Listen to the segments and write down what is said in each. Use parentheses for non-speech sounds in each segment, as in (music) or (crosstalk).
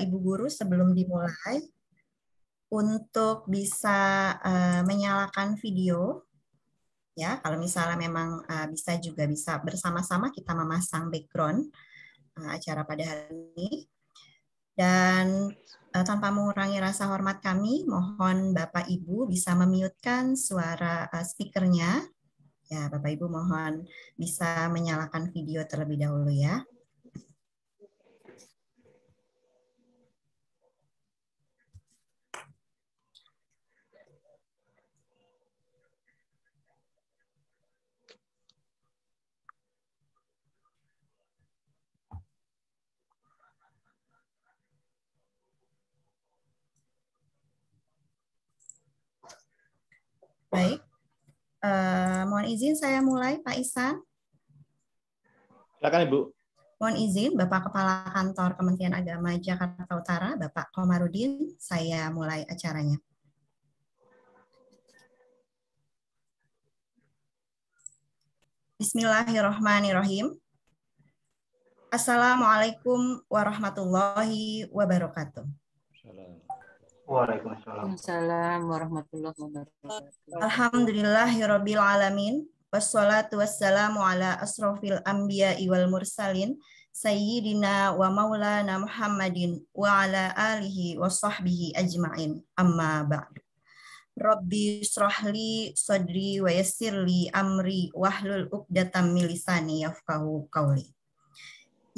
Ibu Guru sebelum dimulai untuk bisa uh, menyalakan video. Ya, kalau misalnya memang uh, bisa juga bisa bersama-sama kita memasang background uh, acara pada hari ini. Dan uh, tanpa mengurangi rasa hormat kami, mohon Bapak Ibu bisa memiutkan suara uh, speakernya. Ya, Bapak Ibu mohon bisa menyalakan video terlebih dahulu ya. Baik. Uh, mohon izin saya mulai Pak Isan. Silakan Ibu. Mohon izin Bapak Kepala Kantor Kementerian Agama Jakarta Utara, Bapak Komarudin, saya mulai acaranya. Bismillahirrahmanirrahim. Assalamualaikum warahmatullahi wabarakatuh. Assalamualaikum. Waalaikumsalam. warahmatullahi wabarakatuh. Ya Rabbil alamin. Wassalatu wassalamu ala asrofil anbiya wal mursalin sayyidina wa maulana Muhammadin wa ala alihi wa sahbihi ajma'in. Amma ba'du. Rabbi srohli sadri wa yassirli amri wahlul uqdatam milisani yafqahu qawli.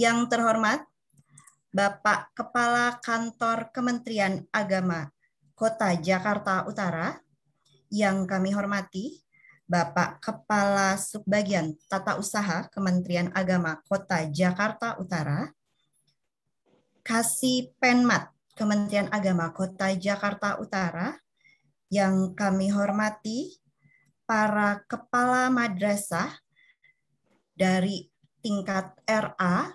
Yang terhormat Bapak Kepala Kantor Kementerian Agama Kota Jakarta Utara, yang kami hormati, Bapak Kepala Subbagian Tata Usaha Kementerian Agama Kota Jakarta Utara, Kasih Penmat Kementerian Agama Kota Jakarta Utara, yang kami hormati, para Kepala Madrasah dari tingkat RA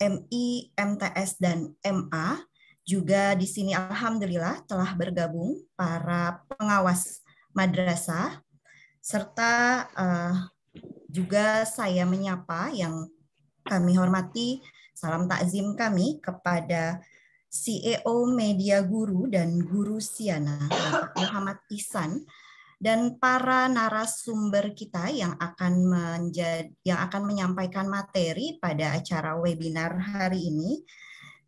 MI, MTS, dan MA. Juga di sini Alhamdulillah telah bergabung para pengawas madrasah, serta uh, juga saya menyapa yang kami hormati salam takzim kami kepada CEO Media Guru dan Guru Siana Muhammad Isan, dan para narasumber kita yang akan menjadi yang akan menyampaikan materi pada acara webinar hari ini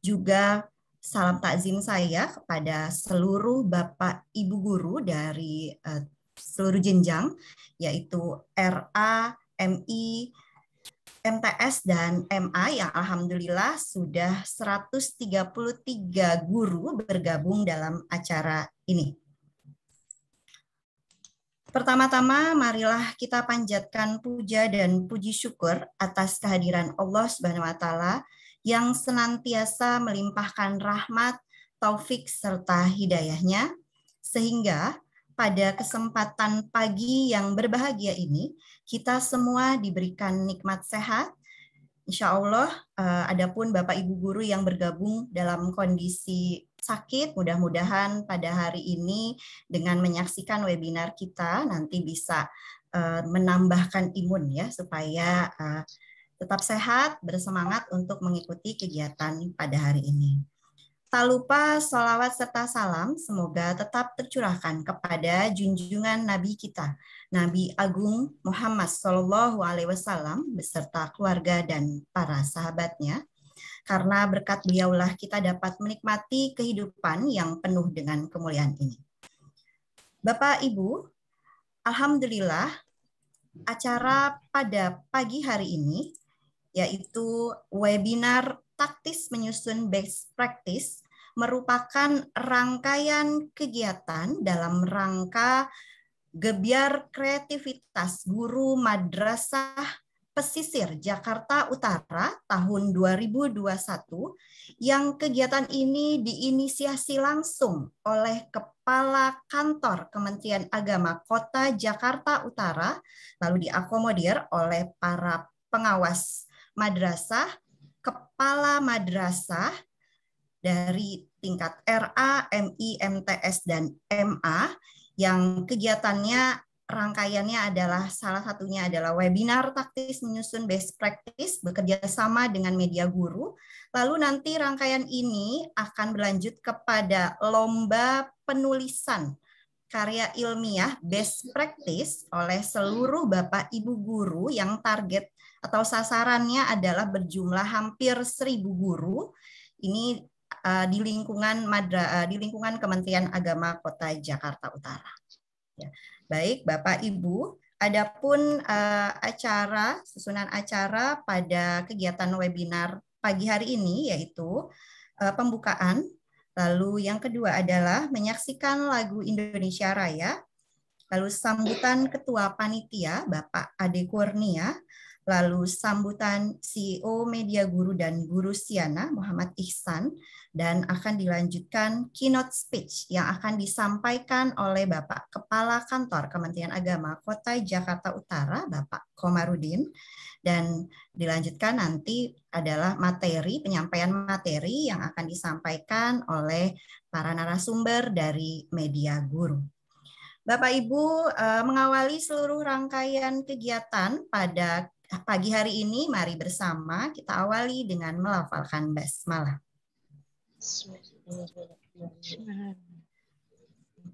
juga salam takzim saya kepada seluruh Bapak Ibu guru dari eh, seluruh jenjang yaitu RA, MI, MTS dan MA yang alhamdulillah sudah 133 guru bergabung dalam acara ini. Pertama-tama marilah kita panjatkan puja dan puji syukur atas kehadiran Allah Subhanahu wa taala yang senantiasa melimpahkan rahmat, taufik serta hidayahnya sehingga pada kesempatan pagi yang berbahagia ini kita semua diberikan nikmat sehat Insya Allah, eh, adapun Bapak Ibu guru yang bergabung dalam kondisi sakit. Mudah-mudahan pada hari ini dengan menyaksikan webinar kita nanti bisa eh, menambahkan imun ya supaya eh, tetap sehat, bersemangat untuk mengikuti kegiatan pada hari ini. Tak lupa sholawat serta salam semoga tetap tercurahkan kepada junjungan Nabi kita, Nabi Agung Muhammad saw Alaihi Wasallam beserta keluarga dan para sahabatnya karena berkat beliaulah kita dapat menikmati kehidupan yang penuh dengan kemuliaan ini. Bapak Ibu, alhamdulillah acara pada pagi hari ini yaitu webinar taktis menyusun best practice merupakan rangkaian kegiatan dalam rangka gebiar kreativitas guru madrasah Pesisir Jakarta Utara tahun 2021 yang kegiatan ini diinisiasi langsung oleh Kepala Kantor Kementerian Agama Kota Jakarta Utara lalu diakomodir oleh para pengawas madrasah, kepala madrasah dari tingkat RA, MI, MTS dan MA yang kegiatannya rangkaiannya adalah salah satunya adalah webinar taktis menyusun best practice bekerja sama dengan media guru. Lalu nanti rangkaian ini akan berlanjut kepada lomba penulisan karya ilmiah best practice oleh seluruh Bapak Ibu guru yang target atau sasarannya adalah berjumlah hampir 1000 guru. Ini eh, di lingkungan madra, eh, di lingkungan Kementerian Agama Kota Jakarta Utara. Ya. Baik, Bapak Ibu, adapun uh, acara susunan acara pada kegiatan webinar pagi hari ini yaitu uh, pembukaan, lalu yang kedua adalah menyaksikan lagu Indonesia Raya, lalu sambutan ketua panitia Bapak Ade Kurnia, lalu sambutan CEO Media Guru dan Guru Siana Muhammad Ihsan dan akan dilanjutkan keynote speech yang akan disampaikan oleh Bapak Kepala Kantor Kementerian Agama Kota Jakarta Utara Bapak Komarudin dan dilanjutkan nanti adalah materi penyampaian materi yang akan disampaikan oleh para narasumber dari Media Guru. Bapak Ibu eh, mengawali seluruh rangkaian kegiatan pada Nah, pagi hari ini mari bersama kita awali dengan melafalkan basmalah.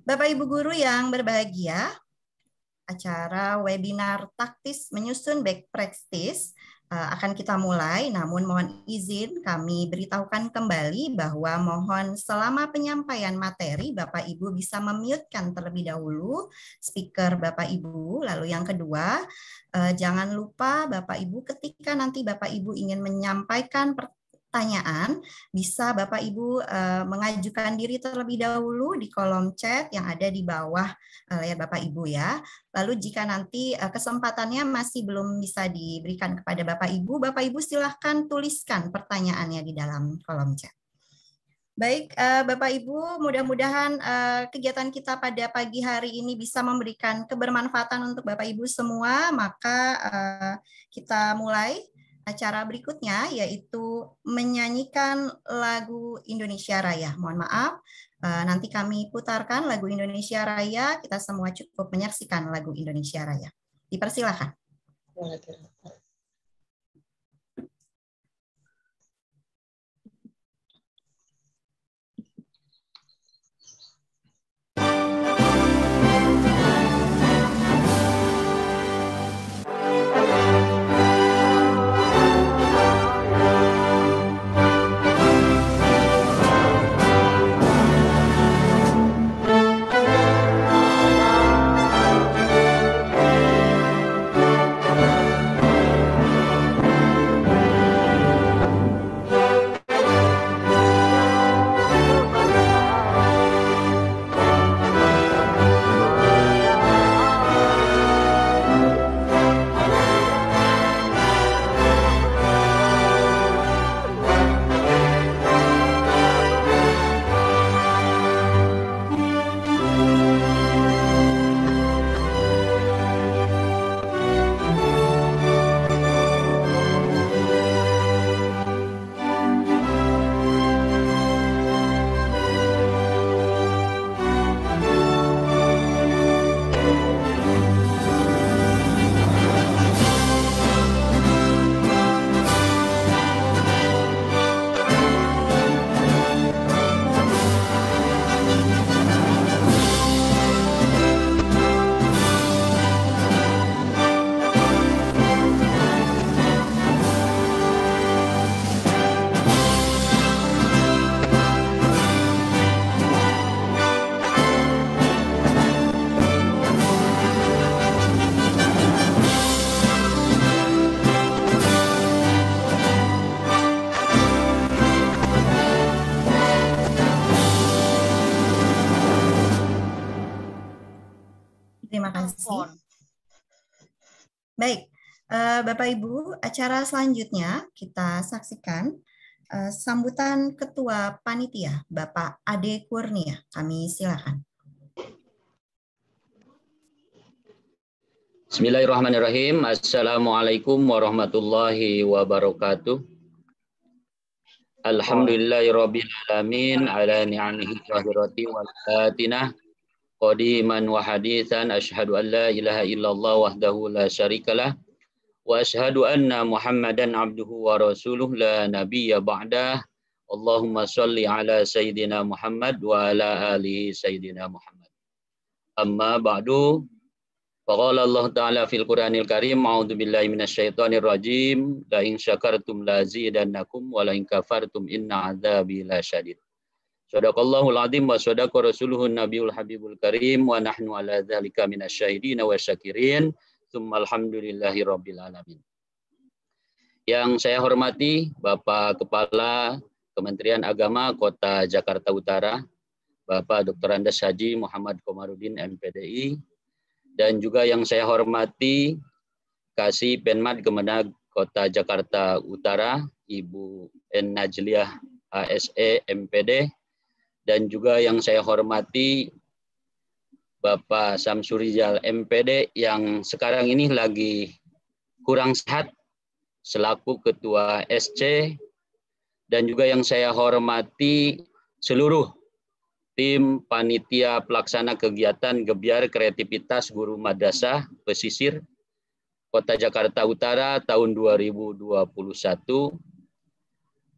Bapak Ibu guru yang berbahagia, acara webinar taktis menyusun back practice Eh, akan kita mulai, namun mohon izin kami beritahukan kembali bahwa mohon selama penyampaian materi Bapak Ibu bisa memutekan terlebih dahulu speaker Bapak Ibu. Lalu yang kedua, eh, jangan lupa Bapak Ibu ketika nanti Bapak Ibu ingin menyampaikan pertanyaan pertanyaan, bisa Bapak Ibu uh, mengajukan diri terlebih dahulu di kolom chat yang ada di bawah eh, layar Bapak Ibu ya. Lalu jika nanti uh, kesempatannya masih belum bisa diberikan kepada Bapak Ibu, Bapak Ibu silahkan tuliskan pertanyaannya di dalam kolom chat. Baik, Bapak Ibu, mudah-mudahan kegiatan kita pada pagi hari ini bisa memberikan kebermanfaatan untuk Bapak Ibu semua. Maka kita mulai acara berikutnya yaitu menyanyikan lagu Indonesia Raya. Mohon maaf, eh, nanti kami putarkan lagu Indonesia Raya. Kita semua cukup menyaksikan lagu Indonesia Raya. Terima kasih. Bapak Ibu, acara selanjutnya kita saksikan uh, sambutan Ketua Panitia, Bapak Ade Kurnia. Kami silakan. Bismillahirrahmanirrahim. Assalamualaikum warahmatullahi wabarakatuh. Alhamdulillahirrabbilalamin ala ni'amihi zahirati wal fatinah qadiman wa hadithan ashhadu an la ilaha illallah wahdahu la syarikalah وأشهد أن محمدا عبده ورسوله لا نبي بعده اللهم صل على سيدنا محمد وعلى آله سيدنا محمد أما بعد فقال الله تعالى في القرآن الكريم أعوذ بالله من الشيطان الرجيم لئن شكرتم لأزيدنكم ولئن كفرتم إن عذابي لشديد Sadaqallahul azim wa sadaqa rasuluhun nabiyul habibul karim wa nahnu ala dhalika minasyahirin wa syakirin. Alhamdulillahi Yang saya hormati Bapak Kepala Kementerian Agama Kota Jakarta Utara, Bapak Dr. Andes Haji Muhammad Komarudin MPDI, dan juga yang saya hormati Kasih Penmat Kemenag Kota Jakarta Utara, Ibu N. Najliah ASE MPD, dan juga yang saya hormati Bapak Samsurijal MPD yang sekarang ini lagi kurang sehat selaku Ketua SC dan juga yang saya hormati seluruh tim panitia pelaksana kegiatan Gebiar Kreativitas Guru Madrasah Pesisir Kota Jakarta Utara tahun 2021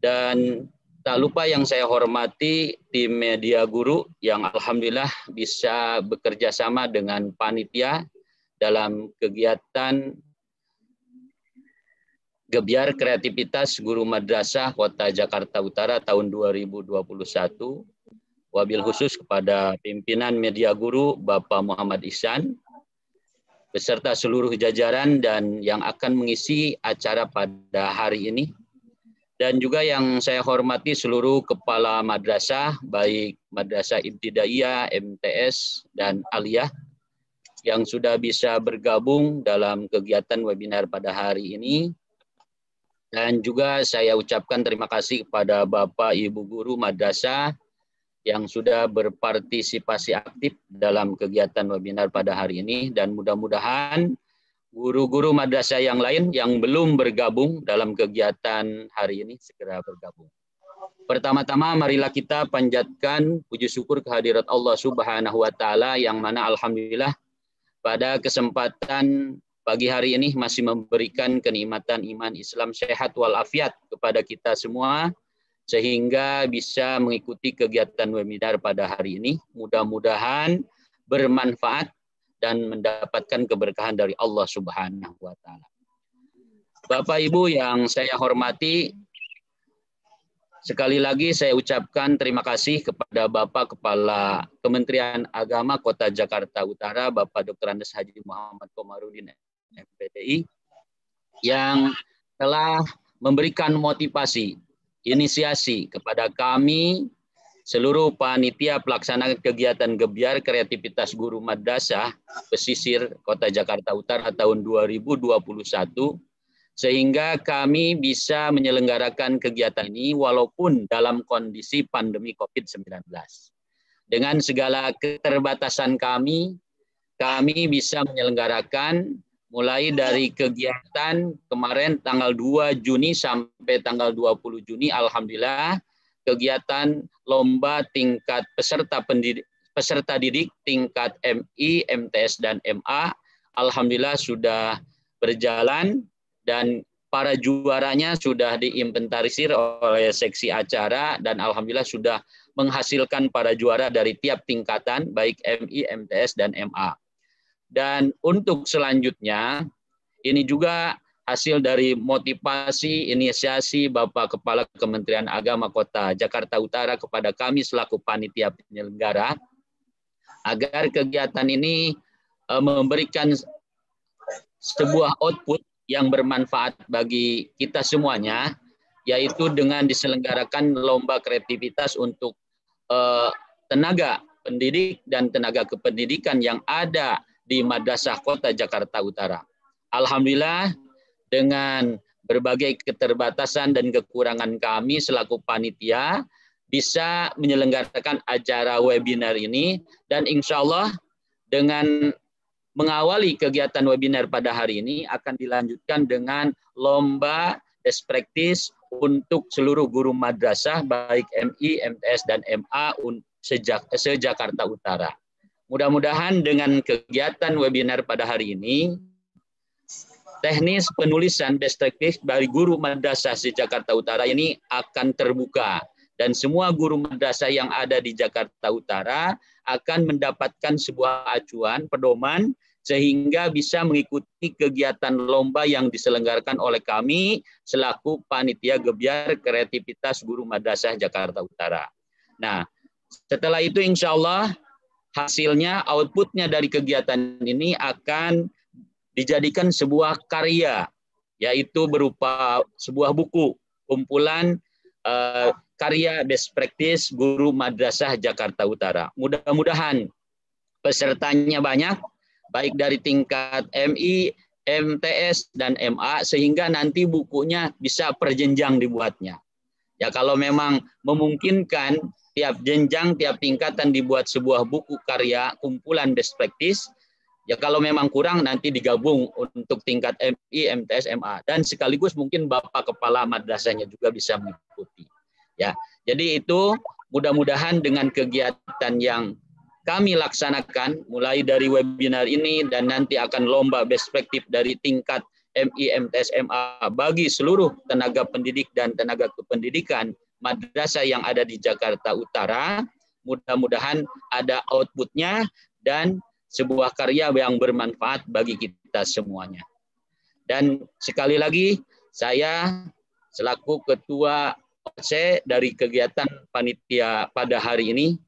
dan Tak lupa yang saya hormati tim media guru yang alhamdulillah bisa bekerja sama dengan panitia dalam kegiatan Gebiar Kreativitas Guru Madrasah Kota Jakarta Utara tahun 2021. Wabil khusus kepada pimpinan media guru Bapak Muhammad Ihsan beserta seluruh jajaran dan yang akan mengisi acara pada hari ini dan juga yang saya hormati seluruh kepala madrasah, baik madrasah ibtidaiyah, MTS, dan aliyah yang sudah bisa bergabung dalam kegiatan webinar pada hari ini. Dan juga saya ucapkan terima kasih kepada Bapak Ibu Guru Madrasah yang sudah berpartisipasi aktif dalam kegiatan webinar pada hari ini dan mudah-mudahan guru-guru madrasah yang lain yang belum bergabung dalam kegiatan hari ini segera bergabung. Pertama-tama marilah kita panjatkan puji syukur kehadirat Allah Subhanahu wa taala yang mana alhamdulillah pada kesempatan pagi hari ini masih memberikan kenikmatan iman Islam sehat walafiat kepada kita semua sehingga bisa mengikuti kegiatan webinar pada hari ini. Mudah-mudahan bermanfaat dan mendapatkan keberkahan dari Allah Subhanahu wa taala. Bapak Ibu yang saya hormati, sekali lagi saya ucapkan terima kasih kepada Bapak Kepala Kementerian Agama Kota Jakarta Utara, Bapak Dr. Andes Haji Muhammad Komarudin MPDI yang telah memberikan motivasi, inisiasi kepada kami seluruh panitia pelaksana kegiatan Gebiar Kreativitas Guru Madrasah Pesisir Kota Jakarta Utara tahun 2021 sehingga kami bisa menyelenggarakan kegiatan ini walaupun dalam kondisi pandemi COVID-19. Dengan segala keterbatasan kami, kami bisa menyelenggarakan mulai dari kegiatan kemarin tanggal 2 Juni sampai tanggal 20 Juni alhamdulillah kegiatan lomba tingkat peserta pendidik, peserta didik tingkat MI, MTS dan MA alhamdulillah sudah berjalan dan para juaranya sudah diinventarisir oleh seksi acara dan alhamdulillah sudah menghasilkan para juara dari tiap tingkatan baik MI, MTS dan MA. Dan untuk selanjutnya ini juga hasil dari motivasi inisiasi Bapak Kepala Kementerian Agama Kota Jakarta Utara kepada kami selaku panitia penyelenggara agar kegiatan ini eh, memberikan sebuah output yang bermanfaat bagi kita semuanya yaitu dengan diselenggarakan lomba kreativitas untuk eh, tenaga pendidik dan tenaga kependidikan yang ada di Madrasah Kota Jakarta Utara. Alhamdulillah dengan berbagai keterbatasan dan kekurangan kami selaku panitia bisa menyelenggarakan acara webinar ini dan insya Allah dengan mengawali kegiatan webinar pada hari ini akan dilanjutkan dengan lomba best practice untuk seluruh guru madrasah baik MI, MTS dan MA sejak se Jakarta Utara. Mudah-mudahan dengan kegiatan webinar pada hari ini teknis penulisan best dari guru madrasah di Jakarta Utara ini akan terbuka dan semua guru madrasah yang ada di Jakarta Utara akan mendapatkan sebuah acuan pedoman sehingga bisa mengikuti kegiatan lomba yang diselenggarakan oleh kami selaku panitia gebiar kreativitas guru madrasah Jakarta Utara. Nah, setelah itu insya Allah hasilnya, outputnya dari kegiatan ini akan dijadikan sebuah karya yaitu berupa sebuah buku kumpulan uh, karya best practice guru madrasah Jakarta Utara. Mudah-mudahan pesertanya banyak baik dari tingkat MI, MTS dan MA sehingga nanti bukunya bisa perjenjang dibuatnya. Ya kalau memang memungkinkan tiap jenjang, tiap tingkatan dibuat sebuah buku karya kumpulan best practice Ya kalau memang kurang nanti digabung untuk tingkat MI, MTS, MA dan sekaligus mungkin Bapak kepala madrasahnya juga bisa mengikuti. Ya. Jadi itu mudah-mudahan dengan kegiatan yang kami laksanakan mulai dari webinar ini dan nanti akan lomba perspektif dari tingkat MI, MTS, MA bagi seluruh tenaga pendidik dan tenaga kependidikan madrasah yang ada di Jakarta Utara. Mudah-mudahan ada outputnya dan sebuah karya yang bermanfaat bagi kita semuanya. Dan sekali lagi, saya selaku Ketua OC dari kegiatan panitia pada hari ini,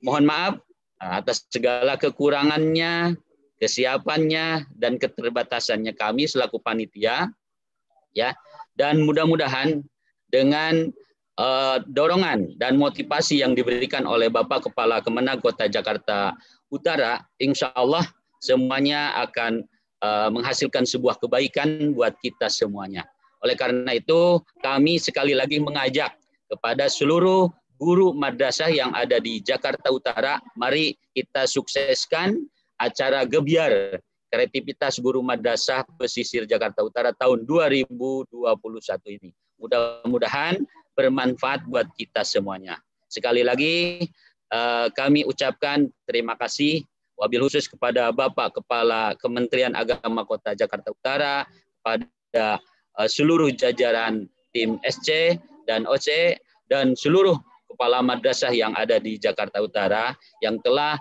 mohon maaf atas segala kekurangannya, kesiapannya, dan keterbatasannya kami selaku panitia. ya. Dan mudah-mudahan dengan eh, dorongan dan motivasi yang diberikan oleh Bapak Kepala Kemenang Kota Jakarta utara, insya Allah semuanya akan uh, menghasilkan sebuah kebaikan buat kita semuanya. Oleh karena itu, kami sekali lagi mengajak kepada seluruh guru madrasah yang ada di Jakarta Utara, mari kita sukseskan acara Gebiar Kreativitas Guru Madrasah Pesisir Jakarta Utara tahun 2021 ini. Mudah-mudahan bermanfaat buat kita semuanya. Sekali lagi, Eh, kami ucapkan terima kasih wabil khusus kepada Bapak Kepala Kementerian Agama Kota Jakarta Utara, pada eh, seluruh jajaran tim SC dan OC dan seluruh kepala madrasah yang ada di Jakarta Utara yang telah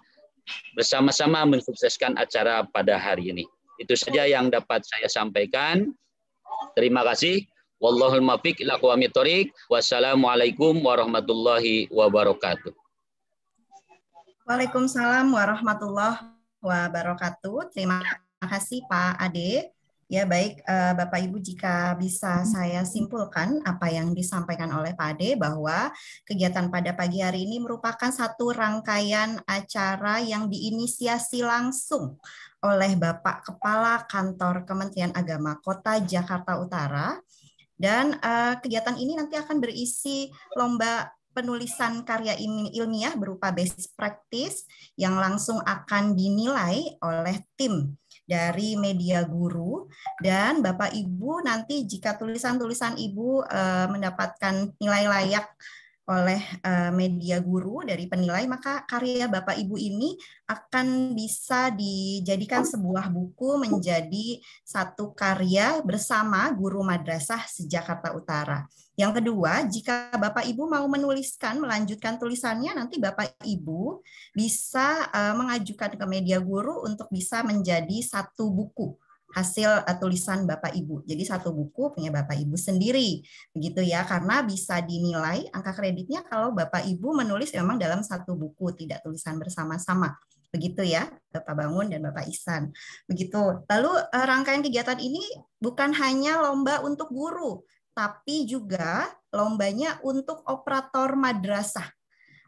bersama-sama mensukseskan acara pada hari ini. Itu saja yang dapat saya sampaikan. Terima kasih. Wallahul mafiq ila Wassalamualaikum warahmatullahi wabarakatuh. Waalaikumsalam warahmatullahi wabarakatuh. Terima kasih Pak Ade. Ya baik eh, Bapak Ibu jika bisa saya simpulkan apa yang disampaikan oleh Pak Ade bahwa kegiatan pada pagi hari ini merupakan satu rangkaian acara yang diinisiasi langsung oleh Bapak Kepala Kantor Kementerian Agama Kota Jakarta Utara dan uh, kegiatan ini nanti akan berisi lomba penulisan karya ilmiah berupa basis praktis yang langsung akan dinilai oleh tim dari media guru dan Bapak Ibu nanti jika tulisan-tulisan Ibu eh, mendapatkan nilai layak oleh eh, media guru dari penilai maka karya Bapak Ibu ini akan bisa dijadikan sebuah buku menjadi satu karya bersama guru madrasah sejak Jakarta Utara. Yang kedua, jika Bapak Ibu mau menuliskan, melanjutkan tulisannya, nanti Bapak Ibu bisa uh, mengajukan ke media guru untuk bisa menjadi satu buku hasil uh, tulisan Bapak Ibu. Jadi satu buku punya Bapak Ibu sendiri. Begitu ya, karena bisa dinilai angka kreditnya kalau Bapak Ibu menulis memang dalam satu buku, tidak tulisan bersama-sama. Begitu ya, Bapak Bangun dan Bapak Isan. Begitu. Lalu eh, rangkaian kegiatan ini bukan hanya lomba untuk guru, tapi juga lombanya untuk operator madrasah.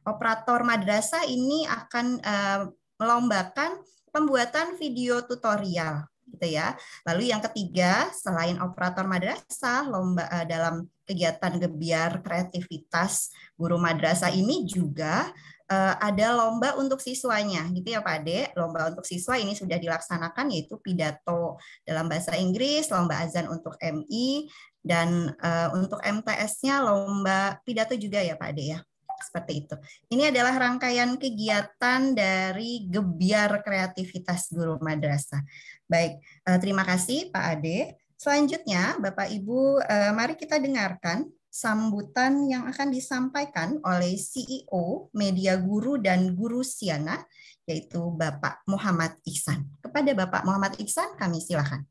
Operator madrasah ini akan eh, melombakan pembuatan video tutorial gitu ya. Lalu yang ketiga, selain operator madrasah, lomba eh, dalam kegiatan gebiar kreativitas guru madrasah ini juga eh, ada lomba untuk siswanya gitu ya Pak Ade. Lomba untuk siswa ini sudah dilaksanakan yaitu pidato dalam bahasa Inggris, lomba azan untuk MI, dan uh, untuk MTS-nya lomba pidato juga ya Pak Ade ya. Seperti itu. Ini adalah rangkaian kegiatan dari Gebiar Kreativitas Guru Madrasah. Baik, uh, terima kasih Pak Ade. Selanjutnya Bapak Ibu, uh, mari kita dengarkan sambutan yang akan disampaikan oleh CEO Media Guru dan Guru Siana, yaitu Bapak Muhammad Iksan Kepada Bapak Muhammad Iksan. kami silakan.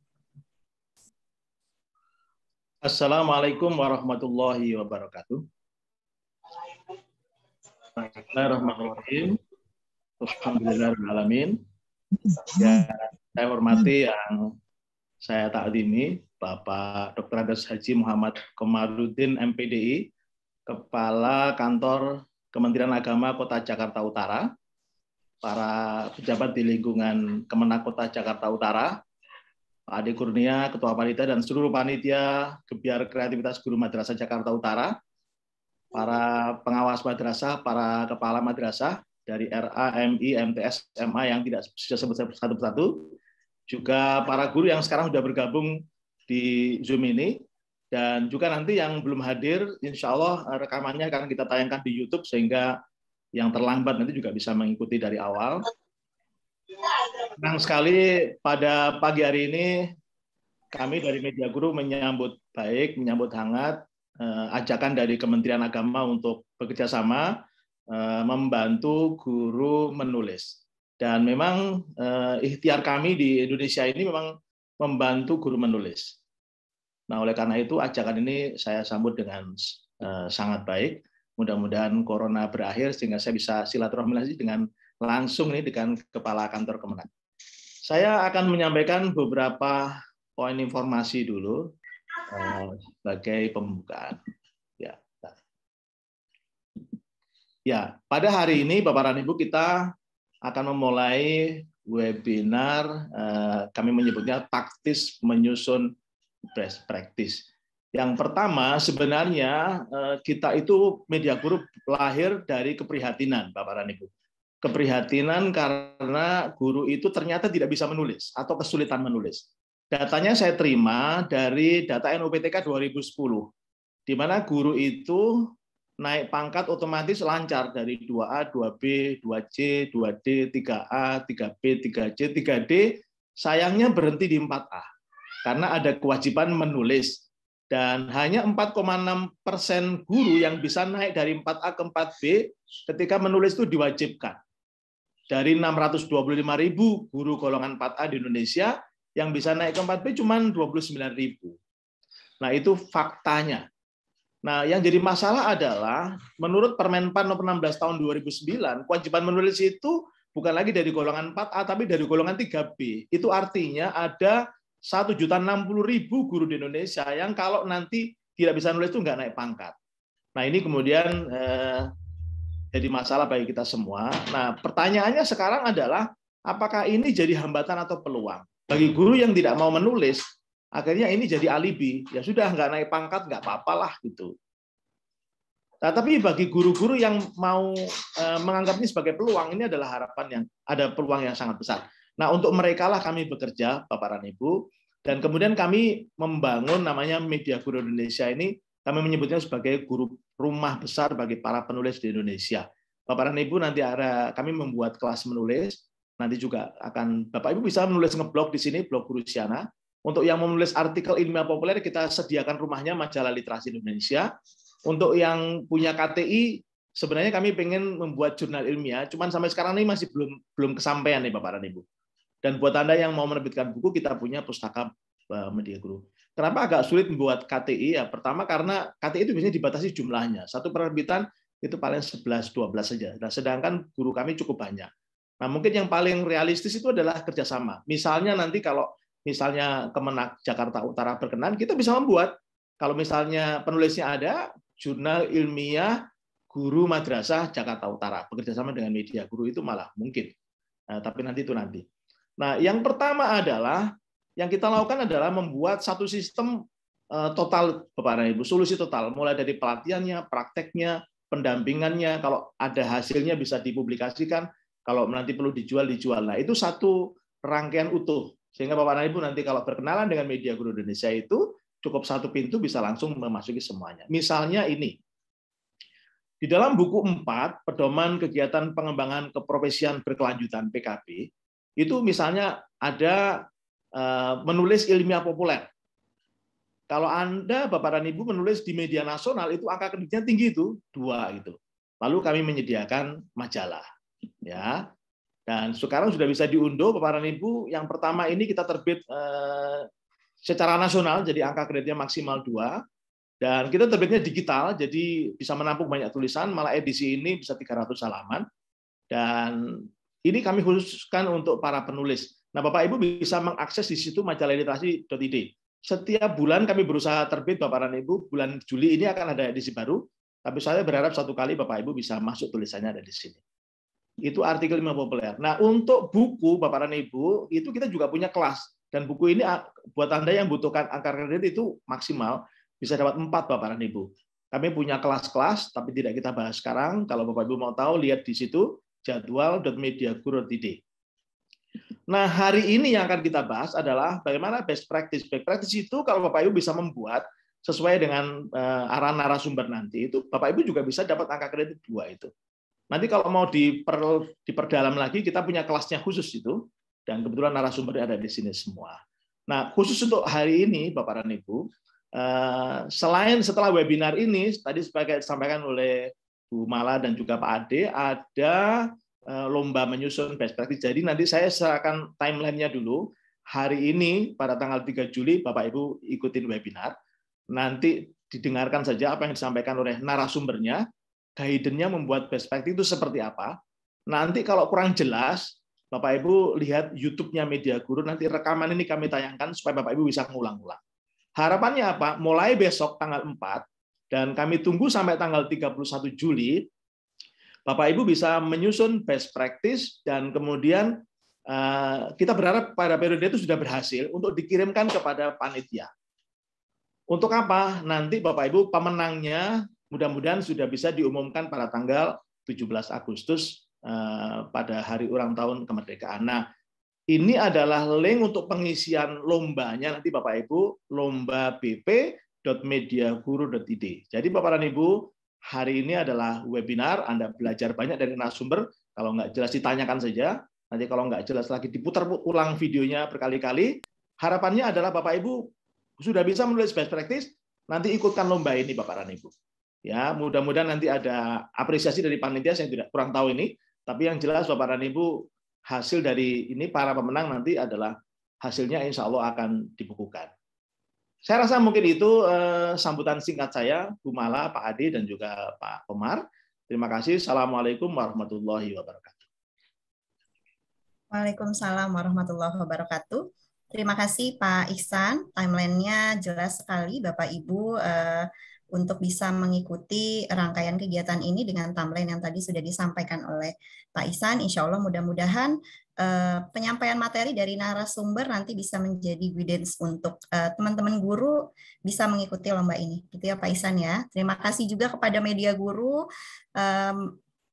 Assalamualaikum warahmatullahi wabarakatuh. Bismillahirrahmanirrahim. Alhamdulillahirrahmanirrahim. Ya, saya hormati yang saya taklimi, Bapak Dr. Andes Haji Muhammad Komarudin, MPDI, Kepala Kantor Kementerian Agama Kota Jakarta Utara, para pejabat di lingkungan Kemenak Kota Jakarta Utara, Pak Ade Kurnia, Ketua Panitia, dan seluruh panitia Gebiar Kreativitas Guru Madrasah Jakarta Utara, para pengawas madrasah, para kepala madrasah dari RA, MI, MTS, MA yang tidak bisa sebut satu persatu, juga para guru yang sekarang sudah bergabung di Zoom ini, dan juga nanti yang belum hadir, insya Allah eh, rekamannya akan kita tayangkan di YouTube sehingga yang terlambat nanti juga bisa mengikuti dari awal. Senang sekali pada pagi hari ini kami dari Media Guru menyambut baik, menyambut hangat eh, ajakan dari Kementerian Agama untuk bekerjasama eh, membantu guru menulis. Dan memang eh, ikhtiar kami di Indonesia ini memang membantu guru menulis. Nah, oleh karena itu ajakan ini saya sambut dengan eh, sangat baik. Mudah-mudahan corona berakhir sehingga saya bisa silaturahmi lagi dengan langsung nih dengan kepala kantor Kemenang. Saya akan menyampaikan beberapa poin informasi dulu eh, sebagai pembukaan. Ya. Ya, pada hari ini Bapak dan Ibu kita akan memulai webinar eh, kami menyebutnya taktis menyusun best practice. Yang pertama sebenarnya eh, kita itu media guru lahir dari keprihatinan Bapak dan Ibu keprihatinan karena guru itu ternyata tidak bisa menulis atau kesulitan menulis. Datanya saya terima dari data NUPTK 2010, di mana guru itu naik pangkat otomatis lancar dari 2A, 2B, 2C, 2D, 3A, 3B, 3C, 3D. Sayangnya berhenti di 4A karena ada kewajiban menulis dan hanya 4,6 persen guru yang bisa naik dari 4A ke 4B ketika menulis itu diwajibkan. Dari 625 ribu guru golongan 4A di Indonesia, yang bisa naik ke 4B cuma 29 ribu. Nah, itu faktanya. Nah, yang jadi masalah adalah menurut Permenpan nomor 16 tahun 2009, kewajiban menulis itu bukan lagi dari golongan 4A tapi dari golongan 3B. Itu artinya ada juta ribu guru di Indonesia yang kalau nanti tidak bisa nulis itu nggak naik pangkat. Nah, ini kemudian eh, jadi masalah bagi kita semua. Nah, pertanyaannya sekarang adalah apakah ini jadi hambatan atau peluang? Bagi guru yang tidak mau menulis, akhirnya ini jadi alibi. Ya sudah, nggak naik pangkat, nggak apa-apalah gitu. Nah, tapi bagi guru-guru yang mau e, menganggap ini sebagai peluang, ini adalah harapan yang ada peluang yang sangat besar. Nah, untuk mereka lah kami bekerja, Bapak dan Ibu, dan kemudian kami membangun namanya Media Guru Indonesia ini, kami menyebutnya sebagai guru rumah besar bagi para penulis di Indonesia. Bapak dan Ibu nanti ada kami membuat kelas menulis, nanti juga akan Bapak Ibu bisa menulis ngeblog di sini blog Gurusiana. Untuk yang menulis artikel ilmiah populer kita sediakan rumahnya majalah literasi Indonesia. Untuk yang punya KTI sebenarnya kami pengen membuat jurnal ilmiah, cuman sampai sekarang ini masih belum belum kesampaian nih Bapak dan Ibu. Dan buat Anda yang mau menerbitkan buku, kita punya pustaka eh, media guru. Kenapa agak sulit membuat KTI? Ya, pertama karena KTI itu biasanya dibatasi jumlahnya. Satu penerbitan itu paling 11-12 saja. Nah, sedangkan guru kami cukup banyak. Nah, mungkin yang paling realistis itu adalah kerjasama. Misalnya nanti kalau misalnya Kemenak Jakarta Utara berkenan, kita bisa membuat. Kalau misalnya penulisnya ada, jurnal ilmiah guru madrasah Jakarta Utara. Bekerjasama dengan media guru itu malah mungkin. Nah, tapi nanti itu nanti. Nah, yang pertama adalah yang kita lakukan adalah membuat satu sistem eh, total Bapak dan Ibu, solusi total mulai dari pelatihannya, prakteknya, pendampingannya, kalau ada hasilnya bisa dipublikasikan, kalau nanti perlu dijual dijual. Nah, itu satu rangkaian utuh sehingga Bapak dan Ibu nanti kalau berkenalan dengan media guru Indonesia itu cukup satu pintu bisa langsung memasuki semuanya. Misalnya ini. Di dalam buku 4 pedoman kegiatan pengembangan keprofesian berkelanjutan PKP itu misalnya ada Eh, menulis ilmiah populer. Kalau Anda, Bapak dan Ibu, menulis di media nasional, itu angka kreditnya tinggi itu, dua. Gitu. Lalu kami menyediakan majalah. ya. Dan sekarang sudah bisa diunduh, Bapak dan Ibu, yang pertama ini kita terbit eh, secara nasional, jadi angka kreditnya maksimal dua. Dan kita terbitnya digital, jadi bisa menampung banyak tulisan, malah edisi ini bisa 300 halaman. Dan ini kami khususkan untuk para penulis Nah, Bapak Ibu bisa mengakses di situ majalah literasi.id. Setiap bulan kami berusaha terbit Bapak dan Ibu, bulan Juli ini akan ada edisi baru, tapi saya berharap satu kali Bapak Ibu bisa masuk tulisannya ada di sini. Itu artikel yang populer. Nah, untuk buku Bapak dan Ibu, itu kita juga punya kelas. Dan buku ini ah, buat Anda yang butuhkan angka kredit itu maksimal, bisa dapat empat Bapak dan Ibu. Kami punya kelas-kelas, tapi tidak kita bahas sekarang. Kalau Bapak Ibu mau tahu, lihat di situ jadwal.mediaguru.id. Nah, hari ini yang akan kita bahas adalah bagaimana best practice. Best practice itu kalau Bapak Ibu bisa membuat sesuai dengan uh, eh, arah narasumber nanti itu Bapak Ibu juga bisa dapat angka kredit dua itu. Nanti kalau mau diper, diperdalam lagi kita punya kelasnya khusus itu dan kebetulan narasumber ada di sini semua. Nah, khusus untuk hari ini Bapak dan Ibu, eh, selain setelah webinar ini tadi sebagai disampaikan oleh Bu Mala dan juga Pak Ade ada Eh, lomba menyusun best practice. Jadi nanti saya serahkan timelinenya dulu. Hari ini pada tanggal 3 Juli Bapak Ibu ikutin webinar. Nanti didengarkan saja apa yang disampaikan oleh narasumbernya. guidance membuat best practice itu seperti apa. Nanti kalau kurang jelas, Bapak Ibu lihat YouTube-nya Media Guru nanti rekaman ini kami tayangkan supaya Bapak Ibu bisa mengulang ulang Harapannya apa? Mulai besok tanggal 4 dan kami tunggu sampai tanggal 31 Juli Bapak Ibu bisa menyusun best practice dan kemudian eh, kita berharap pada periode itu sudah berhasil untuk dikirimkan kepada panitia. Untuk apa? Nanti Bapak Ibu pemenangnya mudah-mudahan sudah bisa diumumkan pada tanggal 17 Agustus eh, pada hari ulang tahun kemerdekaan. Nah, ini adalah link untuk pengisian lombanya nanti Bapak Ibu lomba bp.mediaguru.id. Jadi Bapak dan Ibu Hari ini adalah webinar, Anda belajar banyak dari narasumber. Kalau nggak jelas ditanyakan saja. Nanti kalau nggak jelas lagi diputar ulang videonya berkali-kali. Harapannya adalah Bapak Ibu sudah bisa menulis best practice, nanti ikutkan lomba ini Bapak dan Ibu. Ya, mudah-mudahan nanti ada apresiasi dari panitia yang tidak kurang tahu ini, tapi yang jelas Bapak dan Ibu hasil dari ini para pemenang nanti adalah hasilnya insya Allah akan dibukukan. Saya rasa mungkin itu uh, sambutan singkat saya, Bu Mala, Pak Adi, dan juga Pak Komar. Terima kasih. Assalamualaikum warahmatullahi wabarakatuh. Waalaikumsalam warahmatullahi wabarakatuh. Terima kasih Pak Ihsan. Timelinenya jelas sekali Bapak Ibu uh, untuk bisa mengikuti rangkaian kegiatan ini dengan timeline yang tadi sudah disampaikan oleh Pak Ihsan. Insya Allah mudah-mudahan Eh, penyampaian materi dari narasumber nanti bisa menjadi guidance untuk eh, teman-teman uh, guru bisa mengikuti lomba ini. Gitu ya Pak Isan ya. Terima kasih juga kepada media guru um,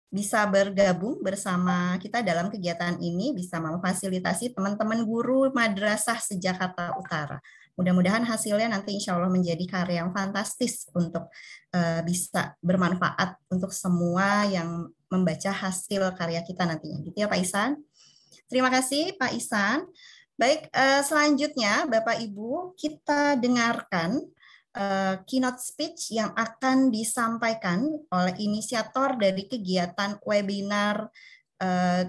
bisa bergabung bersama kita dalam kegiatan ini bisa memfasilitasi teman-teman guru madrasah sejakarta Utara. Mudah-mudahan hasilnya nanti insya Allah menjadi karya yang fantastis untuk uh, bisa bermanfaat untuk semua yang membaca hasil karya kita nantinya. Gitu ya Pak Isan? Terima kasih Pak Isan. Baik, eh, selanjutnya Bapak Ibu, kita dengarkan eh, keynote speech yang akan disampaikan oleh inisiator dari kegiatan webinar eh,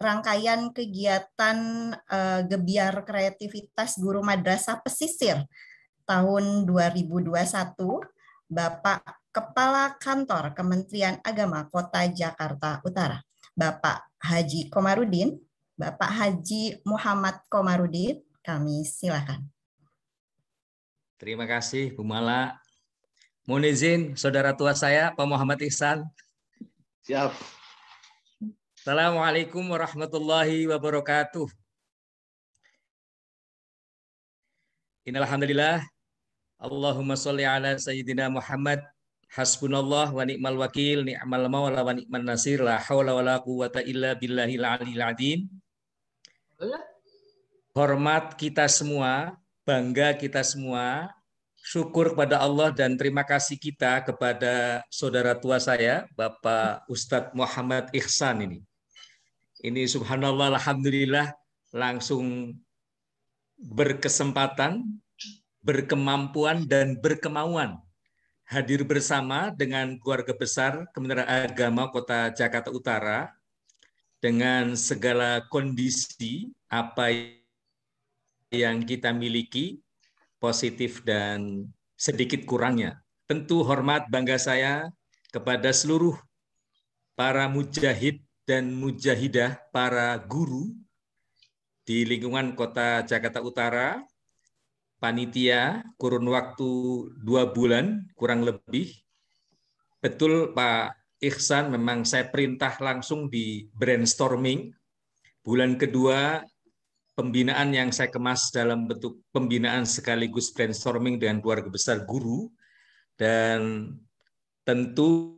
rangkaian kegiatan Gebiar Kreativitas Guru Madrasah Pesisir tahun 2021, Bapak Kepala Kantor Kementerian Agama Kota Jakarta Utara. Bapak Haji Komarudin, Bapak Haji Muhammad Komarudin, kami silakan. Terima kasih Bu Mala. Mohon izin saudara tua saya Pak Muhammad Ihsan. Siap. Assalamualaikum warahmatullahi wabarakatuh. Inalhamdulillah. Allahumma sholli ala sayyidina Muhammad Hasbunallah wa ni'mal wakil, ni'mal mawla wa ni'man nasir, la hawla wa la quwata illa billahi iya. Hormat kita semua, bangga kita semua, syukur kepada Allah dan terima kasih kita kepada saudara tua saya, Bapak Ustadz Muhammad Ihsan ini. Ini subhanallah, alhamdulillah, langsung berkesempatan, berkemampuan, dan berkemauan hadir bersama dengan keluarga besar Kementerian Agama Kota Jakarta Utara dengan segala kondisi apa yang kita miliki positif dan sedikit kurangnya. Tentu hormat bangga saya kepada seluruh para mujahid dan mujahidah, para guru di lingkungan Kota Jakarta Utara panitia kurun waktu dua bulan kurang lebih. Betul Pak Ihsan, memang saya perintah langsung di brainstorming. Bulan kedua pembinaan yang saya kemas dalam bentuk pembinaan sekaligus brainstorming dengan keluarga besar guru dan tentu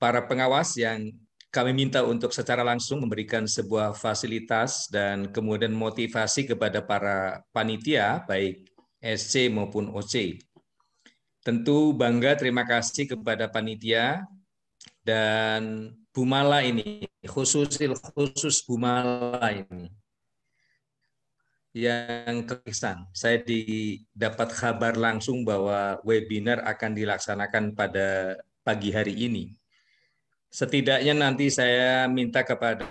para pengawas yang kami minta untuk secara langsung memberikan sebuah fasilitas dan kemudian motivasi kepada para panitia, baik SC maupun OC. Tentu bangga terima kasih kepada panitia dan Bumala ini, khusus khusus Bumala ini yang kesan. Saya didapat kabar langsung bahwa webinar akan dilaksanakan pada pagi hari ini setidaknya nanti saya minta kepada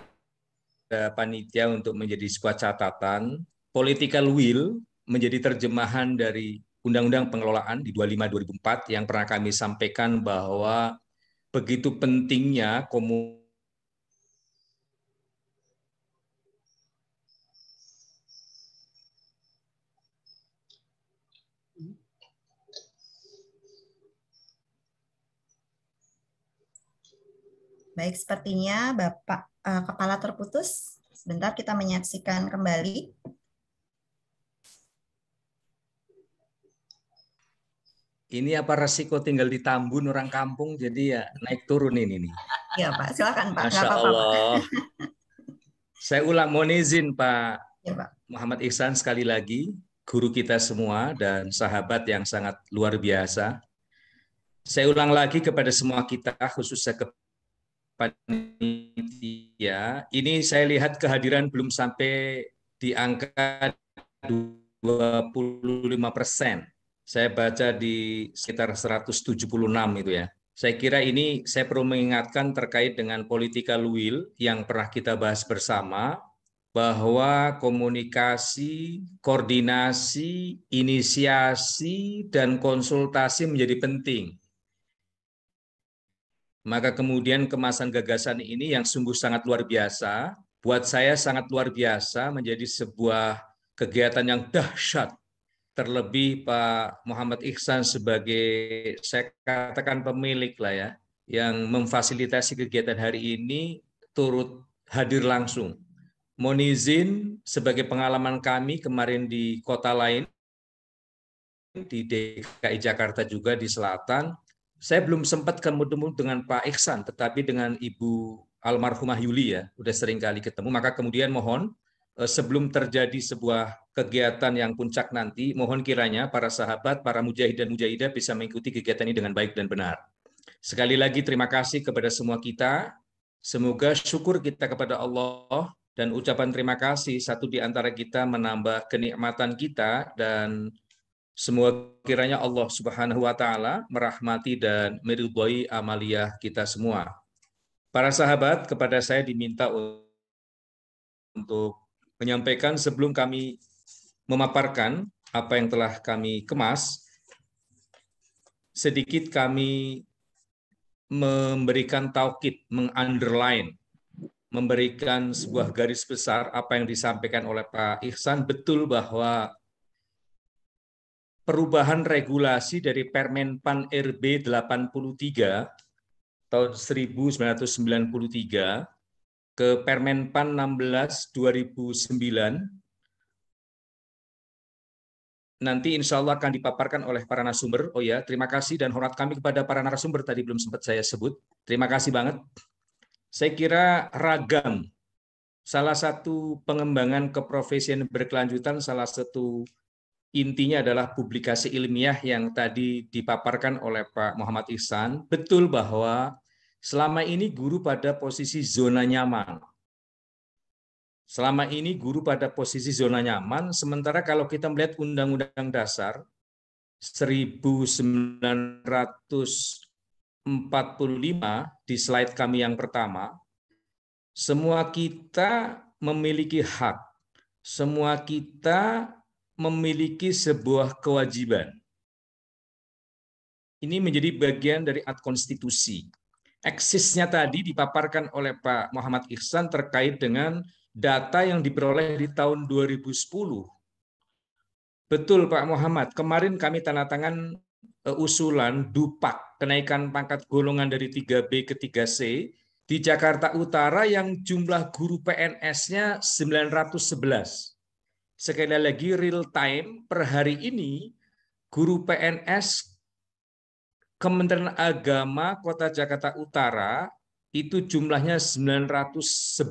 panitia untuk menjadi sebuah catatan political will menjadi terjemahan dari Undang-Undang Pengelolaan di 25 2004 yang pernah kami sampaikan bahwa begitu pentingnya komunikasi Baik, sepertinya Bapak uh, kepala terputus. Sebentar kita menyaksikan kembali. Ini apa resiko tinggal di Tambun orang kampung jadi ya naik turun ini nih. Iya Pak, silakan Pak. Masya apa-apa, Allah. Pak. Saya ulang mohon izin Pak, ya, Pak Muhammad Ihsan sekali lagi guru kita semua dan sahabat yang sangat luar biasa. Saya ulang lagi kepada semua kita khususnya ke panitia. Ini saya lihat kehadiran belum sampai di angka 25 persen. Saya baca di sekitar 176 itu ya. Saya kira ini saya perlu mengingatkan terkait dengan politika luil yang pernah kita bahas bersama bahwa komunikasi, koordinasi, inisiasi, dan konsultasi menjadi penting maka kemudian kemasan gagasan ini yang sungguh sangat luar biasa, buat saya sangat luar biasa menjadi sebuah kegiatan yang dahsyat. Terlebih Pak Muhammad Ihsan sebagai saya katakan pemilik lah ya, yang memfasilitasi kegiatan hari ini turut hadir langsung. monizin sebagai pengalaman kami kemarin di kota lain, di DKI Jakarta juga di selatan, saya belum sempat ketemu dengan Pak Iksan, tetapi dengan Ibu almarhumah Yuli ya, udah sering kali ketemu. Maka kemudian mohon eh, sebelum terjadi sebuah kegiatan yang puncak nanti, mohon kiranya para sahabat, para mujahid dan mujahidah bisa mengikuti kegiatan ini dengan baik dan benar. Sekali lagi terima kasih kepada semua kita. Semoga syukur kita kepada Allah dan ucapan terima kasih satu di antara kita menambah kenikmatan kita dan semua kiranya Allah Subhanahu wa taala merahmati dan meridhoi amaliah kita semua. Para sahabat, kepada saya diminta untuk menyampaikan sebelum kami memaparkan apa yang telah kami kemas, sedikit kami memberikan taukid, mengunderline, memberikan sebuah garis besar apa yang disampaikan oleh Pak Ihsan betul bahwa perubahan regulasi dari Permenpan RB 83 tahun 1993 ke Permenpan 16 2009 nanti insya Allah akan dipaparkan oleh para narasumber. Oh ya, terima kasih dan hormat kami kepada para narasumber tadi belum sempat saya sebut. Terima kasih banget. Saya kira ragam salah satu pengembangan keprofesian berkelanjutan salah satu intinya adalah publikasi ilmiah yang tadi dipaparkan oleh Pak Muhammad Ihsan, betul bahwa selama ini guru pada posisi zona nyaman. Selama ini guru pada posisi zona nyaman, sementara kalau kita melihat Undang-Undang Dasar 1945 di slide kami yang pertama, semua kita memiliki hak, semua kita memiliki sebuah kewajiban. Ini menjadi bagian dari ad konstitusi. Eksisnya tadi dipaparkan oleh Pak Muhammad Ihsan terkait dengan data yang diperoleh di tahun 2010. Betul Pak Muhammad, kemarin kami tanda tangan eh, usulan DUPAK, kenaikan pangkat golongan dari 3B ke 3C, di Jakarta Utara yang jumlah guru PNS-nya 911 sekali lagi real time per hari ini guru PNS Kementerian Agama Kota Jakarta Utara itu jumlahnya 911.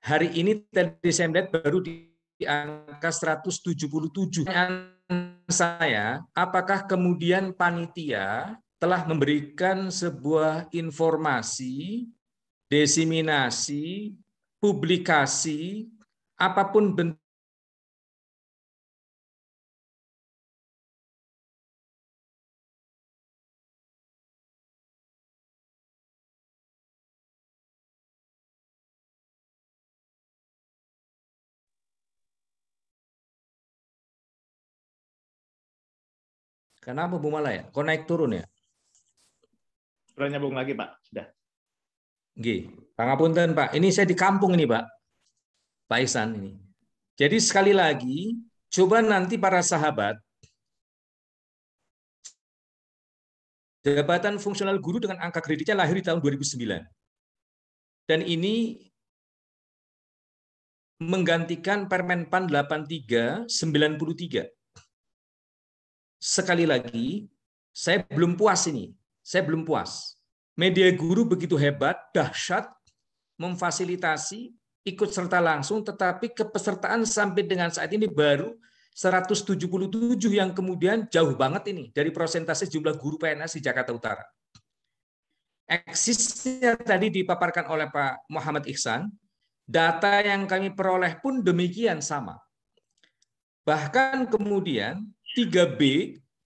Hari ini tadi saya melihat baru di angka 177. saya, apakah kemudian panitia telah memberikan sebuah informasi, desiminasi, publikasi apapun bentuk Kenapa Bu Malaya? Kok naik turun ya? Sudah nyambung lagi Pak, sudah. Gih, Pak Ngapunten Pak, ini saya di kampung ini Pak. Baisan ini. Jadi sekali lagi, coba nanti para sahabat jabatan fungsional guru dengan angka kreditnya lahir di tahun 2009. Dan ini menggantikan Permen PAN 83 93. Sekali lagi, saya belum puas ini. Saya belum puas. Media guru begitu hebat, dahsyat, memfasilitasi ikut serta langsung, tetapi kepesertaan sampai dengan saat ini baru 177 yang kemudian jauh banget ini dari prosentase jumlah guru PNS di Jakarta Utara. Eksisnya tadi dipaparkan oleh Pak Muhammad Ihsan, data yang kami peroleh pun demikian sama. Bahkan kemudian 3B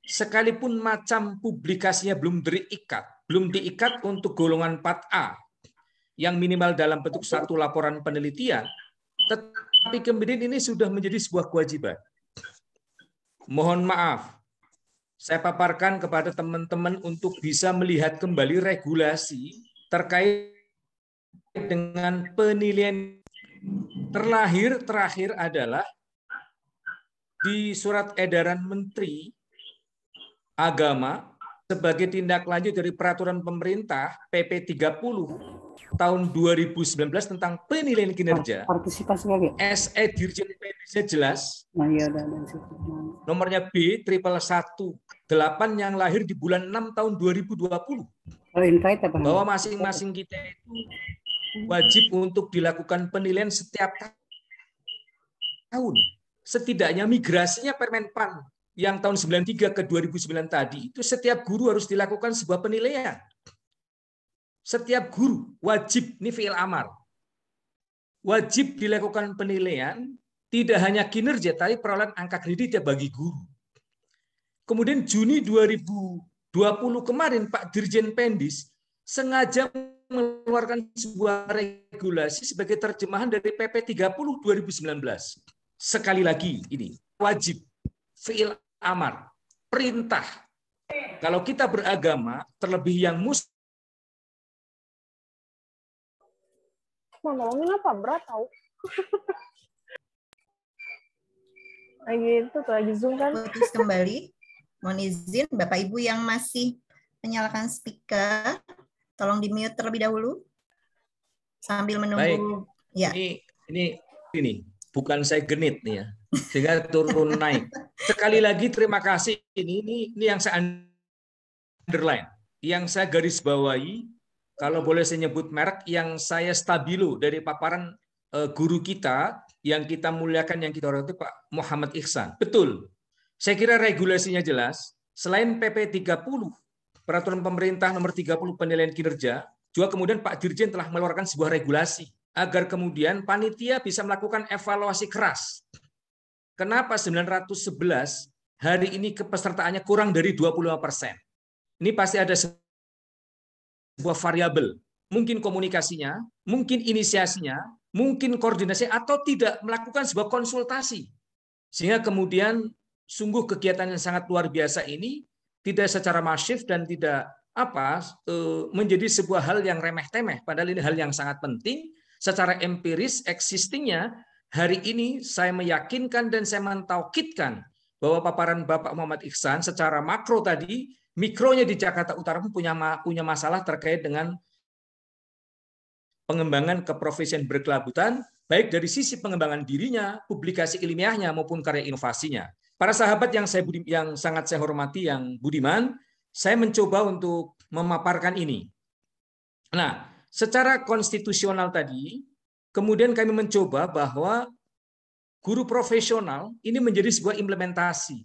sekalipun macam publikasinya belum diikat, belum diikat untuk golongan 4A yang minimal dalam bentuk satu laporan penelitian, tetapi kemudian ini sudah menjadi sebuah kewajiban. Mohon maaf, saya paparkan kepada teman-teman untuk bisa melihat kembali regulasi terkait dengan penilaian terlahir terakhir adalah di surat edaran Menteri Agama sebagai tindak lanjut dari peraturan pemerintah PP 30 tahun 2019 tentang penilaian kinerja. Partisipasi lagi. SE Dirjen PBC jelas. Nah, iya, dan, dan, Nomornya B triple 1 8 yang lahir di bulan 6 tahun 2020. Oh, invite apa? Bahwa masing-masing kita itu wajib untuk dilakukan penilaian setiap tahun. Setidaknya migrasinya Permenpan yang tahun 93 ke 2009 tadi itu setiap guru harus dilakukan sebuah penilaian. Setiap guru wajib ini fi'il amar. Wajib dilakukan penilaian tidak hanya kinerja tapi perolehan angka kreditnya bagi guru. Kemudian Juni 2020 kemarin Pak Dirjen Pendis sengaja mengeluarkan sebuah regulasi sebagai terjemahan dari PP 30 2019. Sekali lagi ini wajib fiil amar, perintah. Kalau kita beragama, terlebih yang muslim. Ngomongin apa berat tahu? (laughs) lagi itu lagi zoom kan? Putus kembali. Mohon izin Bapak Ibu yang masih menyalakan speaker, tolong di mute terlebih dahulu sambil menunggu. Baik. Ya. Ini ini ini bukan saya genit nih ya sehingga turun naik. Sekali lagi terima kasih ini ini, ini yang saya underline, yang saya garis bawahi kalau boleh saya nyebut merek yang saya stabilo dari paparan eh, guru kita yang kita muliakan yang kita hormati Pak Muhammad Ihsan. Betul. Saya kira regulasinya jelas. Selain PP 30 Peraturan Pemerintah Nomor 30 Penilaian Kinerja, juga kemudian Pak Dirjen telah mengeluarkan sebuah regulasi agar kemudian panitia bisa melakukan evaluasi keras kenapa 911 hari ini kepesertaannya kurang dari 25 persen. Ini pasti ada sebuah variabel. Mungkin komunikasinya, mungkin inisiasinya, mungkin koordinasi, atau tidak melakukan sebuah konsultasi. Sehingga kemudian sungguh kegiatan yang sangat luar biasa ini tidak secara masif dan tidak apa e, menjadi sebuah hal yang remeh-temeh padahal ini hal yang sangat penting secara empiris existingnya Hari ini saya meyakinkan dan saya mentaukitkan bahwa paparan Bapak Muhammad Iksan secara makro tadi, mikronya di Jakarta Utara pun punya punya masalah terkait dengan pengembangan keprofesian berkelabutan, baik dari sisi pengembangan dirinya, publikasi ilmiahnya maupun karya inovasinya. Para sahabat yang saya budi, yang sangat saya hormati yang budiman, saya mencoba untuk memaparkan ini. Nah, secara konstitusional tadi Kemudian kami mencoba bahwa guru profesional ini menjadi sebuah implementasi,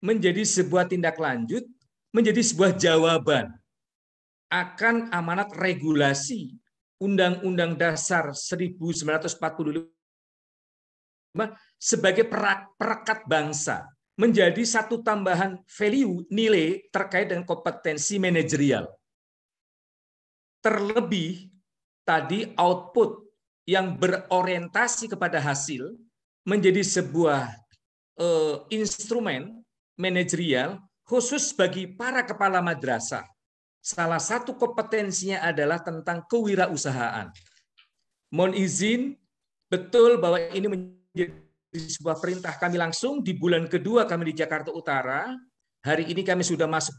menjadi sebuah tindak lanjut, menjadi sebuah jawaban akan amanat regulasi Undang-Undang Dasar 1945 sebagai perekat bangsa, menjadi satu tambahan value nilai terkait dengan kompetensi manajerial. Terlebih tadi output yang berorientasi kepada hasil menjadi sebuah uh, instrumen manajerial khusus bagi para kepala madrasah. Salah satu kompetensinya adalah tentang kewirausahaan. Mohon izin, betul bahwa ini menjadi sebuah perintah kami langsung di bulan kedua kami di Jakarta Utara. Hari ini kami sudah masuk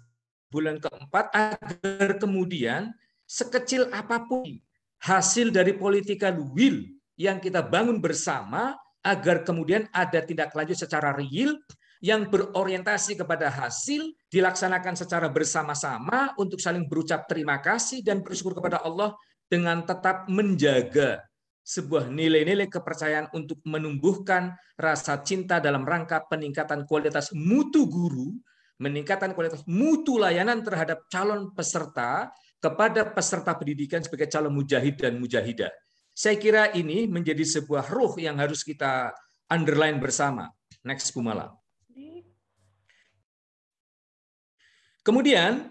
bulan keempat agar kemudian sekecil apapun hasil dari political will yang kita bangun bersama agar kemudian ada tindak lanjut secara real yang berorientasi kepada hasil dilaksanakan secara bersama-sama untuk saling berucap terima kasih dan bersyukur kepada Allah dengan tetap menjaga sebuah nilai-nilai kepercayaan untuk menumbuhkan rasa cinta dalam rangka peningkatan kualitas mutu guru, meningkatkan kualitas mutu layanan terhadap calon peserta kepada peserta pendidikan sebagai calon mujahid dan mujahidah. Saya kira ini menjadi sebuah ruh yang harus kita underline bersama. Next, malam Kemudian,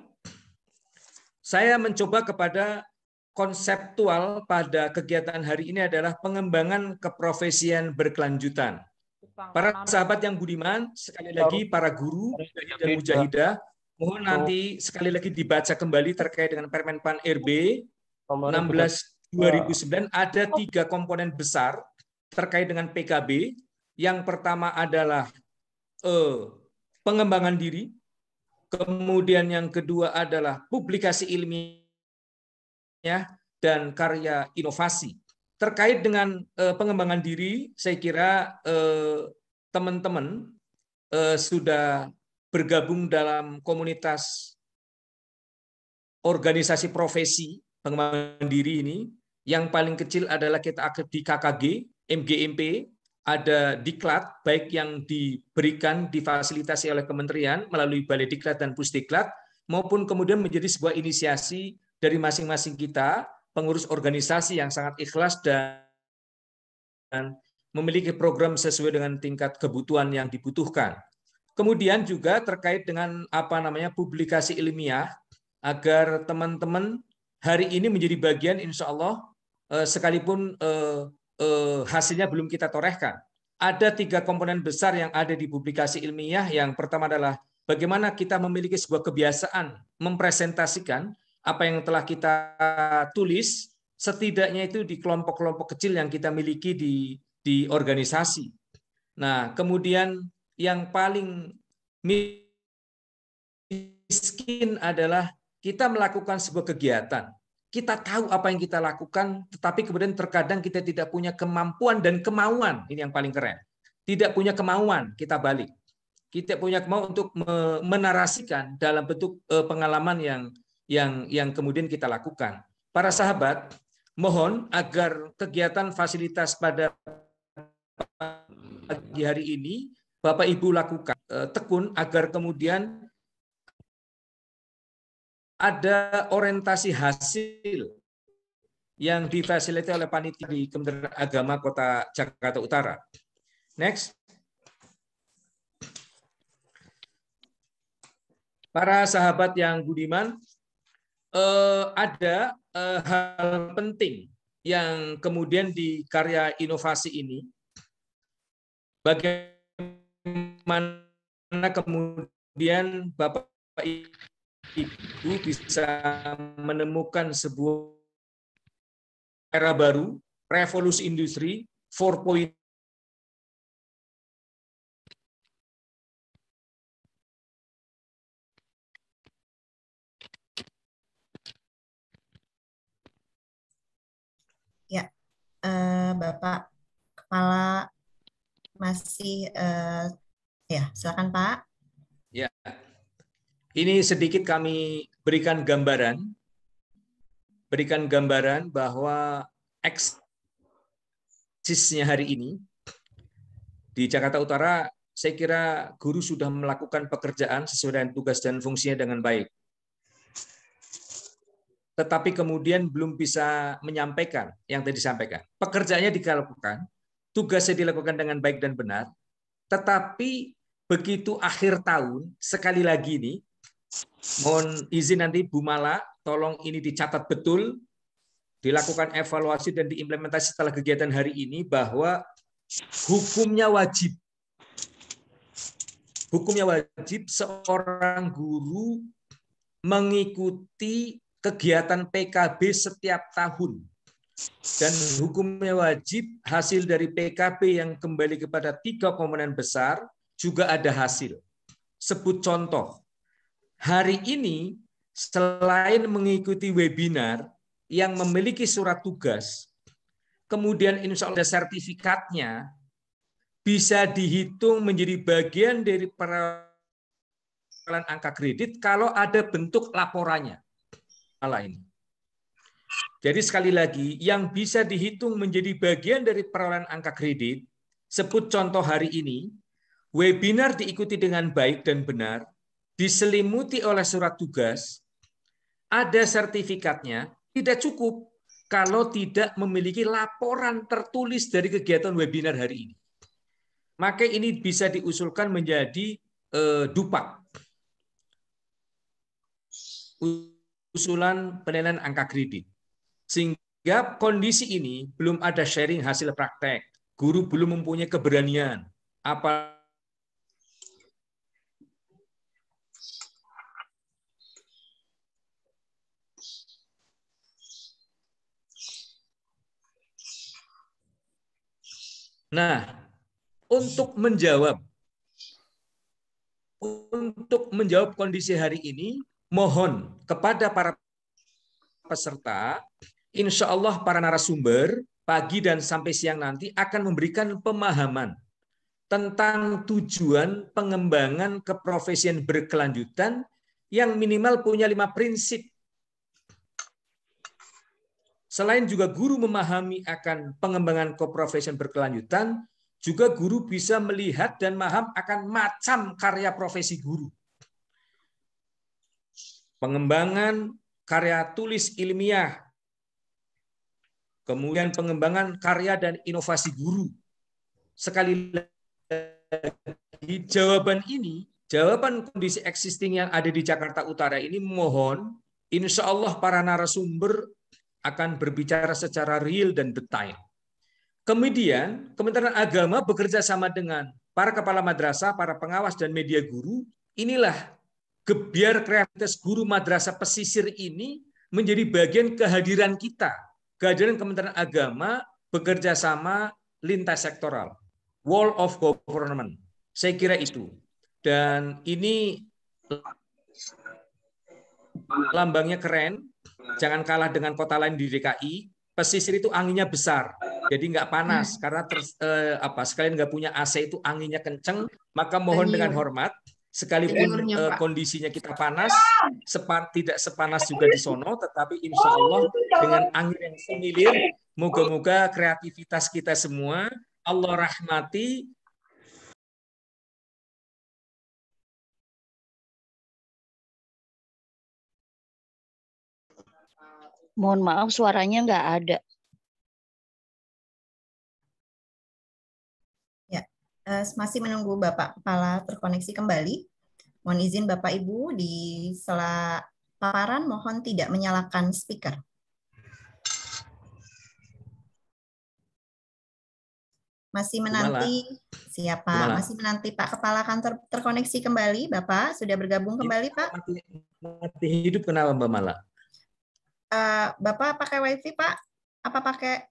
saya mencoba kepada konseptual pada kegiatan hari ini adalah pengembangan keprofesian berkelanjutan. Para sahabat yang budiman, sekali lagi para guru dan mujahidah, Mohon oh. nanti sekali lagi dibaca kembali terkait dengan Permen Pan RB 16 2009 ada tiga komponen besar terkait dengan PKB. Yang pertama adalah eh, pengembangan diri, kemudian yang kedua adalah publikasi ilmiah dan karya inovasi. Terkait dengan eh, pengembangan diri, saya kira teman eh, teman-teman eh, sudah bergabung dalam komunitas organisasi profesi pengembangan diri ini. Yang paling kecil adalah kita aktif di KKG, MGMP, ada diklat, baik yang diberikan, difasilitasi oleh kementerian melalui Balai Diklat dan Pusdiklat, maupun kemudian menjadi sebuah inisiasi dari masing-masing kita, pengurus organisasi yang sangat ikhlas dan memiliki program sesuai dengan tingkat kebutuhan yang dibutuhkan. Kemudian juga terkait dengan apa namanya publikasi ilmiah agar teman-teman hari ini menjadi bagian insya Allah eh, sekalipun eh, eh, hasilnya belum kita torehkan. Ada tiga komponen besar yang ada di publikasi ilmiah. Yang pertama adalah bagaimana kita memiliki sebuah kebiasaan mempresentasikan apa yang telah kita tulis setidaknya itu di kelompok-kelompok kecil yang kita miliki di di organisasi. Nah, kemudian yang paling miskin adalah kita melakukan sebuah kegiatan. Kita tahu apa yang kita lakukan, tetapi kemudian terkadang kita tidak punya kemampuan dan kemauan. Ini yang paling keren. Tidak punya kemauan, kita balik. Kita punya kemauan untuk menarasikan dalam bentuk eh, pengalaman yang yang yang kemudian kita lakukan. Para sahabat, mohon agar kegiatan fasilitas pada pagi hari ini Bapak Ibu lakukan eh, tekun agar kemudian ada orientasi hasil yang difasilitasi oleh panitia di Kementerian Agama Kota Jakarta Utara. Next. Para sahabat yang budiman, eh, ada eh, hal penting yang kemudian di karya inovasi ini, bagaimana bagaimana kemudian Bapak Ibu bisa menemukan sebuah era baru, revolusi industri 4.0 Ya, eh, Bapak Kepala masih uh, ya silakan Pak. Ya, ini sedikit kami berikan gambaran, berikan gambaran bahwa eksisnya hari ini di Jakarta Utara, saya kira guru sudah melakukan pekerjaan sesuai dengan tugas dan fungsinya dengan baik. Tetapi kemudian belum bisa menyampaikan yang tadi disampaikan. Pekerjaannya dilakukan, tugasnya dilakukan dengan baik dan benar, tetapi begitu akhir tahun, sekali lagi ini, mohon izin nanti Bu Mala, tolong ini dicatat betul, dilakukan evaluasi dan diimplementasi setelah kegiatan hari ini bahwa hukumnya wajib. Hukumnya wajib seorang guru mengikuti kegiatan PKB setiap tahun dan hukumnya wajib hasil dari PKP yang kembali kepada tiga komponen besar juga ada hasil. Sebut contoh, hari ini selain mengikuti webinar yang memiliki surat tugas, kemudian insya Allah sertifikatnya, bisa dihitung menjadi bagian dari peralatan angka kredit kalau ada bentuk laporannya. Alah ini. Jadi sekali lagi, yang bisa dihitung menjadi bagian dari perolehan angka kredit, sebut contoh hari ini, webinar diikuti dengan baik dan benar, diselimuti oleh surat tugas, ada sertifikatnya, tidak cukup kalau tidak memiliki laporan tertulis dari kegiatan webinar hari ini. Maka ini bisa diusulkan menjadi eh, dupak. Usulan penilaian angka kredit. Sehingga kondisi ini belum ada sharing hasil praktek. Guru belum mempunyai keberanian. Apa Nah, untuk menjawab untuk menjawab kondisi hari ini, mohon kepada para peserta insya Allah para narasumber pagi dan sampai siang nanti akan memberikan pemahaman tentang tujuan pengembangan keprofesian berkelanjutan yang minimal punya lima prinsip. Selain juga guru memahami akan pengembangan keprofesian berkelanjutan, juga guru bisa melihat dan maham akan macam karya profesi guru. Pengembangan karya tulis ilmiah kemudian pengembangan karya dan inovasi guru. Sekali lagi, jawaban ini, jawaban kondisi existing yang ada di Jakarta Utara ini mohon, insya Allah para narasumber akan berbicara secara real dan detail. Kemudian, Kementerian Agama bekerja sama dengan para kepala madrasah, para pengawas, dan media guru. Inilah gebiar kreativitas guru madrasah pesisir ini menjadi bagian kehadiran kita Kehadiran Kementerian Agama bekerja sama lintas sektoral, wall of government. Saya kira itu. Dan ini lambangnya keren, jangan kalah dengan kota lain di DKI. Pesisir itu anginnya besar, jadi nggak panas hmm. karena ter, eh, apa sekalian nggak punya AC itu anginnya kenceng. Maka mohon dengan hormat sekalipun uh, kondisinya kita panas, ah! sepa, tidak sepanas juga di sono, tetapi insya Allah dengan angin yang semilir, moga-moga kreativitas kita semua Allah rahmati. Mohon maaf suaranya nggak ada. Eh, masih menunggu Bapak Kepala terkoneksi kembali. Mohon izin Bapak Ibu di sela paparan mohon tidak menyalakan speaker. Masih menanti siapa? Masih menanti Pak Kepala Kantor terkoneksi kembali, Bapak sudah bergabung kembali, Pak. Mati, mati hidup kenapa, Mbak Mala? Uh, Bapak pakai WiFi, Pak? Apa pakai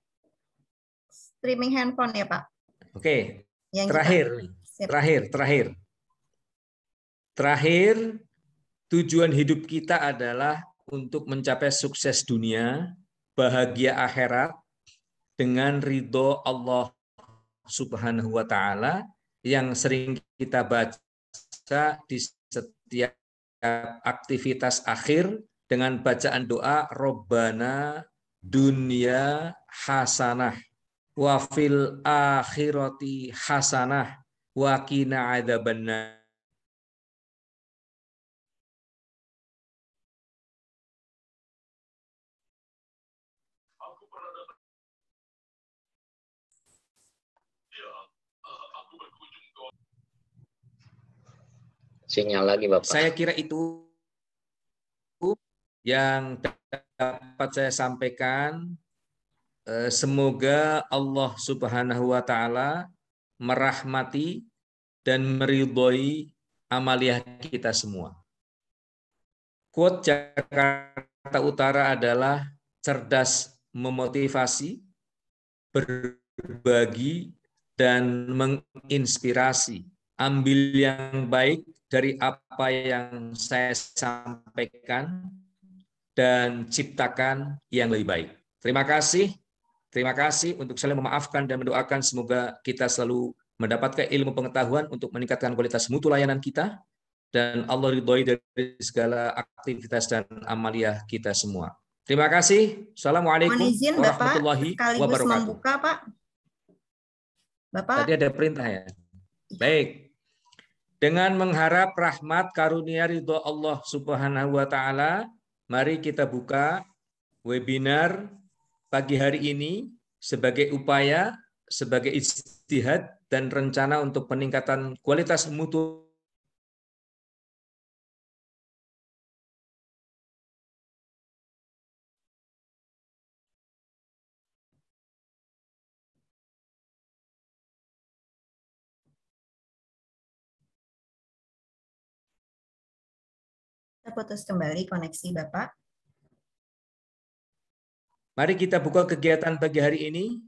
streaming handphone ya, Pak? Oke, yang terakhir, kita... terakhir, terakhir. Terakhir, tujuan hidup kita adalah untuk mencapai sukses dunia, bahagia akhirat dengan ridho Allah Subhanahu wa taala yang sering kita baca di setiap aktivitas akhir dengan bacaan doa Robbana dunia hasanah wa fil akhirati hasanah wa qina benar. sinyal lagi Bapak. Saya kira itu yang dapat saya sampaikan. Eh, semoga Allah Subhanahu wa taala merahmati dan meridhoi amaliah ya kita semua. Quote Jakarta Utara adalah cerdas memotivasi, berbagi dan menginspirasi. Ambil yang baik dari apa yang saya sampaikan dan ciptakan yang lebih baik. Terima kasih. Terima kasih untuk saling memaafkan dan mendoakan semoga kita selalu mendapatkan ilmu pengetahuan untuk meningkatkan kualitas mutu layanan kita dan Allah ridhoi dari segala aktivitas dan amalia kita semua. Terima kasih. Assalamualaikum izin, warahmatullahi Bapak, wabarakatuh. membuka, Pak. Bapak. Tadi ada perintah ya. Baik. Dengan mengharap rahmat karunia ridho Allah Subhanahu wa taala, mari kita buka webinar pagi hari ini sebagai upaya, sebagai istihad dan rencana untuk peningkatan kualitas mutu putus kembali koneksi Bapak. Mari kita buka kegiatan pagi hari ini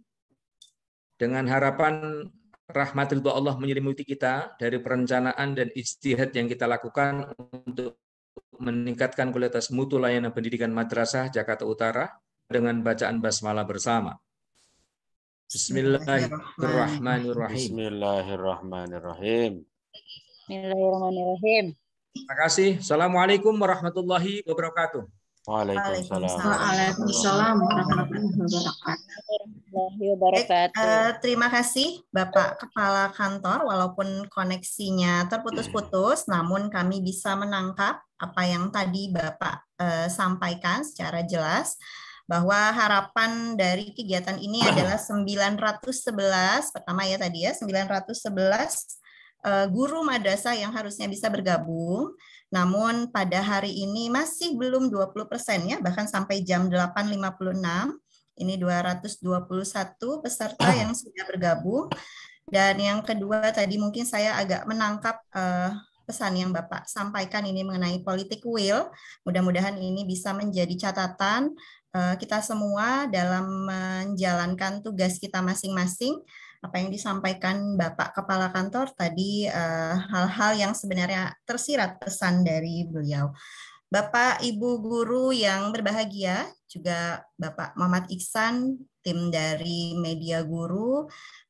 dengan harapan rahmat ridho Allah menyelimuti kita dari perencanaan dan istihad yang kita lakukan untuk meningkatkan kualitas mutu layanan pendidikan madrasah Jakarta Utara dengan bacaan basmalah bersama. Bismillahirrahmanirrahim. Bismillahirrahmanirrahim. Bismillahirrahmanirrahim. Terima kasih. Assalamualaikum warahmatullahi wabarakatuh. Waalaikumsalam. Waalaikumsalam eh, eh, terima kasih Bapak Kepala Kantor walaupun koneksinya terputus-putus namun kami bisa menangkap apa yang tadi Bapak uh, sampaikan secara jelas bahwa harapan dari kegiatan ini adalah 911 pertama ya tadi ya 911 uh, guru madrasah yang harusnya bisa bergabung namun pada hari ini masih belum 20% ya, bahkan sampai jam 8.56 ini 221 peserta yang ah. sudah bergabung. Dan yang kedua tadi mungkin saya agak menangkap uh, pesan yang Bapak sampaikan ini mengenai politik will. Mudah-mudahan ini bisa menjadi catatan uh, kita semua dalam menjalankan tugas kita masing-masing apa yang disampaikan Bapak Kepala Kantor tadi eh, hal-hal yang sebenarnya tersirat pesan dari beliau. Bapak Ibu guru yang berbahagia, juga Bapak Muhammad Iksan, tim dari Media Guru,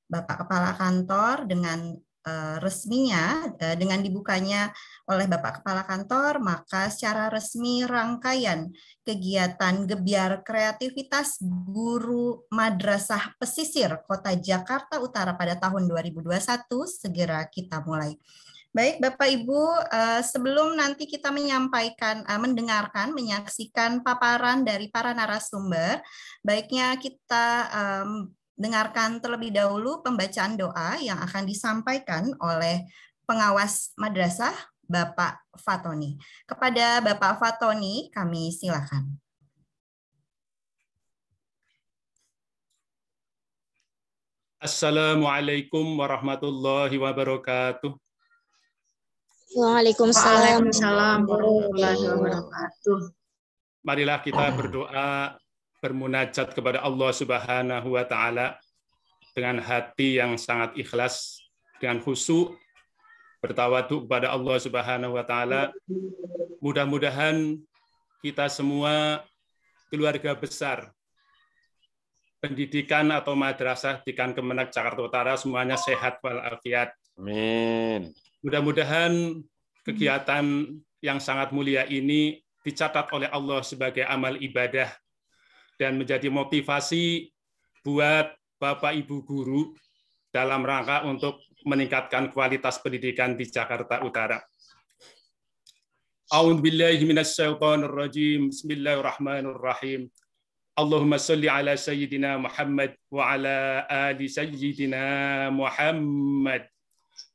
Bapak Kepala Kantor dengan Eh, resminya eh, dengan dibukanya oleh Bapak Kepala Kantor, maka secara resmi rangkaian kegiatan Gebiar Kreativitas Guru Madrasah Pesisir Kota Jakarta Utara pada tahun 2021 segera kita mulai. Baik, Bapak Ibu, eh, sebelum nanti kita menyampaikan, mendengarkan, menyaksikan paparan dari para narasumber, baiknya kita dengarkan terlebih dahulu pembacaan doa yang akan disampaikan oleh pengawas madrasah Bapak Fatoni. Kepada Bapak Fatoni kami silakan. Assalamualaikum warahmatullahi wabarakatuh. Waalaikumsalam warahmatullahi wabarakatuh. Marilah kita berdoa bermunajat kepada Allah Subhanahu wa taala dengan hati yang sangat ikhlas, dengan khusyuk, bertawaduk kepada Allah Subhanahu wa taala. Mudah-mudahan kita semua keluarga besar pendidikan atau madrasah di Kan Kemenak Jakarta Utara semuanya sehat walafiat. Amin. Mudah-mudahan kegiatan yang sangat mulia ini dicatat oleh Allah sebagai amal ibadah dan menjadi motivasi buat Bapak Ibu guru dalam rangka untuk meningkatkan kualitas pendidikan di Jakarta Utara. A'udzu billahi minasyaitonir rajim. Bismillahirrahmanirrahim. Allahumma shalli ala sayyidina Muhammad wa ala ali sayyidina Muhammad.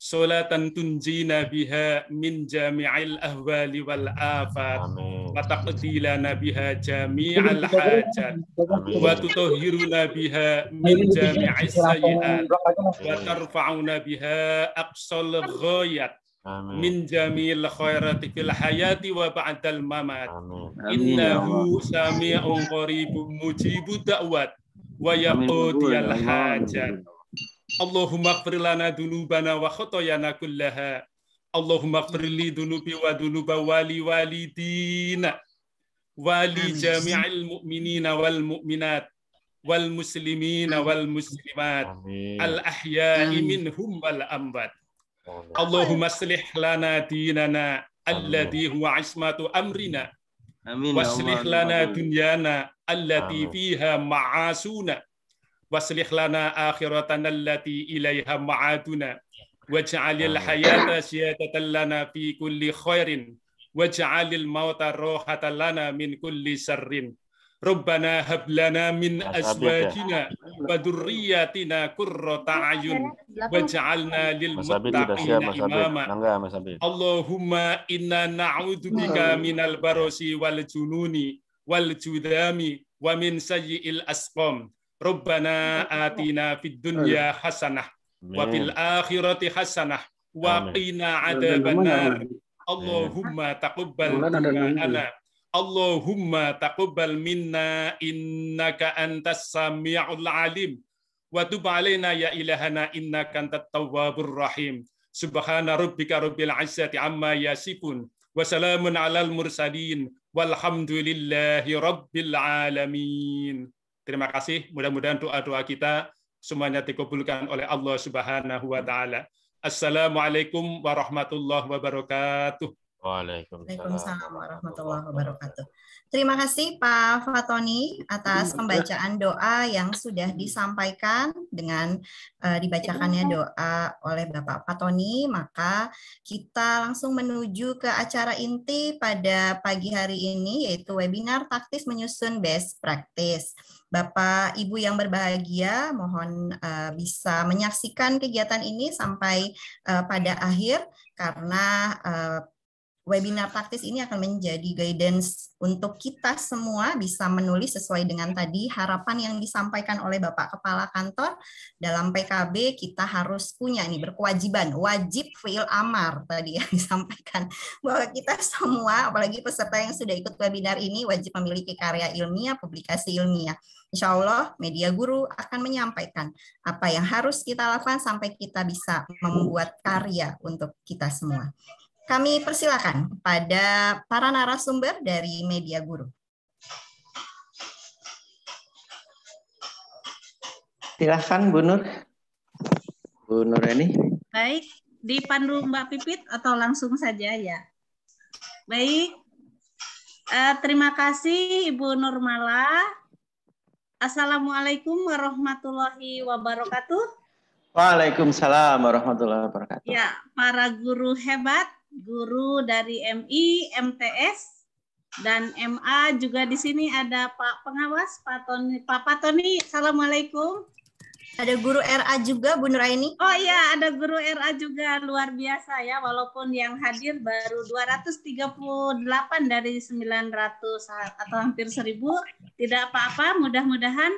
Solatan tunjina biha min jami'il ahwali wal afat wa taqdilana biha jami'al hajat wa tutahhiruna biha min jami'is sayyi'at wa tarfa'una biha aqsal ghayat min jamil khairati fil hayati wa ba'dal mamat innahu sami'un qaribun mujibu da'wat wa yaqudiyal hajat Allahumma gfir lana dunubana wa khotoyana kullaha. Allahumma gfir li dunubi wa dunuba walidina. walijami' jami'il mu'minina wal mu'minat. Wal muslimina wal muslimat. Al ahya'i minhum wal amwat. Allahumma aslih lana dinana. Alladhi huwa ismatu amrina. Amin. Ya lana dunyana. Allati fiha ma'asuna waslih lana akhiratana allati ma'aduna ya. waj'alil ah. hayata ziyadatan lana fi khairin waj'alil mauta rohatan lana min kulli syarrin Rabbana hab min nah, ya. azwajina wa nah, dzurriyyatina qurrata nah, waj'alna lil muttaqina imama. Allahumma inna na'udzubika minal barosi wal jununi wal judami wa min Rabbana atina fid dunya hasanah wa fil akhirati hasanah wa qina adzabannar. Allahumma taqabbal minna, Allahumma taqabbal minna innaka antas samiul alim. Wa tub alaina ya ilahana innaka antat tawwabur rahim. Subhana rabbika rabbil izzati amma yasifun. Wa salamun alal mursalin. Walhamdulillahi rabbil alamin. Terima kasih. Mudah-mudahan doa-doa kita semuanya dikabulkan oleh Allah Subhanahu wa taala. Assalamualaikum warahmatullahi wabarakatuh. Waalaikumsalam, warahmatullahi wabarakatuh. Terima kasih Pak Fatoni atas iya, pembacaan doa yang sudah hmm. disampaikan dengan uh, dibacakannya iya. doa oleh Bapak Fatoni. Maka kita langsung menuju ke acara inti pada pagi hari ini yaitu webinar taktis menyusun best practice. Bapak Ibu yang berbahagia, mohon uh, bisa menyaksikan kegiatan ini sampai uh, pada akhir karena uh, webinar praktis ini akan menjadi guidance untuk kita semua bisa menulis sesuai dengan tadi harapan yang disampaikan oleh Bapak Kepala Kantor dalam PKB kita harus punya nih berkewajiban wajib fail amar tadi yang (laughs) disampaikan bahwa kita semua apalagi peserta yang sudah ikut webinar ini wajib memiliki karya ilmiah publikasi ilmiah Insya Allah media guru akan menyampaikan apa yang harus kita lakukan sampai kita bisa membuat karya untuk kita semua. Kami persilakan kepada para narasumber dari Media Guru. Silakan Bu Nur. Bu Nureni. Baik, dipandu Mbak Pipit atau langsung saja ya? Baik, uh, terima kasih Ibu Nurmala. Assalamualaikum warahmatullahi wabarakatuh. Waalaikumsalam warahmatullahi wabarakatuh. Ya, para guru hebat guru dari MI, MTS, dan MA juga di sini ada Pak Pengawas, Pak Tony. Pak, Pak Tony, Assalamualaikum. Ada guru RA juga, Bu Nuraini. Oh iya, ada guru RA juga. Luar biasa ya, walaupun yang hadir baru 238 dari 900 atau hampir 1000. Tidak apa-apa, mudah-mudahan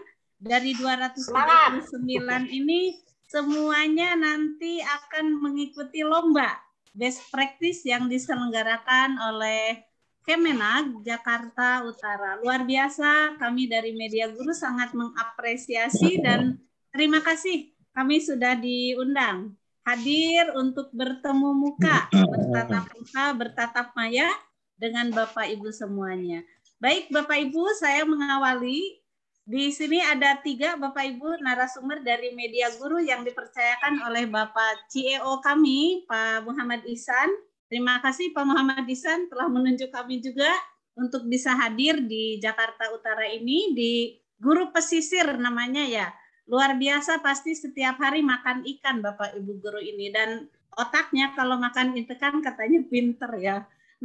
dari 239 ini semuanya nanti akan mengikuti lomba best practice yang diselenggarakan oleh Kemenag Jakarta Utara. Luar biasa, kami dari Media Guru sangat mengapresiasi dan terima kasih kami sudah diundang hadir untuk bertemu muka, bertatap muka, bertatap maya dengan Bapak Ibu semuanya. Baik Bapak Ibu, saya mengawali di sini ada tiga Bapak Ibu narasumber dari media guru yang dipercayakan oleh Bapak CEO kami, Pak Muhammad Isan. Terima kasih Pak Muhammad Isan telah menunjuk kami juga untuk bisa hadir di Jakarta Utara ini di Guru Pesisir namanya ya. Luar biasa pasti setiap hari makan ikan Bapak Ibu guru ini dan otaknya kalau makan ikan katanya pinter ya.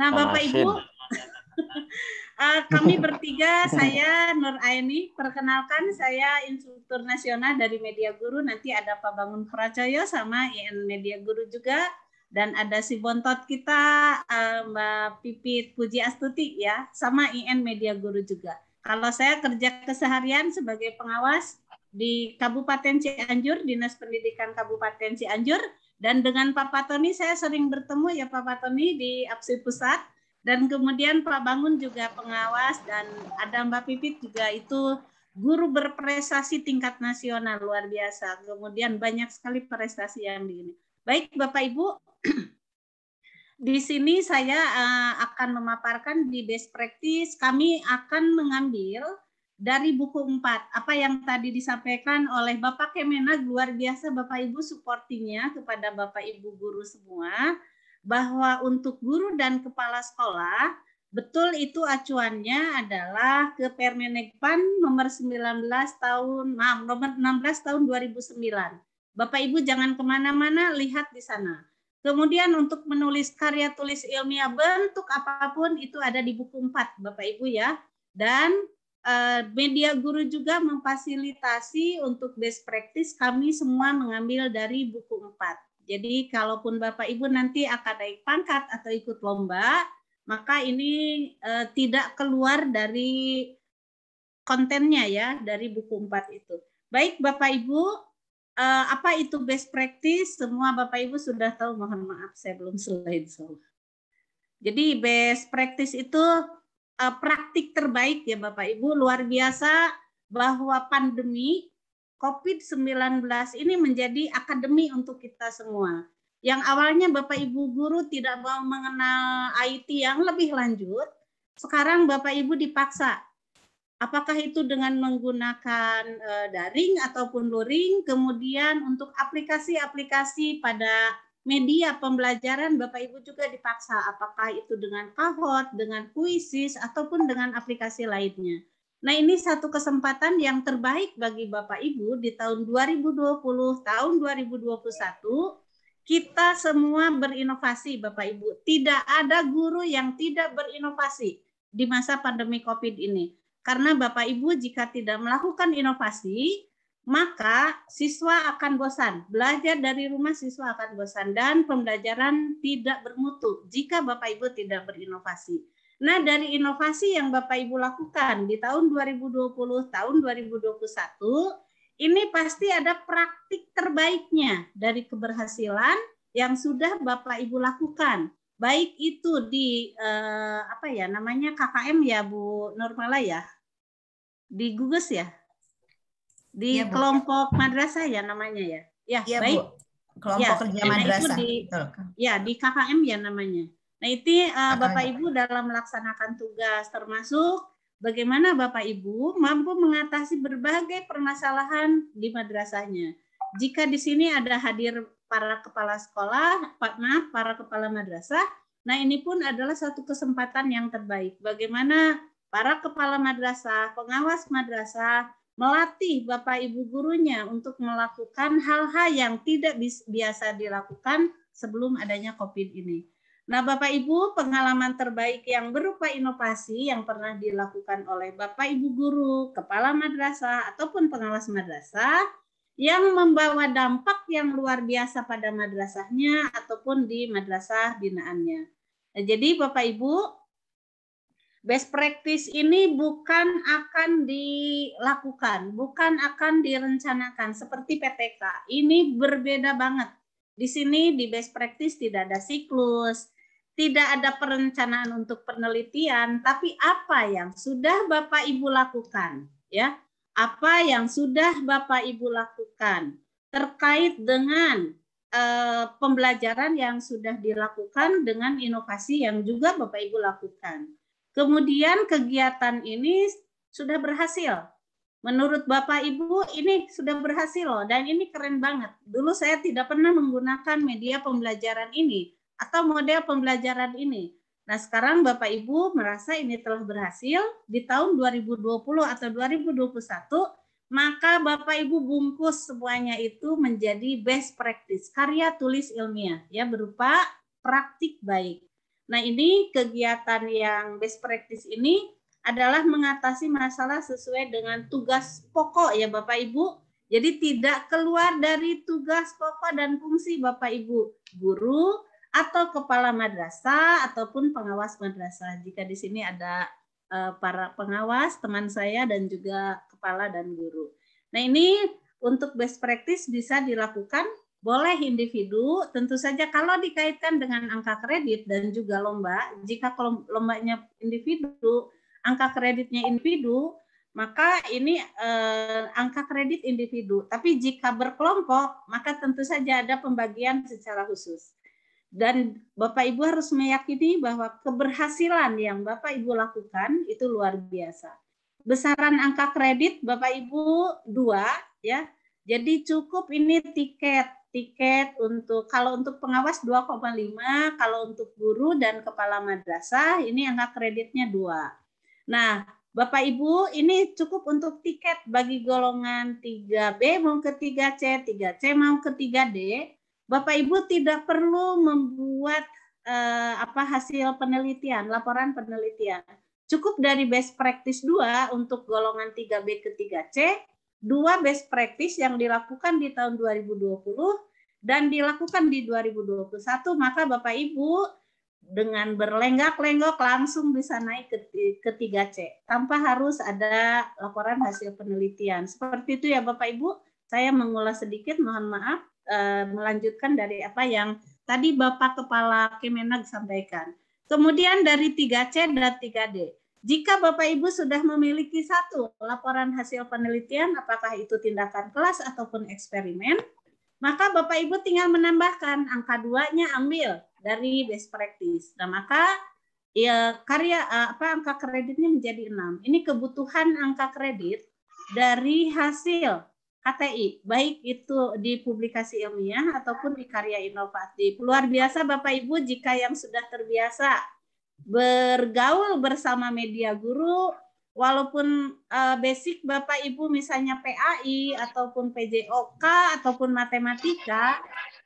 Nah Bapak Ibu (laughs) Uh, kami (laughs) bertiga, saya Nur Aini. Perkenalkan, saya instruktur nasional dari Media Guru. Nanti ada Pak Bangun Pracoyo sama IN Media Guru juga. Dan ada si bontot kita, uh, Mbak Pipit Puji Astuti ya, sama IN Media Guru juga. Kalau saya kerja keseharian sebagai pengawas di Kabupaten Cianjur, Dinas Pendidikan Kabupaten Cianjur, dan dengan Pak Patoni saya sering bertemu ya Pak Patoni di APSI Pusat dan kemudian Pak Bangun juga pengawas dan ada Mbak Pipit juga itu guru berprestasi tingkat nasional luar biasa. Kemudian banyak sekali prestasi yang di ini. Baik Bapak Ibu, (clears throat) di sini saya eh, akan memaparkan di best practice kami akan mengambil dari buku 4 apa yang tadi disampaikan oleh Bapak Kemenag luar biasa Bapak Ibu supportingnya kepada Bapak Ibu guru semua bahwa untuk guru dan kepala sekolah betul itu acuannya adalah ke Permenekpan nomor 19 tahun maaf nomor 16 tahun 2009. Bapak Ibu jangan kemana-mana lihat di sana. Kemudian untuk menulis karya tulis ilmiah bentuk apapun itu ada di buku 4 Bapak Ibu ya. Dan eh, media guru juga memfasilitasi untuk best practice kami semua mengambil dari buku 4. Jadi kalaupun Bapak Ibu nanti akan naik pangkat atau ikut lomba, maka ini e, tidak keluar dari kontennya ya, dari buku 4 itu. Baik Bapak Ibu, e, apa itu best practice? Semua Bapak Ibu sudah tahu, mohon maaf saya belum slide. So. Jadi best practice itu e, praktik terbaik ya Bapak Ibu, luar biasa bahwa pandemi COVID-19 ini menjadi akademi untuk kita semua. Yang awalnya Bapak Ibu guru tidak mau mengenal IT yang lebih lanjut, sekarang Bapak Ibu dipaksa. Apakah itu dengan menggunakan eh, daring ataupun luring, kemudian untuk aplikasi-aplikasi pada media pembelajaran Bapak Ibu juga dipaksa. Apakah itu dengan kahot, dengan kuisis, ataupun dengan aplikasi lainnya. Nah, ini satu kesempatan yang terbaik bagi Bapak Ibu di tahun 2020, tahun 2021 kita semua berinovasi Bapak Ibu. Tidak ada guru yang tidak berinovasi di masa pandemi Covid ini. Karena Bapak Ibu jika tidak melakukan inovasi, maka siswa akan bosan. Belajar dari rumah siswa akan bosan dan pembelajaran tidak bermutu jika Bapak Ibu tidak berinovasi. Nah, dari inovasi yang Bapak Ibu lakukan di tahun 2020, tahun 2021, ini pasti ada praktik terbaiknya dari keberhasilan yang sudah Bapak Ibu lakukan. Baik itu di eh, apa ya namanya KKM ya Bu Normala ya. Di Gugus ya. Di ya, kelompok madrasah ya namanya ya. Ya, ya baik. Bu. Kelompok ya, kerja nah, madrasah. ya, di KKM ya namanya. Nah, itu uh, Bapak Ibu dalam melaksanakan tugas termasuk bagaimana Bapak Ibu mampu mengatasi berbagai permasalahan di madrasahnya. Jika di sini ada hadir para kepala sekolah, Pak maaf, para kepala madrasah, nah ini pun adalah satu kesempatan yang terbaik. Bagaimana para kepala madrasah, pengawas madrasah, melatih Bapak Ibu gurunya untuk melakukan hal-hal yang tidak biasa dilakukan sebelum adanya COVID ini. Nah, Bapak Ibu, pengalaman terbaik yang berupa inovasi yang pernah dilakukan oleh Bapak Ibu guru, kepala madrasah ataupun pengawas madrasah yang membawa dampak yang luar biasa pada madrasahnya ataupun di madrasah binaannya. Nah, jadi Bapak Ibu, best practice ini bukan akan dilakukan, bukan akan direncanakan seperti PTK. Ini berbeda banget. Di sini di best practice tidak ada siklus, tidak ada perencanaan untuk penelitian, tapi apa yang sudah Bapak Ibu lakukan, ya? Apa yang sudah Bapak Ibu lakukan terkait dengan eh, pembelajaran yang sudah dilakukan dengan inovasi yang juga Bapak Ibu lakukan. Kemudian kegiatan ini sudah berhasil. Menurut Bapak Ibu ini sudah berhasil loh dan ini keren banget. Dulu saya tidak pernah menggunakan media pembelajaran ini atau model pembelajaran ini. Nah, sekarang Bapak Ibu merasa ini telah berhasil di tahun 2020 atau 2021, maka Bapak Ibu bungkus semuanya itu menjadi best practice, karya tulis ilmiah ya berupa praktik baik. Nah, ini kegiatan yang best practice ini adalah mengatasi masalah sesuai dengan tugas pokok ya Bapak Ibu. Jadi tidak keluar dari tugas pokok dan fungsi Bapak Ibu. Guru atau kepala madrasah ataupun pengawas madrasah. Jika di sini ada eh, para pengawas, teman saya dan juga kepala dan guru. Nah, ini untuk best practice bisa dilakukan boleh individu, tentu saja kalau dikaitkan dengan angka kredit dan juga lomba, jika lombanya individu, angka kreditnya individu, maka ini eh, angka kredit individu. Tapi jika berkelompok, maka tentu saja ada pembagian secara khusus dan Bapak Ibu harus meyakini bahwa keberhasilan yang Bapak Ibu lakukan itu luar biasa. Besaran angka kredit Bapak Ibu dua ya. Jadi cukup ini tiket tiket untuk kalau untuk pengawas 2,5, kalau untuk guru dan kepala madrasah ini angka kreditnya dua. Nah, Bapak Ibu ini cukup untuk tiket bagi golongan 3B mau ke 3C, 3C mau ke 3D Bapak Ibu tidak perlu membuat eh, apa hasil penelitian, laporan penelitian. Cukup dari best practice 2 untuk golongan 3B ke 3C, dua best practice yang dilakukan di tahun 2020 dan dilakukan di 2021, maka Bapak Ibu dengan berlenggak-lenggok langsung bisa naik ke, ke 3C tanpa harus ada laporan hasil penelitian. Seperti itu ya Bapak Ibu, saya mengulas sedikit mohon maaf. Eh, melanjutkan dari apa yang tadi Bapak Kepala Kemenag sampaikan. Kemudian dari 3C dan 3D. Jika Bapak Ibu sudah memiliki satu laporan hasil penelitian, apakah itu tindakan kelas ataupun eksperimen, maka Bapak Ibu tinggal menambahkan angka duanya ambil dari best practice. Nah, maka ya karya eh, apa angka kreditnya menjadi enam. Ini kebutuhan angka kredit dari hasil KTI, baik itu di publikasi ilmiah ataupun di karya inovatif. Luar biasa Bapak Ibu jika yang sudah terbiasa bergaul bersama media guru, walaupun eh, basic Bapak Ibu misalnya PAI ataupun PJOK ataupun matematika,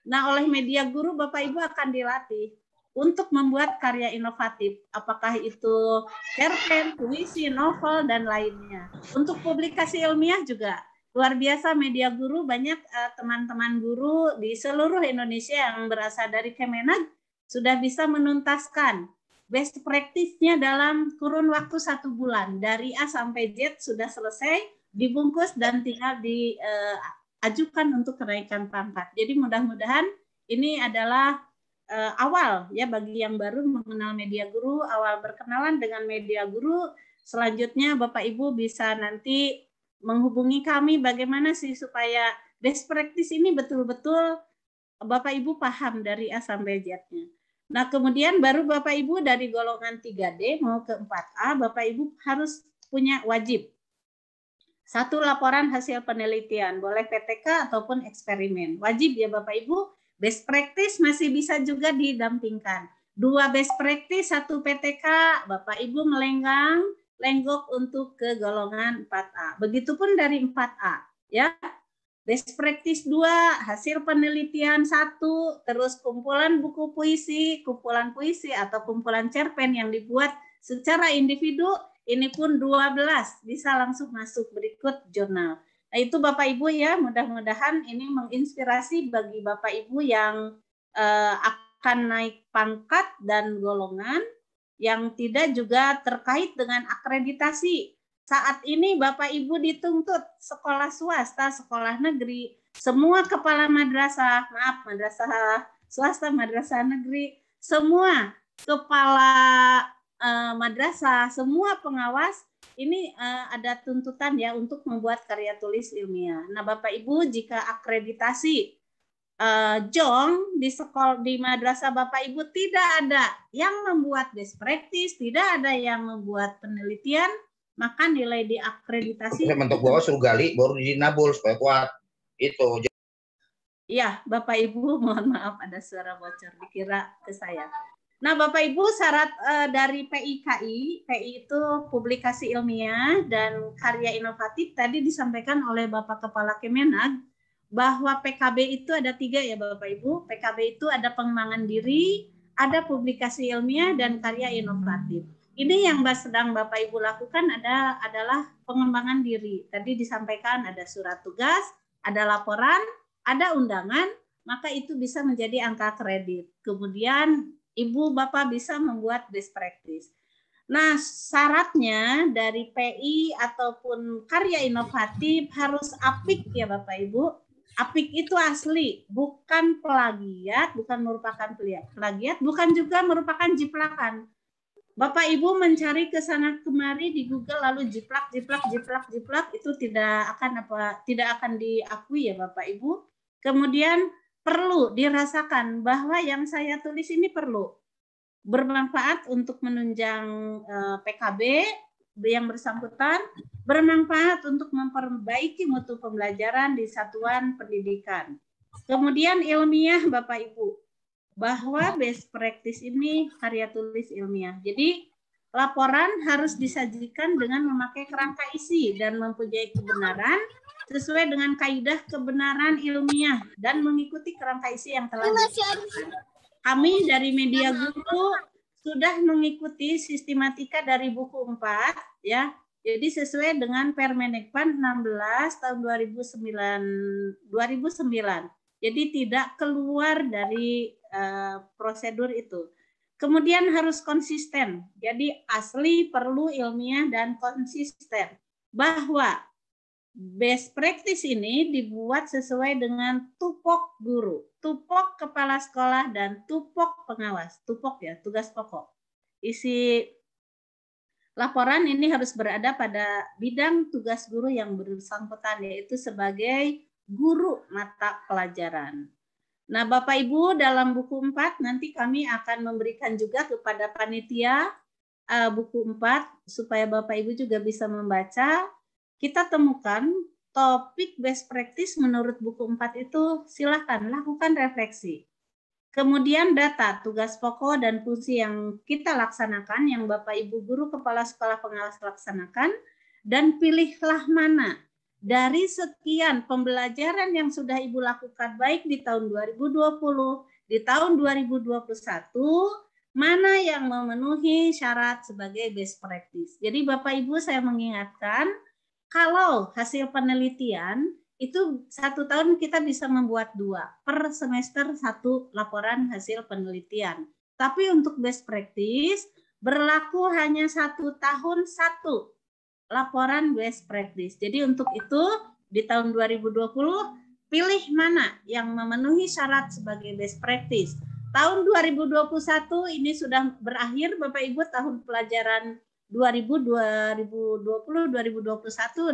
nah oleh media guru Bapak Ibu akan dilatih untuk membuat karya inovatif, apakah itu cerpen, puisi, novel, dan lainnya. Untuk publikasi ilmiah juga luar biasa media guru banyak eh, teman-teman uh, guru di seluruh Indonesia yang berasal dari Kemenag sudah bisa menuntaskan best practice-nya dalam kurun waktu satu bulan dari A sampai Z sudah selesai dibungkus dan tinggal diajukan eh, uh, untuk kenaikan pangkat. Jadi mudah-mudahan ini adalah uh, awal ya bagi yang baru mengenal media guru, awal berkenalan dengan media guru. Selanjutnya Bapak Ibu bisa nanti menghubungi kami bagaimana sih supaya best practice ini betul-betul Bapak Ibu paham dari A sampai Z-nya. Nah, kemudian baru Bapak Ibu dari golongan 3D mau ke 4A, Bapak Ibu harus punya wajib. Satu laporan hasil penelitian, boleh PTK ataupun eksperimen. Wajib ya Bapak Ibu, best practice masih bisa juga didampingkan. Dua best practice, satu PTK, Bapak Ibu melenggang, lenggok untuk ke golongan 4A. Begitupun dari 4A, ya. Best practice 2, hasil penelitian 1, terus kumpulan buku puisi, kumpulan puisi atau kumpulan cerpen yang dibuat secara individu, ini pun 12 bisa langsung masuk berikut jurnal. Nah, itu Bapak Ibu ya, mudah-mudahan ini menginspirasi bagi Bapak Ibu yang uh, akan naik pangkat dan golongan yang tidak juga terkait dengan akreditasi. Saat ini Bapak Ibu dituntut sekolah swasta, sekolah negeri, semua kepala madrasah, maaf madrasah swasta, madrasah negeri, semua kepala eh, madrasah, semua pengawas ini eh, ada tuntutan ya untuk membuat karya tulis ilmiah. Nah Bapak Ibu jika akreditasi uh, jong di sekolah di madrasah Bapak Ibu tidak ada yang membuat best practice, tidak ada yang membuat penelitian, maka nilai diakreditasi Ya, mentok bawah suruh gali baru dinabul supaya kuat. Itu. Iya, Bapak Ibu (laughs) mohon maaf ada suara bocor dikira ke saya. Nah, Bapak Ibu syarat uh, dari PIKI, PI itu publikasi ilmiah dan karya inovatif tadi disampaikan oleh Bapak Kepala Kemenag bahwa PKB itu ada tiga ya Bapak Ibu. PKB itu ada pengembangan diri, ada publikasi ilmiah dan karya inovatif. Ini yang sedang Bapak Ibu lakukan ada adalah pengembangan diri. Tadi disampaikan ada surat tugas, ada laporan, ada undangan, maka itu bisa menjadi angka kredit. Kemudian Ibu Bapak bisa membuat best practice. Nah, syaratnya dari PI ataupun karya inovatif harus apik ya Bapak Ibu. Apik itu asli, bukan plagiat, bukan merupakan plagiat, bukan juga merupakan jiplakan. Bapak Ibu mencari ke sana kemari di Google lalu jiplak jiplak jiplak jiplak itu tidak akan apa tidak akan diakui ya Bapak Ibu. Kemudian perlu dirasakan bahwa yang saya tulis ini perlu bermanfaat untuk menunjang eh, PKB, yang bersangkutan bermanfaat untuk memperbaiki mutu pembelajaran di satuan pendidikan. Kemudian ilmiah Bapak Ibu, bahwa best practice ini karya tulis ilmiah. Jadi laporan harus disajikan dengan memakai kerangka isi dan mempunyai kebenaran sesuai dengan kaidah kebenaran ilmiah dan mengikuti kerangka isi yang telah kami dari media guru sudah mengikuti sistematika dari buku 4 ya. Jadi sesuai dengan Permenekpan 16 tahun 2009 2009. Jadi tidak keluar dari uh, prosedur itu. Kemudian harus konsisten. Jadi asli perlu ilmiah dan konsisten bahwa Best practice ini dibuat sesuai dengan tupok guru, tupok kepala sekolah, dan tupok pengawas. Tupok ya, tugas pokok. Isi laporan ini harus berada pada bidang tugas guru yang bersangkutan, yaitu sebagai guru mata pelajaran. Nah, Bapak Ibu dalam buku 4 nanti kami akan memberikan juga kepada panitia eh, buku 4 supaya Bapak Ibu juga bisa membaca kita temukan topik best practice menurut buku 4 itu silahkan lakukan refleksi. Kemudian data, tugas pokok dan fungsi yang kita laksanakan, yang Bapak Ibu Guru Kepala Sekolah Pengawas laksanakan, dan pilihlah mana dari sekian pembelajaran yang sudah Ibu lakukan baik di tahun 2020, di tahun 2021, mana yang memenuhi syarat sebagai best practice. Jadi Bapak Ibu saya mengingatkan, kalau hasil penelitian itu satu tahun kita bisa membuat dua per semester satu laporan hasil penelitian. Tapi untuk best practice berlaku hanya satu tahun satu laporan best practice. Jadi untuk itu di tahun 2020 pilih mana yang memenuhi syarat sebagai best practice. Tahun 2021 ini sudah berakhir Bapak Ibu tahun pelajaran 2020, 2021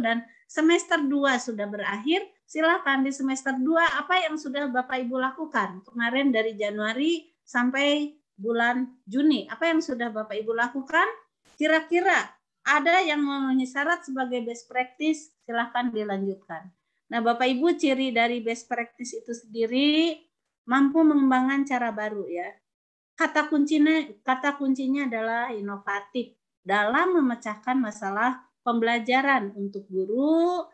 dan semester 2 sudah berakhir. Silakan di semester 2 apa yang sudah Bapak Ibu lakukan kemarin dari Januari sampai bulan Juni. Apa yang sudah Bapak Ibu lakukan? Kira-kira ada yang memenuhi syarat sebagai best practice, silakan dilanjutkan. Nah, Bapak Ibu ciri dari best practice itu sendiri mampu mengembangkan cara baru ya. Kata kuncinya kata kuncinya adalah inovatif dalam memecahkan masalah pembelajaran untuk guru,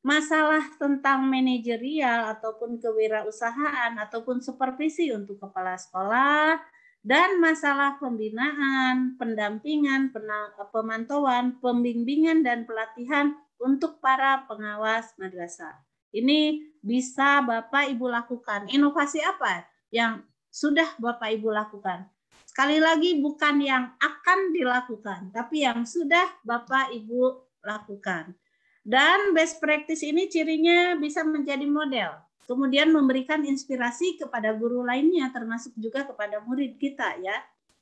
masalah tentang manajerial ataupun kewirausahaan ataupun supervisi untuk kepala sekolah, dan masalah pembinaan, pendampingan, pemantauan, pembimbingan, dan pelatihan untuk para pengawas madrasah. Ini bisa Bapak Ibu lakukan. Inovasi apa yang sudah Bapak Ibu lakukan? Sekali lagi bukan yang akan dilakukan, tapi yang sudah Bapak Ibu lakukan. Dan best practice ini cirinya bisa menjadi model, kemudian memberikan inspirasi kepada guru lainnya termasuk juga kepada murid kita ya.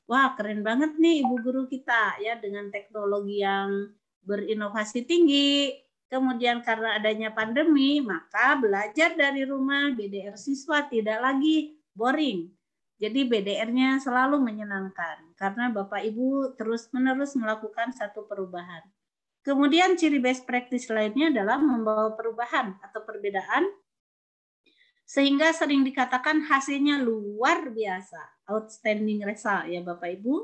Wah, keren banget nih ibu guru kita ya dengan teknologi yang berinovasi tinggi, Kemudian karena adanya pandemi, maka belajar dari rumah BDR siswa tidak lagi boring. Jadi BDR-nya selalu menyenangkan karena Bapak Ibu terus-menerus melakukan satu perubahan. Kemudian ciri best practice lainnya adalah membawa perubahan atau perbedaan sehingga sering dikatakan hasilnya luar biasa, outstanding result ya Bapak Ibu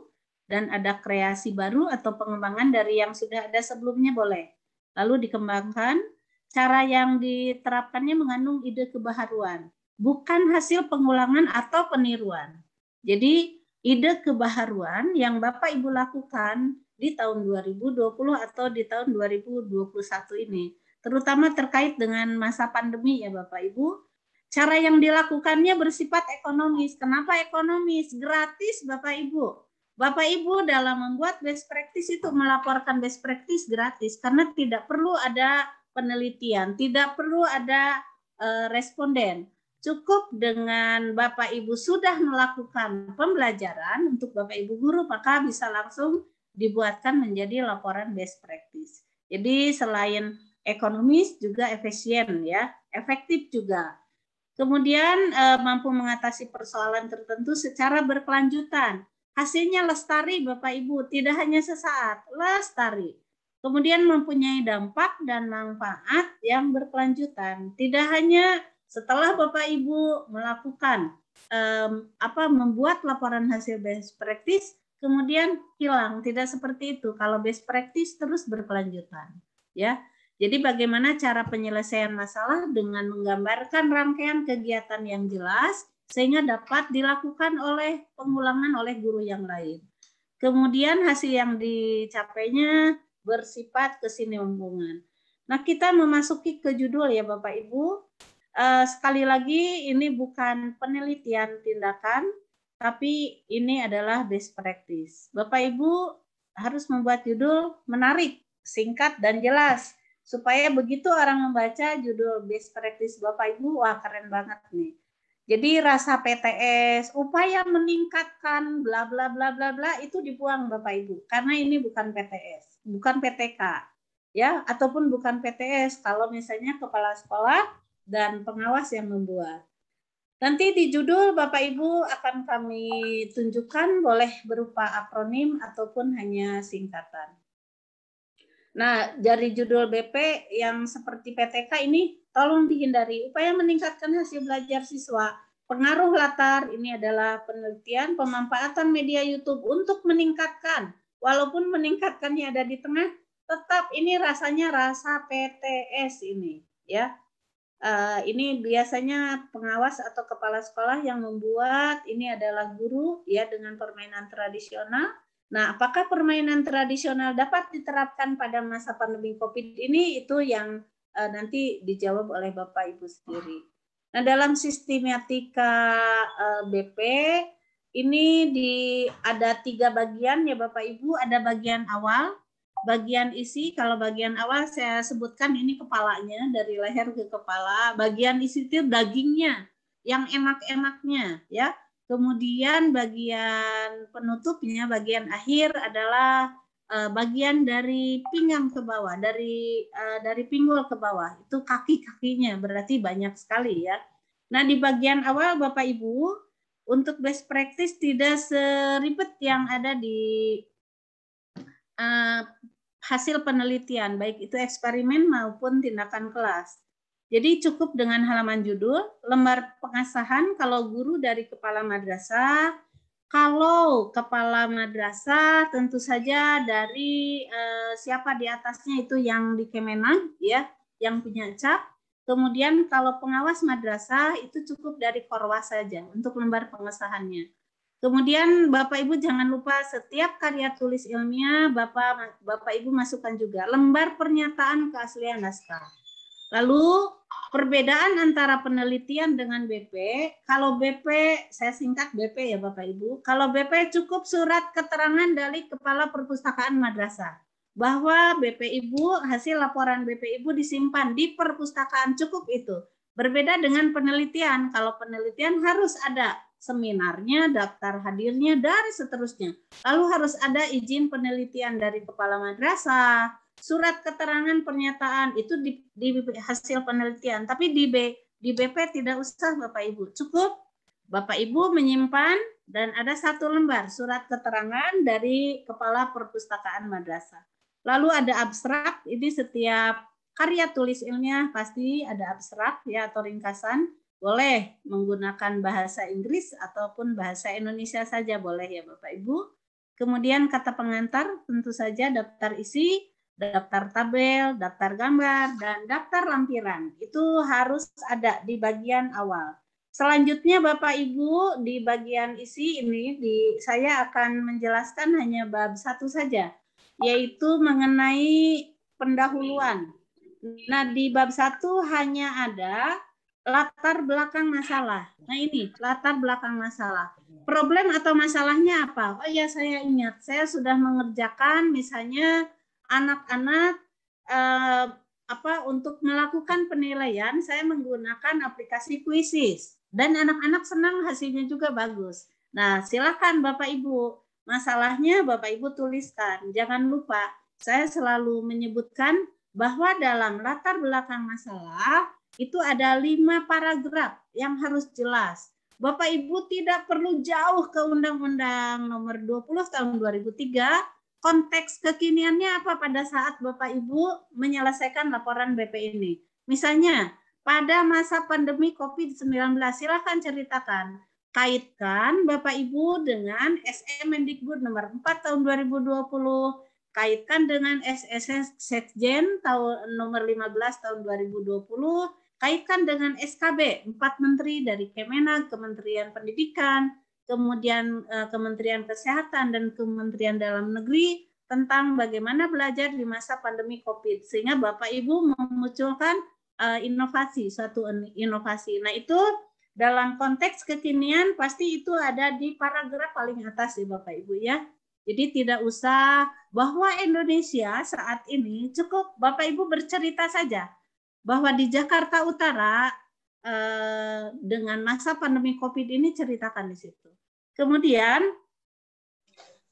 dan ada kreasi baru atau pengembangan dari yang sudah ada sebelumnya boleh. Lalu dikembangkan cara yang diterapkannya mengandung ide kebaharuan bukan hasil pengulangan atau peniruan. Jadi ide kebaharuan yang Bapak Ibu lakukan di tahun 2020 atau di tahun 2021 ini, terutama terkait dengan masa pandemi ya Bapak Ibu. Cara yang dilakukannya bersifat ekonomis. Kenapa ekonomis? Gratis Bapak Ibu. Bapak Ibu dalam membuat best practice itu melaporkan best practice gratis karena tidak perlu ada penelitian, tidak perlu ada uh, responden. Cukup dengan Bapak Ibu sudah melakukan pembelajaran untuk Bapak Ibu guru, maka bisa langsung dibuatkan menjadi laporan best practice. Jadi selain ekonomis juga efisien ya, efektif juga. Kemudian eh, mampu mengatasi persoalan tertentu secara berkelanjutan. Hasilnya lestari Bapak Ibu, tidak hanya sesaat, lestari. Kemudian mempunyai dampak dan manfaat yang berkelanjutan, tidak hanya setelah Bapak Ibu melakukan um, apa membuat laporan hasil best practice, kemudian hilang, tidak seperti itu. Kalau best practice terus berkelanjutan, ya. Jadi bagaimana cara penyelesaian masalah dengan menggambarkan rangkaian kegiatan yang jelas sehingga dapat dilakukan oleh pengulangan oleh guru yang lain. Kemudian hasil yang dicapainya bersifat kesinambungan. Nah, kita memasuki ke judul ya Bapak Ibu. Eh, sekali lagi ini bukan penelitian tindakan, tapi ini adalah best practice. Bapak Ibu harus membuat judul menarik, singkat dan jelas supaya begitu orang membaca judul best practice Bapak Ibu wah keren banget nih. Jadi rasa PTS, upaya meningkatkan bla bla bla bla bla itu dibuang Bapak Ibu karena ini bukan PTS, bukan PTK ya ataupun bukan PTS kalau misalnya kepala sekolah dan pengawas yang membuat. Nanti di judul Bapak Ibu akan kami tunjukkan boleh berupa akronim ataupun hanya singkatan. Nah, dari judul BP yang seperti PTK ini tolong dihindari. Upaya meningkatkan hasil belajar siswa, pengaruh latar ini adalah penelitian pemanfaatan media YouTube untuk meningkatkan. Walaupun meningkatkannya ada di tengah, tetap ini rasanya rasa PTS ini, ya. Eh, ini biasanya pengawas atau kepala sekolah yang membuat ini adalah guru ya dengan permainan tradisional. Nah, apakah permainan tradisional dapat diterapkan pada masa pandemi COVID ini itu yang uh, nanti dijawab oleh Bapak Ibu sendiri. Nah, dalam sistematika uh, eh, BP ini di ada tiga bagian ya Bapak Ibu. Ada bagian awal, bagian isi kalau bagian awal saya sebutkan ini kepalanya dari leher ke kepala bagian isi itu dagingnya yang enak-enaknya ya kemudian bagian penutupnya bagian akhir adalah eh, bagian dari pinggang ke bawah dari eh, dari pinggul ke bawah itu kaki kakinya berarti banyak sekali ya nah di bagian awal bapak ibu untuk best practice tidak seribet yang ada di uh, hasil penelitian, baik itu eksperimen maupun tindakan kelas. Jadi cukup dengan halaman judul, lembar pengasahan kalau guru dari kepala madrasah, kalau kepala madrasah tentu saja dari eh, siapa di atasnya itu yang di Kemenang ya, yang punya cap. Kemudian kalau pengawas madrasah itu cukup dari korwas saja untuk lembar pengesahannya. Kemudian Bapak Ibu jangan lupa setiap karya tulis ilmiah Bapak Bapak Ibu masukkan juga lembar pernyataan keaslian naskah. Lalu perbedaan antara penelitian dengan BP, kalau BP saya singkat BP ya Bapak Ibu, kalau BP cukup surat keterangan dari kepala perpustakaan madrasah bahwa BP Ibu hasil laporan BP Ibu disimpan di perpustakaan cukup itu. Berbeda dengan penelitian, kalau penelitian harus ada seminarnya, daftar hadirnya, dari seterusnya. Lalu harus ada izin penelitian dari kepala madrasah, surat keterangan pernyataan itu di, di hasil penelitian. Tapi di B, di BP tidak usah Bapak Ibu, cukup Bapak Ibu menyimpan dan ada satu lembar surat keterangan dari kepala perpustakaan madrasah. Lalu ada abstrak, ini setiap karya tulis ilmiah pasti ada abstrak ya atau ringkasan boleh menggunakan bahasa Inggris ataupun bahasa Indonesia saja boleh ya Bapak Ibu. Kemudian kata pengantar tentu saja daftar isi, daftar tabel, daftar gambar, dan daftar lampiran. Itu harus ada di bagian awal. Selanjutnya Bapak Ibu di bagian isi ini di saya akan menjelaskan hanya bab satu saja yaitu mengenai pendahuluan. Nah, di bab satu hanya ada latar belakang masalah. Nah ini latar belakang masalah. Problem atau masalahnya apa? Oh ya saya ingat, saya sudah mengerjakan misalnya anak-anak eh, apa untuk melakukan penilaian saya menggunakan aplikasi kuisis dan anak-anak senang hasilnya juga bagus. Nah silakan Bapak Ibu masalahnya Bapak Ibu tuliskan. Jangan lupa saya selalu menyebutkan bahwa dalam latar belakang masalah itu ada lima paragraf yang harus jelas. Bapak Ibu tidak perlu jauh ke Undang-Undang Nomor 20 Tahun 2003. Konteks kekiniannya apa pada saat Bapak Ibu menyelesaikan laporan BP ini? Misalnya, pada masa pandemi COVID-19, silakan ceritakan. Kaitkan Bapak Ibu dengan SM Mendikbud nomor 4 tahun 2020, kaitkan dengan SSS Sekjen tahun nomor 15 tahun 2020, kaitkan dengan SKB empat menteri dari Kemenag, Kementerian Pendidikan, kemudian eh, Kementerian Kesehatan dan Kementerian Dalam Negeri tentang bagaimana belajar di masa pandemi Covid sehingga Bapak Ibu memunculkan eh, inovasi suatu inovasi. Nah, itu dalam konteks kekinian pasti itu ada di paragraf paling atas ya Bapak Ibu ya jadi tidak usah bahwa Indonesia saat ini cukup Bapak Ibu bercerita saja bahwa di Jakarta Utara eh, dengan masa pandemi Covid ini ceritakan di situ. Kemudian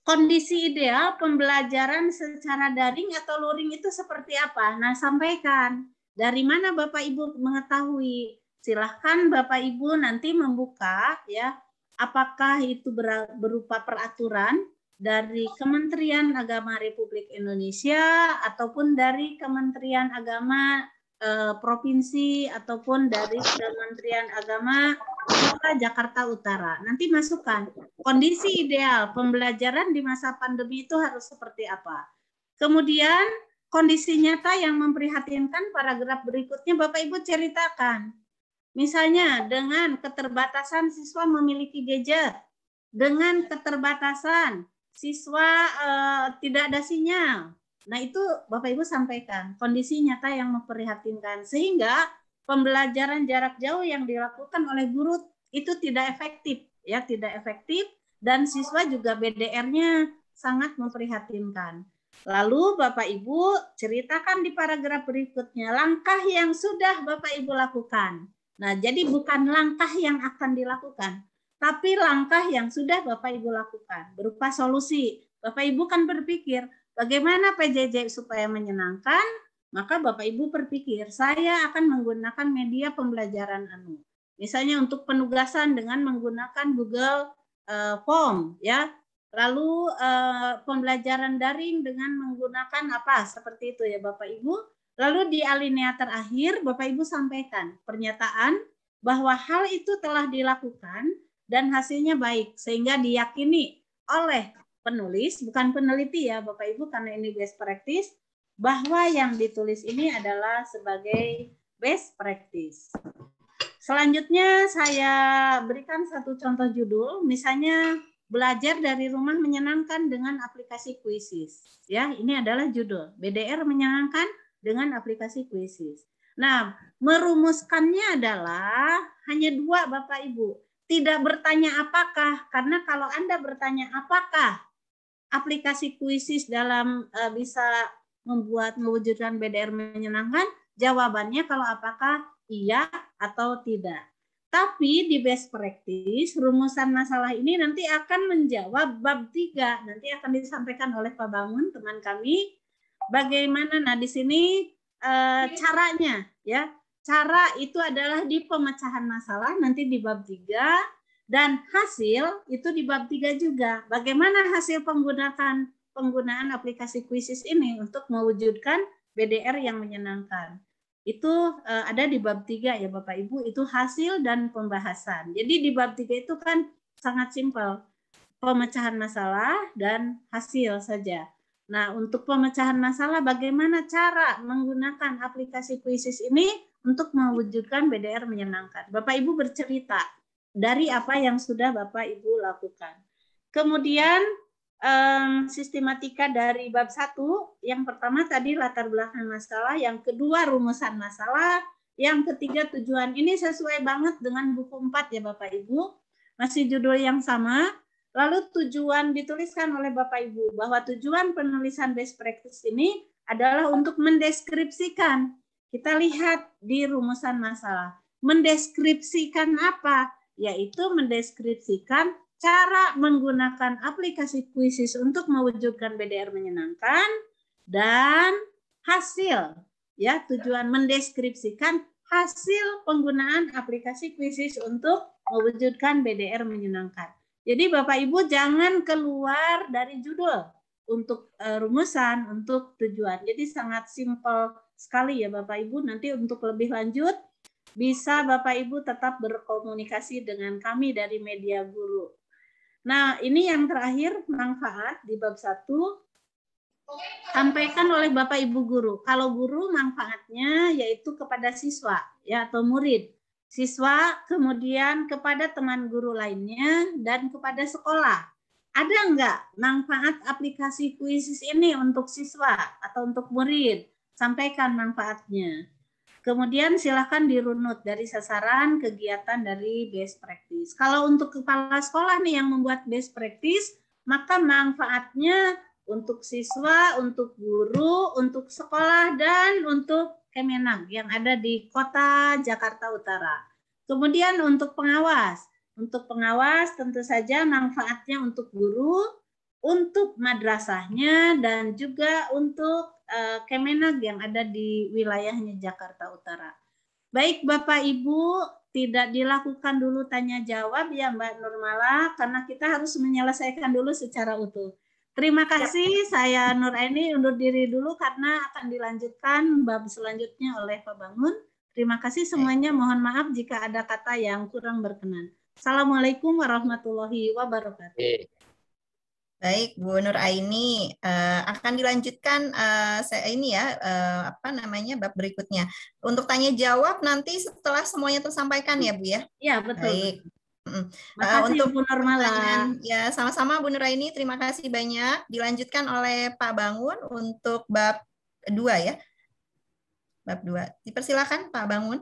kondisi ideal pembelajaran secara daring atau luring itu seperti apa? Nah, sampaikan. Dari mana Bapak Ibu mengetahui? Silahkan Bapak Ibu nanti membuka ya, apakah itu berupa peraturan dari Kementerian Agama Republik Indonesia ataupun dari Kementerian Agama eh, provinsi ataupun dari Kementerian Agama Kota Jakarta Utara. Nanti masukkan kondisi ideal pembelajaran di masa pandemi itu harus seperti apa. Kemudian kondisi nyata yang memprihatinkan paragraf berikutnya Bapak Ibu ceritakan. Misalnya dengan keterbatasan siswa memiliki gadget, dengan keterbatasan siswa uh, tidak ada sinyal. Nah, itu Bapak Ibu sampaikan kondisi nyata yang memprihatinkan sehingga pembelajaran jarak jauh yang dilakukan oleh guru itu tidak efektif ya, tidak efektif dan siswa juga BDR-nya sangat memprihatinkan. Lalu Bapak Ibu ceritakan di paragraf berikutnya langkah yang sudah Bapak Ibu lakukan. Nah, jadi bukan langkah yang akan dilakukan, tapi langkah yang sudah Bapak Ibu lakukan berupa solusi. Bapak Ibu kan berpikir bagaimana PJJ supaya menyenangkan, maka Bapak Ibu berpikir saya akan menggunakan media pembelajaran anu. Misalnya untuk penugasan dengan menggunakan Google eh, Form ya. Lalu eh, pembelajaran daring dengan menggunakan apa? Seperti itu ya Bapak Ibu. Lalu di alinea terakhir, Bapak Ibu sampaikan pernyataan bahwa hal itu telah dilakukan dan hasilnya baik sehingga diyakini oleh penulis bukan peneliti ya Bapak Ibu karena ini best practice bahwa yang ditulis ini adalah sebagai best practice. Selanjutnya saya berikan satu contoh judul misalnya belajar dari rumah menyenangkan dengan aplikasi kuisis ya ini adalah judul BDR menyenangkan dengan aplikasi kuisis. Nah, merumuskannya adalah hanya dua Bapak Ibu tidak bertanya apakah, karena kalau Anda bertanya apakah aplikasi kuisis dalam uh, bisa membuat mewujudkan BDR menyenangkan, jawabannya kalau apakah iya atau tidak. Tapi di best practice, rumusan masalah ini nanti akan menjawab bab tiga. Nanti akan disampaikan oleh Pak Bangun, teman kami. Bagaimana? Nah, di sini uh, caranya ya cara itu adalah di pemecahan masalah nanti di bab 3 dan hasil itu di bab 3 juga. Bagaimana hasil penggunaan penggunaan aplikasi kuisis ini untuk mewujudkan BDR yang menyenangkan. Itu eh, ada di bab 3 ya Bapak Ibu, itu hasil dan pembahasan. Jadi di bab 3 itu kan sangat simpel. Pemecahan masalah dan hasil saja. Nah, untuk pemecahan masalah bagaimana cara menggunakan aplikasi kuisis ini? untuk mewujudkan BDR menyenangkan. Bapak Ibu bercerita dari apa yang sudah Bapak Ibu lakukan. Kemudian um, sistematika dari bab satu, yang pertama tadi latar belakang masalah, yang kedua rumusan masalah, yang ketiga tujuan. Ini sesuai banget dengan buku 4 ya Bapak Ibu. Masih judul yang sama. Lalu tujuan dituliskan oleh Bapak Ibu bahwa tujuan penulisan best practice ini adalah untuk mendeskripsikan kita lihat di rumusan masalah. Mendeskripsikan apa? Yaitu mendeskripsikan cara menggunakan aplikasi kuisis untuk mewujudkan BDR menyenangkan dan hasil ya tujuan mendeskripsikan hasil penggunaan aplikasi kuisis untuk mewujudkan BDR menyenangkan. Jadi Bapak Ibu jangan keluar dari judul untuk eh, rumusan, untuk tujuan. Jadi sangat simple sekali ya Bapak Ibu. Nanti untuk lebih lanjut bisa Bapak Ibu tetap berkomunikasi dengan kami dari Media Guru. Nah, ini yang terakhir manfaat di bab 1 sampaikan oleh Bapak Ibu guru. Kalau guru manfaatnya yaitu kepada siswa ya atau murid. Siswa kemudian kepada teman guru lainnya dan kepada sekolah. Ada enggak manfaat aplikasi kuisis ini untuk siswa atau untuk murid? sampaikan manfaatnya. Kemudian silahkan dirunut dari sasaran kegiatan dari best practice. Kalau untuk kepala sekolah nih yang membuat best practice, maka manfaatnya untuk siswa, untuk guru, untuk sekolah, dan untuk Kemenang yang ada di kota Jakarta Utara. Kemudian untuk pengawas, untuk pengawas tentu saja manfaatnya untuk guru, untuk madrasahnya dan juga untuk uh, Kemenag yang ada di wilayahnya Jakarta Utara. Baik Bapak Ibu, tidak dilakukan dulu tanya jawab ya Mbak Nurmala karena kita harus menyelesaikan dulu secara utuh. Terima kasih ya. saya Nur Aini undur diri dulu karena akan dilanjutkan bab selanjutnya oleh Pak Bangun. Terima kasih semuanya. Mohon maaf jika ada kata yang kurang berkenan. Assalamualaikum warahmatullahi wabarakatuh. Baik, Bu Nur Aini uh, akan dilanjutkan uh, eh, saya ini ya uh, apa namanya bab berikutnya. Untuk tanya jawab nanti setelah semuanya tersampaikan ya Bu ya. Iya betul. Baik. Makasih, uh, untuk Bu Nur Malang. Ya sama-sama Bu Nur Aini terima kasih banyak. Dilanjutkan oleh Pak Bangun untuk bab dua ya. Bab dua. Dipersilakan Pak Bangun.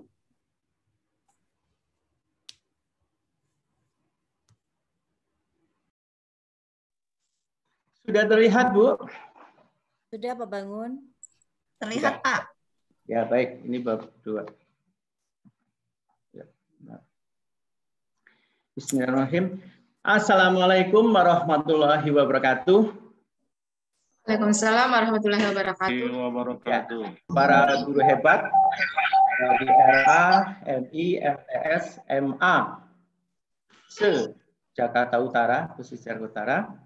Sudah terlihat, Bu? Sudah, Pak Bangun. Terlihat, ya. Pak. Ya, baik. Ini bab dua. Ya, nah. Bismillahirrahmanirrahim. Assalamualaikum warahmatullahi wabarakatuh. Waalaikumsalam warahmatullahi wabarakatuh. wabarakatuh. Ya, para guru hebat dari RA, MI, MTS, MA, se Jakarta Utara, pesisir Utara,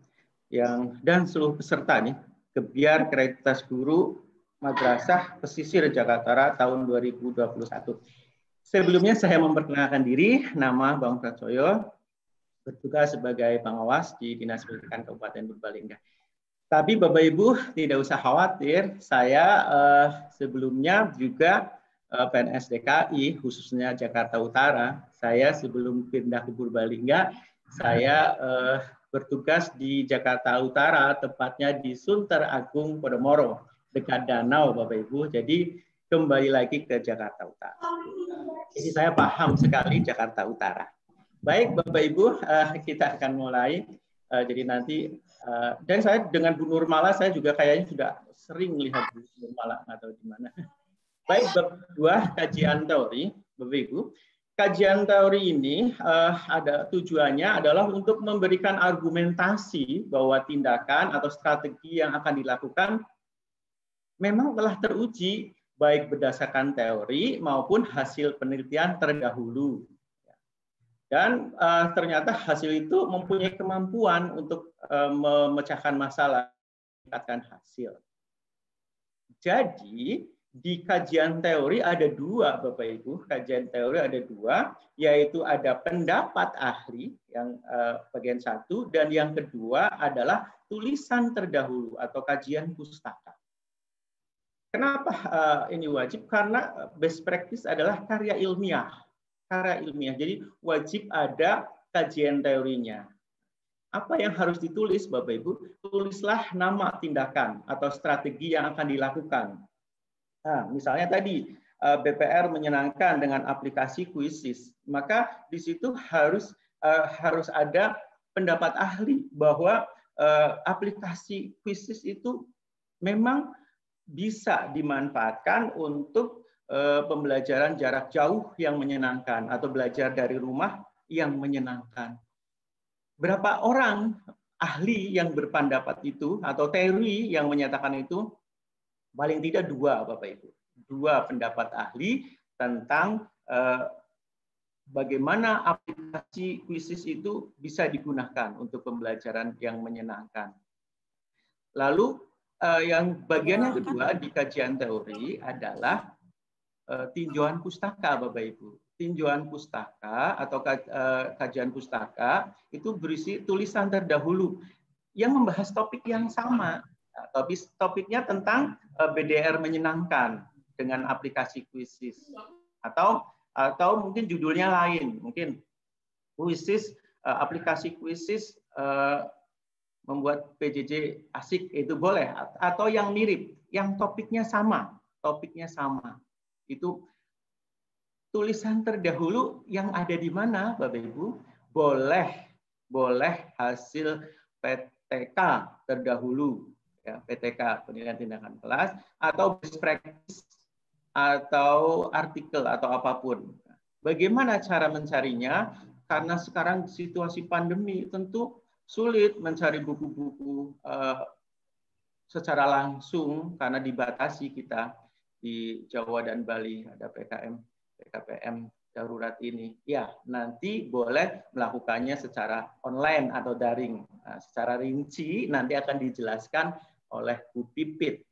yang dan seluruh peserta nih kebiar Kreativitas Guru Madrasah Pesisir Jakarta tahun 2021. Sebelumnya saya memperkenalkan diri, nama Bang Pracoyo, bertugas sebagai pengawas di Dinas Pendidikan Kabupaten Purbalingga. Tapi Bapak Ibu tidak usah khawatir, saya eh, sebelumnya juga eh, PNS DKI khususnya Jakarta Utara. Saya sebelum pindah ke Purbalingga, saya eh, bertugas di Jakarta Utara, tepatnya di Sunter Agung Podomoro, dekat danau Bapak Ibu. Jadi kembali lagi ke Jakarta Utara. Jadi saya paham sekali Jakarta Utara. Baik Bapak Ibu, eh, kita akan mulai. Eh, jadi nanti eh, dan saya dengan Bu Nurmala saya juga kayaknya sudah sering lihat Bu Nurmala atau gimana. di mana. Baik bab dua kajian teori Bapak Ibu kajian teori ini uh, ada tujuannya adalah untuk memberikan argumentasi bahwa tindakan atau strategi yang akan dilakukan memang telah teruji baik berdasarkan teori maupun hasil penelitian terdahulu. Dan uh, ternyata hasil itu mempunyai kemampuan untuk uh, memecahkan masalah, meningkatkan hasil. Jadi, di kajian teori ada dua Bapak Ibu, kajian teori ada dua, yaitu ada pendapat ahli yang eh, bagian satu dan yang kedua adalah tulisan terdahulu atau kajian pustaka. Kenapa eh, ini wajib? Karena eh, best practice adalah karya ilmiah, karya ilmiah. Jadi wajib ada kajian teorinya. Apa yang harus ditulis Bapak Ibu? Tulislah nama tindakan atau strategi yang akan dilakukan Nah, misalnya tadi eh, BPR menyenangkan dengan aplikasi kuisis, maka di situ harus eh, harus ada pendapat ahli bahwa eh, aplikasi kuisis itu memang bisa dimanfaatkan untuk pembelajaran jarak jauh yang menyenangkan atau belajar dari rumah yang menyenangkan. Berapa orang ahli yang berpendapat itu atau teori yang menyatakan itu paling tidak dua Bapak Ibu, dua pendapat ahli tentang eh, bagaimana aplikasi kuisis itu bisa digunakan untuk pembelajaran yang menyenangkan. Lalu eh, yang bagian yang kedua di kajian teori adalah eh, tinjauan pustaka Bapak Ibu tinjauan pustaka atau eh, kajian pustaka itu berisi tulisan terdahulu yang membahas topik yang sama Nah, topis, topiknya tentang eh, BDR menyenangkan dengan aplikasi kuisis atau atau mungkin judulnya lain, mungkin kuisis eh, aplikasi kuisis eh, membuat PJJ asik itu boleh atau yang mirip, yang topiknya sama, topiknya sama. Itu tulisan terdahulu yang ada di mana, Bapak Ibu? Boleh, boleh hasil PTK terdahulu ya, PTK penilaian tindakan kelas atau best practice atau artikel atau apapun. Bagaimana cara mencarinya? Karena sekarang situasi pandemi tentu sulit mencari buku-buku eh, secara langsung karena dibatasi kita di Jawa dan Bali ada PKM PKPM darurat ini. Ya, nanti boleh melakukannya secara online atau daring. Nah, secara rinci nanti akan dijelaskan oleh Bu Pipit.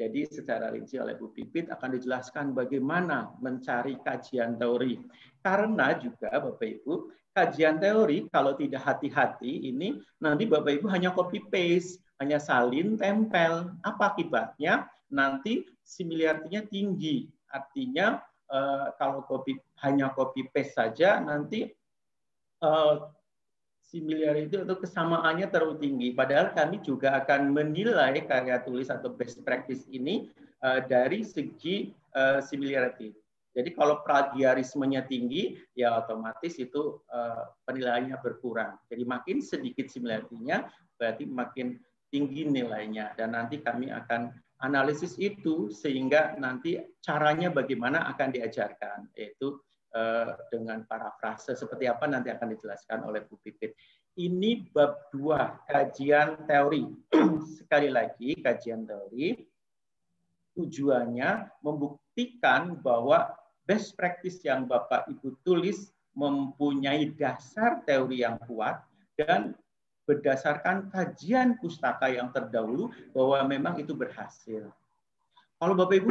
Jadi secara rinci oleh Bu Pipit akan dijelaskan bagaimana mencari kajian teori. Karena juga Bapak Ibu, kajian teori kalau tidak hati-hati ini nanti Bapak Ibu hanya copy paste, hanya salin, tempel. Apa akibatnya? Nanti similarity-nya tinggi. Artinya eh, kalau copy hanya copy paste saja nanti eh, itu atau kesamaannya terlalu tinggi. Padahal kami juga akan menilai karya tulis atau best practice ini uh, dari segi uh, similarity. Jadi kalau plagiarismenya tinggi, ya otomatis itu uh, penilaiannya berkurang. Jadi makin sedikit similarity-nya, berarti makin tinggi nilainya. Dan nanti kami akan analisis itu sehingga nanti caranya bagaimana akan diajarkan, yaitu Eh, dengan para parafrase seperti apa nanti akan dijelaskan oleh Bu Pipit. Ini bab dua kajian teori. (clears throat) Sekali lagi kajian teori tujuannya membuktikan bahwa best practice yang Bapak Ibu tulis mempunyai dasar teori yang kuat dan berdasarkan kajian pustaka yang terdahulu bahwa memang itu berhasil. Kalau Bapak Ibu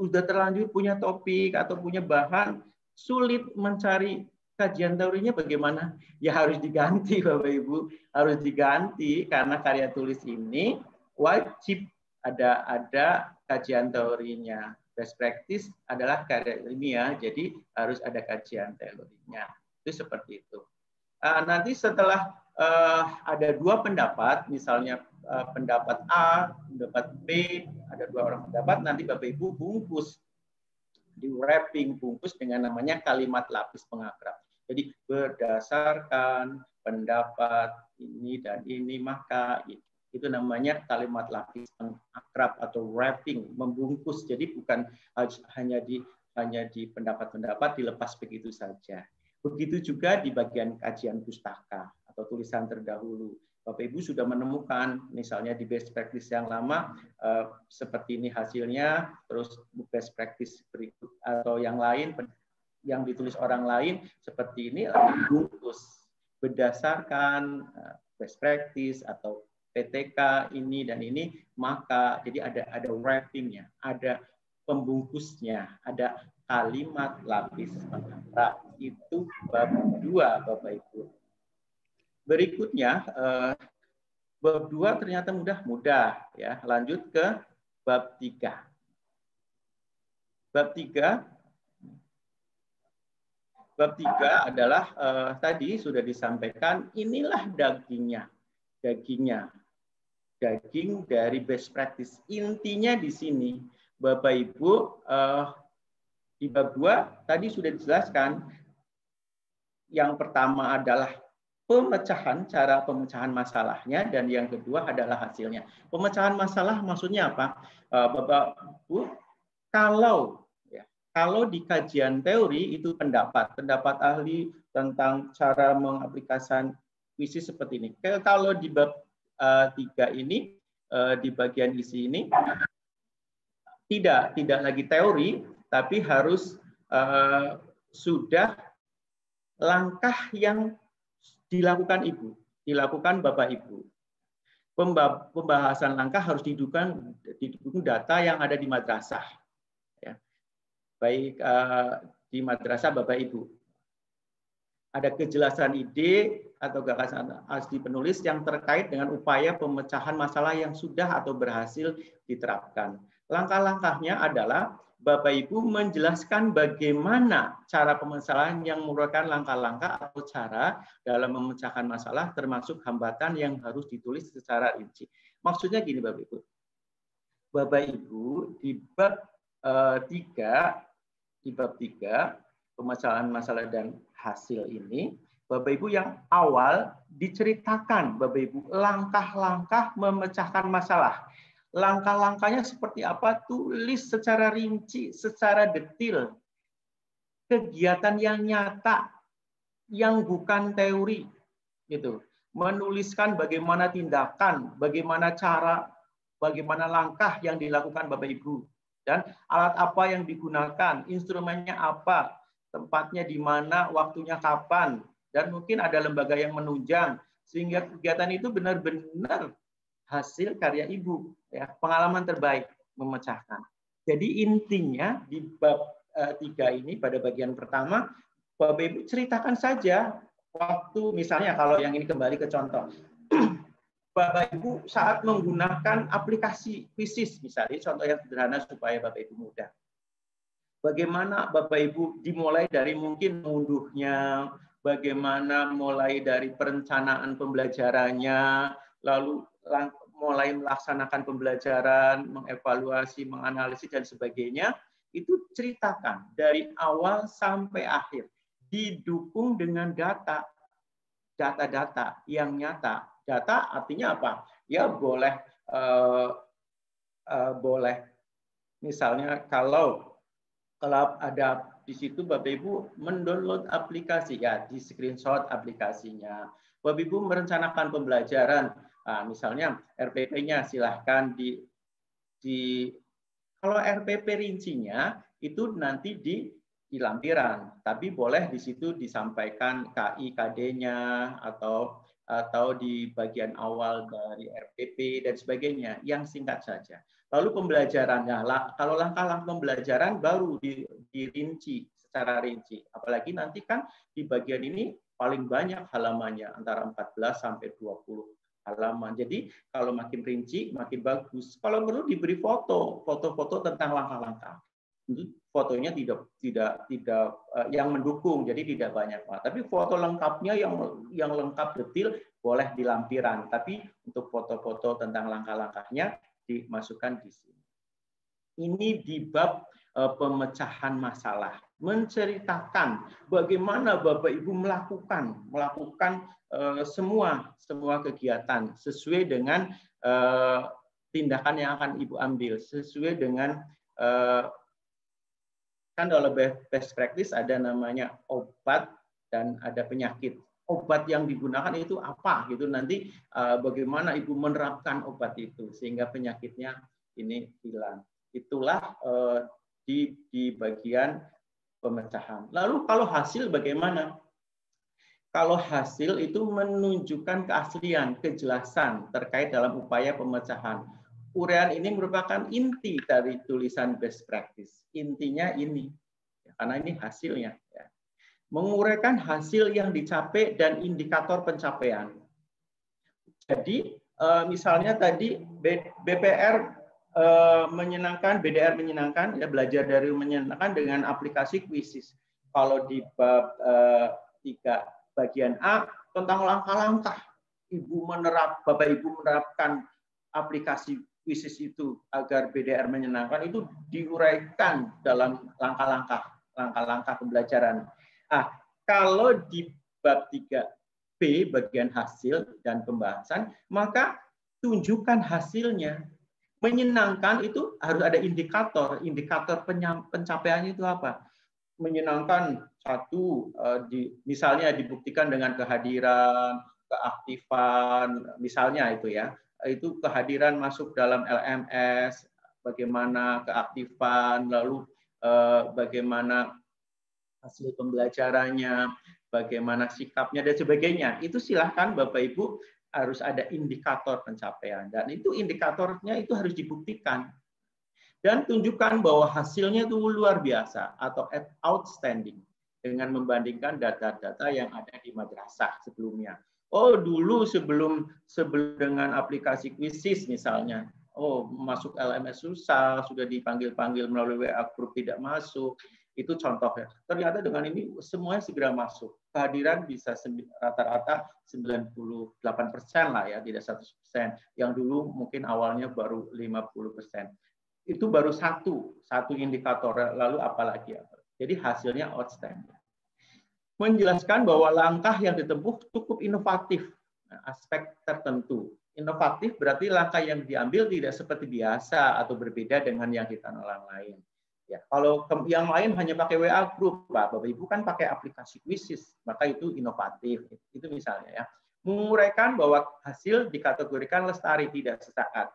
sudah terlanjur punya topik atau punya bahan, sulit mencari kajian teorinya bagaimana? Ya harus diganti (laughs) Bapak Ibu, harus diganti karena karya tulis ini wajib ada ada kajian teorinya. Best practice adalah karya ilmiah, ya, jadi harus ada kajian teorinya. Itu seperti itu. Uh, nanti setelah uh, ada dua pendapat, misalnya uh, pendapat A, pendapat B, ada dua orang pendapat, nanti Bapak Ibu bungkus di wrapping bungkus dengan namanya kalimat lapis pengakrab. Jadi berdasarkan pendapat ini dan ini maka itu, itu namanya kalimat lapis pengakrab atau wrapping membungkus. Jadi bukan hanya di hanya di pendapat-pendapat dilepas begitu saja. Begitu juga di bagian kajian pustaka atau tulisan terdahulu. Bapak Ibu sudah menemukan misalnya di best practice yang lama eh, seperti ini hasilnya, terus best practice berikut atau yang lain yang ditulis orang lain seperti ini bungkus berdasarkan eh, best practice atau PTK ini dan ini maka jadi ada ada wrappingnya, ada pembungkusnya, ada kalimat lapis pengantar itu bab dua Bapak Ibu. Berikutnya eh, bab dua ternyata mudah-mudah ya. Lanjut ke bab tiga Bab tiga Bab 3 adalah eh, tadi sudah disampaikan inilah dagingnya. Dagingnya. Daging dari best practice. Intinya di sini Bapak Ibu eh, di bab dua tadi sudah dijelaskan yang pertama adalah pemecahan cara pemecahan masalahnya dan yang kedua adalah hasilnya. Pemecahan masalah maksudnya apa? Eh, Bapak Bu, kalau ya, kalau di kajian teori itu pendapat, pendapat ahli tentang cara mengaplikasikan visi seperti ini. Kalau di bab eh, tiga ini eh, di bagian isi ini tidak tidak lagi teori tapi harus sudah langkah yang dilakukan ibu, dilakukan bapak ibu. Pembahasan langkah harus didukung, didukung data yang ada di madrasah, ya. baik uh, di madrasah bapak ibu. Ada kejelasan ide atau gagasan asli penulis yang terkait dengan upaya pemecahan masalah yang sudah atau berhasil diterapkan. Langkah-langkahnya adalah Bapak Ibu menjelaskan bagaimana cara pemecahan yang merupakan langkah-langkah atau cara dalam memecahkan masalah termasuk hambatan yang harus ditulis secara rinci. Maksudnya gini Bapak Ibu. Bapak Ibu di bab eh, 3 di bab 3 pemecahan masalah dan hasil ini Bapak Ibu yang awal diceritakan Bapak Ibu langkah-langkah memecahkan masalah langkah-langkahnya seperti apa, tulis secara rinci, secara detail Kegiatan yang nyata, yang bukan teori. gitu Menuliskan bagaimana tindakan, bagaimana cara, bagaimana langkah yang dilakukan Bapak-Ibu. Dan alat apa yang digunakan, instrumennya apa, tempatnya di mana, waktunya kapan. Dan mungkin ada lembaga yang menunjang, sehingga kegiatan itu benar-benar hasil karya ibu ya pengalaman terbaik memecahkan jadi intinya di bab eh, tiga ini pada bagian pertama Bapak Ibu ceritakan saja waktu misalnya kalau yang ini kembali ke contoh (clears throat) Bapak Ibu saat menggunakan aplikasi kuisis misalnya contoh yang sederhana supaya Bapak Ibu mudah bagaimana Bapak Ibu dimulai dari mungkin mengunduhnya, bagaimana mulai dari perencanaan pembelajarannya, lalu mulai melaksanakan pembelajaran, mengevaluasi, menganalisis dan sebagainya, itu ceritakan dari awal sampai akhir, didukung dengan data, data-data yang nyata. Data artinya apa? Ya boleh uh, uh, boleh misalnya kalau kalau ada di situ Bapak Ibu mendownload aplikasi ya di screenshot aplikasinya. Bapak Ibu merencanakan pembelajaran Nah, misalnya RPP-nya silahkan di, di kalau RPP rincinya itu nanti di di lampiran, tapi boleh di situ disampaikan KI KD-nya atau atau di bagian awal dari RPP dan sebagainya yang singkat saja. Lalu pembelajarannya, lah, kalau langkah-langkah pembelajaran baru dirinci secara rinci. Apalagi nanti kan di bagian ini paling banyak halamannya antara 14 sampai 20 halaman. Jadi kalau makin rinci, makin bagus. Kalau perlu diberi foto, foto-foto tentang langkah-langkah. Hmm, fotonya tidak tidak tidak eh, yang mendukung, jadi tidak banyak. Nah, tapi foto lengkapnya yang yang lengkap detail boleh di lampiran. Tapi untuk foto-foto tentang langkah-langkahnya dimasukkan di sini. Ini di bab eh, pemecahan masalah menceritakan bagaimana Bapak Ibu melakukan melakukan eh, semua semua kegiatan sesuai dengan eh, tindakan yang akan Ibu ambil sesuai dengan eh, kan dalam best practice ada namanya obat dan ada penyakit obat yang digunakan itu apa gitu nanti bagaimana ibu menerapkan obat itu sehingga penyakitnya ini hilang itulah di di bagian pemecahan. Lalu kalau hasil bagaimana? Kalau hasil itu menunjukkan keaslian, kejelasan terkait dalam upaya pemecahan. Urean ini merupakan inti dari tulisan best practice. Intinya ini, ya, karena ini hasilnya. Ya. Menguraikan hasil yang dicapai dan indikator pencapaian. Jadi eh, misalnya tadi BPR Eh, menyenangkan, BDR menyenangkan, ya belajar dari menyenangkan dengan aplikasi kuisis. Kalau di bab eh, tiga 3 bagian A tentang langkah-langkah ibu menerap, bapak ibu menerapkan aplikasi kuisis itu agar BDR menyenangkan itu diuraikan dalam langkah-langkah langkah-langkah pembelajaran. Ah, kalau di bab 3B bagian hasil dan pembahasan, maka tunjukkan hasilnya Menyenangkan itu harus ada indikator. Indikator pencapaiannya itu apa? Menyenangkan satu, eh, di, misalnya dibuktikan dengan kehadiran, keaktifan, misalnya itu ya. Itu kehadiran masuk dalam LMS, bagaimana keaktifan, lalu eh, bagaimana hasil pembelajarannya, bagaimana sikapnya dan sebagainya. Itu silahkan Bapak Ibu harus ada indikator pencapaian dan itu indikatornya itu harus dibuktikan dan tunjukkan bahwa hasilnya itu luar biasa atau outstanding dengan membandingkan data-data yang ada di madrasah sebelumnya. Oh, dulu sebelum sebelum dengan aplikasi kuisis misalnya, oh masuk LMS susah, sudah dipanggil-panggil melalui WA group tidak masuk. Itu contohnya. Ternyata dengan ini semuanya segera masuk kehadiran bisa rata-rata 98 persen lah ya, tidak 100 persen. Yang dulu mungkin awalnya baru 50 persen. Itu baru satu, satu indikator, lalu apalagi? Ya? Jadi hasilnya outstanding. Menjelaskan bahwa langkah yang ditempuh cukup inovatif, nah, aspek tertentu. Inovatif berarti langkah yang diambil tidak seperti biasa atau berbeda dengan yang kita tanah lain. Ya, kalau yang lain hanya pakai WA group, Pak, Bapak Ibu kan pakai aplikasi Wisis, maka itu inovatif. Itu misalnya ya. Menguraikan bahwa hasil dikategorikan lestari tidak sesaat.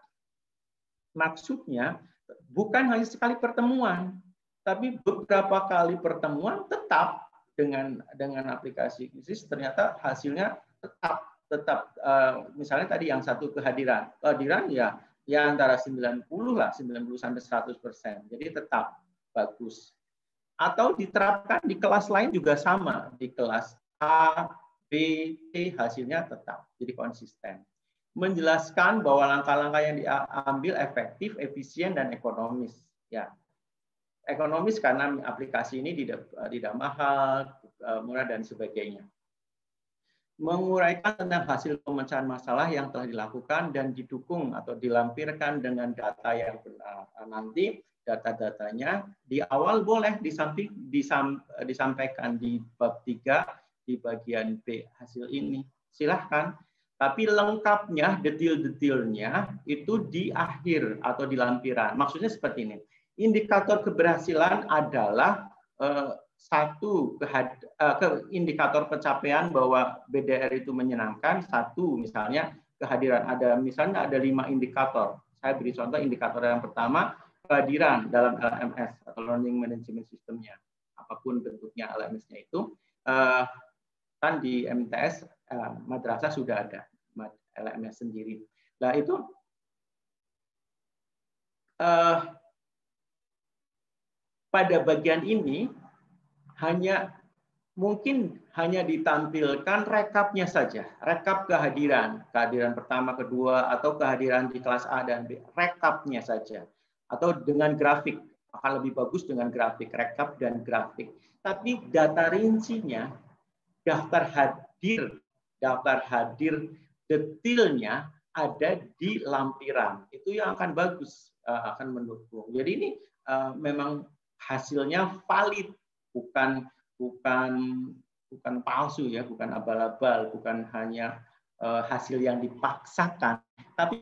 Maksudnya bukan hanya sekali pertemuan, tapi beberapa kali pertemuan tetap dengan dengan aplikasi Wisis. ternyata hasilnya tetap tetap eh, misalnya tadi yang satu kehadiran kehadiran ya ya antara 90 lah 90 sampai 100 persen jadi tetap bagus. Atau diterapkan di kelas lain juga sama, di kelas A, B, C hasilnya tetap, jadi konsisten. Menjelaskan bahwa langkah-langkah yang diambil efektif, efisien, dan ekonomis. Ya, ekonomis karena aplikasi ini tidak tidak mahal, eh, murah dan sebagainya. Menguraikan tentang hasil pemecahan masalah yang telah dilakukan dan didukung atau dilampirkan dengan data yang benar. Nah, nanti data-datanya di awal boleh disamping, disam, eh, disampaikan di bab 3 di bagian B hasil ini. Silahkan. Tapi lengkapnya, detail-detailnya itu di akhir atau di lampiran. Maksudnya seperti ini. Indikator keberhasilan adalah eh, satu kehad, eh, ke indikator pencapaian bahwa BDR itu menyenangkan. Satu misalnya kehadiran ada misalnya ada lima indikator. Saya beri contoh indikator yang pertama kehadiran dalam LMS atau Learning Management Systemnya, apapun bentuknya LMS-nya itu, uh, kan di MTS uh, eh, madrasah sudah ada LMS sendiri. Nah itu uh, pada bagian ini hanya mungkin hanya ditampilkan rekapnya saja, rekap kehadiran, kehadiran pertama, kedua, atau kehadiran di kelas A dan B, rekapnya saja atau dengan grafik akan lebih bagus dengan grafik rekap dan grafik. Tapi data rincinya, daftar hadir, daftar hadir detailnya ada di lampiran. Itu yang akan bagus, eh, akan mendukung. Jadi ini eh, memang hasilnya valid, bukan bukan bukan palsu ya, bukan abal-abal, bukan hanya eh, hasil yang dipaksakan, tapi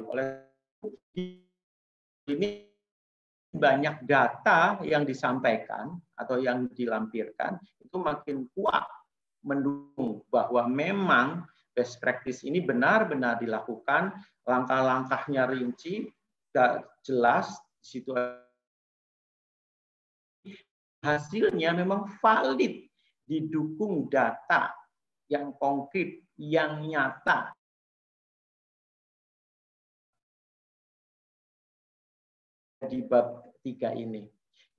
oleh ini banyak data yang disampaikan atau yang dilampirkan itu makin kuat mendukung bahwa memang best practice ini benar-benar dilakukan, langkah-langkahnya rinci, jelas, situasi, hasilnya memang valid, didukung data yang konkret, yang nyata, di bab tiga ini.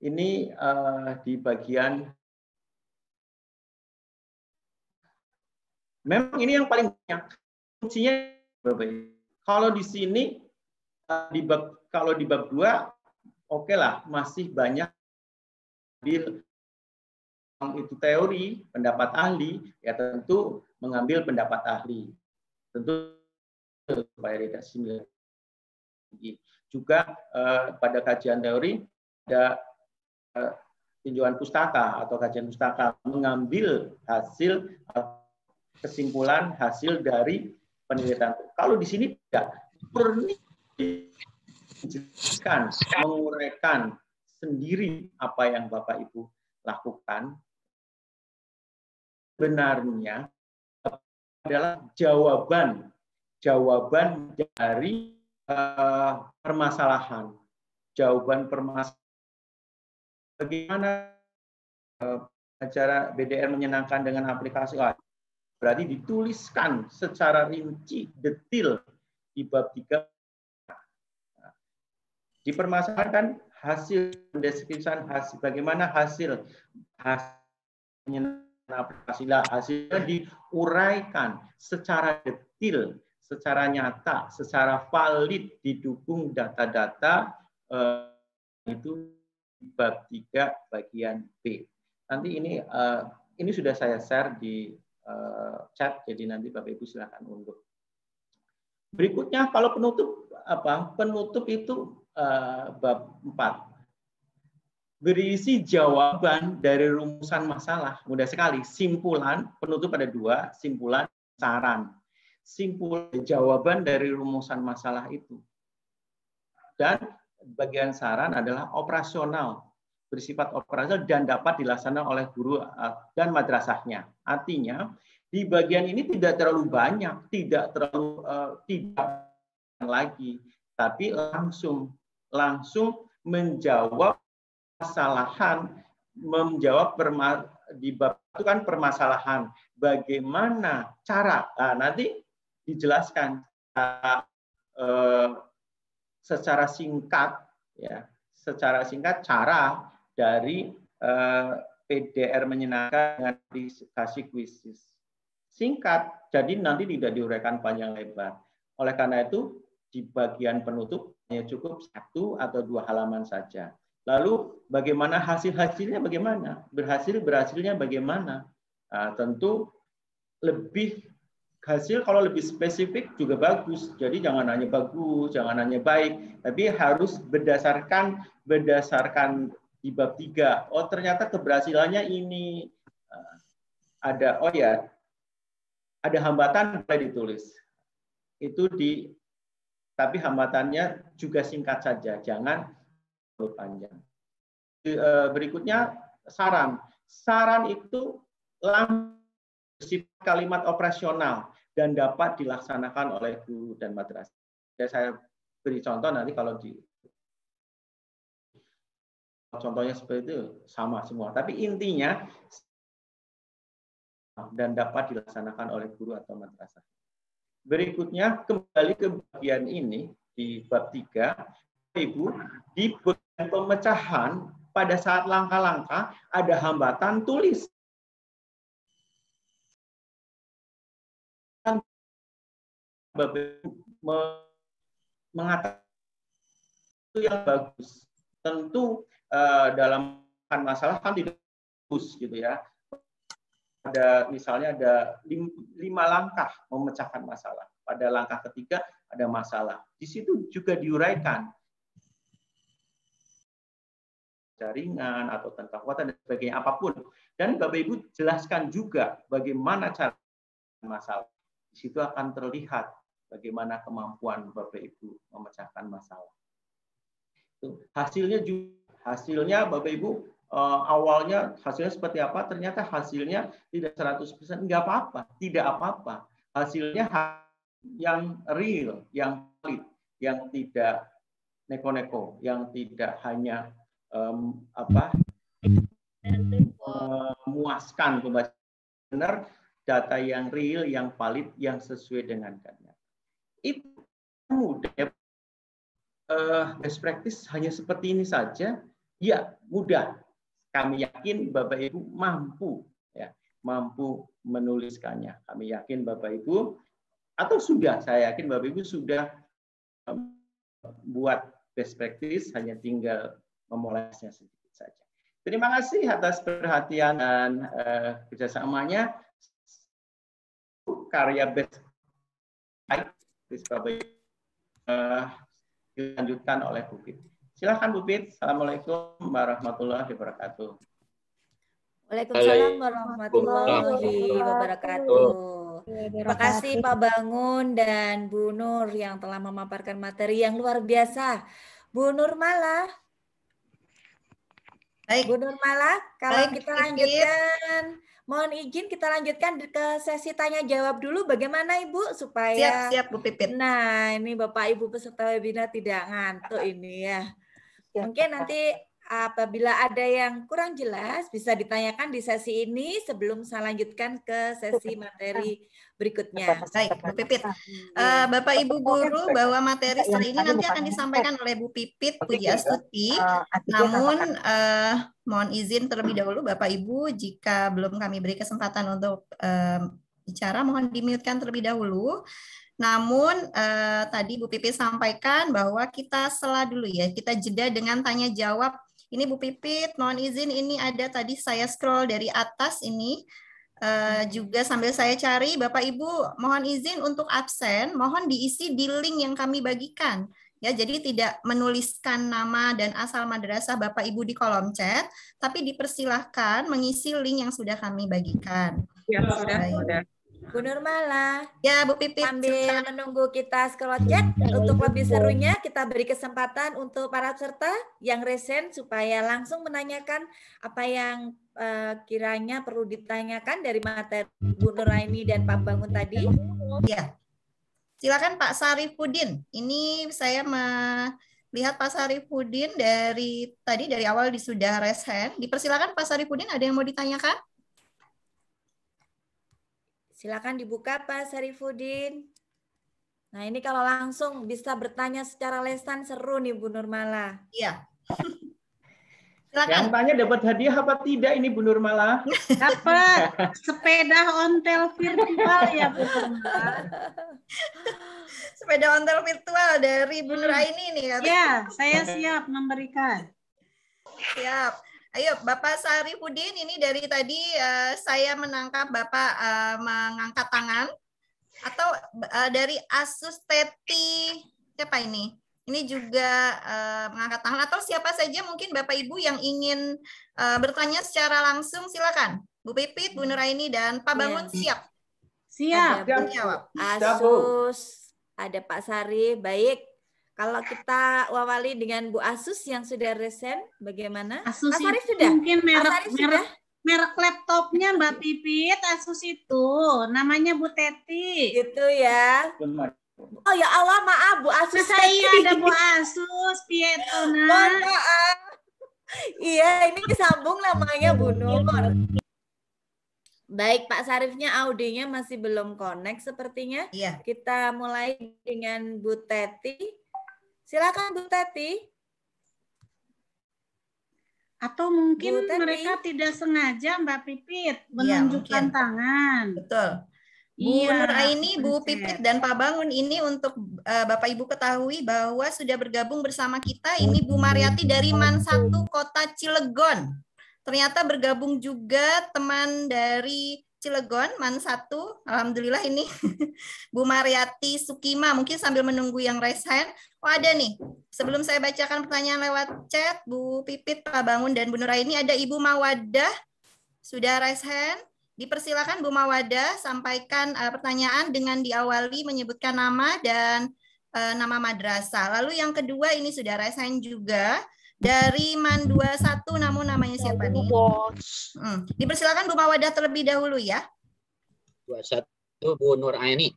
Ini uh, di bagian memang ini yang paling banyak kuncinya Kalau di sini eh, di bab kalau di bab dua oke lah masih banyak ambil itu teori pendapat ahli ya tentu mengambil pendapat ahli tentu supaya tidak juga uh, pada kajian teori ada uh, tinjauan pustaka atau kajian pustaka mengambil hasil eh, kesimpulan hasil dari penelitian. Kalau di sini tidak murni menjelaskan, menguraikan sendiri apa yang Bapak Ibu lakukan benarnya adalah jawaban jawaban dari uh, permasalahan, jawaban permasalahan. Bagaimana uh, eh, acara BDR menyenangkan dengan aplikasi lain? Ah, berarti dituliskan secara rinci, detil di bab 3. Dipermasalahkan hasil deskripsian hasil bagaimana hasil hasil menyenangkan aplikasi hasilnya diuraikan secara detail secara nyata, secara valid didukung data-data eh, itu bab 3 bagian B. Nanti ini eh, ini sudah saya share di eh, chat jadi nanti Bapak Ibu silahkan unduh. Berikutnya kalau penutup apa? Penutup itu eh, bab 4 berisi jawaban dari rumusan masalah. Mudah sekali. Simpulan, penutup ada dua, simpulan, saran simpul jawaban dari rumusan masalah itu. Dan bagian saran adalah operasional, bersifat operasional dan dapat dilaksanakan oleh guru eh, dan madrasahnya. Artinya, di bagian ini tidak terlalu banyak, tidak terlalu uh, tidak lagi, tapi langsung langsung menjawab permasalahan, menjawab perma, di bab itu kan permasalahan. Bagaimana cara? Nah, nanti dijelaskan secara, eh, secara singkat ya secara singkat cara dari eh, PDR menyenangkan dengan aplikasi kuisis singkat jadi nanti tidak diuraikan panjang lebar oleh karena itu di bagian penutup hanya cukup satu atau dua halaman saja lalu bagaimana hasil hasilnya bagaimana berhasil berhasilnya bagaimana nah, tentu lebih hasil kalau lebih spesifik juga bagus. Jadi jangan hanya bagus, jangan hanya baik, tapi harus berdasarkan berdasarkan di bab 3. Oh, ternyata keberhasilannya ini ah, ada oh ya. Ada hambatan boleh ditulis. Itu di tapi hambatannya juga singkat saja, jangan terlalu panjang. Eh, berikutnya saran. Saran itu langsung kalimat operasional dan dapat dilaksanakan oleh guru dan madrasah. saya beri contoh nanti kalau di contohnya seperti itu sama semua. Tapi intinya dan dapat dilaksanakan oleh guru atau madrasah. Berikutnya kembali ke bagian ini di bab 3 Ibu di bagian pemecahan pada saat langkah-langkah ada hambatan tulis Bapak mengatakan itu yang bagus. Tentu uh, dalam masalah kan tidak bagus gitu ya. Ada misalnya ada lima langkah memecahkan masalah. Pada langkah ketiga ada masalah. Di situ juga diuraikan jaringan atau tentang kekuatan dan sebagainya apapun. Dan Bapak Ibu jelaskan juga bagaimana cara masalah. Di situ akan terlihat bagaimana kemampuan Bapak Ibu memecahkan masalah. Itu. Hasilnya juga, hasilnya Bapak Ibu eh, awalnya hasilnya seperti apa? Ternyata hasilnya tidak 100%, enggak apa-apa, tidak apa-apa. Hasilnya yang real, yang valid, yang tidak neko-neko, yang tidak hanya um, apa memuaskan pembaca benar data yang real, yang valid, yang sesuai dengan kenyataan itu mudah uh, best practice hanya seperti ini saja ya mudah kami yakin Bapak Ibu mampu ya mampu menuliskannya kami yakin Bapak Ibu atau sudah saya yakin Bapak Ibu sudah eh, buat best practice hanya tinggal memolesnya sedikit saja. Terima kasih atas perhatian dan uh, kerjasamanya. Karya best Risbabay eh, dilanjutkan oleh Bupit. Silakan Bupit. Assalamualaikum warahmatullahi wabarakatuh. Waalaikumsalam warahmatullahi wabarakatuh. Terima kasih Pak Bangun dan Bu Nur yang telah memaparkan materi yang luar biasa. Bu Nur Malah. Baik. Bu Nur Malah, kalau Baik, kita lanjutkan. Kita. Mohon izin kita lanjutkan ke sesi tanya jawab dulu. Bagaimana Ibu supaya Siap, siap Bu Pipit. Nah, ini Bapak Ibu peserta webinar tidak ngantuk ini ya. Mungkin nanti Apabila ada yang kurang jelas, bisa ditanyakan di sesi ini sebelum saya lanjutkan ke sesi materi berikutnya. Baik, Bu Pipit. Eh, Bapak Ibu Guru, bahwa materi ya, seri ini nanti akan disampaikan oleh Bu Pipit Puji ya. Astuti. Eh, Namun, uh, mohon izin terlebih dahulu Bapak Ibu, jika belum kami beri kesempatan untuk uh, bicara, mohon dimute terlebih dahulu. Namun eh, tadi Bu Pipit sampaikan bahwa kita selah dulu ya, kita jeda dengan tanya jawab ini Bu Pipit, mohon izin ini ada tadi saya scroll dari atas ini. Uh, juga sambil saya cari, Bapak Ibu mohon izin untuk absen, mohon diisi di link yang kami bagikan. Ya, jadi tidak menuliskan nama dan asal madrasah Bapak Ibu di kolom chat, tapi dipersilahkan mengisi link yang sudah kami bagikan. Ya, sudah, sudah. Bu Nurmala. Ya, Bu Pipit. Sambil menunggu kita scroll iya, chat, iya, iya, untuk lebih serunya kita beri kesempatan untuk para peserta yang resen supaya langsung menanyakan apa yang uh, kiranya perlu ditanyakan dari materi Bu Nuraini dan Pak Bangun tadi. Ya. Silakan Pak Sarifudin. Ini saya melihat Pak Sarifudin dari tadi dari awal di sudah resen. Dipersilakan Pak Sarifudin ada yang mau ditanyakan? Silakan dibuka Pak Sarifudin. Nah ini kalau langsung bisa bertanya secara lesan seru nih Bu Nurmala. Iya. (laughs) Silakan. Yang tanya dapat hadiah apa tidak ini Bu Nurmala? (laughs) Dapat sepeda ontel virtual ya Bu Nurmala. (laughs) sepeda ontel virtual dari Bu hmm. Nuraini nih. Ya, saya siap memberikan. Siap. Ayo, Bapak Sari Sarifudin, ini dari tadi uh, saya menangkap Bapak uh, mengangkat tangan. Atau uh, dari Asus Teti, siapa ini? Ini juga uh, mengangkat tangan. Atau siapa saja mungkin Bapak Ibu yang ingin uh, bertanya secara langsung, silakan. Bu Pipit, Bu Nuraini, dan Pak iya, Bangun ya. siap. Siap. Ada, siap. Asus, ada Pak Sari. baik. Kalau kita wawali dengan Bu Asus yang sudah resen, bagaimana? Asus Mas Arief sudah? mungkin merek, merek, merek laptopnya Mbak Pipit, Asus itu. Namanya Bu Teti. Gitu ya. Oh ya Allah, maaf Bu Asus. Nah, saya ada Bu Asus, Pietona. (laughs) Mohon maaf. Iya, ini disambung namanya Bu Nur. Baik, Pak Sarifnya audinya masih belum connect sepertinya. Iya. Kita mulai dengan Bu Teti. Silakan Bu Tati. Atau mungkin Bu Tati. mereka tidak sengaja Mbak Pipit iya, menunjukkan ya, tangan. Betul. Bu iya, Nuraini, Bu Pipit dan Pak Bangun ini untuk uh, Bapak Ibu ketahui bahwa sudah bergabung bersama kita ini Bu Mariati dari Man 1 Kota Cilegon. Ternyata bergabung juga teman dari Cilegon, Man 1. Alhamdulillah ini (laughs) Bu Mariati Sukima. Mungkin sambil menunggu yang raise hand. Oh ada nih, sebelum saya bacakan pertanyaan lewat chat, Bu Pipit, Pak Bangun, dan Bu Nuraini, ada Ibu Mawadah. Sudah raise hand. Dipersilakan Bu Mawadah sampaikan uh, pertanyaan dengan diawali menyebutkan nama dan uh, nama madrasah. Lalu yang kedua ini sudah raise hand juga. Dari Mandua 21 namun namanya siapa nih? Hmm. Dipersilakan Bu Mawadah terlebih dahulu ya. 21 Bu Nur Aini.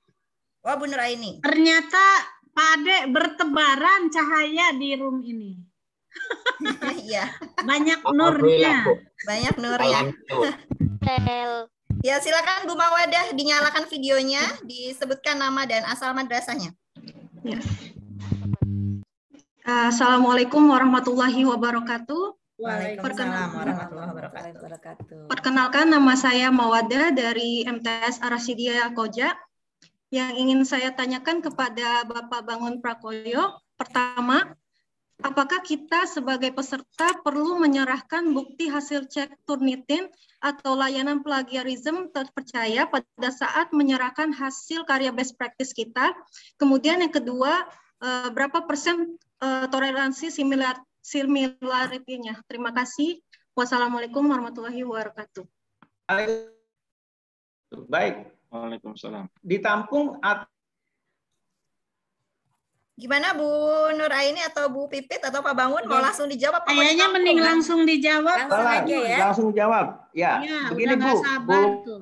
Oh Bu Nur Aini. Ternyata Pade bertebaran cahaya di room ini. (laughs) Iya. Banyak nurnya. Banyak nur ya. ya silakan Bu Mawadah dinyalakan videonya, disebutkan nama dan asal madrasahnya. Eh, Assalamualaikum warahmatullahi wabarakatuh. Waalaikumsalam warahmatullahi wabarakatuh. Perkenalkan nama saya Mawada dari MTS Arasidia Koja. Yang ingin saya tanyakan kepada Bapak Bangun Prakoyo, pertama, apakah kita sebagai peserta perlu menyerahkan bukti hasil cek Turnitin atau layanan plagiarisme terpercaya pada saat menyerahkan hasil karya best practice kita? Kemudian yang kedua, eh, berapa persen uh, toleransi similar similarity-nya. Terima kasih. Wassalamualaikum warahmatullahi wabarakatuh. Baik. Waalaikumsalam. Ditampung at Gimana Bu Nur Aini atau Bu Pipit atau Pak Bangun mau iya. langsung dijawab? Kayaknya mending kan? langsung dijawab. Langsung aja ya. Langsung jawab. Ya, ya begini Bu. Sabar Bu. Tuh.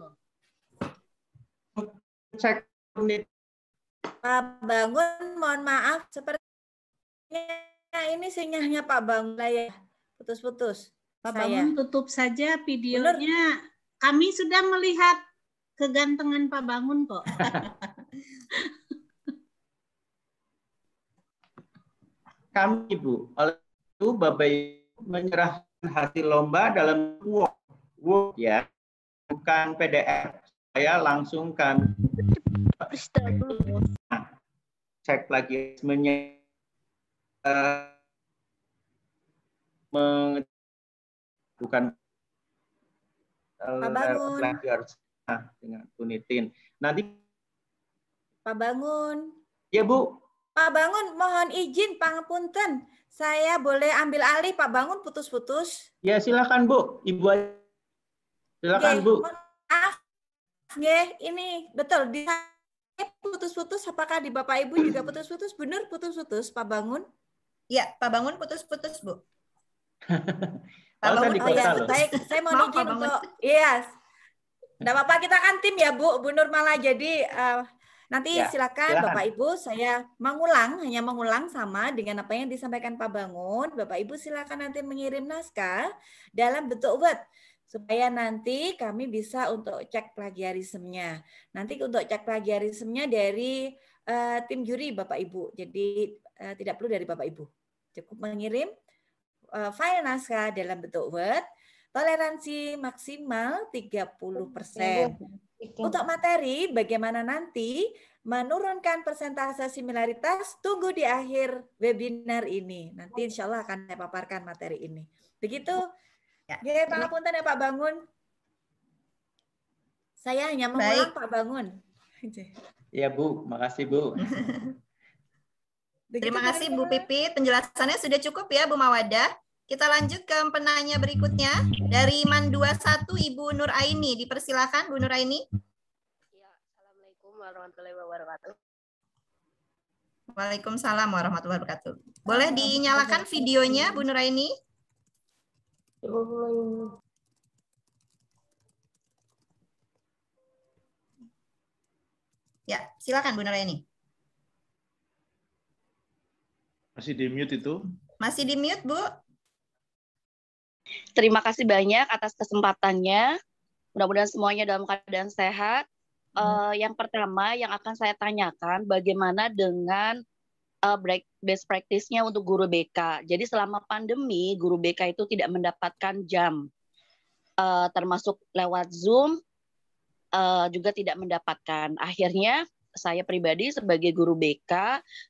Cek Pak Bangun, mohon maaf seperti Ya, ini sinyalnya Pak Bang ya putus-putus. Pak ya? saya. Bangun tutup saja videonya. Bener. Kami sudah melihat kegantengan Pak Bangun kok. (laughs) Kami Ibu, oleh itu Bapak Ibu menyerahkan hasil lomba dalam Word, Word ya, bukan PDF. Saya langsung kan nah, cek lagi menyerah bukan lagi harus dengan punitin. Nanti Pak Bangun. ya Bu. Pak Bangun, mohon izin pangapunten. Saya boleh ambil alih Pak Bangun putus-putus? Ya, silakan Bu. Ibu Silakan Bu. Maaf. nggih ini betul di putus-putus apakah di Bapak Ibu juga putus-putus? Benar putus-putus Pak Bangun? Ya, Pak Bangun putus-putus, Bu. (laughs) Pak oh, Bangun, oh, ya, baik. Saya mau izin untuk, yes. Nggak apa-apa, kita kan tim ya, Bu. Bu malah jadi uh, nanti ya, silakan, silakan Bapak Ibu, saya mengulang, hanya mengulang sama dengan apa yang disampaikan Pak Bangun. Bapak Ibu silakan nanti mengirim naskah dalam bentuk Word supaya nanti kami bisa untuk cek plagiarismenya. Nanti untuk cek plagiarismenya dari uh, tim juri Bapak Ibu. Jadi uh, tidak perlu dari Bapak Ibu. Cukup mengirim eh, file naskah dalam bentuk Word, toleransi maksimal 30%. Untuk materi bagaimana nanti menurunkan persentase similaritas, tunggu di akhir webinar ini. Nanti insya Allah akan saya paparkan materi ini. Begitu. Ya, ya Pak Apunten ya Pak Bangun. Saya hanya mengulang Pak Bangun. Ya Bu, makasih Bu. (laughs) Begitu Terima kasih Bu Pipi, penjelasannya sudah cukup ya Bu Mawada. Kita lanjut ke penanya berikutnya dari Man 21 Ibu Nur Aini. Dipersilakan Bu Nur Aini. Ya, Assalamualaikum warahmatullahi wabarakatuh. Waalaikumsalam warahmatullahi wabarakatuh. Boleh dinyalakan videonya Bu Nur Aini? Ya, silakan Bu Nur Aini. Masih di mute itu? Masih di mute, Bu. Terima kasih banyak atas kesempatannya. Mudah-mudahan semuanya dalam keadaan sehat. Hmm. Uh, yang pertama yang akan saya tanyakan bagaimana dengan uh, best practice-nya untuk guru BK. Jadi selama pandemi guru BK itu tidak mendapatkan jam, uh, termasuk lewat Zoom uh, juga tidak mendapatkan. Akhirnya saya pribadi sebagai guru BK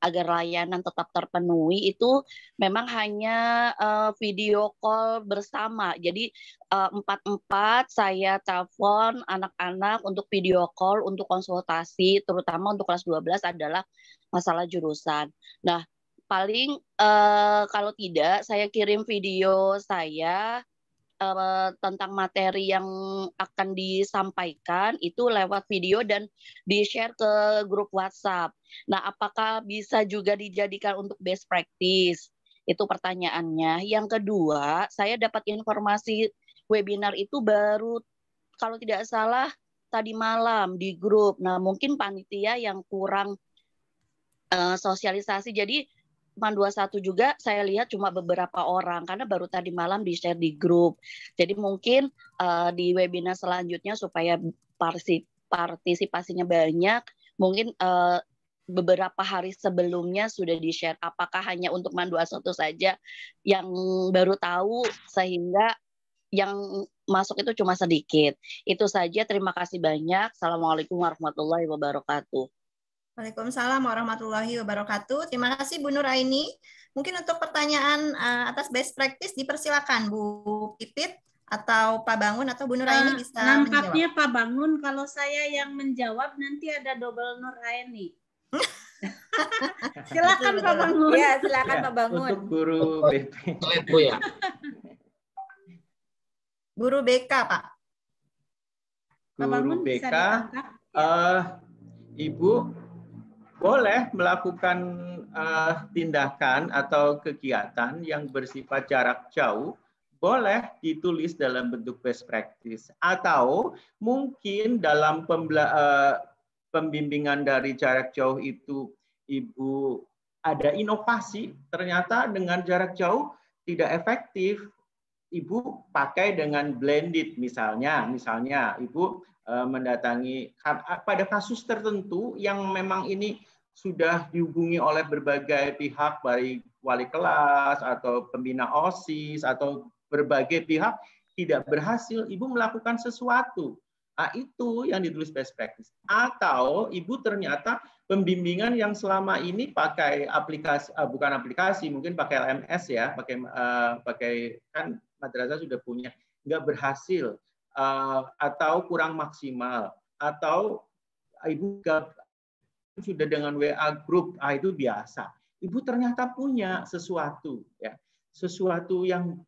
agar layanan tetap terpenuhi itu memang hanya uh, video call bersama. Jadi eh, empat-empat saya telepon anak-anak untuk video call untuk konsultasi terutama untuk kelas 12 adalah masalah jurusan. Nah, paling uh, kalau tidak saya kirim video saya uh, tentang materi yang akan disampaikan itu lewat video dan di-share ke grup WhatsApp. Nah, apakah bisa juga dijadikan untuk best practice? Itu pertanyaannya. Yang kedua, saya dapat informasi webinar itu baru kalau tidak salah tadi malam di grup. Nah, mungkin panitia yang kurang uh, sosialisasi. Jadi Man 21 juga saya lihat cuma beberapa orang karena baru tadi malam di share di grup. Jadi mungkin uh, di webinar selanjutnya supaya partisipasinya banyak, mungkin uh, beberapa hari sebelumnya sudah di-share apakah hanya untuk MAN 21 saja yang baru tahu sehingga yang masuk itu cuma sedikit. Itu saja terima kasih banyak. Assalamualaikum warahmatullahi wabarakatuh. Waalaikumsalam warahmatullahi wabarakatuh. Terima kasih Bu Nuraini. Mungkin untuk pertanyaan uh, atas best practice dipersilakan Bu Pipit atau Pak Bangun atau Bu Nuraini uh, bisa nampaknya menjawab. Pak Bangun kalau saya yang menjawab nanti ada double Nuraini. (laughs) Iya, silakan Pak Bangun. Ya, silakan ya, Pak Bangun. Untuk guru BP. Ya. (laughs) Bu ya. Guru BK, Pak. Guru BK. Bisa eh, Ibu boleh melakukan uh, tindakan atau kegiatan yang bersifat jarak jauh boleh ditulis dalam bentuk best practice atau mungkin dalam pembela, uh, pembimbingan dari jarak jauh itu ibu ada inovasi ternyata dengan jarak jauh tidak efektif ibu pakai dengan blended misalnya misalnya ibu eh, mendatangi pada kasus tertentu yang memang ini sudah dihubungi oleh berbagai pihak baik wali kelas atau pembina OSIS atau berbagai pihak tidak berhasil, ibu melakukan sesuatu. Nah, itu yang ditulis best practice. Atau ibu ternyata pembimbingan yang selama ini pakai aplikasi eh, bukan aplikasi, mungkin pakai LMS ya, pakai eh, pakai kan madrasah sudah punya, nggak berhasil eh, atau kurang maksimal atau ibu sudah dengan WA grup ah itu biasa. Ibu ternyata punya sesuatu, ya, sesuatu yang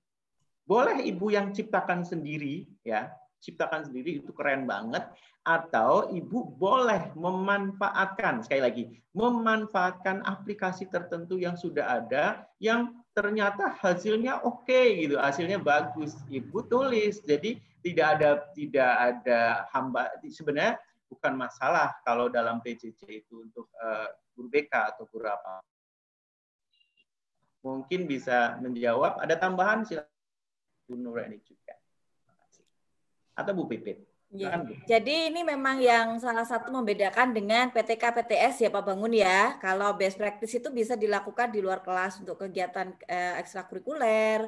boleh ibu yang ciptakan sendiri, ya, ciptakan sendiri itu keren banget. Atau ibu boleh memanfaatkan, sekali lagi, memanfaatkan aplikasi tertentu yang sudah ada, yang ternyata hasilnya oke okay, gitu, hasilnya bagus. Ibu tulis, jadi tidak ada tidak ada hamba sebenarnya bukan masalah kalau dalam PJJ itu untuk uh, guru BK atau guru apa. Mungkin bisa menjawab. Ada tambahan silakan Bu Nur ini juga. Atau Bu Pipit. Ya. Jadi ini memang yang salah satu membedakan dengan PTK PTS ya Pak Bangun ya. Kalau best practice itu bisa dilakukan di luar kelas untuk kegiatan eh, ekstrakurikuler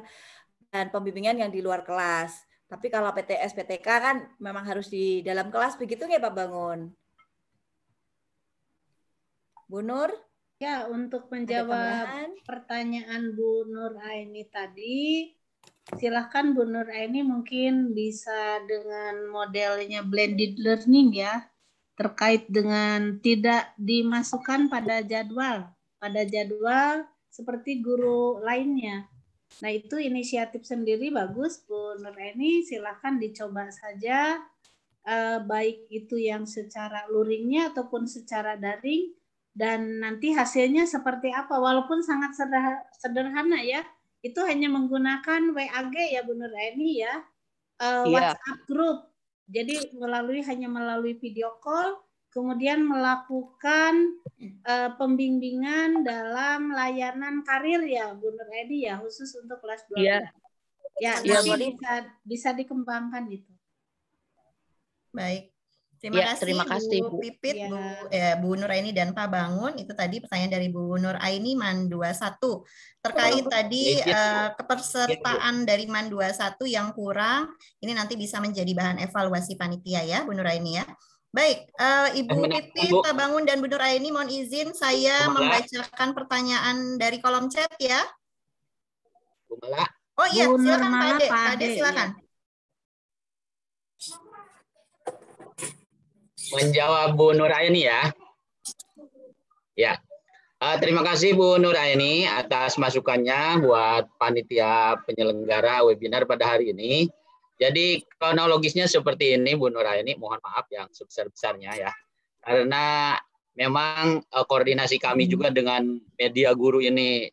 dan pembimbingan yang di luar kelas. Tapi kalau PTS PTK kan memang harus di dalam kelas begitu ya Pak Bangun? Bu Nur? Ya, untuk menjawab pertanyaan Bu Nur Aini tadi, silahkan Bu Nur Aini mungkin bisa dengan modelnya blended learning ya, terkait dengan tidak dimasukkan pada jadwal, pada jadwal seperti guru lainnya. Nah itu inisiatif sendiri bagus Bu Nuraini, silahkan dicoba saja eh, baik itu yang secara luringnya ataupun secara daring dan nanti hasilnya seperti apa walaupun sangat sederhana ya itu hanya menggunakan WAG ya Bu Nuraini ya eh, yeah. WhatsApp group jadi melalui hanya melalui video call kemudian melakukan uh, pembimbingan dalam layanan karir ya Bu Nur Edi ya khusus untuk kelas 12. Iya. Ya, ya nanti bisa bisa dikembangkan itu. Baik. Terima ya, kasih terima kasih Bu, Pipit, ya. Bu eh, Bu Nur Aini dan Pak Bangun. Itu tadi pertanyaan dari Bu Nur Aini Man 21 terkait oh, tadi ya, uh, kepersertaan ya, dari Man 21 yang kurang. Ini nanti bisa menjadi bahan evaluasi panitia ya, Bu Nur Aini ya. Baik, uh, Ibu Titi Bangun dan Bu Aini, mohon izin saya Bumala. membacakan pertanyaan dari kolom chat ya. Bu Mala. Oh iya, silakan Pak Ade. Pak Ade, silakan. Menjawab Bu Aini ya. Ya. Uh, terima kasih Bu Aini atas masukannya buat panitia penyelenggara webinar pada hari ini. Jadi kronologisnya seperti ini Bu Nuraini, mohon maaf yang sebesar-besarnya ya. Karena memang uh, koordinasi kami hmm. juga dengan media guru ini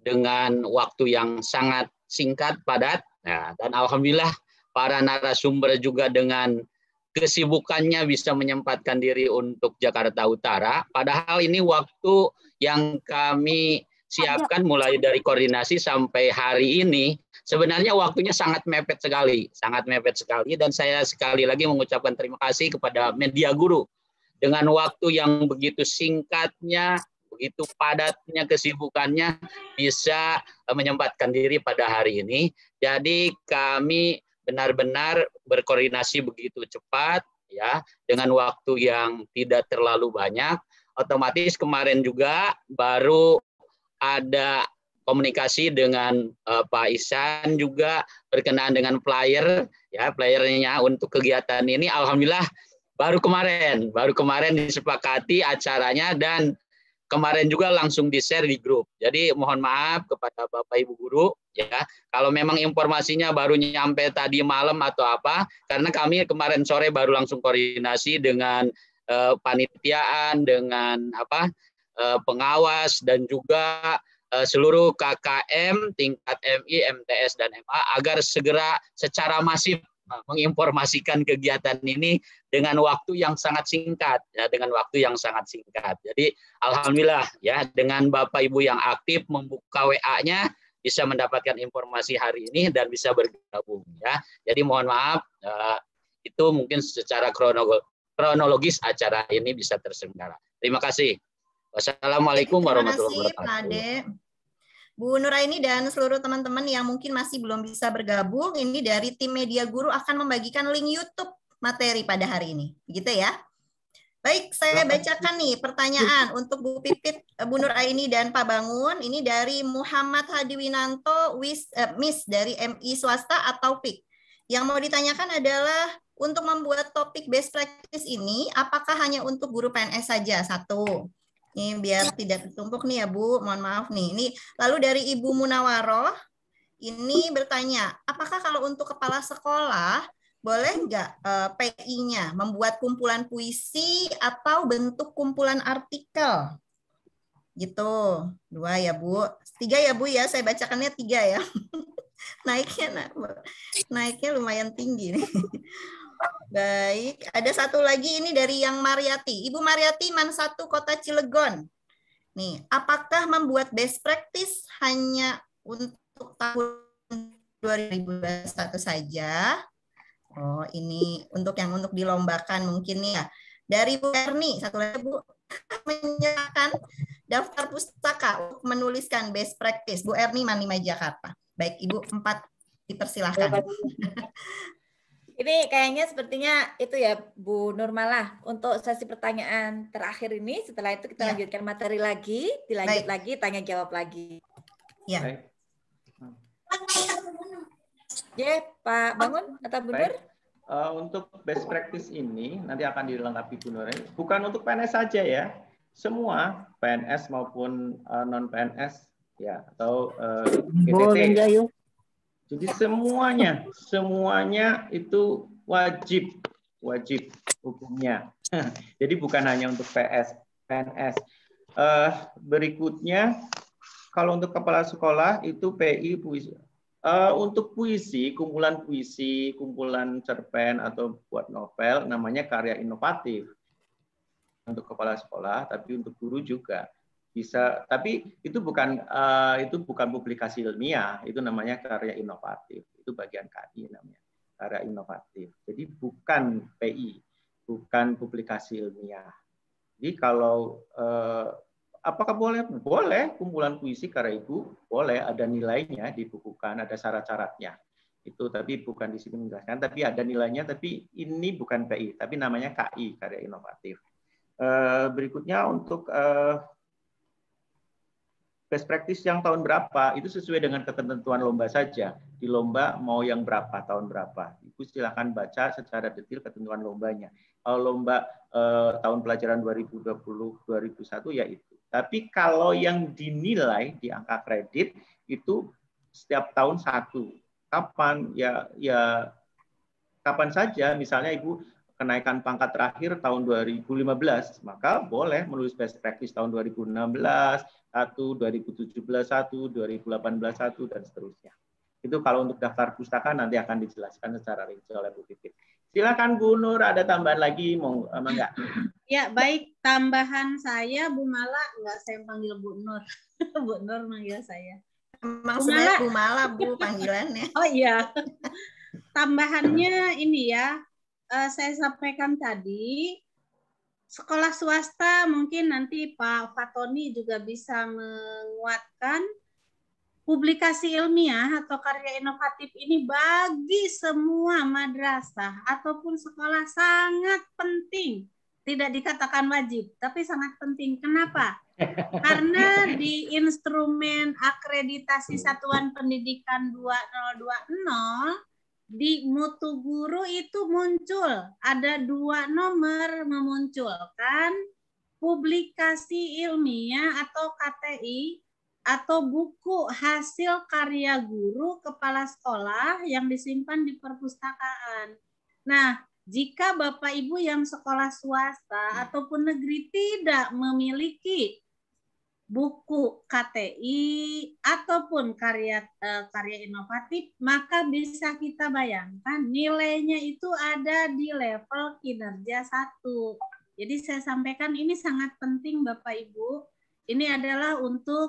dengan waktu yang sangat singkat, padat. Nah, dan alhamdulillah para narasumber juga dengan kesibukannya bisa menyempatkan diri untuk Jakarta Utara. Padahal ini waktu yang kami siapkan mulai dari koordinasi sampai hari ini Sebenarnya waktunya sangat mepet sekali, sangat mepet sekali dan saya sekali lagi mengucapkan terima kasih kepada Media Guru dengan waktu yang begitu singkatnya, begitu padatnya kesibukannya bisa eh, menyempatkan diri pada hari ini. Jadi kami benar-benar berkoordinasi begitu cepat ya dengan waktu yang tidak terlalu banyak otomatis kemarin juga baru ada komunikasi dengan uh, Pak Isan juga berkenaan dengan flyer ya flyernya untuk kegiatan ini alhamdulillah baru kemarin baru kemarin disepakati acaranya dan kemarin juga langsung di-share di grup. Jadi mohon maaf kepada Bapak Ibu guru ya. Kalau memang informasinya baru nyampe tadi malam atau apa karena kami kemarin sore baru langsung koordinasi dengan uh, panitiaan dengan apa uh, pengawas dan juga Eh, seluruh KKM tingkat MI, MTS dan MA agar segera secara masif eh, menginformasikan kegiatan ini dengan waktu yang sangat singkat ya dengan waktu yang sangat singkat. Jadi alhamdulillah ya dengan Bapak Ibu yang aktif membuka WA-nya bisa mendapatkan informasi hari ini dan bisa bergabung ya. Jadi mohon maaf eh, itu mungkin secara kronologis acara ini bisa terselenggara. Terima kasih. Wassalamualaikum warahmatullahi wabarakatuh. Terima kasih, Pak Bu Nuraini dan seluruh teman-teman yang mungkin masih belum bisa bergabung, ini dari tim Media Guru akan membagikan link YouTube materi pada hari ini. Begitu ya. Baik, saya bacakan nih pertanyaan untuk Bu Pipit, Bu Nuraini dan Pak Bangun. Ini dari Muhammad Hadiwinanto, Wis, eh, Miss dari MI Swasta atau PIK. Yang mau ditanyakan adalah untuk membuat topik best practice ini, apakah hanya untuk guru PNS saja? Satu. Ini biar tidak tertumpuk nih ya Bu, mohon maaf nih. Ini lalu dari Ibu Munawaroh ini bertanya, apakah kalau untuk kepala sekolah boleh nggak eh, PI-nya membuat kumpulan puisi atau bentuk kumpulan artikel? Gitu, dua ya Bu, tiga ya Bu ya, saya bacakannya tiga ya. (laughs) naiknya nah, naiknya lumayan tinggi nih. Baik, ada satu lagi ini dari yang Mariati. Ibu Mariati Man satu Kota Cilegon. Nih, apakah membuat best practice hanya untuk tahun 2021 saja? Oh, ini untuk yang untuk dilombakan mungkin ya. Dari Bu Erni, satu lagi Bu (laughs) menyerahkan daftar pustaka untuk menuliskan best practice. Bu Erni Manima Jakarta. Baik, Ibu empat dipersilahkan. (laughs) Ini kayaknya sepertinya itu ya Bu Nurmalah untuk sesi pertanyaan terakhir ini setelah itu kita ya. lanjutkan materi lagi, dilanjut Baik. lagi tanya jawab lagi. Ya. Baik. Ya, Pak Bangun atau Bu Nur? Uh, untuk best practice ini nanti akan dilengkapi Bu Nur. Bukan untuk PNS saja ya. Semua PNS maupun uh, non PNS ya atau uh, eh, GTT. Jadi semuanya, semuanya itu wajib, wajib hukumnya. (laughs) Jadi bukan hanya untuk PS, PNS. Uh, eh, berikutnya, kalau untuk kepala sekolah itu PI puisi. Uh, untuk puisi, kumpulan puisi, kumpulan cerpen atau buat novel, namanya karya inovatif untuk kepala sekolah, tapi untuk guru juga bisa tapi itu bukan uh, itu bukan publikasi ilmiah itu namanya karya inovatif itu bagian KI namanya karya inovatif jadi bukan PI bukan publikasi ilmiah jadi kalau uh, apakah boleh boleh kumpulan puisi karya itu boleh ada nilainya dibukukan ada syarat-syaratnya itu tapi bukan di sini menjelaskan tapi ada nilainya tapi ini bukan PI tapi namanya KI karya inovatif eh, berikutnya untuk best practice yang tahun berapa itu sesuai dengan ketentuan lomba saja. Di lomba mau yang berapa, tahun berapa. Ibu silakan baca secara detail ketentuan lombanya. Kalau lomba eh, tahun pelajaran 2020-2001 ya itu. Tapi kalau yang dinilai di angka kredit itu setiap tahun satu. Kapan ya ya kapan saja misalnya Ibu kenaikan pangkat terakhir tahun 2015, maka boleh menulis best practice tahun 2016, 1, 2017, 1, 2018, 1, dan seterusnya. Itu kalau untuk daftar pustaka nanti akan dijelaskan secara rinci oleh Bu Titi. Silakan Bu Nur, ada tambahan lagi, mau enggak? Eh, ya, baik. Tambahan saya, Bu Mala, enggak saya panggil Bu Nur. (laughs) Bu Nur manggil saya. Emang Bu Mala. Bu Mala, Bu, panggilannya. (laughs) Oh iya. Tambahannya ini ya, uh, saya sampaikan tadi, sekolah swasta mungkin nanti Pak Fatoni juga bisa menguatkan publikasi ilmiah atau karya inovatif ini bagi semua madrasah ataupun sekolah sangat penting. Tidak dikatakan wajib, tapi sangat penting. Kenapa? Karena di instrumen akreditasi satuan pendidikan 2020 di mutu guru itu muncul ada dua nomor memunculkan publikasi ilmiah atau KTI atau buku hasil karya guru kepala sekolah yang disimpan di perpustakaan. Nah, jika Bapak Ibu yang sekolah swasta hmm. ataupun negeri tidak memiliki buku KTI ataupun karya uh, karya inovatif, maka bisa kita bayangkan nilainya itu ada di level kinerja satu. Jadi saya sampaikan ini sangat penting Bapak Ibu. Ini adalah untuk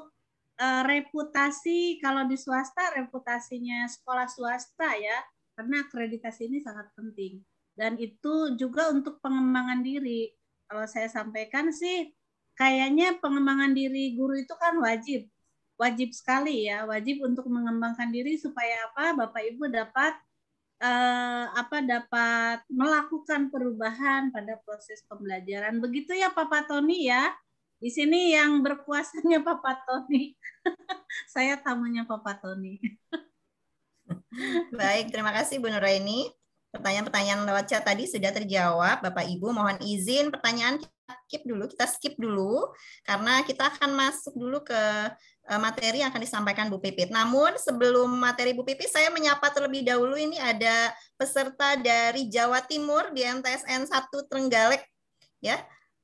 uh, reputasi kalau di swasta reputasinya sekolah swasta ya, karena akreditasi ini sangat penting dan itu juga untuk pengembangan diri. Kalau saya sampaikan sih kayaknya pengembangan diri guru itu kan wajib wajib sekali ya wajib untuk mengembangkan diri supaya apa bapak ibu dapat eh, apa dapat melakukan perubahan pada proses pembelajaran begitu ya Papa Tony ya di sini yang berkuasanya (laughs) Papa Tony (laughs) saya tamunya Papa Tony (laughs) baik terima kasih Bu Nuraini pertanyaan-pertanyaan lewat chat tadi sudah terjawab Bapak Ibu mohon izin pertanyaan skip dulu, kita skip dulu karena kita akan masuk dulu ke eh, materi yang akan disampaikan Bu Pipit. Namun sebelum materi Bu Pipit, saya menyapa terlebih dahulu ini ada peserta dari Jawa Timur di MTSN 1 Trenggalek ya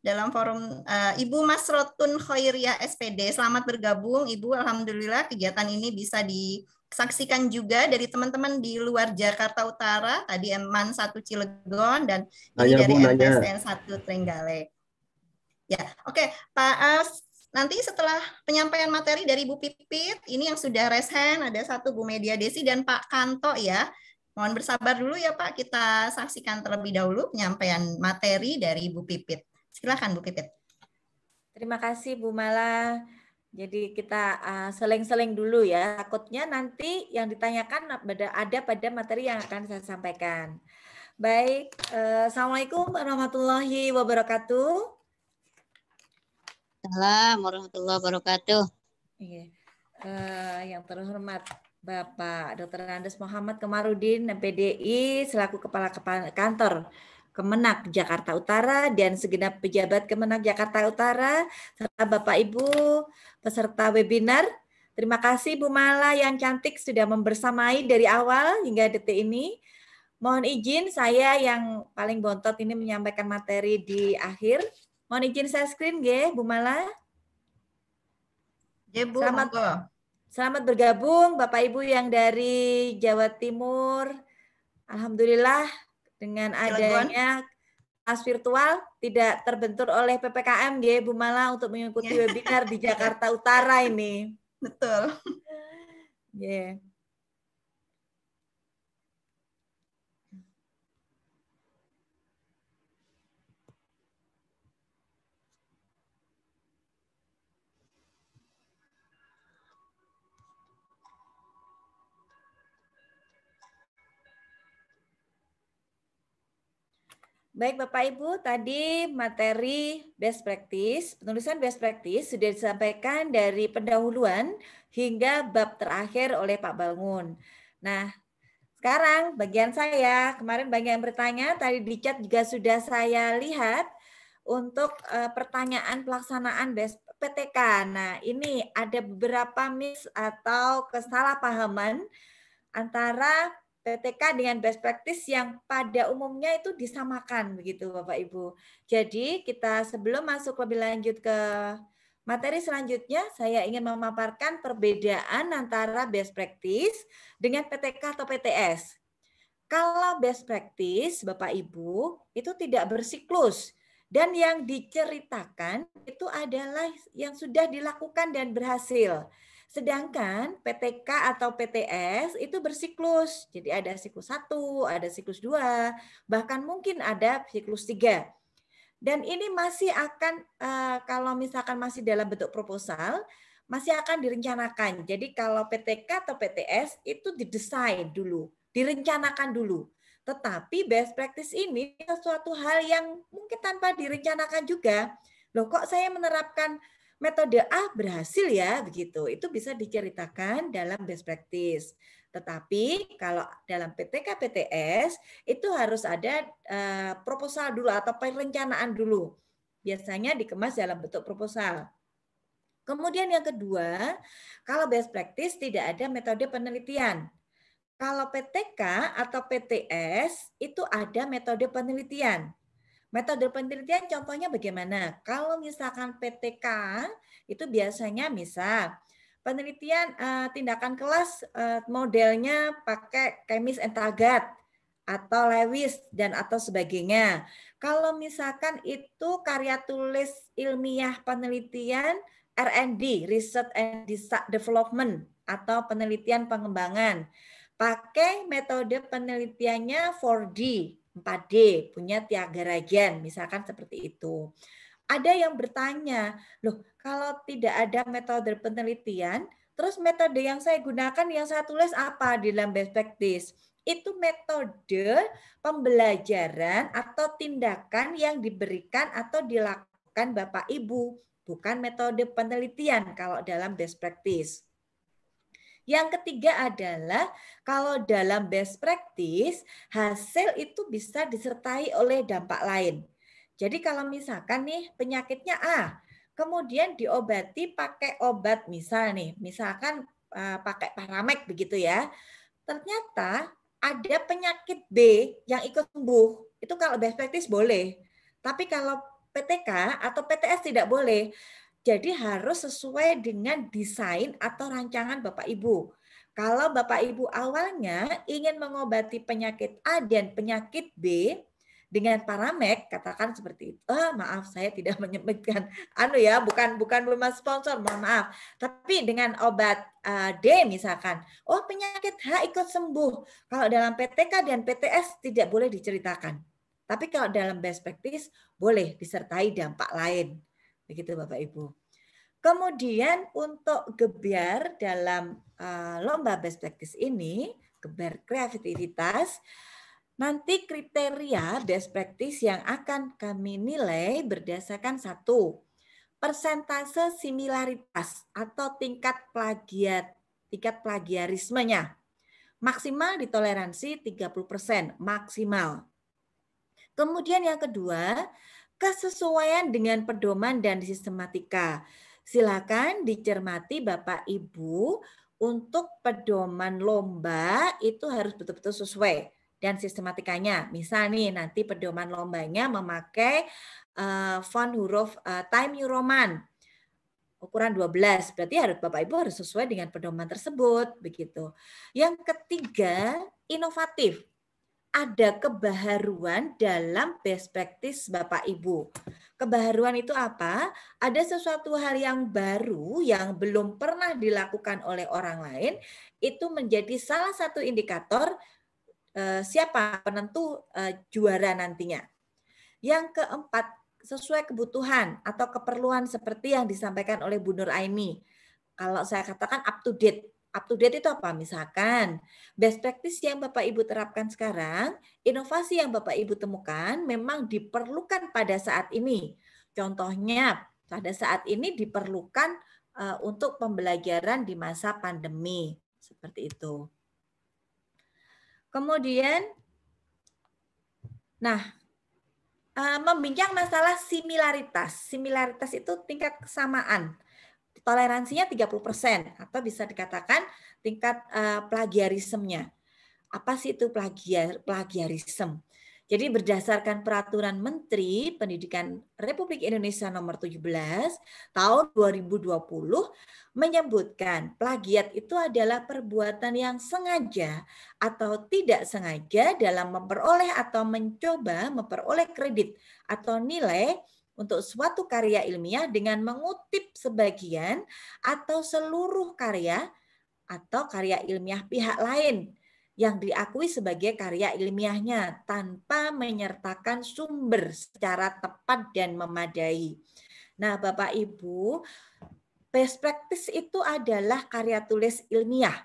dalam forum uh, Ibu Mas Rotun Khairia SPD. Selamat bergabung Ibu. Alhamdulillah kegiatan ini bisa disaksikan juga dari teman-teman di luar Jakarta Utara, tadi Eman satu Cilegon dan ini dari Bu, MTSN 1 Trenggalek. Ya, oke, okay. Pak As. Nanti setelah penyampaian materi dari Bu Pipit, ini yang sudah raise ada satu Bu Media Desi dan Pak Kanto ya. Mohon bersabar dulu ya Pak, kita saksikan terlebih dahulu penyampaian materi dari Bu Pipit. Silakan Bu Pipit. Terima kasih Bu Mala. Jadi kita ah, seleng-seleng uh, dulu ya. Takutnya nanti yang ditanyakan ada pada materi yang akan saya sampaikan. Baik, uh, Assalamualaikum warahmatullahi wabarakatuh. Waalaikumsalam warahmatullahi wabarakatuh. Iya. Uh, yang terhormat Bapak Dr. Andes Muhammad Kemarudin, PDI, selaku Kepala Kepala Kantor Kemenak Jakarta Utara dan segenap pejabat Kemenak Jakarta Utara serta Bapak Ibu peserta webinar. Terima kasih Bu Mala yang cantik sudah membersamai dari awal hingga detik ini. Mohon izin saya yang paling bontot ini menyampaikan materi di akhir. Mohon izin saya screen nggih, Bu Mala. Ya, Bu. Selamat, selamat bergabung Bapak Ibu yang dari Jawa Timur. Alhamdulillah dengan adanya as virtual tidak terbentur oleh PPKM ya Bu Mala untuk mengikuti iya. webinar di Jakarta Utara ini. (laughs) Betul. Yeah. Baik Bapak Ibu, tadi materi best practice, penulisan best practice sudah disampaikan dari pendahuluan hingga bab terakhir oleh Pak Bangun. Nah, sekarang bagian saya, kemarin banyak yang bertanya, tadi di chat juga sudah saya lihat untuk eh, pertanyaan pelaksanaan best PTK. Nah, ini ada beberapa miss atau kesalahpahaman antara PTK dengan best practice yang pada umumnya itu disamakan begitu Bapak Ibu. Jadi kita sebelum masuk lebih lanjut ke materi selanjutnya saya ingin memaparkan perbedaan antara best practice dengan PTK atau PTS. Kalau best practice Bapak Ibu itu tidak bersiklus dan yang diceritakan itu adalah yang sudah dilakukan dan berhasil. Sedangkan PTK atau PTS itu bersiklus. Jadi ada siklus 1, ada siklus 2, bahkan mungkin ada siklus 3. Dan ini masih akan eh, kalau misalkan masih dalam bentuk proposal, masih akan direncanakan. Jadi kalau PTK atau PTS itu didesain dulu, direncanakan dulu. Tetapi best practice ini sesuatu hal yang mungkin tanpa direncanakan juga. Loh kok saya menerapkan metode A berhasil ya begitu. Itu bisa diceritakan dalam best practice. Tetapi kalau dalam PTK PTS itu harus ada eh, proposal dulu atau perencanaan dulu. Biasanya dikemas dalam bentuk proposal. Kemudian yang kedua, kalau best practice tidak ada metode penelitian. Kalau PTK atau PTS itu ada metode penelitian. Metode penelitian contohnya bagaimana? Kalau misalkan PTK itu biasanya misal penelitian uh, tindakan kelas uh, modelnya pakai Kemis and atau Lewis dan atau sebagainya. Kalau misalkan itu karya tulis ilmiah penelitian R&D, Research and Development atau penelitian pengembangan. Pakai metode penelitiannya 4D 4D, punya tiaga ragen, misalkan seperti itu. Ada yang bertanya, loh kalau tidak ada metode penelitian, terus metode yang saya gunakan yang saya tulis apa di dalam best practice? Itu metode pembelajaran atau tindakan yang diberikan atau dilakukan Bapak Ibu, bukan metode penelitian kalau dalam best practice. Yang ketiga adalah kalau dalam best practice, hasil itu bisa disertai oleh dampak lain. Jadi kalau misalkan nih penyakitnya A, kemudian diobati pakai obat misal nih, misalkan eh, pakai paramek begitu ya. Ternyata ada penyakit B yang ikut sembuh. Itu kalau best practice boleh. Tapi kalau PTK atau PTS tidak boleh. Jadi harus sesuai dengan desain atau rancangan Bapak Ibu. Kalau Bapak Ibu awalnya ingin mengobati penyakit A dan penyakit B dengan paramek, katakan seperti itu. Oh, maaf saya tidak (laughs) menyebutkan anu ya, bukan bukan rumah sponsor, mohon maaf. Tapi dengan obat uh, D misalkan, oh penyakit H ikut sembuh. Kalau dalam PTK dan PTS tidak boleh diceritakan. Tapi kalau dalam best practice boleh disertai dampak lain. Begitu Bapak Ibu. Kemudian untuk gebiar dalam uh, lomba best practice ini, gebiar kreativitas, nanti kriteria best practice yang akan kami nilai berdasarkan satu, persentase similaritas atau tingkat plagiat tingkat plagiarismenya. Maksimal ditoleransi 30%, maksimal. Kemudian yang kedua, kesesuaian dengan pedoman dan sistematika. Silakan dicermati Bapak Ibu untuk pedoman lomba itu harus betul-betul sesuai dan sistematikanya. Misal nih nanti pedoman lombanya memakai uh, font huruf uh, Time New Roman ukuran 12. Berarti harus Bapak Ibu harus sesuai dengan pedoman tersebut begitu. Yang ketiga, inovatif ada kebaharuan dalam perspektif Bapak Ibu. Kebaharuan itu apa? Ada sesuatu hal yang baru yang belum pernah dilakukan oleh orang lain, itu menjadi salah satu indikator eh, siapa penentu eh, juara nantinya. Yang keempat, sesuai kebutuhan atau keperluan seperti yang disampaikan oleh Bu Nur Aini. Kalau saya katakan up to date, Up to date itu apa? Misalkan best practice yang Bapak Ibu terapkan sekarang, inovasi yang Bapak Ibu temukan memang diperlukan pada saat ini. Contohnya pada saat ini diperlukan eh, untuk pembelajaran di masa pandemi seperti itu. Kemudian, nah uh, membincang masalah similaritas. Similaritas itu tingkat kesamaan toleransinya 30% atau bisa dikatakan tingkat uh, plagiarismenya. Apa sih itu plagiar, plagiarism? Jadi berdasarkan peraturan Menteri Pendidikan Republik Indonesia nomor 17 tahun 2020 menyebutkan plagiat itu adalah perbuatan yang sengaja atau tidak sengaja dalam memperoleh atau mencoba memperoleh kredit atau nilai untuk suatu karya ilmiah dengan mengutip sebagian atau seluruh karya atau karya ilmiah pihak lain yang diakui sebagai karya ilmiahnya tanpa menyertakan sumber secara tepat dan memadai. Nah, Bapak Ibu, best practice itu adalah karya tulis ilmiah.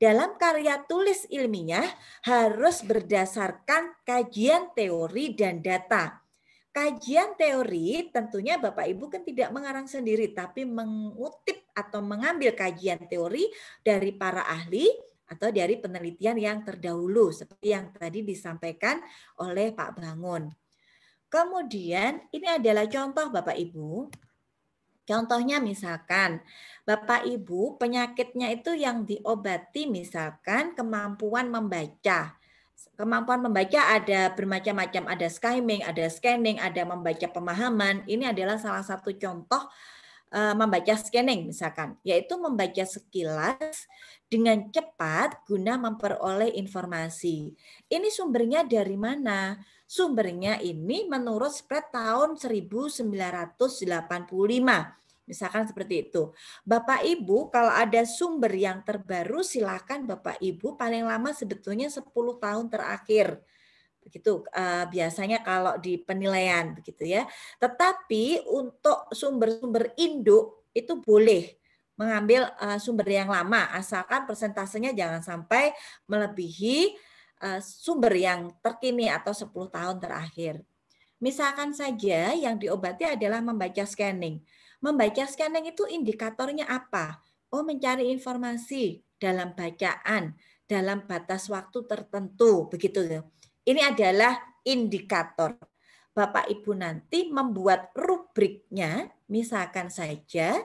Dalam karya tulis ilmiah harus berdasarkan kajian teori dan data Kajian teori tentunya Bapak Ibu kan tidak mengarang sendiri tapi mengutip atau mengambil kajian teori dari para ahli atau dari penelitian yang terdahulu seperti yang tadi disampaikan oleh Pak Bangun. Kemudian ini adalah contoh Bapak Ibu. Contohnya misalkan Bapak Ibu penyakitnya itu yang diobati misalkan kemampuan membaca. Kemampuan membaca ada bermacam-macam, ada skimming, ada scanning, ada membaca pemahaman. Ini adalah salah satu contoh eh, membaca scanning misalkan, yaitu membaca sekilas dengan cepat guna memperoleh informasi. Ini sumbernya dari mana? Sumbernya ini menurut spread tahun 1985 Misalkan seperti itu. Bapak Ibu kalau ada sumber yang terbaru silakan Bapak Ibu paling lama sebetulnya 10 tahun terakhir. Begitu eh, biasanya kalau di penilaian begitu ya. Tetapi untuk sumber-sumber induk itu boleh mengambil eh, sumber yang lama asalkan persentasenya jangan sampai melebihi eh, sumber yang terkini atau 10 tahun terakhir. Misalkan saja yang diobati adalah membaca scanning. Membaca scanning itu indikatornya apa? Oh, mencari informasi dalam bacaan, dalam batas waktu tertentu, begitu. Ya. Ini adalah indikator. Bapak Ibu nanti membuat rubriknya, misalkan saja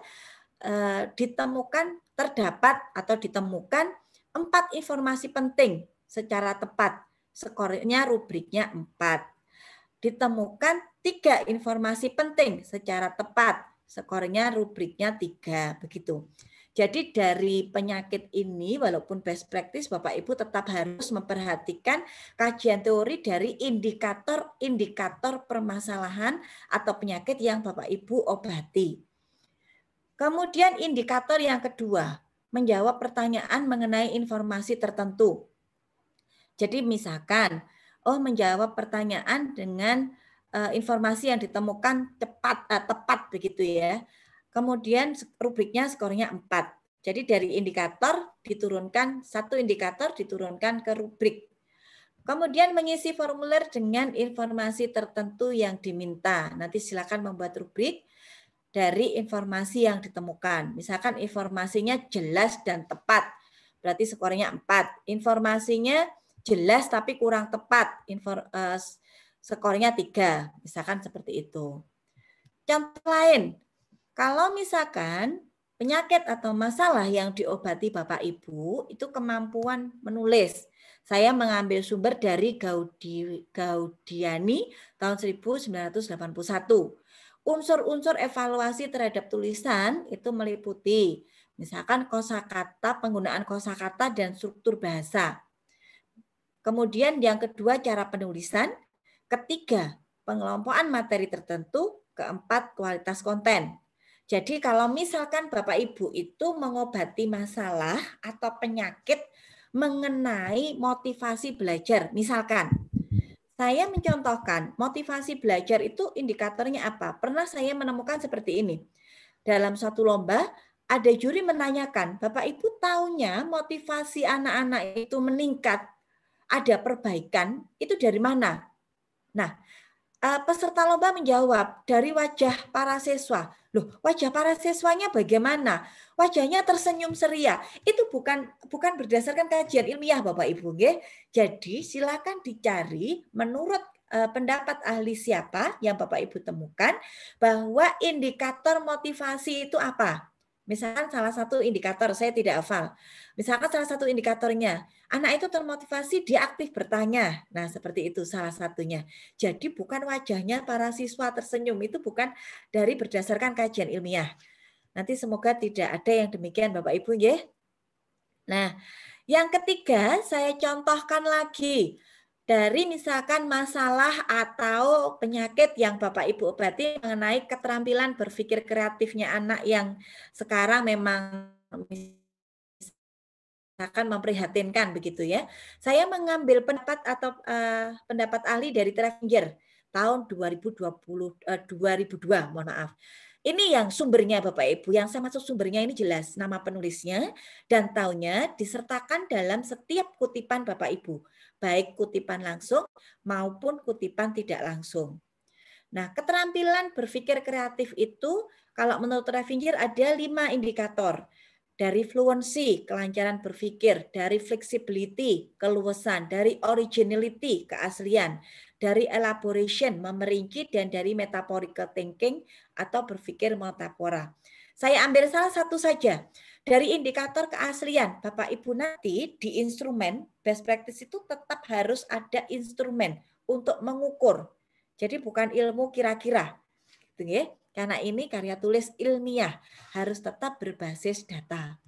eh, ditemukan terdapat atau ditemukan empat informasi penting secara tepat. Skornya rubriknya empat. Ditemukan tiga informasi penting secara tepat skornya rubriknya tiga begitu. Jadi dari penyakit ini walaupun best practice Bapak Ibu tetap harus memperhatikan kajian teori dari indikator-indikator permasalahan atau penyakit yang Bapak Ibu obati. Kemudian indikator yang kedua, menjawab pertanyaan mengenai informasi tertentu. Jadi misalkan, oh menjawab pertanyaan dengan Eh, informasi yang ditemukan cepat uh, tepat begitu ya. Kemudian rubriknya skornya 4. Jadi dari indikator diturunkan satu indikator diturunkan ke rubrik. Kemudian mengisi formulir dengan informasi tertentu yang diminta. Nanti silakan membuat rubrik dari informasi yang ditemukan. Misalkan informasinya jelas dan tepat, berarti skornya 4. Informasinya jelas tapi kurang tepat, uh, skornya tiga, misalkan seperti itu. Contoh lain, kalau misalkan penyakit atau masalah yang diobati Bapak Ibu itu kemampuan menulis. Saya mengambil sumber dari Gaudi, Gaudiani tahun 1981. Unsur-unsur evaluasi terhadap tulisan itu meliputi misalkan kosakata, penggunaan kosakata dan struktur bahasa. Kemudian yang kedua cara penulisan, Ketiga, pengelompokan materi tertentu. Keempat, kualitas konten. Jadi kalau misalkan Bapak Ibu itu mengobati masalah atau penyakit mengenai motivasi belajar, misalkan saya mencontohkan motivasi belajar itu indikatornya apa? Pernah saya menemukan seperti ini. Dalam satu lomba, ada juri menanyakan, Bapak Ibu tahunya motivasi anak-anak itu meningkat, ada perbaikan, itu dari mana? Nah, eh, peserta lomba menjawab dari wajah para siswa. Loh, wajah para siswanya bagaimana? Wajahnya tersenyum seria. Itu bukan bukan berdasarkan kajian ilmiah Bapak Ibu nggih. Jadi silakan dicari menurut eh, pendapat ahli siapa yang Bapak Ibu temukan bahwa indikator motivasi itu apa? Misalkan salah satu indikator, saya tidak hafal. Misalkan salah satu indikatornya, anak itu termotivasi, dia aktif bertanya. Nah, seperti itu salah satunya. Jadi bukan wajahnya para siswa tersenyum, itu bukan dari berdasarkan kajian ilmiah. Nanti semoga tidak ada yang demikian Bapak Ibu ya. Nah, yang ketiga saya contohkan lagi dari misalkan masalah atau penyakit yang Bapak Ibu obati mengenai keterampilan berpikir kreatifnya anak yang sekarang memang akan memprihatinkan begitu ya. Saya mengambil pendapat atau uh, pendapat ahli dari terakhir tahun 2020 uh, 2002, mohon maaf. Ini yang sumbernya Bapak Ibu, yang saya maksud sumbernya ini jelas nama penulisnya dan tahunnya disertakan dalam setiap kutipan Bapak Ibu baik kutipan langsung maupun kutipan tidak langsung. Nah, keterampilan berpikir kreatif itu kalau menurut Rafinger ada lima indikator. Dari fluency, kelancaran berpikir, dari flexibility, keluasan, dari originality, keaslian, dari elaboration, memerinci, dan dari metaphorical thinking atau berpikir metafora. Saya ambil salah satu saja dari indikator keaslian Bapak Ibu nanti di instrumen best practice itu tetap harus ada instrumen untuk mengukur. Jadi bukan ilmu kira-kira. Gitu ya. Karena ini karya tulis ilmiah harus tetap berbasis data.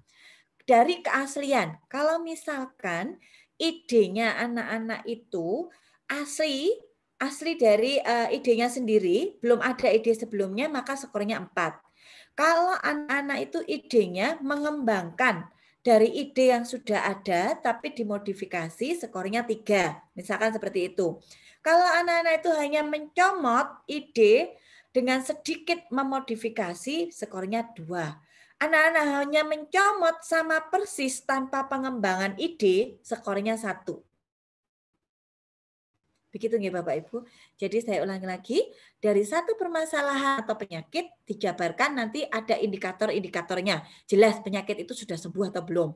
Dari keaslian, kalau misalkan idenya anak-anak itu asli asli dari eh, idenya sendiri, belum ada ide sebelumnya, maka skornya 4 kalau anak-anak itu idenya mengembangkan dari ide yang sudah ada tapi dimodifikasi skornya tiga, misalkan seperti itu. Kalau anak-anak itu hanya mencomot ide dengan sedikit memodifikasi skornya dua. Anak-anak hanya mencomot sama persis tanpa pengembangan ide, skornya satu. Begitu nggih Bapak Ibu. Jadi saya ulangi lagi, dari satu permasalahan atau penyakit dijabarkan nanti ada indikator-indikatornya. Jelas penyakit itu sudah sembuh atau belum.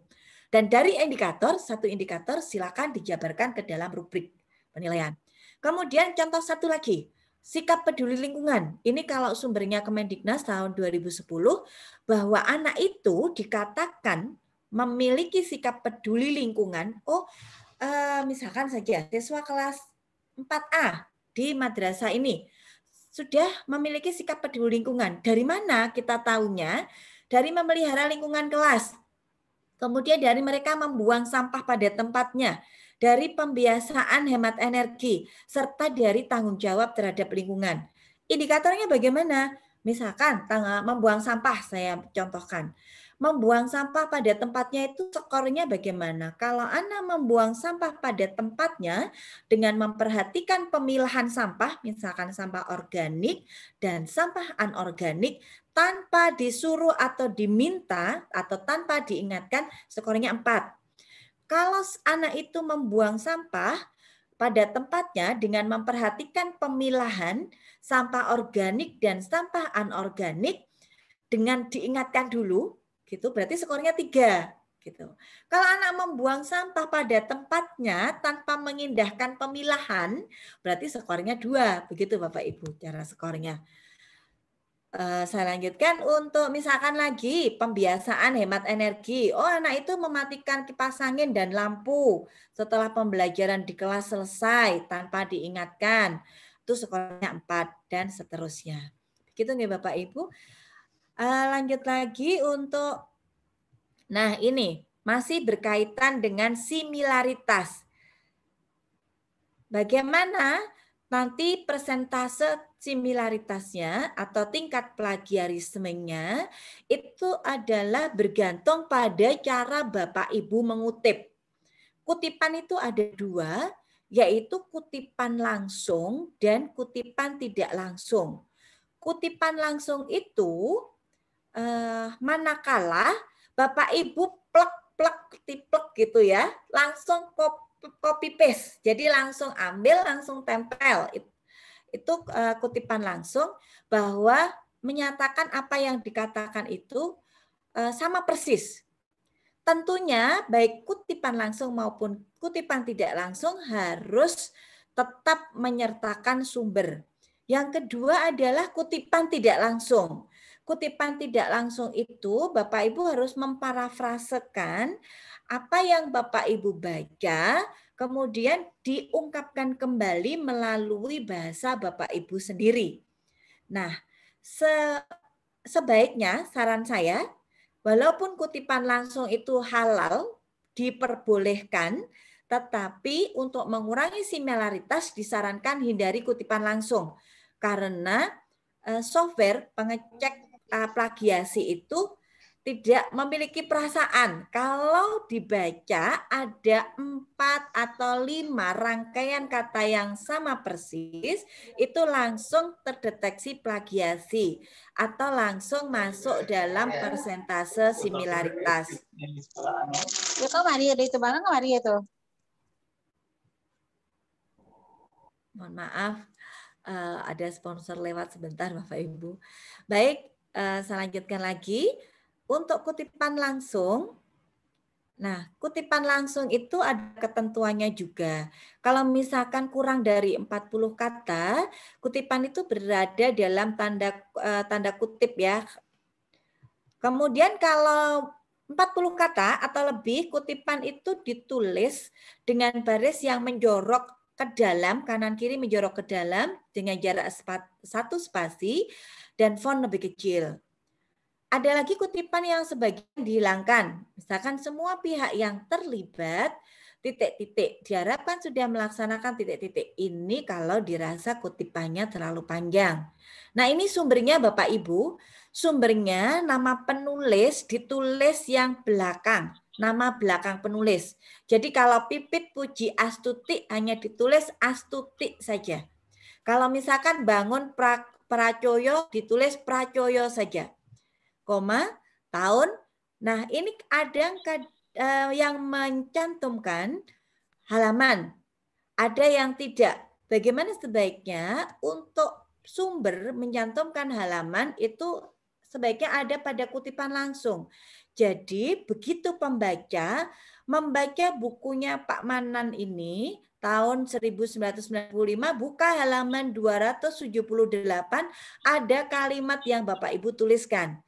Dan dari indikator, satu indikator silakan dijabarkan ke dalam rubrik penilaian. Kemudian contoh satu lagi, sikap peduli lingkungan. Ini kalau sumbernya Kemendiknas tahun 2010 bahwa anak itu dikatakan memiliki sikap peduli lingkungan. Oh, eh, misalkan saja siswa kelas 4A di madrasah ini sudah memiliki sikap peduli lingkungan. Dari mana kita tahunya? Dari memelihara lingkungan kelas. Kemudian dari mereka membuang sampah pada tempatnya, dari pembiasaan hemat energi, serta dari tanggung jawab terhadap lingkungan. Indikatornya bagaimana? Misalkan membuang sampah saya contohkan membuang sampah pada tempatnya itu skornya bagaimana? Kalau Anda membuang sampah pada tempatnya dengan memperhatikan pemilahan sampah, misalkan sampah organik dan sampah anorganik, tanpa disuruh atau diminta atau tanpa diingatkan, skornya 4. Kalau anak itu membuang sampah, pada tempatnya dengan memperhatikan pemilahan sampah organik dan sampah anorganik dengan diingatkan dulu gitu berarti skornya tiga gitu kalau anak membuang sampah pada tempatnya tanpa mengindahkan pemilahan berarti skornya dua begitu bapak ibu cara skornya eh, saya lanjutkan untuk misalkan lagi pembiasaan hemat energi. Oh, anak itu mematikan kipas angin dan lampu setelah pembelajaran di kelas selesai tanpa diingatkan. Itu skornya empat dan seterusnya. gitu nih Bapak Ibu. Uh, lanjut lagi untuk nah ini masih berkaitan dengan similaritas. Bagaimana nanti persentase similaritasnya atau tingkat plagiarismenya itu adalah bergantung pada cara Bapak Ibu mengutip. Kutipan itu ada dua, yaitu kutipan langsung dan kutipan tidak langsung. Kutipan langsung itu eh, manakala Bapak Ibu plek plek tiplek gitu ya, langsung copy, paste. Jadi langsung ambil, langsung tempel. Itu, itu eh, kutipan langsung bahwa menyatakan apa yang dikatakan itu eh, sama persis. Tentunya baik kutipan langsung maupun kutipan tidak langsung harus tetap menyertakan sumber. Yang kedua adalah kutipan tidak langsung kutipan tidak langsung itu Bapak Ibu harus memparafrasekan apa yang Bapak Ibu baca kemudian diungkapkan kembali melalui bahasa Bapak Ibu sendiri. Nah, se sebaiknya saran saya walaupun kutipan langsung itu halal diperbolehkan tetapi untuk mengurangi similaritas disarankan hindari kutipan langsung karena eh, software pengecek Eh, plagiasi itu tidak memiliki perasaan. Kalau dibaca ada empat atau lima rangkaian kata yang sama persis, itu langsung terdeteksi plagiasi atau langsung masuk dalam persentase similaritas. Ya kok Maria itu mana Maria itu? Mohon maaf, uh, ada sponsor lewat sebentar Bapak Ibu. Baik, Eh, saya lanjutkan lagi. Untuk kutipan langsung, nah kutipan langsung itu ada ketentuannya juga. Kalau misalkan kurang dari 40 kata, kutipan itu berada dalam tanda eh, tanda kutip ya. Kemudian kalau 40 kata atau lebih kutipan itu ditulis dengan baris yang menjorok ke dalam, kanan kiri menjorok ke dalam dengan jarak satu spasi dan font lebih kecil. Ada lagi kutipan yang sebagian dihilangkan. Misalkan semua pihak yang terlibat titik-titik diharapkan sudah melaksanakan titik-titik ini kalau dirasa kutipannya terlalu panjang. Nah, ini sumbernya Bapak Ibu, sumbernya nama penulis ditulis yang belakang, nama belakang penulis. Jadi kalau Pipit Puji Astuti hanya ditulis Astuti saja. Kalau misalkan bangun Prak Pracoyo ditulis Pracoyo saja. Koma tahun. Nah, ini ada yang eh, yang mencantumkan halaman. Ada yang tidak. Bagaimana sebaiknya untuk sumber mencantumkan halaman itu sebaiknya ada pada kutipan langsung. Jadi begitu pembaca membaca bukunya Pak Manan ini tahun 1995 buka halaman 278 ada kalimat yang Bapak Ibu tuliskan.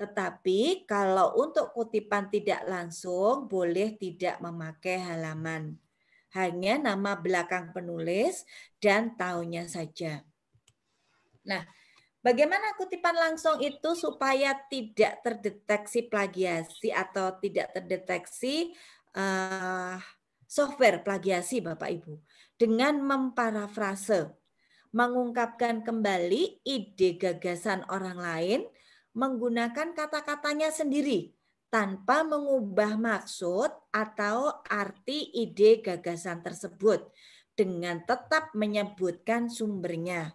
Tetapi kalau untuk kutipan tidak langsung boleh tidak memakai halaman. Hanya nama belakang penulis dan tahunnya saja. Nah, bagaimana kutipan langsung itu supaya tidak terdeteksi plagiasi atau tidak terdeteksi uh, software plagiasi Bapak Ibu dengan memparafrase, mengungkapkan kembali ide gagasan orang lain menggunakan kata-katanya sendiri tanpa mengubah maksud atau arti ide gagasan tersebut dengan tetap menyebutkan sumbernya.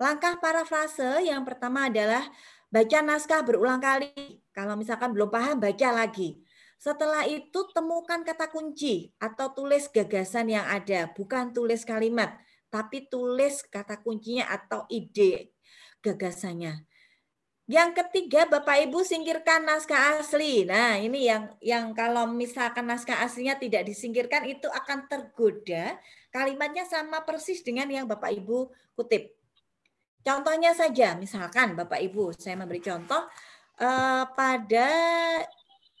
Langkah parafrase yang pertama adalah baca naskah berulang kali. Kalau misalkan belum paham, baca lagi setelah itu temukan kata kunci atau tulis gagasan yang ada, bukan tulis kalimat, tapi tulis kata kuncinya atau ide gagasannya. Yang ketiga, Bapak Ibu singkirkan naskah asli. Nah, ini yang yang kalau misalkan naskah aslinya tidak disingkirkan itu akan tergoda. Kalimatnya sama persis dengan yang Bapak Ibu kutip. Contohnya saja, misalkan Bapak Ibu, saya memberi contoh eh, pada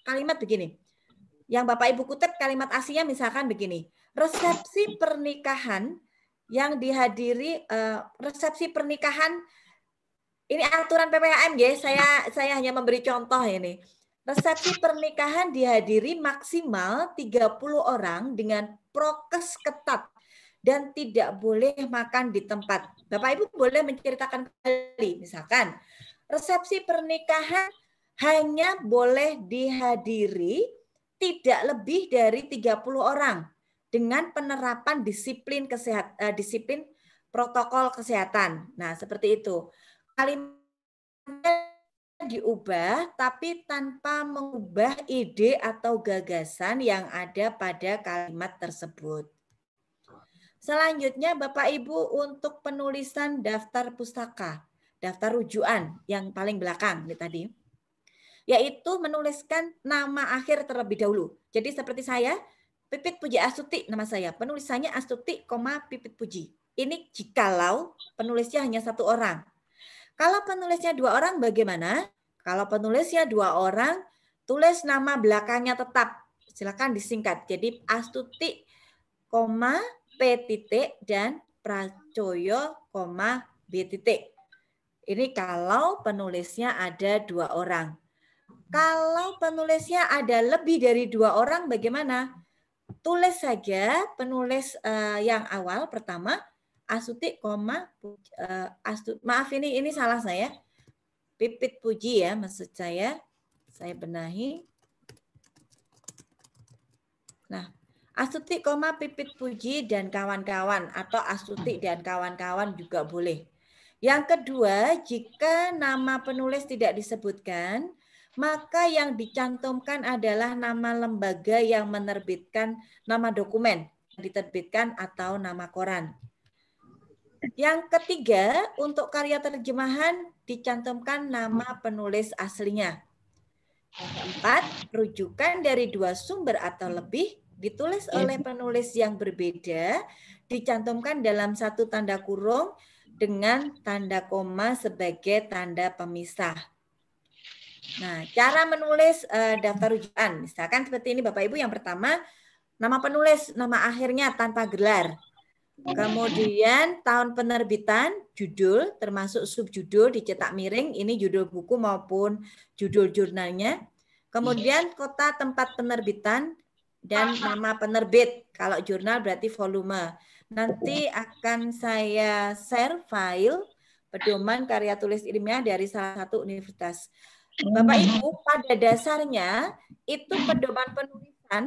kalimat begini. Yang Bapak Ibu kutip kalimat aslinya misalkan begini. Resepsi pernikahan yang dihadiri eh, resepsi pernikahan ini aturan PPHM ya, saya saya hanya memberi contoh ini. Resepsi pernikahan dihadiri maksimal 30 orang dengan prokes ketat dan tidak boleh makan di tempat. Bapak Ibu boleh menceritakan kembali misalkan resepsi pernikahan hanya boleh dihadiri tidak lebih dari 30 orang dengan penerapan disiplin kesehatan eh, disiplin protokol kesehatan. Nah, seperti itu. Kalimatnya diubah tapi tanpa mengubah ide atau gagasan yang ada pada kalimat tersebut. Selanjutnya Bapak Ibu untuk penulisan daftar pustaka, daftar rujukan yang paling belakang ini tadi yaitu menuliskan nama akhir terlebih dahulu. Jadi seperti saya, Pipit Puji Astuti nama saya. Penulisannya Astuti, Pipit Puji. Ini jikalau penulisnya hanya satu orang. Kalau penulisnya dua orang bagaimana? Kalau penulisnya dua orang, tulis nama belakangnya tetap. Silakan disingkat. Jadi Astuti, P titik dan Pracoyo, B titik. Ini kalau penulisnya ada dua orang. Kalau penulisnya ada lebih dari dua orang, bagaimana? Tulis saja penulis uh, yang awal pertama Astuti, koma uh, astu, maaf ini ini salah saya. Pipit Puji ya maksud saya. Saya benahi. Nah, Astuti, koma Pipit Puji dan kawan-kawan atau Astuti dan kawan-kawan juga boleh. Yang kedua, jika nama penulis tidak disebutkan, maka yang dicantumkan adalah nama lembaga yang menerbitkan nama dokumen yang diterbitkan atau nama koran. Yang ketiga, untuk karya terjemahan dicantumkan nama penulis aslinya. Yang keempat, rujukan dari dua sumber atau lebih ditulis iya. oleh penulis yang berbeda dicantumkan dalam satu tanda kurung dengan tanda koma sebagai tanda pemisah. Nah, cara menulis uh, daftar rujukan, misalkan seperti ini Bapak Ibu yang pertama, nama penulis, nama akhirnya tanpa gelar. Kemudian tahun penerbitan, judul termasuk subjudul dicetak miring, ini judul buku maupun judul jurnalnya. Kemudian kota tempat penerbitan dan nama penerbit. Kalau jurnal berarti volume. Nanti akan saya share file pedoman karya tulis ilmiah dari salah satu universitas. Bapak hmm. Ibu, pada dasarnya itu pedoman penulisan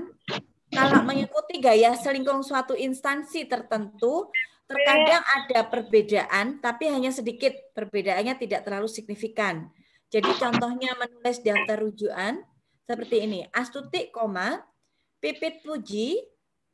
kalau mengikuti gaya selingkung suatu instansi tertentu, terkadang ada perbedaan, tapi hanya sedikit perbedaannya tidak terlalu signifikan. Jadi contohnya menulis daftar rujukan seperti ini, Astuti, koma, Pipit Puji,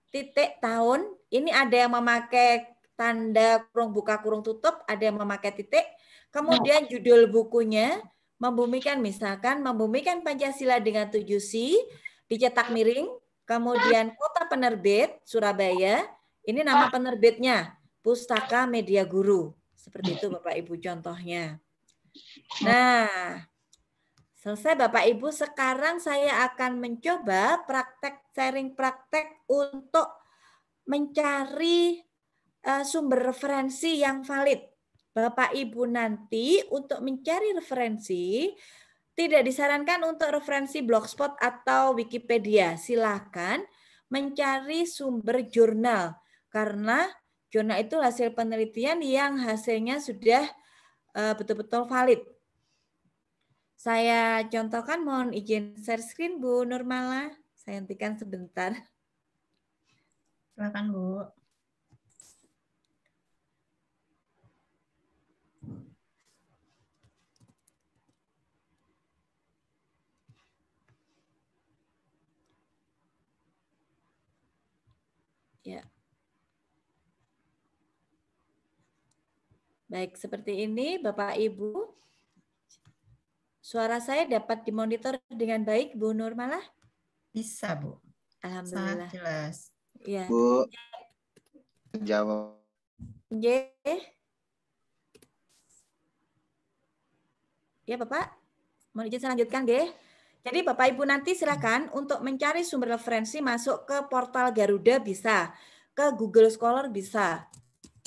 titik tahun, ini ada yang memakai tanda kurung buka kurung tutup, ada yang memakai titik, kemudian judul bukunya, membumikan misalkan membumikan Pancasila dengan 7 si dicetak miring, kemudian kota penerbit Surabaya, ini nama penerbitnya Pustaka Media Guru. Seperti itu Bapak Ibu contohnya. Nah, selesai Bapak Ibu, sekarang saya akan mencoba praktek sharing praktek untuk mencari eh, sumber referensi yang valid Bapak Ibu nanti untuk mencari referensi tidak disarankan untuk referensi blogspot atau Wikipedia. Silakan mencari sumber jurnal karena jurnal itu hasil penelitian yang hasilnya sudah eh, betul-betul valid. Saya contohkan mohon izin share screen Bu Nurmala. Saya hentikan sebentar. Silakan Bu. Baik, seperti ini Bapak Ibu. Suara saya dapat dimonitor dengan baik, Bu Nurmalah? Bisa, Bu. Alhamdulillah. Sangat jelas. Ya. Bu, jawab. Ya. Ya, Bapak. Mohon izin saya lanjutkan, G. Jadi Bapak Ibu nanti silakan untuk mencari sumber referensi masuk ke portal Garuda bisa, ke Google Scholar bisa.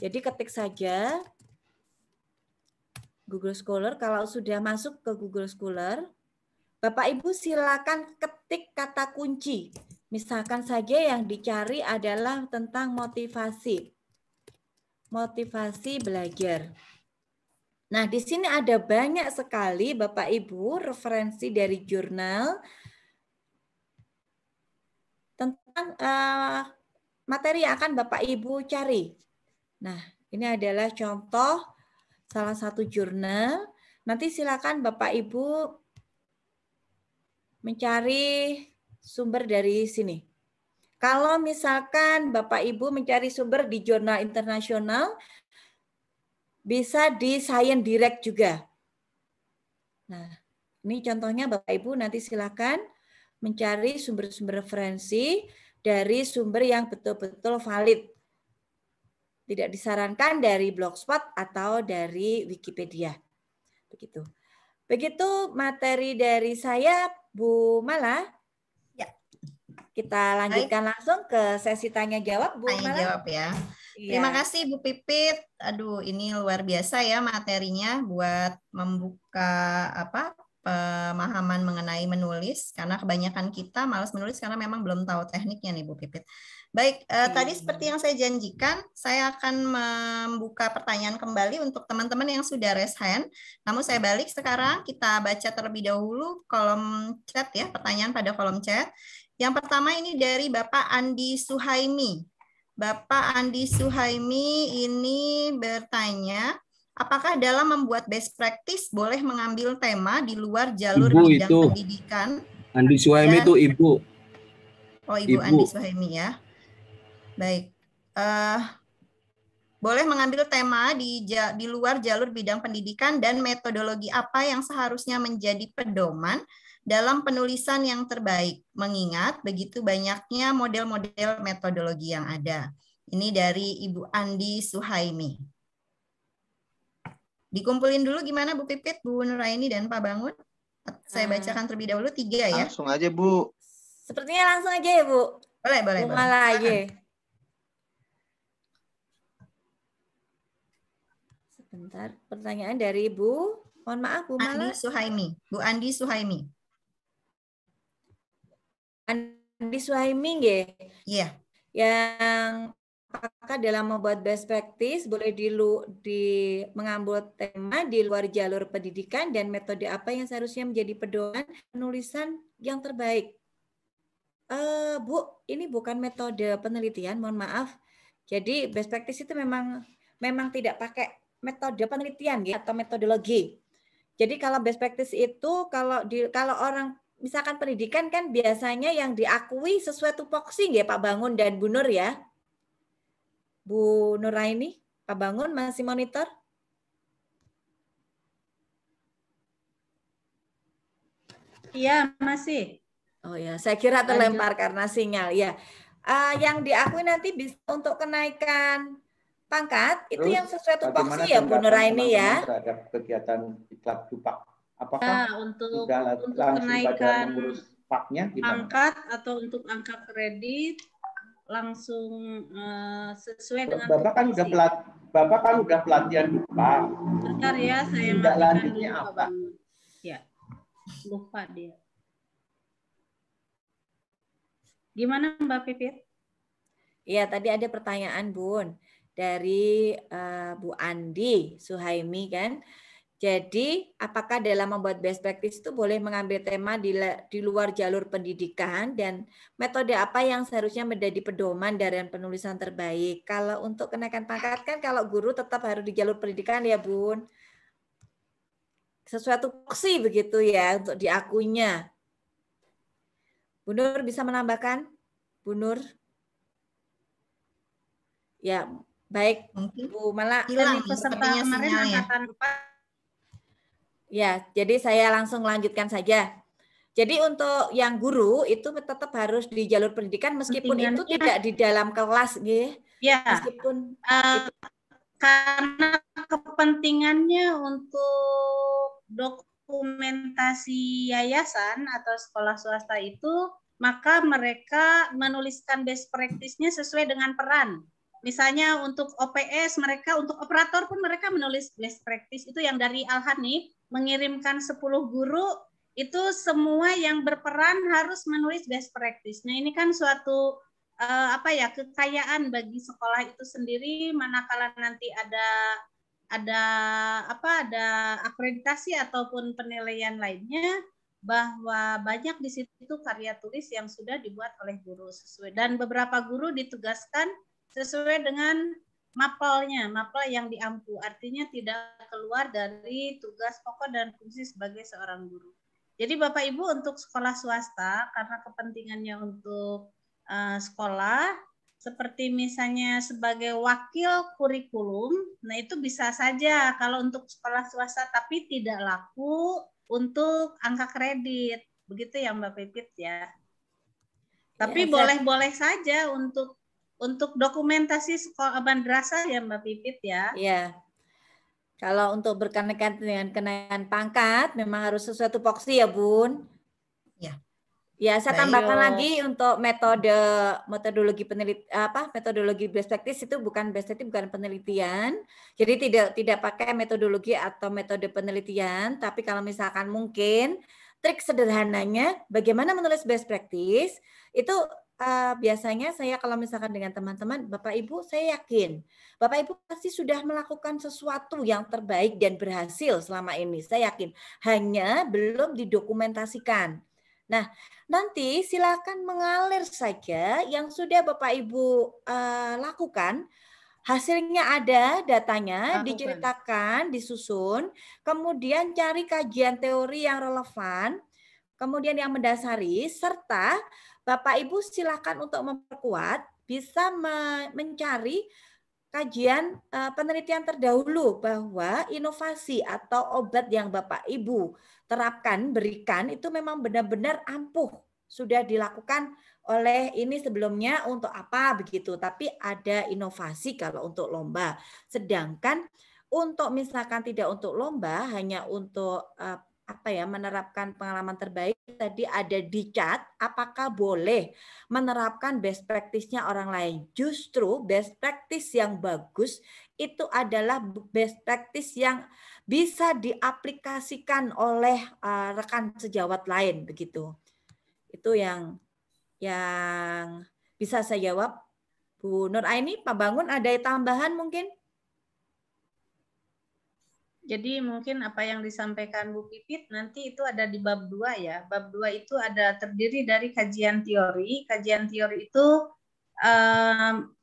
Jadi ketik saja Google Scholar. Kalau sudah masuk ke Google Scholar, Bapak Ibu silakan ketik kata kunci. Misalkan saja yang dicari adalah tentang motivasi. Motivasi belajar. Nah, di sini ada banyak sekali Bapak Ibu referensi dari jurnal tentang uh, materi yang akan Bapak Ibu cari. Nah, ini adalah contoh salah satu jurnal. Nanti silakan Bapak Ibu mencari sumber dari sini. Kalau misalkan Bapak Ibu mencari sumber di jurnal internasional, bisa di Science Direct juga. Nah, ini contohnya Bapak Ibu nanti silakan mencari sumber-sumber referensi dari sumber yang betul-betul valid tidak disarankan dari blogspot atau dari Wikipedia. Begitu. Begitu materi dari saya Bu Mala. Ya. Kita lanjutkan Hai. langsung ke sesi tanya jawab Bu tanya Mala. jawab ya. Iya. Terima kasih Bu Pipit. Aduh, ini luar biasa ya materinya buat membuka apa pemahaman mengenai menulis karena kebanyakan kita malas menulis karena memang belum tahu tekniknya nih Bu Pipit. Baik, eh, iya, tadi iya, seperti iya. yang saya janjikan, saya akan membuka pertanyaan kembali untuk teman-teman yang sudah raise hand. Namun saya balik sekarang, kita baca terlebih dahulu kolom chat ya, pertanyaan pada kolom chat. Yang pertama ini dari Bapak Andi Suhaimi. Bapak Andi Suhaimi ini bertanya, apakah dalam membuat best practice boleh mengambil tema di luar jalur ibu bidang itu. pendidikan? Andi Suhaimi Dan, itu ibu. Oh, Ibu, Ibu. Andi Suhaimi ya. Baik. Uh, boleh mengambil tema di, di luar jalur bidang pendidikan dan metodologi apa yang seharusnya menjadi pedoman dalam penulisan yang terbaik, mengingat begitu banyaknya model-model metodologi yang ada. Ini dari Ibu Andi Suhaimi. Dikumpulin dulu gimana Bu Pipit, Bu Nuraini, dan Pak Bangun? Saya ah. bacakan terlebih dahulu tiga ya. Langsung aja Bu. Sepertinya langsung aja ya Bu. Boleh, boleh. boleh. Lima lagi. Bentar, pertanyaan dari Bu. Mohon maaf, Bu Mala. Andi Suhaimi. Bu Andi Suhaimi. Andi Suhaimi, ya Iya. Yeah. Yang apakah dalam membuat best practice boleh di, di mengambil tema di luar jalur pendidikan dan metode apa yang seharusnya menjadi pedoman penulisan yang terbaik? Uh, Bu, ini bukan metode penelitian, mohon maaf. Jadi best practice itu memang memang tidak pakai metode penelitian ya atau metodologi. Jadi kalau best practice itu kalau di kalau orang misalkan pendidikan kan biasanya yang diakui sesuai tupoksi ya Pak Bangun dan Bu Nur ya. Bu Nuraini, Pak Bangun masih monitor? Iya, masih. Oh ya, saya kira terlempar Lanjut. karena sinyal ya. Uh, yang diakui nanti bisa untuk kenaikan pangkat Terus, itu yang sesuai tupoksi ya Bu Nuraini ya terhadap kegiatan di klub Dupak apakah nah, untuk sudah untuk kenaikan paknya pangkat atau untuk angka kredit langsung uh, sesuai dengan Bapak kan udah pelat Bapak kan udah pelatihan Dupak Bentar ya saya tidak lanjutnya dulu, apa ya lupa dia Gimana Mbak Pipir? Iya, tadi ada pertanyaan, Bun dari uh, Bu Andi Suhaimi kan. Jadi apakah dalam membuat best practice itu boleh mengambil tema di, di luar jalur pendidikan dan metode apa yang seharusnya menjadi pedoman dari penulisan terbaik? Kalau untuk kenaikan pangkat kan kalau guru tetap harus di jalur pendidikan ya bun. Sesuatu opsi begitu ya untuk diakunya. Bu Nur bisa menambahkan? Bunur. Ya, Baik, Mungkin. Bu Mala, kan Hilang, peserta kemarin ya. angkatan 4. Ya, jadi saya langsung lanjutkan saja. Jadi untuk yang guru itu tetap harus di jalur pendidikan meskipun itu tidak di dalam kelas gitu. Ya. Meskipun uh, karena kepentingannya untuk dokumentasi yayasan atau sekolah swasta itu maka mereka menuliskan best practice-nya sesuai dengan peran. Misalnya untuk OPS mereka untuk operator pun mereka menulis best practice itu yang dari Alhani mengirimkan 10 guru itu semua yang berperan harus menulis best practice. Nah, ini kan suatu uh, apa ya kekayaan bagi sekolah itu sendiri manakala nanti ada ada apa ada akreditasi ataupun penilaian lainnya bahwa banyak di situ karya tulis yang sudah dibuat oleh guru sesuai dan beberapa guru ditugaskan sesuai dengan mapelnya, mapel yang diampu. Artinya tidak keluar dari tugas pokok dan fungsi sebagai seorang guru. Jadi Bapak Ibu untuk sekolah swasta karena kepentingannya untuk uh, sekolah seperti misalnya sebagai wakil kurikulum, nah itu bisa saja kalau untuk sekolah swasta tapi tidak laku untuk angka kredit, begitu ya Mbak Pipit ya. Tapi iya, boleh-boleh ya, boleh -boleh saja untuk untuk dokumentasi sekolah madrasah ya Mbak Pipit ya. Iya. Kalau untuk berkenaan dengan kenaikan pangkat memang harus sesuatu poksi ya Bun. Ya. Ya, saya tambahkan lagi untuk metode metodologi penelit apa metodologi best practice itu bukan best practice bukan penelitian. Jadi tidak tidak pakai metodologi atau metode penelitian, tapi kalau misalkan mungkin trik sederhananya bagaimana menulis best practice itu uh, biasanya saya kalau misalkan dengan teman-teman, Bapak Ibu, saya yakin Bapak Ibu pasti sudah melakukan sesuatu yang terbaik dan berhasil selama ini. Saya yakin hanya belum didokumentasikan. Nah, nanti silakan mengalir saja yang sudah Bapak Ibu uh, lakukan hasilnya ada datanya Lakukan. diceritakan disusun kemudian cari kajian teori yang relevan kemudian yang mendasari serta Bapak Ibu silakan untuk memperkuat bisa mencari kajian eh, penelitian terdahulu bahwa inovasi atau obat yang Bapak Ibu terapkan berikan itu memang benar-benar ampuh sudah dilakukan oleh ini sebelumnya untuk apa begitu tapi ada inovasi kalau untuk lomba sedangkan untuk misalkan tidak untuk lomba hanya untuk eh, apa ya menerapkan pengalaman terbaik tadi ada di chat apakah boleh menerapkan best practice-nya orang lain justru best practice yang bagus itu adalah best practice yang bisa diaplikasikan oleh uh, rekan sejawat lain begitu itu yang yang bisa saya jawab Bu Nur Aini Pak Bangun ada tambahan mungkin jadi mungkin apa yang disampaikan Bu Pipit nanti itu ada di bab dua ya. Bab dua itu ada terdiri dari kajian teori. Kajian teori itu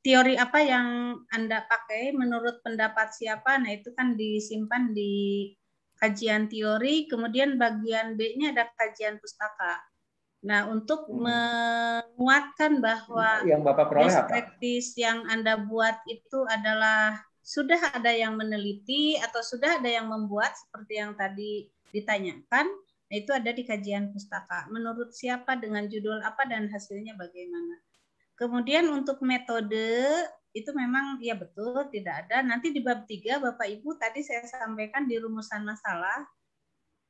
teori apa yang Anda pakai menurut pendapat siapa. Nah, itu kan disimpan di kajian teori, kemudian bagian B-nya ada kajian pustaka. Nah, untuk hmm. menguatkan bahwa yang Bapak peroleh yang Anda buat itu adalah sudah ada yang meneliti atau sudah ada yang membuat seperti yang tadi ditanyakan itu ada di kajian pustaka menurut siapa dengan judul apa dan hasilnya bagaimana kemudian untuk metode itu memang ya betul tidak ada nanti di bab tiga Bapak Ibu tadi saya sampaikan di rumusan masalah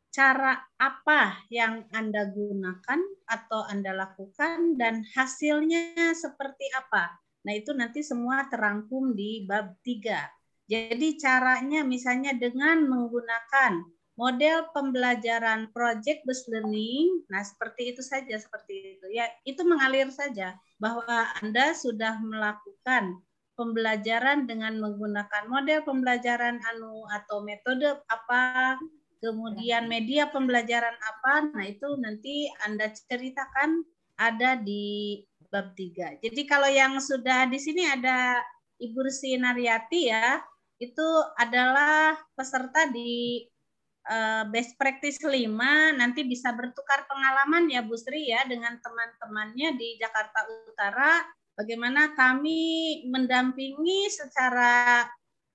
cara apa yang Anda gunakan atau Anda lakukan dan hasilnya seperti apa Nah, itu nanti semua terangkum di bab 3. Jadi caranya misalnya dengan menggunakan model pembelajaran project based learning. Nah, seperti itu saja seperti itu. Ya, itu mengalir saja bahwa Anda sudah melakukan pembelajaran dengan menggunakan model pembelajaran anu atau metode apa kemudian media pembelajaran apa nah itu nanti Anda ceritakan ada di bab 3. Jadi kalau yang sudah di sini ada Ibu Rusi Naryati ya, itu adalah peserta di eh, best practice 5 nanti bisa bertukar pengalaman ya Bu Sri ya dengan teman-temannya di Jakarta Utara bagaimana kami mendampingi secara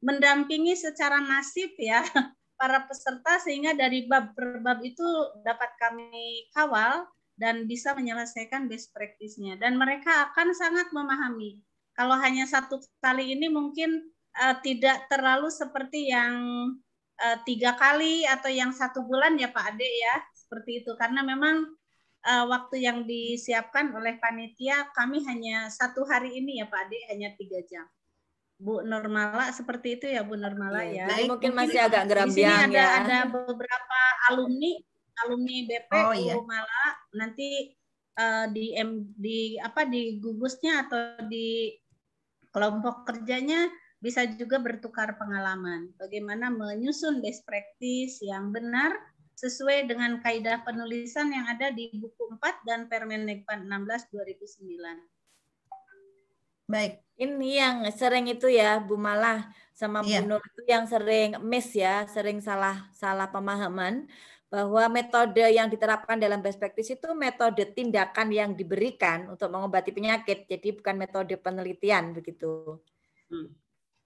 mendampingi secara nasib ya (laughs) para peserta sehingga dari bab per bab itu dapat kami kawal dan bisa menyelesaikan best practice-nya dan mereka akan sangat memahami. Kalau hanya satu kali ini mungkin uh, tidak terlalu seperti yang uh, tiga kali atau yang satu bulan ya Pak Ade ya seperti itu karena memang uh, waktu yang disiapkan oleh panitia kami hanya satu hari ini ya Pak Ade hanya tiga jam. Bu Normala seperti itu ya Bu Normala ya. ya. Jadi mungkin masih agak gerambiang ya. Ada ada beberapa alumni alumni BP oh, iya. Mala nanti uh, di M, di apa di gugusnya atau di kelompok kerjanya bisa juga bertukar pengalaman bagaimana menyusun best practice yang benar sesuai dengan kaidah penulisan yang ada di buku 4 dan Permendikbud 16 2009. Baik, ini yang sering itu ya Bu Malah sama Bu iya. Nur itu yang sering miss ya, sering salah salah pemahaman bahwa metode yang diterapkan dalam best practice itu metode tindakan yang diberikan untuk mengobati penyakit, jadi bukan metode penelitian begitu. Hmm.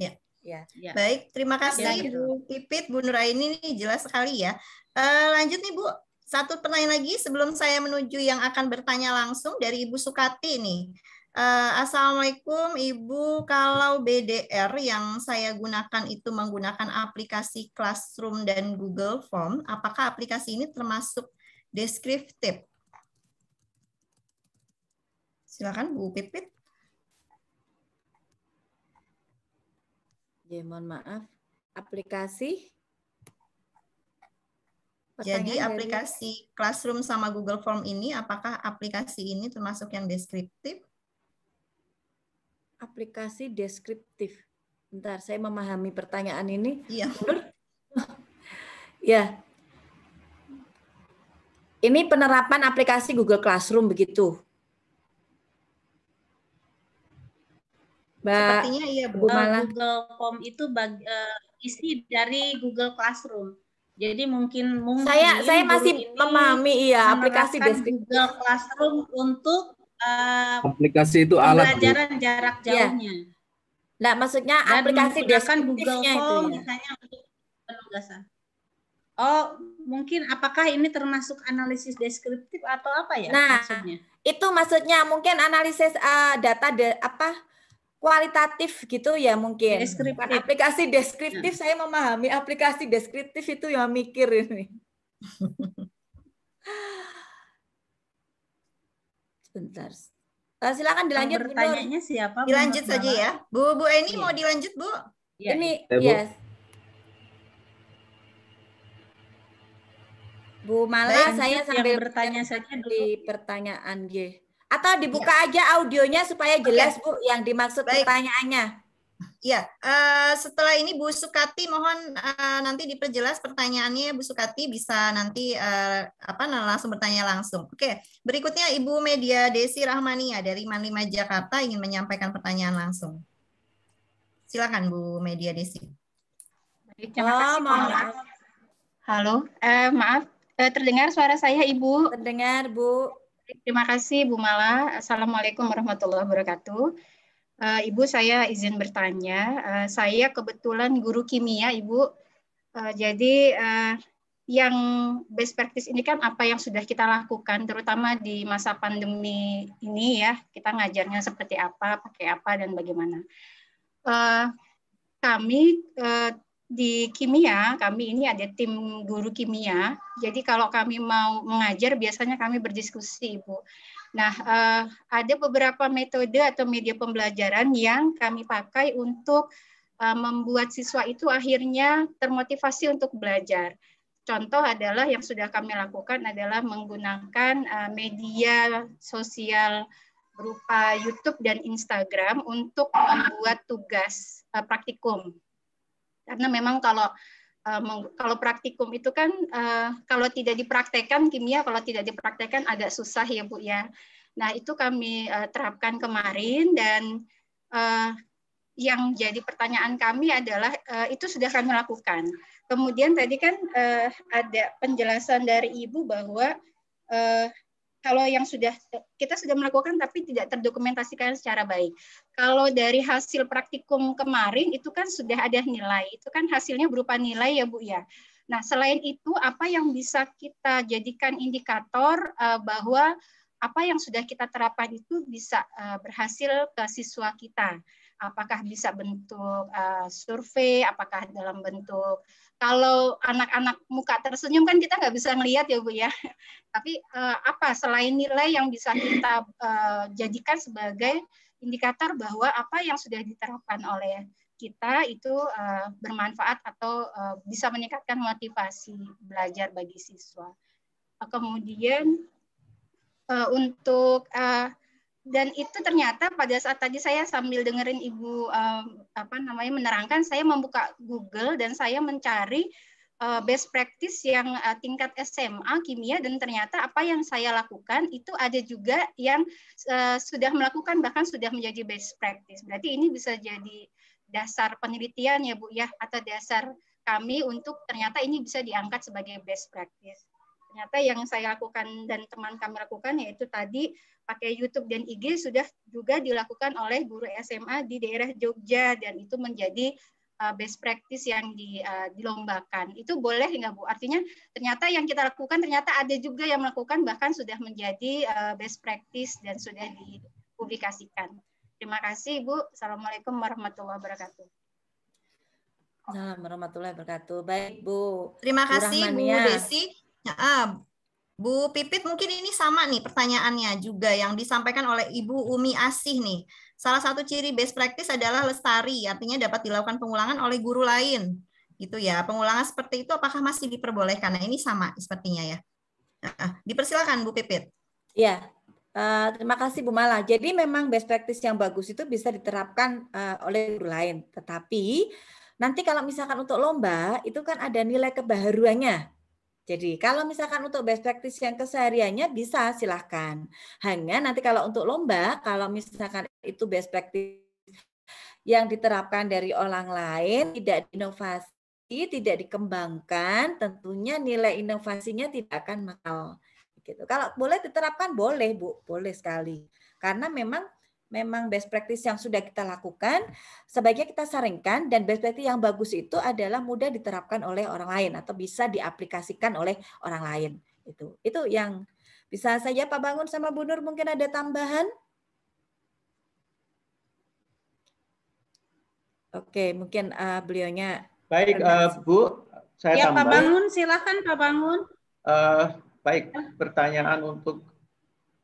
Ya. ya. Ya. Baik, terima ya, kasih ya, gitu. Bu Pipit, Bu Nuraini ini jelas sekali ya. E, lanjut nih Bu, satu pertanyaan lagi sebelum saya menuju yang akan bertanya langsung dari Ibu Sukati nih. Uh, Assalamualaikum Ibu, kalau BDR yang saya gunakan itu menggunakan aplikasi Classroom dan Google Form, apakah aplikasi ini termasuk deskriptif? Silakan Bu Pipit. Ya, mohon maaf. Aplikasi? Pertanyaan Jadi aplikasi dari... Classroom sama Google Form ini, apakah aplikasi ini termasuk yang deskriptif? aplikasi deskriptif. Bentar, saya memahami pertanyaan ini. Iya. (laughs) ya. Ini penerapan aplikasi Google Classroom begitu. Mbak Sepertinya iya Bu eh, Google Form itu bagi, uh, eh, isi dari Google Classroom. Jadi mungkin mungkin saya saya masih memahami iya aplikasi deskriptif. Google Classroom untuk uh, aplikasi itu alat pembelajaran Bu. jarak iya. jauhnya. Ya. Nah, maksudnya Dan aplikasi deskriptifnya Google Form ya. misalnya untuk penugasan. Oh, mungkin apakah ini termasuk analisis deskriptif atau apa ya nah, maksudnya? Itu maksudnya mungkin analisis uh, data de, apa kualitatif gitu ya mungkin. Deskriptif. Aplikasi deskriptif nah. saya memahami aplikasi deskriptif itu yang mikir ini. (laughs) bentar Uh, eh, silakan dilanjut. Pertanyaannya siapa? Dilanjut saja ya. Bu Bu ini iya. mau dilanjut Bu? Ya, Ini ya, Bu. yes. Bu Mala, Baik, saya sambil bertanya saja di pertanyaan G. Atau dibuka ya. aja audionya supaya jelas okay. Bu yang dimaksud Baik. pertanyaannya. Ya, uh, setelah ini Bu Sukati mohon uh, nanti diperjelas pertanyaannya Bu Sukati bisa nanti uh, apa nah, langsung bertanya langsung. Oke, berikutnya Ibu Media Desi Rahmania dari Manlima Jakarta ingin menyampaikan pertanyaan langsung. Silakan Bu Media Desi. Baik, terima kasih. Oh, maaf. Halo, eh, maaf eh, terdengar suara saya Ibu? Terdengar Bu. Terima kasih Bu Mala. Assalamualaikum warahmatullahi wabarakatuh. Uh, Ibu saya izin bertanya, uh, saya kebetulan guru kimia Ibu, uh, jadi uh, yang best practice ini kan apa yang sudah kita lakukan, terutama di masa pandemi ini ya, kita ngajarnya seperti apa, pakai apa, dan bagaimana. Uh, kami uh, di kimia, kami ini ada tim guru kimia, jadi kalau kami mau mengajar, biasanya kami berdiskusi Ibu. Nah, uh, ada beberapa metode atau media pembelajaran yang kami pakai untuk uh, membuat siswa itu akhirnya termotivasi untuk belajar. Contoh adalah yang sudah kami lakukan adalah menggunakan uh, media sosial berupa YouTube dan Instagram untuk membuat tugas uh, praktikum. Karena memang kalau uh, kalau praktikum itu kan uh, kalau tidak dipraktekkan kimia kalau tidak dipraktekkan agak susah ya Bu ya. Nah, itu kami uh, terapkan kemarin dan uh, yang jadi pertanyaan kami adalah uh, itu sudah kami lakukan. Kemudian tadi kan uh, ada penjelasan dari Ibu bahwa uh, kalau yang sudah kita sudah melakukan tapi tidak terdokumentasikan secara baik. Kalau dari hasil praktikum kemarin itu kan sudah ada nilai, itu kan hasilnya berupa nilai ya Bu ya. Nah selain itu apa yang bisa kita jadikan indikator uh, bahwa apa yang sudah kita terapkan itu bisa uh, berhasil ke siswa kita. Apakah bisa bentuk uh, survei, apakah dalam bentuk kalau anak-anak muka tersenyum kan kita nggak bisa ngelihat ya bu ya (laughs) tapi uh, apa selain nilai yang bisa kita uh, jadikan sebagai indikator bahwa apa yang sudah diterapkan oleh kita itu uh, bermanfaat atau uh, bisa meningkatkan motivasi belajar bagi siswa kemudian uh, untuk uh, dan itu ternyata pada saat tadi saya sambil dengerin ibu um, apa namanya menerangkan saya membuka Google dan saya mencari uh, best practice yang uh, tingkat SMA kimia dan ternyata apa yang saya lakukan itu ada juga yang uh, sudah melakukan bahkan sudah menjadi best practice berarti ini bisa jadi dasar penelitian ya bu ya atau dasar kami untuk ternyata ini bisa diangkat sebagai best practice Ternyata yang saya lakukan dan teman kami lakukan yaitu tadi pakai YouTube dan IG sudah juga dilakukan oleh guru SMA di daerah Jogja dan itu menjadi uh, best practice yang di, uh, dilombakan. Itu boleh nggak Bu? Artinya ternyata yang kita lakukan ternyata ada juga yang melakukan bahkan sudah menjadi uh, best practice dan sudah dipublikasikan. Terima kasih Bu. Assalamualaikum warahmatullahi wabarakatuh. Assalamualaikum warahmatullahi wabarakatuh. Baik Bu. Terima kasih Bu Desi. Ya, Bu Pipit mungkin ini sama nih pertanyaannya juga yang disampaikan oleh Ibu Umi Asih nih. Salah satu ciri best practice adalah lestari, artinya dapat dilakukan pengulangan oleh guru lain. Gitu ya. Pengulangan seperti itu apakah masih diperbolehkan? Nah, ini sama sepertinya ya. Nah, dipersilakan Bu Pipit. Ya, Uh, terima kasih Bu Mala. Jadi memang best practice yang bagus itu bisa diterapkan uh, oleh guru lain. Tetapi nanti kalau misalkan untuk lomba itu kan ada nilai kebaharuannya jadi kalau misalkan untuk best practice yang kesehariannya bisa silahkan. Hanya nanti kalau untuk lomba, kalau misalkan itu best practice yang diterapkan dari orang lain, tidak inovasi, tidak dikembangkan, tentunya nilai inovasinya tidak akan mahal. Gitu. Kalau boleh diterapkan boleh Bu, boleh sekali. Karena memang memang best practice yang sudah kita lakukan, sebaiknya kita saringkan dan best practice yang bagus itu adalah mudah diterapkan oleh orang lain atau bisa diaplikasikan oleh orang lain. Itu itu yang bisa saja Pak Bangun sama Bu Nur mungkin ada tambahan? Oke, mungkin uh, beliaunya Baik, uh, Bu, saya ya, tambah. Pak Bangun, silakan Pak Bangun. Uh, baik, pertanyaan untuk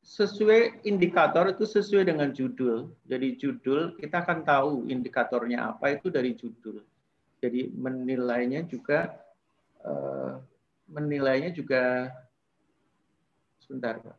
sesuai indikator itu sesuai dengan judul. Jadi judul kita akan tahu indikatornya apa itu dari judul. Jadi menilainya juga eh, menilainya juga sebentar Pak.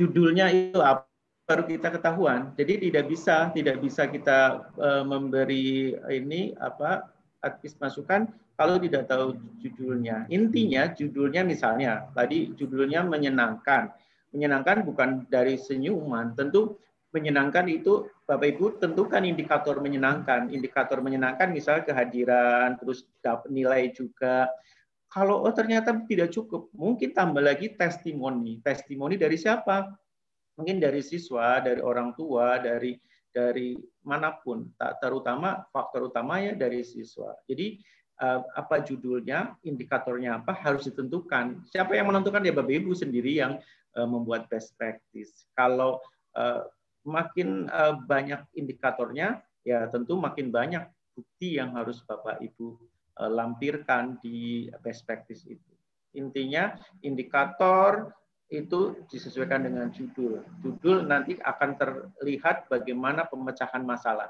Judulnya itu apa? baru kita ketahuan. Jadi tidak bisa, tidak bisa kita eh, memberi ini apa advis masukan kalau tidak tahu judulnya. Intinya judulnya misalnya tadi judulnya menyenangkan. Menyenangkan bukan dari senyuman, tentu menyenangkan itu Bapak Ibu tentukan indikator menyenangkan. Indikator menyenangkan misalnya kehadiran, terus nilai juga. Kalau oh ternyata tidak cukup, mungkin tambah lagi testimoni. Testimoni dari siapa? Mungkin dari siswa, dari orang tua, dari dari manapun, Tak terutama faktor utamanya dari siswa. Jadi Eh, apa judulnya, indikatornya apa harus ditentukan. Siapa yang menentukan ya Bapak Ibu sendiri yang eh, membuat best practice. Kalau eh, makin banyak indikatornya, ya tentu makin banyak bukti yang harus Bapak Ibu lampirkan di best practice itu. Intinya indikator itu disesuaikan dengan judul. Judul nanti akan terlihat bagaimana pemecahan masalah.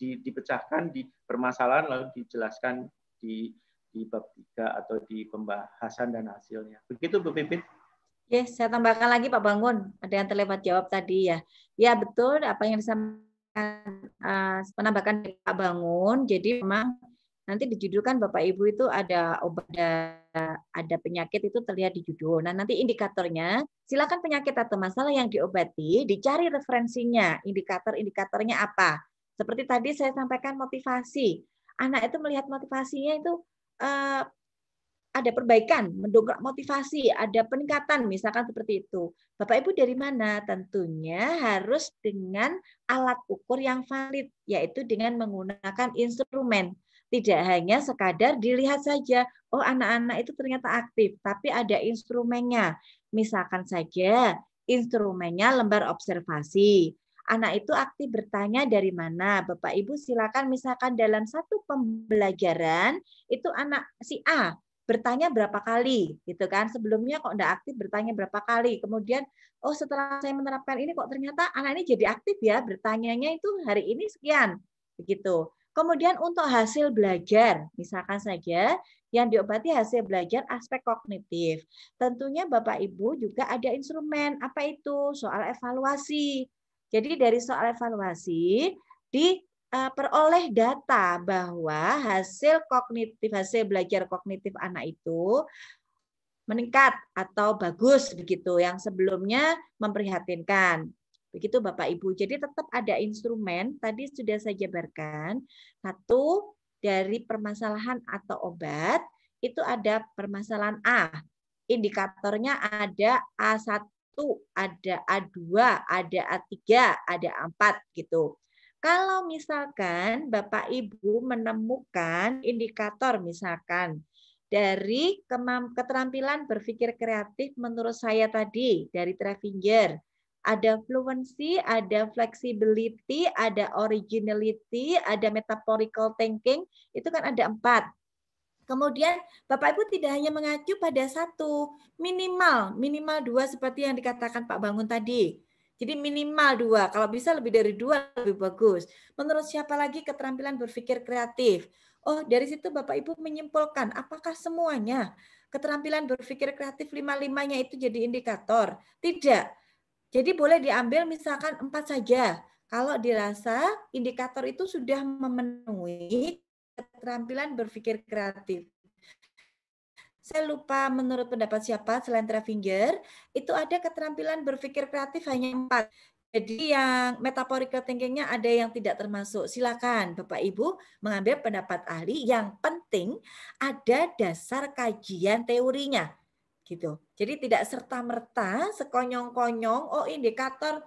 Dipecahkan di permasalahan lalu dijelaskan di di bab tiga atau di pembahasan dan hasilnya. Begitu Bu Pipit. Ya, saya tambahkan lagi Pak Bangun, ada yang terlewat jawab tadi ya. Ya betul apa yang disampaikan uh, penambahan Pak Bangun. Jadi memang nanti dijudulkan Bapak Ibu itu ada obat ada, ada penyakit itu terlihat di judul. Nah, nanti indikatornya silakan penyakit atau masalah yang diobati dicari referensinya, indikator-indikatornya apa. Seperti tadi saya sampaikan motivasi anak itu melihat motivasinya itu uh, ada perbaikan, mendongkrak motivasi, ada peningkatan, misalkan seperti itu. Bapak Ibu dari mana? Tentunya harus dengan alat ukur yang valid, yaitu dengan menggunakan instrumen. Tidak hanya sekadar dilihat saja, oh anak-anak itu ternyata aktif, tapi ada instrumennya. Misalkan saja instrumennya lembar observasi, Anak itu aktif bertanya dari mana. Bapak Ibu silakan misalkan dalam satu pembelajaran itu anak si A bertanya berapa kali gitu kan sebelumnya kok tidak aktif bertanya berapa kali kemudian oh setelah saya menerapkan ini kok ternyata anak ini jadi aktif ya bertanyanya itu hari ini sekian begitu kemudian untuk hasil belajar misalkan saja yang diobati hasil belajar aspek kognitif tentunya bapak ibu juga ada instrumen apa itu soal evaluasi jadi dari soal evaluasi diperoleh eh, data bahwa hasil kognitif hasil belajar kognitif anak itu meningkat atau bagus begitu yang sebelumnya memprihatinkan. Begitu Bapak Ibu. Jadi tetap ada instrumen tadi sudah saya jabarkan. Satu dari permasalahan atau obat itu ada permasalahan A. Indikatornya ada A1 ada A2, ada A3, ada A4 gitu. Kalau misalkan Bapak Ibu menemukan indikator misalkan dari keterampilan berpikir kreatif menurut saya tadi dari Trafinger ada fluency, ada flexibility, ada originality, ada metaphorical thinking, itu kan ada empat. Kemudian Bapak Ibu tidak hanya mengacu pada satu, minimal, minimal dua seperti yang dikatakan Pak Bangun tadi. Jadi minimal dua, kalau bisa lebih dari dua lebih bagus. Menurut siapa lagi keterampilan berpikir kreatif? Oh dari situ Bapak Ibu menyimpulkan apakah semuanya keterampilan berpikir kreatif lima-limanya itu jadi indikator? Tidak. Jadi boleh diambil misalkan empat saja. Kalau dirasa indikator itu sudah memenuhi keterampilan berpikir kreatif. Saya lupa menurut pendapat siapa selain Travinger, itu ada keterampilan berpikir kreatif hanya empat. Jadi yang metaphorical thinking ada yang tidak termasuk. Silakan Bapak Ibu mengambil pendapat ahli. Yang penting ada dasar kajian teorinya. gitu. Jadi tidak serta-merta sekonyong-konyong, oh indikator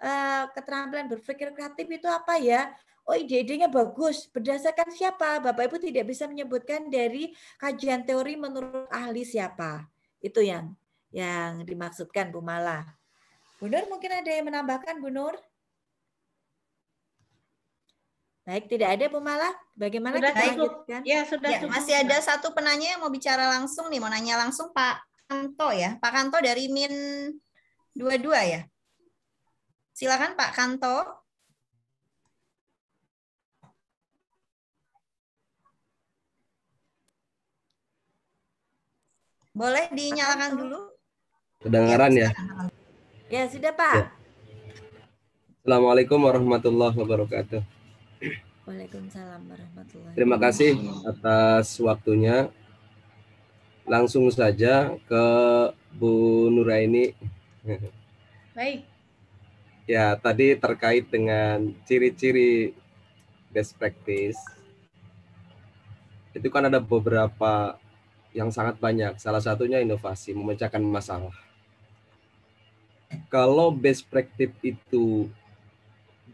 eh, keterampilan berpikir kreatif itu apa ya? oh ide-idenya bagus. Berdasarkan siapa? Bapak Ibu tidak bisa menyebutkan dari kajian teori menurut ahli siapa. Itu yang yang dimaksudkan Bu Mala. Bu Nur mungkin ada yang menambahkan Bu Nur? Baik, tidak ada Bu Mala. Bagaimana sudah kita lanjutkan? Ya, sudah ya, cukup. Masih ada satu penanya yang mau bicara langsung nih, mau nanya langsung Pak Kanto ya. Pak Kanto dari Min 22 ya. Silakan Pak Kanto. Boleh dinyalakan dulu? Kedengaran ya? Ya, sudah Pak. Ya. Assalamualaikum warahmatullahi wabarakatuh. Waalaikumsalam warahmatullahi wabarakatuh. Terima kasih atas waktunya. Langsung saja ke Bu Nuraini. Baik. Ya, tadi terkait dengan ciri-ciri best practice. Itu kan ada beberapa yang sangat banyak. Salah satunya inovasi, memecahkan masalah. Kalau best practice itu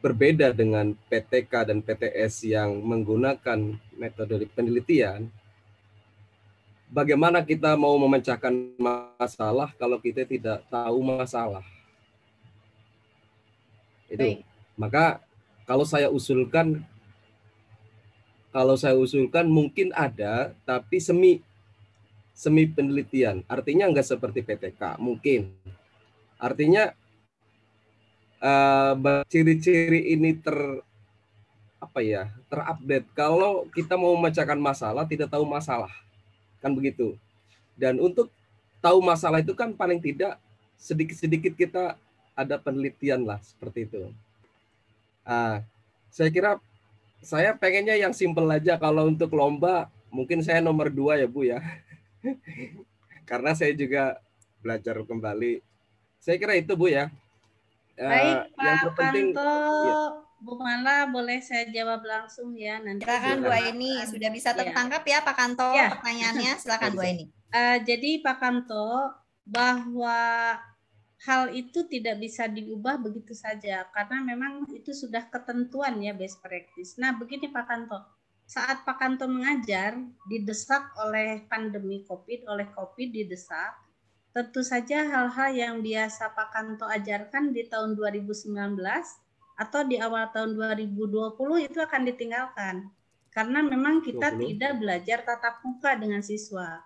berbeda dengan PTK dan PTS yang menggunakan metode penelitian, bagaimana kita mau memecahkan masalah kalau kita tidak tahu masalah? Itu. Maka kalau saya usulkan kalau saya usulkan mungkin ada tapi semi semi penelitian. Artinya enggak seperti PTK, mungkin. Artinya eh, ciri-ciri uh, ini ter apa ya terupdate kalau kita mau memecahkan masalah tidak tahu masalah kan begitu dan untuk tahu masalah itu kan paling tidak sedikit-sedikit kita ada penelitian lah seperti itu uh, saya kira saya pengennya yang simple aja kalau untuk lomba mungkin saya nomor dua ya bu ya (laughs) Karena saya juga belajar kembali. Saya kira itu Bu ya. Eh, Baik uh, Pak yang terpenting, Panto, ya. Bu Mala boleh saya jawab langsung ya nanti. Silakan Bu Aini, sudah bisa iya. tertangkap ya, ya Pak Kanto ya. pertanyaannya. (laughs) Silakan Bu Aini. Uh, jadi Pak Kanto bahwa hal itu tidak bisa diubah begitu saja karena memang itu sudah ketentuan ya best practice. Nah begini Pak Kanto, saat Pak Kanto mengajar, didesak oleh pandemi COVID, oleh COVID didesak, tentu saja hal-hal yang biasa Pak Kanto ajarkan di tahun 2019 atau di awal tahun 2020 itu akan ditinggalkan. Karena memang kita 20. tidak belajar tatap muka dengan siswa.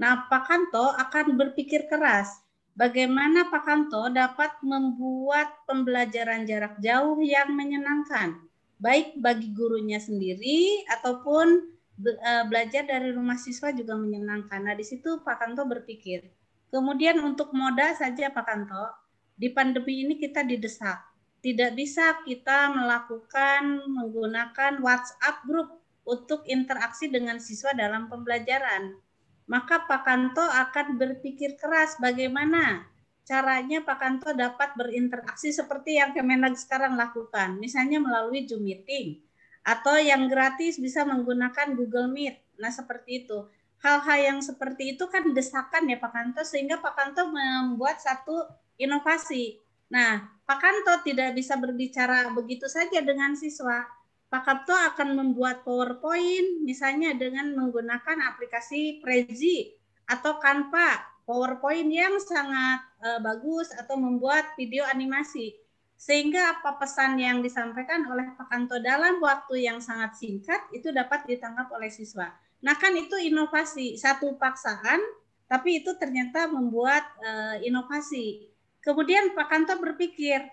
Nah, Pak Kanto akan berpikir keras bagaimana Pak Kanto dapat membuat pembelajaran jarak jauh yang menyenangkan baik bagi gurunya sendiri ataupun e, belajar dari rumah siswa juga menyenangkan. Nah, di situ Pak Kanto berpikir. Kemudian untuk moda saja Pak Kanto, di pandemi ini kita didesak. Tidak bisa kita melakukan menggunakan WhatsApp grup untuk interaksi dengan siswa dalam pembelajaran. Maka Pak Kanto akan berpikir keras bagaimana caranya Pak Kanto dapat berinteraksi seperti yang Kemenag sekarang lakukan, misalnya melalui Zoom meeting atau yang gratis bisa menggunakan Google Meet. Nah, seperti itu. Hal-hal yang seperti itu kan desakan ya Pak Kanto sehingga Pak Kanto membuat satu inovasi. Nah, Pak Kanto tidak bisa berbicara begitu saja dengan siswa. Pak Kanto akan membuat PowerPoint misalnya dengan menggunakan aplikasi Prezi atau Canva PowerPoint yang sangat uh, bagus atau membuat video animasi. Sehingga apa pesan yang disampaikan oleh Pak Kanto dalam waktu yang sangat singkat itu dapat ditangkap oleh siswa. Nah kan itu inovasi, satu paksaan tapi itu ternyata membuat uh, inovasi. Kemudian Pak Kanto berpikir,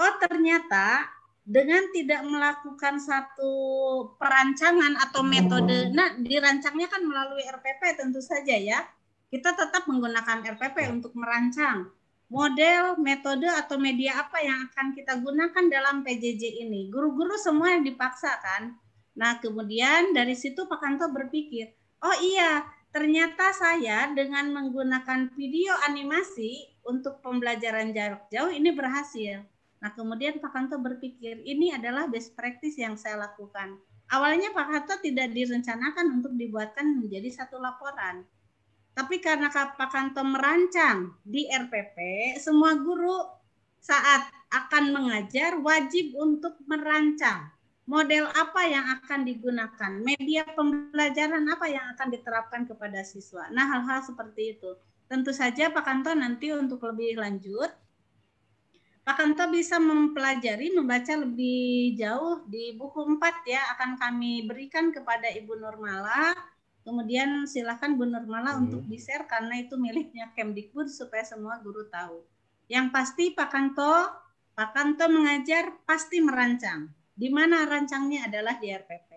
oh ternyata dengan tidak melakukan satu perancangan atau metode, nah dirancangnya kan melalui RPP tentu saja ya, kita tetap menggunakan RPP ya. untuk merancang model, metode atau media apa yang akan kita gunakan dalam PJJ ini. Guru-guru semua yang dipaksa kan. Nah, kemudian dari situ Pak Kanto berpikir, "Oh iya, ternyata saya dengan menggunakan video animasi untuk pembelajaran jarak jauh ini berhasil." Nah, kemudian Pak Kanto berpikir, ini adalah best practice yang saya lakukan. Awalnya Pak Kanto tidak direncanakan untuk dibuatkan menjadi satu laporan, tapi karena Pak Kanto merancang di RPP, semua guru saat akan mengajar wajib untuk merancang model apa yang akan digunakan, media pembelajaran apa yang akan diterapkan kepada siswa. Nah, hal-hal seperti itu. Tentu saja Pak Kanto nanti untuk lebih lanjut Pak Kanto bisa mempelajari, membaca lebih jauh di buku 4 ya, akan kami berikan kepada Ibu Nurmala Kemudian silahkan Bu Nurmala hmm. untuk di-share karena itu miliknya Kemdikbud supaya semua guru tahu. Yang pasti Pak Kanto, Pak Kanto mengajar pasti merancang. Di mana rancangnya adalah di RPP.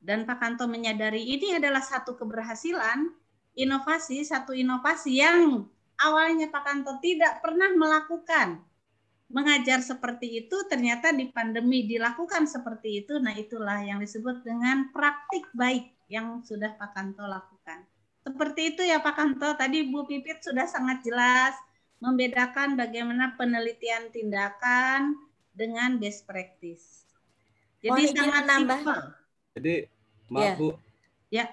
Dan Pak Kanto menyadari ini adalah satu keberhasilan, inovasi, satu inovasi yang awalnya Pak Kanto tidak pernah melakukan. Mengajar seperti itu ternyata di pandemi dilakukan seperti itu. Nah itulah yang disebut dengan praktik baik yang sudah Pak Kanto lakukan. Seperti itu ya Pak Kanto, tadi Bu Pipit sudah sangat jelas membedakan bagaimana penelitian tindakan dengan best practice. Jadi oh, sangat nambah. Jadi maaf yeah. Bu. Ya. Yeah.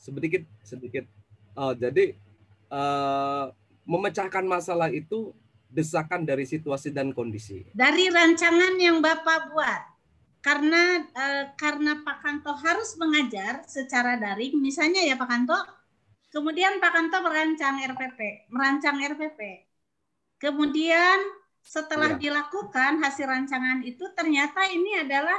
Sedikit sedikit. Oh, jadi uh, memecahkan masalah itu desakan dari situasi dan kondisi. Dari rancangan yang Bapak buat karena e, karena Pak Kanto harus mengajar secara daring, misalnya ya Pak Kanto, kemudian Pak Kanto merancang RPP, merancang RPP, kemudian setelah ya. dilakukan hasil rancangan itu ternyata ini adalah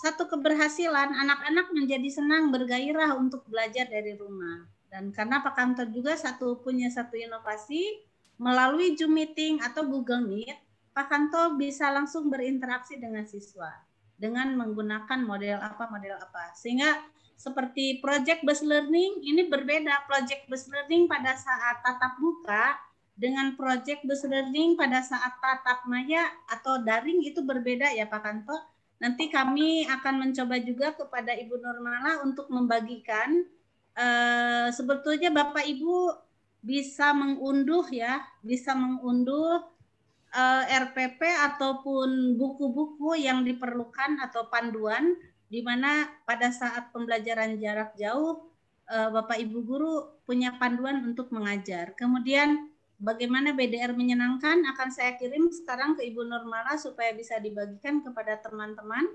satu keberhasilan anak-anak menjadi senang bergairah untuk belajar dari rumah dan karena Pak Kanto juga satu punya satu inovasi melalui Zoom meeting atau Google Meet Pak Kanto bisa langsung berinteraksi dengan siswa dengan menggunakan model apa model apa sehingga seperti project based learning ini berbeda project based learning pada saat tatap muka dengan project based learning pada saat tatap maya atau daring itu berbeda ya Pak Kanto. Nanti kami akan mencoba juga kepada Ibu Nurmala untuk membagikan e, sebetulnya Bapak Ibu bisa mengunduh ya, bisa mengunduh uh, eh, RPP ataupun buku-buku yang diperlukan atau panduan di mana pada saat pembelajaran jarak jauh uh, Bapak Ibu guru punya panduan untuk mengajar. Kemudian bagaimana BDR menyenangkan akan saya kirim sekarang ke Ibu Nurmala supaya bisa dibagikan kepada teman-teman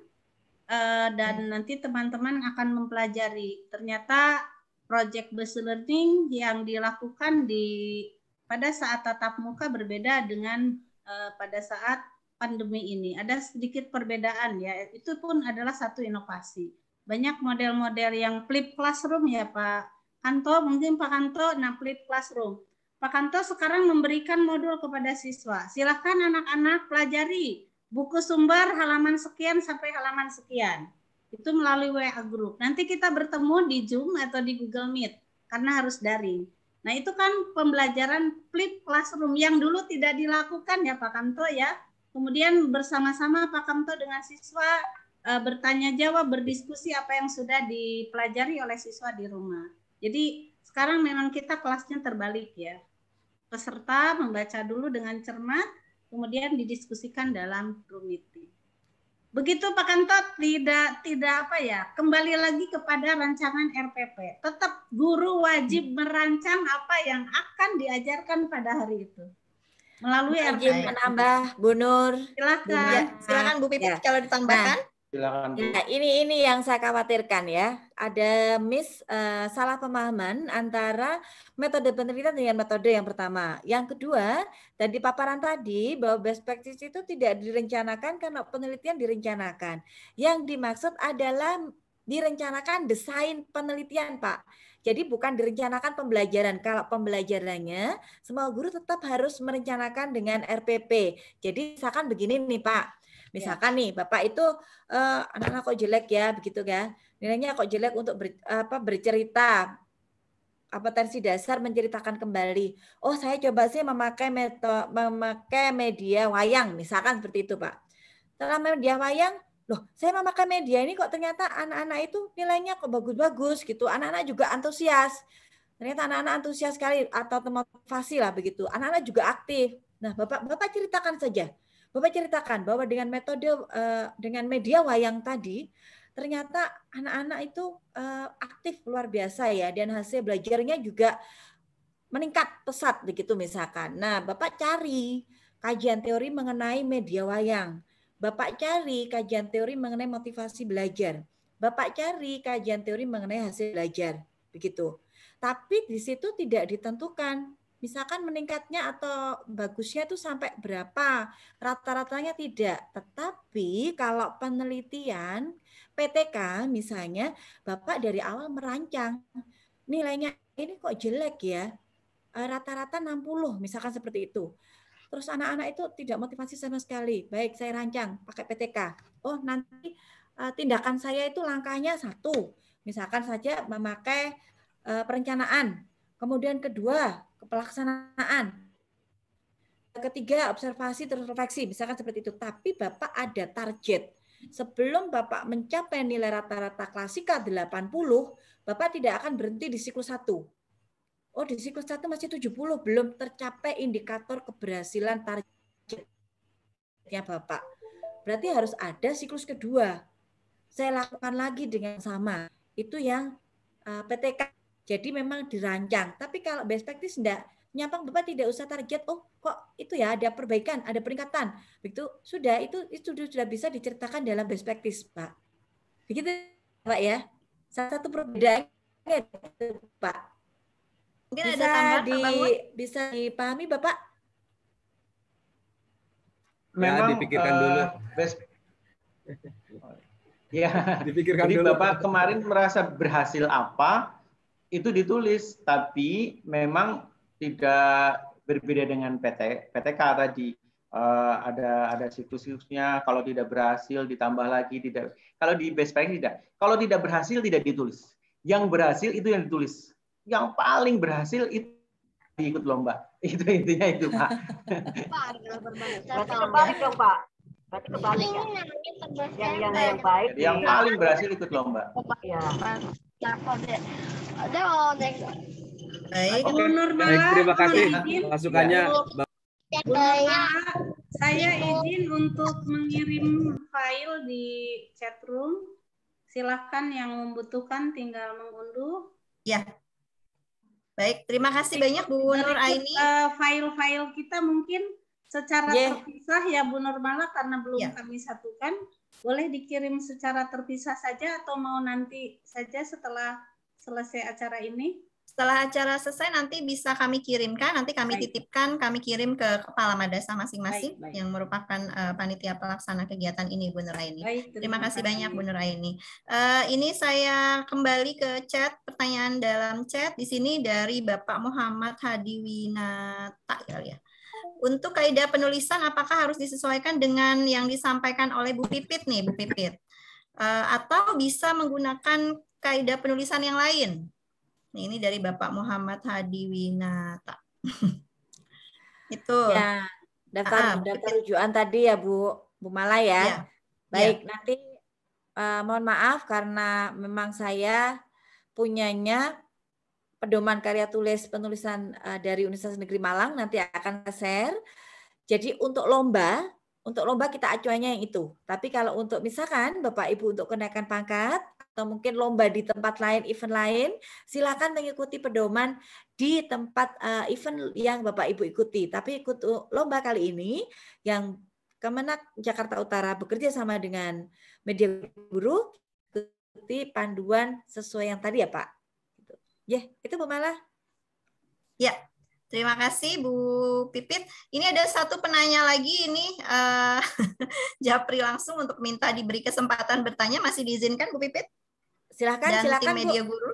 uh, dan ya. nanti teman-teman akan mempelajari. Ternyata project based learning yang dilakukan di pada saat tatap muka berbeda dengan Eh, pada saat pandemi ini. Ada sedikit perbedaan ya. Itu pun adalah satu inovasi. Banyak model-model yang flip classroom ya Pak Kanto, mungkin Pak Kanto, nah flip classroom. Pak Kanto sekarang memberikan modul kepada siswa. Silahkan anak-anak pelajari buku sumber halaman sekian sampai halaman sekian. Itu melalui WA Group. Nanti kita bertemu di Zoom atau di Google Meet karena harus daring. Nah itu kan pembelajaran flip classroom yang dulu tidak dilakukan ya Pak Kamto ya. Kemudian bersama-sama Pak Kamto dengan siswa e, bertanya jawab, berdiskusi apa yang sudah dipelajari oleh siswa di rumah. Jadi sekarang memang kita kelasnya terbalik ya. Peserta membaca dulu dengan cermat, kemudian didiskusikan dalam room itu. Begitu Pak Kantot tidak tidak apa ya kembali lagi kepada rancangan RPP. Tetap guru wajib hmm. merancang apa yang akan diajarkan pada hari itu melalui RPP. menambah Bu Nur. Silakan. Ya, silakan Bu Pipit ya. kalau ditambahkan. Nah, Silakan. Nah, ini ini yang saya khawatirkan ya. Ada miss uh, salah pemahaman antara metode penelitian dengan metode yang pertama. Yang kedua, tadi paparan tadi bahwa best practice itu tidak direncanakan karena penelitian direncanakan. Yang dimaksud adalah direncanakan desain penelitian, Pak. Jadi bukan direncanakan pembelajaran. Kalau pembelajarannya, semua guru tetap harus merencanakan dengan RPP. Jadi misalkan begini nih, Pak. Ya. Misalkan ya. nih Bapak itu anak eh, anak-anak kok jelek ya begitu kan. Nilainya kok jelek untuk ber, apa bercerita apa tensi dasar menceritakan kembali. Oh, saya coba sih memakai meto, memakai media wayang misalkan seperti itu, Pak. Setelah media wayang, loh, saya memakai media ini kok ternyata anak-anak itu nilainya kok bagus-bagus gitu. Anak-anak juga antusias. Ternyata anak-anak antusias sekali atau termotivasi lah begitu. Anak-anak juga aktif. Nah, Bapak Bapak ceritakan saja Bapak ceritakan bahwa dengan metode uh, dengan media wayang tadi ternyata anak-anak itu uh, aktif luar biasa ya dan hasil belajarnya juga meningkat pesat begitu misalkan. Nah, Bapak cari kajian teori mengenai media wayang. Bapak cari kajian teori mengenai motivasi belajar. Bapak cari kajian teori mengenai hasil belajar, begitu. Tapi di situ tidak ditentukan misalkan meningkatnya atau bagusnya itu sampai berapa, rata-ratanya tidak. Tetapi kalau penelitian PTK misalnya, Bapak dari awal merancang, nilainya ini kok jelek ya, eh, rata-rata 60 misalkan seperti itu. Terus anak-anak itu tidak motivasi sama sekali. Baik, saya rancang pakai PTK. Oh, nanti eh, tindakan saya itu langkahnya satu, misalkan saja memakai eh, perencanaan. Kemudian kedua, pelaksanaan. Ketiga, observasi terus refleksi, misalkan seperti itu. Tapi Bapak ada target. Sebelum Bapak mencapai nilai rata-rata klasika 80, Bapak tidak akan berhenti di siklus 1. Oh, di siklus 1 masih 70, belum tercapai indikator keberhasilan targetnya Bapak. Berarti harus ada siklus kedua. Saya lakukan lagi dengan sama. Itu yang eh, PTK jadi memang dirancang. Tapi kalau best practice tidak nyampang Bapak tidak usah target, oh kok itu ya ada perbaikan, ada peningkatan. Begitu sudah itu itu sudah, bisa diceritakan dalam best practice, Pak. Begitu Pak ya. Salah satu perbedaan Pak. Mungkin bisa ada tambahan, di, bisa dipahami Bapak? Ya, memang ya, dipikirkan uh, dulu. Best... (laughs) ya, dipikirkan Jadi dulu. Bapak kemarin merasa berhasil apa, itu ditulis, tapi memang tidak berbeda dengan PT, PTK tadi. Uh, ada ada siklus-siklusnya. Kalau tidak berhasil ditambah lagi tidak. Kalau di best practice tidak. Kalau tidak berhasil tidak ditulis. Yang berhasil itu yang ditulis. Yang paling berhasil itu diikut lomba. (laughs) Itu intinya itu Pak. Pak, berarti kebalik dong Pak. Berarti kebalik ya. Yang, yang, baik. Yang paling berhasil ikut lomba. Ya. Udah, Baik, Bu Terima kasih masukannya. Ya, ya, saya ya, izin untuk mengirim file di chat room. Silahkan yang membutuhkan tinggal mengunduh. Ya. Baik, terima kasih banyak Bu Nur Aini. File-file kita mungkin secara yeah. terpisah ya Bu Nurmala karena belum yeah. kami satukan. Boleh dikirim secara terpisah saja atau mau nanti saja setelah selesai acara ini? Setelah acara selesai nanti bisa kami kirimkan, nanti kami baik. titipkan, kami kirim ke kepala madrasah masing-masing yang merupakan uh, panitia pelaksana kegiatan ini, Bu Nuraini. terima, terima kasih, banyak, Bu Nuraini. Uh, ini saya kembali ke chat, pertanyaan dalam chat di sini dari Bapak Muhammad Hadiwinata ya. ya. Untuk kaidah penulisan, apakah harus disesuaikan dengan yang disampaikan oleh Bu Pipit nih, Bu Pipit? Eh, atau bisa menggunakan kaidah penulisan yang lain? ini dari Bapak Muhammad Hadi Winata. (laughs) Itu. Ya, daftar, ah, ah daftar tadi ya Bu, Bu Mala ya. ya. ya. Baik, ya. nanti uh, mohon maaf karena memang saya punyanya pedoman karya tulis penulisan uh, dari Universitas Negeri Malang nanti akan share. Jadi untuk lomba, untuk lomba kita acuannya yang itu. Tapi kalau untuk misalkan Bapak Ibu untuk kenaikan pangkat atau mungkin lomba di tempat lain, event lain, silakan mengikuti pedoman di tempat uh, event yang Bapak Ibu ikuti. Tapi ikut lomba kali ini yang Kemenak Jakarta Utara bekerja sama dengan media guru ikuti panduan sesuai yang tadi ya Pak Ya, yeah, itu Bu Mala. Ya, yeah. Terima kasih Bu Pipit. Ini ada satu penanya lagi ini uh, (laughs) Japri langsung untuk minta diberi kesempatan bertanya masih diizinkan Bu Pipit? Silakan, Dan silakan tim media Bu. Guru.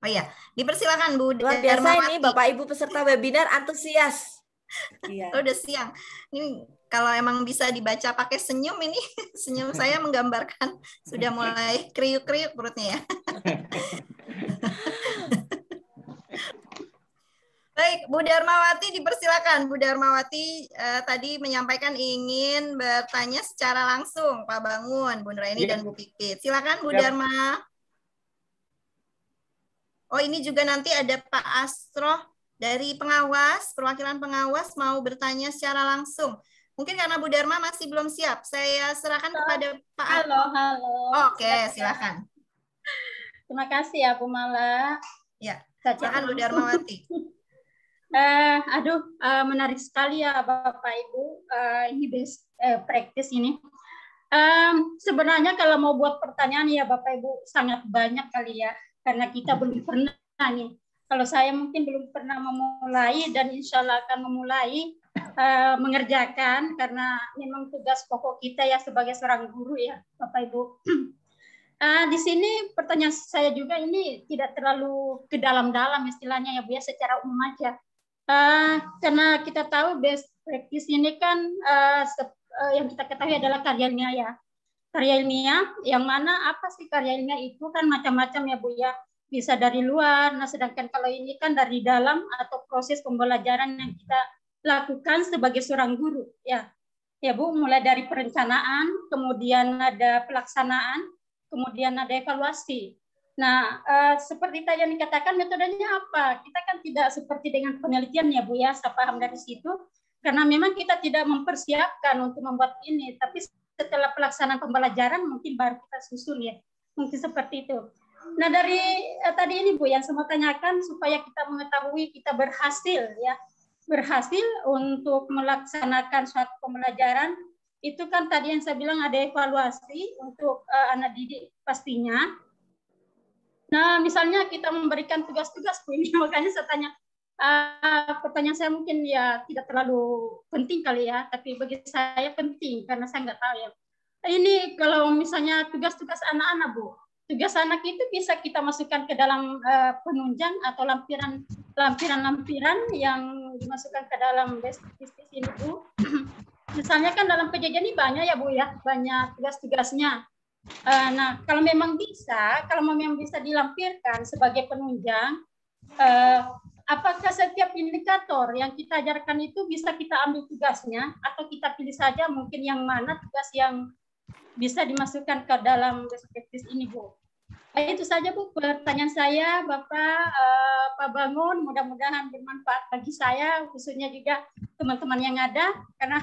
Oh iya, dipersilakan Bu. Luar biasa Darmawati. ini Bapak Ibu peserta webinar antusias. (laughs) iya. Udah siang. Ini kalau emang bisa dibaca pakai senyum ini (laughs) senyum saya menggambarkan sudah mulai kriuk-kriuk perutnya ya. Baik, Bu Darmawati dipersilakan. Bu Darmawati uh, tadi menyampaikan ingin bertanya secara langsung Pak Bangun, Bu Nuraini ya. dan Bu Pipit. Silakan Bu ya. Dharma. Oh, ini juga nanti ada Pak Astro dari pengawas, perwakilan pengawas mau bertanya secara langsung. Mungkin karena Bu Dharma masih belum siap, saya serahkan halo. kepada Pak Astro. Halo, halo. Oke, okay, silakan. Terima kasih ya Bu Mala. Ya, silakan Bu Darmawati. (laughs) Uh, aduh, uh, menarik sekali ya Bapak Ibu. uh, ini best ini. Um, sebenarnya kalau mau buat pertanyaan ya Bapak Ibu sangat banyak kali ya karena kita belum pernah nih. Kalau saya mungkin belum pernah memulai dan insya Allah akan memulai uh, mengerjakan karena memang tugas pokok kita ya sebagai seorang guru ya Bapak Ibu. Uh, (clears throat) di sini pertanyaan saya juga ini tidak terlalu ke dalam-dalam istilahnya ya Bu ya secara umum aja. Eh, karena kita tahu best practice ini kan uh, yang kita ketahui adalah karya ilmiah ya. Karya ilmiah yang mana apa sih karya ilmiah itu kan macam-macam ya Bu ya. Bisa dari luar, nah sedangkan kalau ini kan dari dalam atau proses pembelajaran yang kita lakukan sebagai seorang guru ya. Ya Bu, mulai dari perencanaan, kemudian ada pelaksanaan, kemudian ada evaluasi. Nah, eh, seperti tadi yang dikatakan metodenya apa? Kita kan tidak seperti dengan penelitian ya Bu ya, saya paham dari situ. Karena memang kita tidak mempersiapkan untuk membuat ini, tapi setelah pelaksanaan pembelajaran mungkin baru kita susun ya. Mungkin seperti itu. Nah, dari eh, tadi ini Bu yang saya mau tanyakan supaya kita mengetahui kita berhasil ya. Berhasil untuk melaksanakan suatu pembelajaran itu kan tadi yang saya bilang ada evaluasi untuk uh, anak didik pastinya Nah, misalnya kita memberikan tugas-tugas ini, (laughs) makanya saya tanya uh, pertanyaan saya mungkin ya tidak terlalu penting kali ya, tapi bagi saya penting karena saya nggak tahu ya. Ini kalau misalnya tugas-tugas anak-anak Bu, tugas anak itu bisa kita masukkan ke dalam uh, penunjang atau lampiran lampiran lampiran yang dimasukkan ke dalam deskripsi ini Bu. (clears throat) misalnya kan dalam PJJ ini banyak ya Bu ya, banyak tugas-tugasnya. Eh, nah, kalau memang bisa, kalau memang bisa dilampirkan sebagai penunjang, eh, apakah setiap indikator yang kita ajarkan itu bisa kita ambil tugasnya atau kita pilih saja mungkin yang mana tugas yang bisa dimasukkan ke dalam perspektif ini, Bu? Nah, itu saja Bu pertanyaan saya, Bapak eh, Pak Bangun. Mudah-mudahan bermanfaat bagi saya, khususnya juga teman-teman yang ada, karena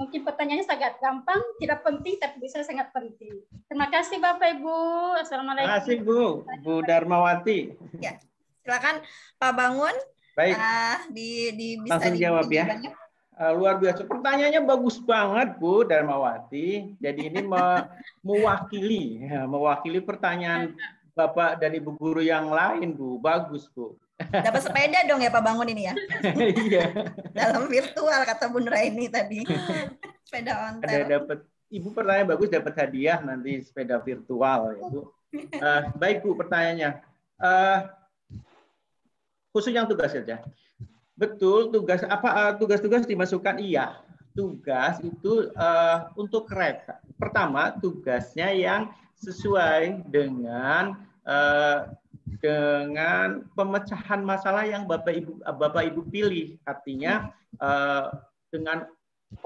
Mungkin pertanyaannya sangat gampang, tidak penting, tapi bisa sangat penting. Terima kasih Bapak Ibu. Assalamualaikum. Terima kasih Bu, Bu Darmawati. Ya, silakan Pak Bangun. Baik. Uh, di, di, bisa Langsung jawab ya. Uh, luar biasa. Pertanyaannya bagus banget Bu Darmawati. Jadi ini me (laughs) mewakili, ya, mewakili pertanyaan Bapak dan Ibu guru yang lain Bu. Bagus Bu. Dapat sepeda dong ya Pak Bangun ini ya. Iya. Dalam virtual kata Bun Raini tadi. sepeda ontel. Ada dapat Ibu pertanyaan bagus dapat hadiah nanti sepeda virtual ya Bu. Uh, baik Bu pertanyaannya. Uh, khusus yang tugas saja. Betul tugas apa eh, tugas-tugas dimasukkan iya. Tugas itu uh, untuk kereta. Pertama tugasnya yang sesuai dengan uh, dengan pemecahan masalah yang Bapak Ibu Bapak Ibu pilih. Artinya uh, dengan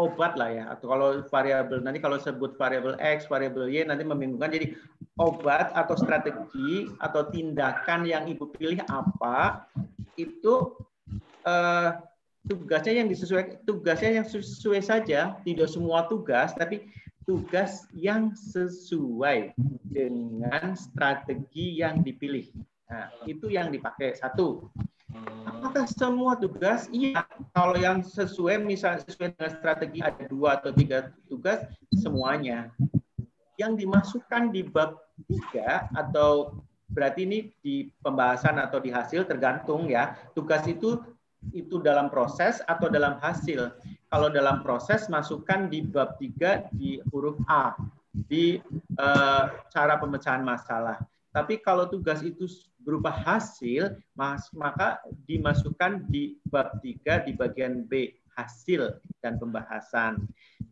obat lah ya atau kalau variabel nanti kalau sebut variabel x variabel y nanti membingungkan jadi obat atau strategi atau tindakan yang ibu pilih apa itu uh, tugasnya yang disesuaikan tugasnya yang sesuai saja tidak semua tugas tapi tugas yang sesuai dengan strategi yang dipilih Nah, hmm. itu yang dipakai satu. Hmm. Apakah semua tugas? Iya. Kalau yang sesuai misalnya sesuai dengan strategi ada dua atau tiga tugas semuanya. Yang dimasukkan di bab tiga atau berarti ini di pembahasan atau di hasil tergantung ya tugas itu itu dalam proses atau dalam hasil. Kalau dalam proses masukkan di bab tiga di huruf A di e, cara pemecahan masalah. Tapi kalau tugas itu berupa hasil, maka dimasukkan di bab 3 di bagian B hasil dan pembahasan.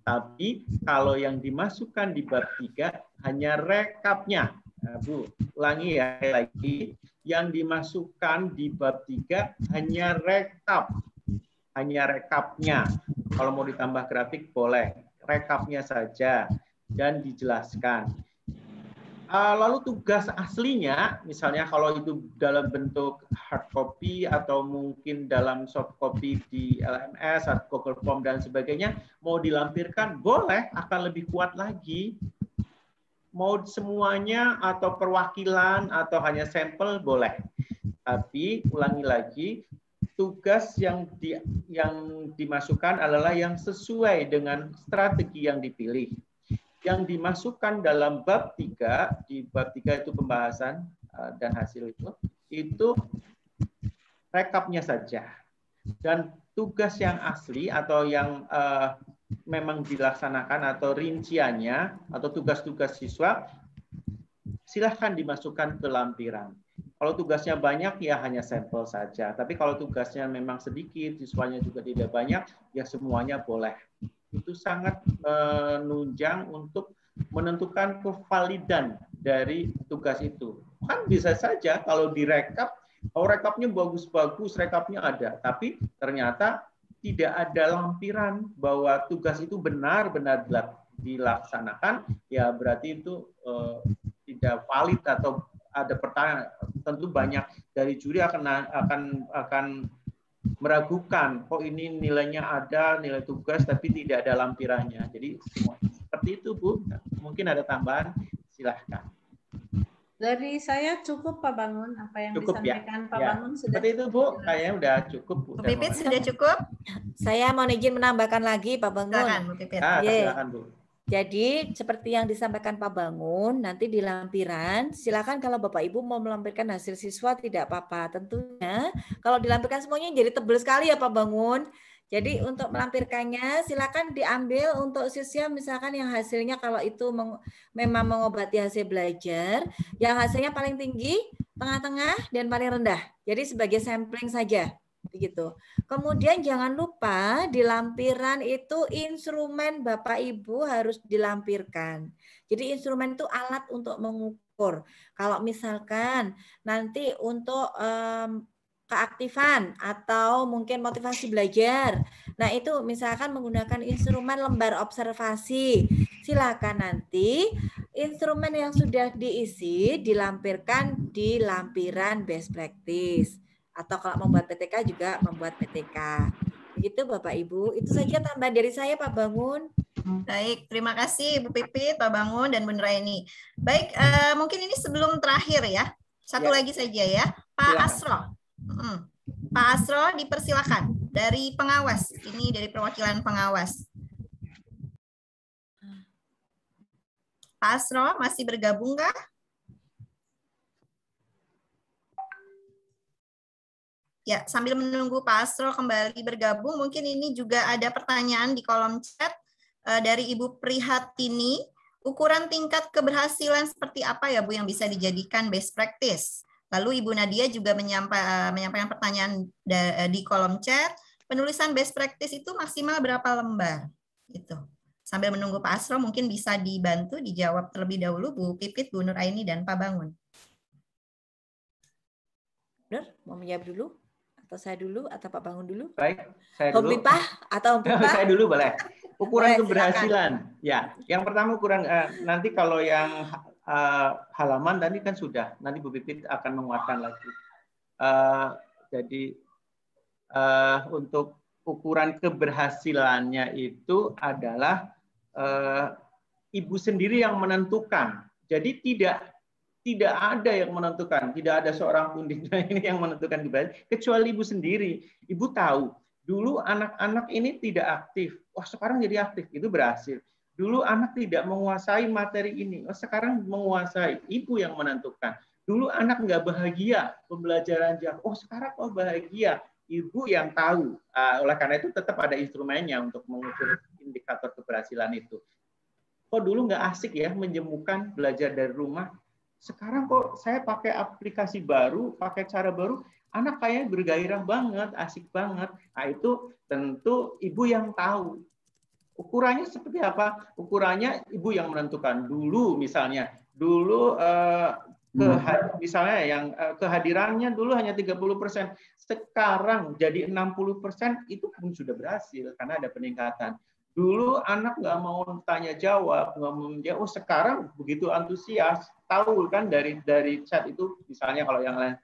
Tapi kalau yang dimasukkan di bab 3 hanya rekapnya. Nah, Bu, ulangi ya lagi. Yang dimasukkan di bab 3 hanya rekap. Hanya rekapnya. Kalau mau ditambah grafik boleh. Rekapnya saja dan dijelaskan. Eh, lalu tugas aslinya, misalnya kalau itu dalam bentuk hard copy atau mungkin dalam soft copy di LMS atau Google Form dan sebagainya, mau dilampirkan boleh, akan lebih kuat lagi. Mau semuanya atau perwakilan atau hanya sampel boleh. Tapi ulangi lagi, tugas yang di, yang dimasukkan adalah yang sesuai dengan strategi yang dipilih yang dimasukkan dalam bab 3, di bab 3 itu pembahasan eh, dan hasil itu, itu rekapnya saja. Dan tugas yang asli atau yang uh, memang dilaksanakan atau rinciannya atau tugas-tugas siswa, silahkan dimasukkan ke lampiran. Kalau tugasnya banyak ya hanya sampel saja. Tapi kalau tugasnya memang sedikit, siswanya juga tidak banyak, ya semuanya boleh itu sangat menunjang untuk menentukan kevalidan dari tugas itu. Kan bisa saja kalau direkap, kalau oh, rekapnya bagus-bagus, rekapnya ada, tapi ternyata tidak ada lampiran bahwa tugas itu benar-benar dilaksanakan, ya berarti itu eh, tidak valid atau ada pertanyaan. Tentu banyak dari juri akan akan akan meragukan, oh ini nilainya ada, nilai tugas, tapi tidak ada lampirannya. Jadi semua seperti itu, Bu. Mungkin ada tambahan, silahkan. Dari saya cukup, Pak Bangun. Apa yang cukup, ya. disampaikan ya. Pak ya. Bangun sudah. Seperti itu, Bu. Kayaknya sudah cukup, Bu. Pipit sudah cukup. Saya mau izin menambahkan lagi, Pak Bangun. Silakan, Bu Pipit. Ah, yeah. silakan, Bu. Jadi seperti yang disampaikan Pak Bangun, nanti di lampiran, silakan kalau Bapak Ibu mau melampirkan hasil siswa tidak apa-apa. Tentunya kalau dilampirkan semuanya jadi tebel sekali ya Pak Bangun. Jadi iya, untuk melampirkannya silakan diambil untuk siswa misalkan yang hasilnya kalau itu meng, memang mengobati hasil belajar, yang hasilnya paling tinggi, tengah-tengah, dan paling rendah. Jadi sebagai sampling saja begitu. Kemudian jangan lupa di lampiran itu instrumen Bapak Ibu harus dilampirkan. Jadi instrumen itu alat untuk mengukur. Kalau misalkan nanti untuk um, keaktifan atau mungkin motivasi belajar. Nah, itu misalkan menggunakan instrumen lembar observasi. Silakan nanti instrumen yang sudah diisi dilampirkan di lampiran best practice atau kalau membuat PTK juga membuat PTK. Begitu Bapak Ibu, itu saja tambahan dari saya Pak Bangun. Baik, terima kasih Bu Pipit, Pak Bangun dan Bu Nuraini. Baik, uh, mungkin ini sebelum terakhir ya. Satu ya. lagi saja ya, Pak Silakan. Asro. Hmm. Pak Asro dipersilakan dari pengawas. Ini dari perwakilan pengawas. Pak Asro masih bergabung kah? Ya, sambil menunggu Pak Astro kembali bergabung, mungkin ini juga ada pertanyaan di kolom chat eh, dari Ibu Prihatini. Ukuran tingkat keberhasilan seperti apa ya Bu yang bisa dijadikan best practice? Lalu Ibu Nadia juga menyampa, eh, menyampaikan pertanyaan eh, di kolom chat. Penulisan best practice itu maksimal berapa lembar? Itu. Sambil menunggu Pak Asro mungkin bisa dibantu dijawab terlebih dahulu Bu Pipit, Bu Nuraini dan Pak Bangun. Nur, mau menjawab dulu? Atau saya dulu atau Pak Bangun dulu? Baik, saya dulu. Hompipah atau Hompipah? (laughs) saya dulu boleh. Ukuran boleh, keberhasilan. Silakan. Ya, yang pertama ukuran eh, nanti kalau yang eh, halaman tadi kan sudah. Nanti Bu Pipit akan menguatkan lagi. Eh, jadi eh, untuk ukuran keberhasilannya itu adalah eh, ibu sendiri yang menentukan. Jadi tidak tidak ada yang menentukan, tidak ada seorang pun di dunia ini yang menentukan kecuali ibu sendiri. Ibu tahu, dulu anak-anak ini tidak aktif, wah sekarang jadi aktif, itu berhasil. Dulu anak tidak menguasai materi ini, wah sekarang menguasai, ibu yang menentukan. Dulu anak nggak bahagia pembelajaran jarak, oh sekarang kok bahagia, ibu yang tahu. Ah, oleh karena itu tetap ada instrumennya untuk mengukur indikator keberhasilan itu. Kok dulu nggak asik ya menjemukan belajar dari rumah, sekarang kok saya pakai aplikasi baru, pakai cara baru, anak kayaknya bergairah banget, asik banget. Nah itu tentu ibu yang tahu. Ukurannya seperti apa? Ukurannya ibu yang menentukan. Dulu misalnya, dulu eh, iya. misalnya yang eh, kehadirannya dulu hanya 30%, sekarang jadi 60% itu pun sudah berhasil karena ada peningkatan. Dulu anak nggak mau tanya jawab, nggak mau menjawab. Oh sekarang begitu antusias, tahu kan dari dari chat itu, misalnya kalau yang lain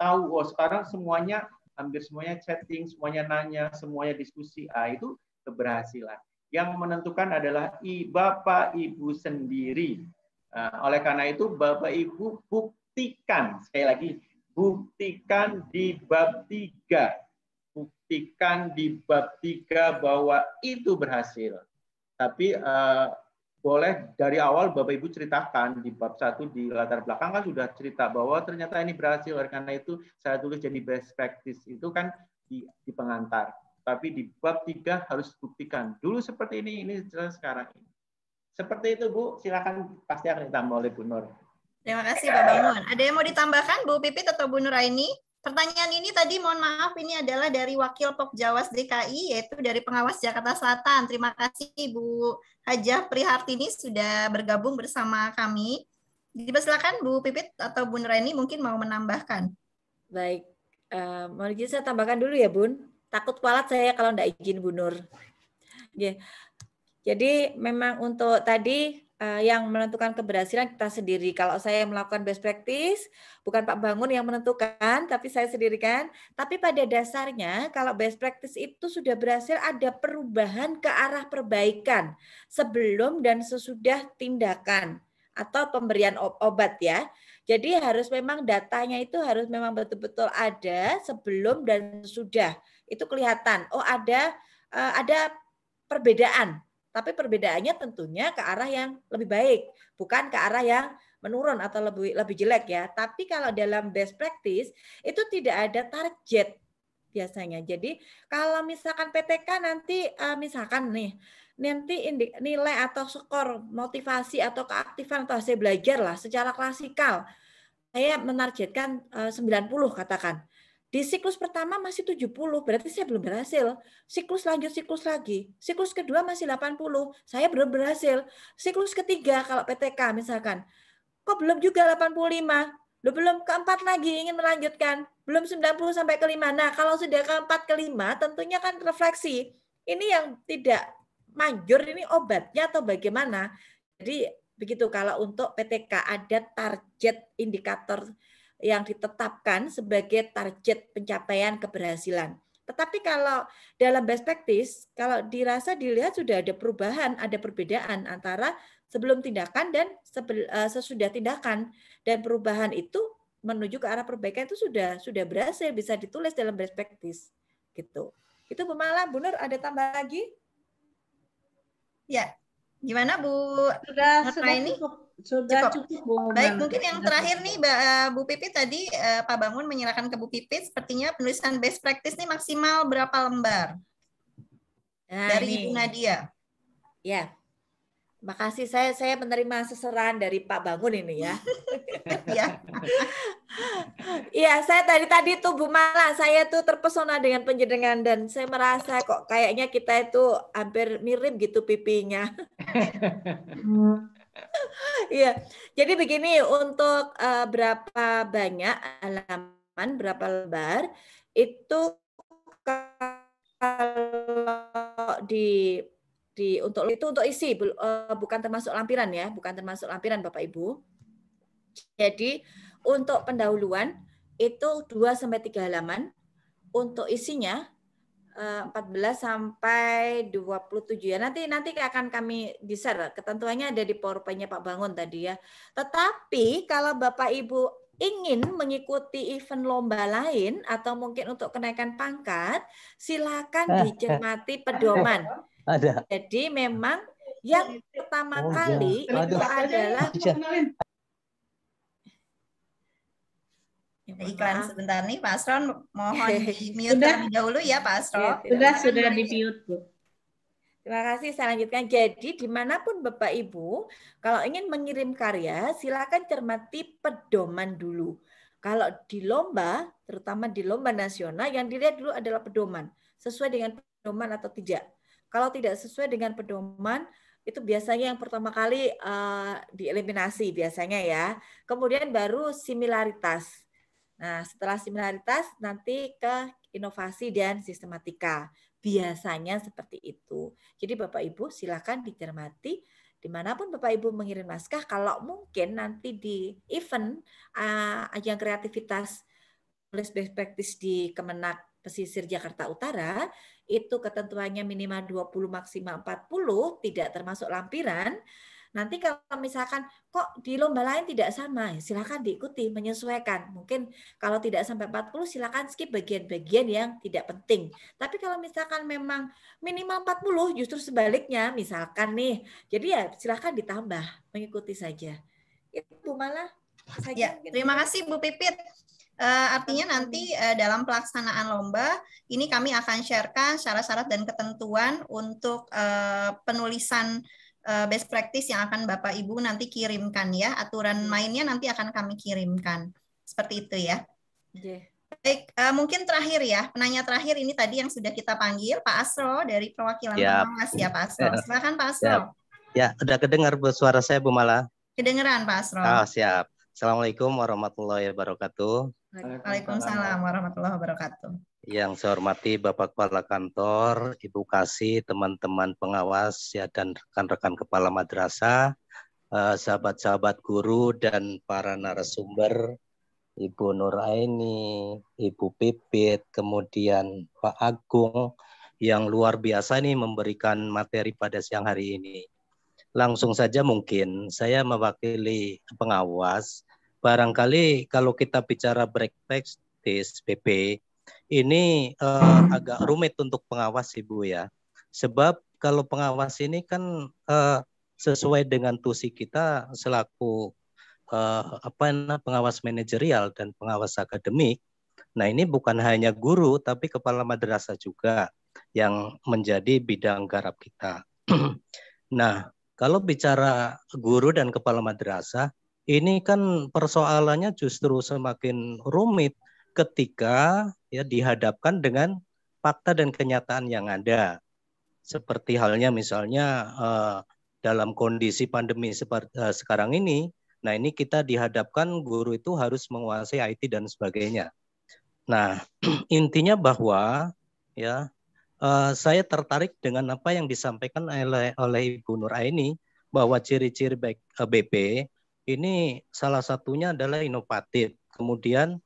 tahu. Oh sekarang semuanya hampir semuanya chatting, semuanya nanya, semuanya diskusi. Ah itu keberhasilan. Yang menentukan adalah i bapak ibu sendiri. Nah, oleh karena itu bapak ibu buktikan sekali lagi buktikan di bab 3 Buktikan di bab tiga bahwa itu berhasil. Tapi uh, boleh dari awal Bapak Ibu ceritakan di bab satu di latar belakang kan sudah cerita bahwa ternyata ini berhasil karena itu saya tulis jadi best practice itu kan di, di pengantar. Tapi di bab tiga harus buktikan. Dulu seperti ini, ini sekarang ini. Seperti itu Bu, silakan pasti akan ditambah oleh Bu Nur. Terima kasih Pak Bangun. Ada yang mau ditambahkan Bu Pipit atau Bu Nuraini? Pertanyaan ini tadi mohon maaf ini adalah dari Wakil Jawas DKI yaitu dari Pengawas Jakarta Selatan. Terima kasih Bu Hajah Prihartini sudah bergabung bersama kami. Dipersilakan Bu Pipit atau Bu Nureni mungkin mau menambahkan. Baik, uh, eh, mau izin saya tambahkan dulu ya Bun. Takut kualat saya kalau tidak izin Bu Nur. Yeah. Jadi memang untuk tadi Eh, yang menentukan keberhasilan kita sendiri. Kalau saya melakukan best practice, bukan Pak Bangun yang menentukan, tapi saya sendiri kan. Tapi pada dasarnya kalau best practice itu sudah berhasil ada perubahan ke arah perbaikan sebelum dan sesudah tindakan atau pemberian obat ya. Jadi harus memang datanya itu harus memang betul-betul ada sebelum dan sudah. Itu kelihatan. Oh ada eh, ada perbedaan tapi perbedaannya tentunya ke arah yang lebih baik, bukan ke arah yang menurun atau lebih lebih jelek ya. Tapi kalau dalam best practice itu tidak ada target biasanya. Jadi kalau misalkan PTK nanti eh, misalkan nih nanti nilai atau skor motivasi atau keaktifan atau hasil belajar lah secara klasikal saya menargetkan 90 eh, katakan. Di siklus pertama masih 70, berarti saya belum berhasil. Siklus lanjut siklus lagi. Siklus kedua masih 80, saya belum berhasil. Siklus ketiga kalau PTK misalkan, kok belum juga 85? Lu belum keempat lagi ingin melanjutkan. Belum 90 sampai kelima. Nah, kalau sudah keempat kelima tentunya kan refleksi. Ini yang tidak manjur ini obatnya atau bagaimana? Jadi begitu kalau untuk PTK ada target indikator yang ditetapkan sebagai target pencapaian keberhasilan. Tetapi kalau dalam best practice, kalau dirasa dilihat sudah ada perubahan, ada perbedaan antara sebelum tindakan dan e, sesudah tindakan dan perubahan itu menuju ke arah perbaikan itu sudah sudah berhasil bisa ditulis dalam best practice gitu. Itu pemalah Bu Nur ada tambah lagi? Ya, Gimana Bu? Sudah, nah, sudah ini? Sudah cukup. cukup Bu. Baik, mungkin yang terakhir nih eh, Bu Pipit tadi eh, Pak Bangun menyerahkan ke Bu Pipit sepertinya penulisan best practice nih maksimal berapa lembar? Nah, dari ini. Ibu Nadia. Ya, Makasih saya saya menerima seseran dari Pak Bangun ini ya. (laughs) Iya. Iya, saya tadi tadi tuh Bu Mala, saya tuh terpesona dengan penjenengan dan saya merasa kok kayaknya kita itu hampir mirip gitu pipinya. (laughs) Iya. Jadi begini untuk uh, berapa banyak halaman, berapa lembar itu kalau di di untuk itu untuk isi eh, bukan termasuk lampiran ya, bukan termasuk lampiran Bapak Ibu. Jadi untuk pendahuluan itu 2 sampai 3 halaman. Untuk isinya 14 eh, sampai 27 ya. Nanti nanti akan kami di Ketentuannya ada di PowerPoint-nya Pak Bangun tadi ya. Tetapi kalau Bapak Ibu ingin mengikuti event lomba lain atau mungkin untuk kenaikan pangkat, silakan (laughs) dicermati pedoman ada. Jadi memang yang pertama oh, iya. kali ya. itu adalah iklan sebentar nih Pak Astron mohon (laughs) di mute terlebih dahulu ya Pak Ya, Sudah sudah di mute Bu. Terima kasih saya lanjutkan. Jadi dimanapun Bapak Ibu kalau ingin mengirim karya silakan cermati pedoman dulu. Kalau di lomba terutama di lomba nasional yang dilihat dulu adalah pedoman sesuai dengan pedoman atau tidak. Kalau tidak sesuai dengan pedoman, itu biasanya yang pertama kali uh, dieliminasi biasanya ya. Kemudian baru similaritas. Nah, setelah similaritas nanti ke inovasi dan sistematika. Biasanya seperti itu. Jadi Bapak Ibu silakan dicermati dimanapun Bapak Ibu mengirim naskah. Kalau mungkin nanti di event uh, eh, ajang kreativitas plus best practice di Kemenak Pesisir Jakarta Utara, itu ketentuannya minimal 20 maksimal 40 tidak termasuk lampiran nanti kalau misalkan kok di lomba lain tidak sama ya, silakan diikuti menyesuaikan mungkin kalau tidak sampai 40 silakan skip bagian-bagian yang tidak penting tapi kalau misalkan memang minimal 40 justru sebaliknya misalkan nih jadi ya silakan ditambah mengikuti saja itu Bu Mala ya, saja ya, terima kasih Bu Pipit Uh, artinya nanti uh, dalam pelaksanaan lomba ini kami akan sharekan syarat-syarat dan ketentuan untuk uh, penulisan uh, best practice yang akan Bapak Ibu nanti kirimkan ya. Aturan hmm. mainnya nanti akan kami kirimkan. Seperti itu ya. Yeah. Baik, uh, mungkin terakhir ya, penanya terakhir ini tadi yang sudah kita panggil Pak Asro dari perwakilan yep. Pengawas ya Pak Asro. (laughs) Silakan Pak Asro. yeah. Ya, udah kedengar suara saya Bu Mala. Kedengeran Pak Asro. Oh, siap. Assalamualaikum warahmatullahi wabarakatuh. Waalaikumsalam warahmatullahi wabarakatuh. Yang saya hormati Bapak Kepala Kantor, Ibu Kasih, teman-teman pengawas ya, dan rekan-rekan Kepala Madrasah, eh, sahabat-sahabat guru dan para narasumber, Ibu Nuraini, Ibu Pipit, kemudian Pak Agung, yang luar biasa nih memberikan materi pada siang hari ini. Langsung saja mungkin saya mewakili pengawas barangkali kalau kita bicara breakfast di SPP ini uh, agak rumit untuk pengawas Ibu ya. Sebab kalau pengawas ini kan uh, sesuai dengan tusi kita selaku uh, apa pengawas manajerial dan pengawas akademik. Nah, ini bukan hanya guru tapi kepala madrasah juga yang menjadi bidang garap kita. (clears throat) nah, kalau bicara guru dan kepala madrasah ini kan persoalannya justru semakin rumit ketika ya dihadapkan dengan fakta dan kenyataan yang ada. Seperti halnya misalnya uh, dalam kondisi pandemi seperti, uh, sekarang ini, nah ini kita dihadapkan guru itu harus menguasai IT dan sebagainya. Nah, (clears throat) intinya bahwa ya uh, saya tertarik dengan apa yang disampaikan oleh oleh Ibu Nur Aini bahwa ciri-ciri BP ini salah satunya adalah inovatif, kemudian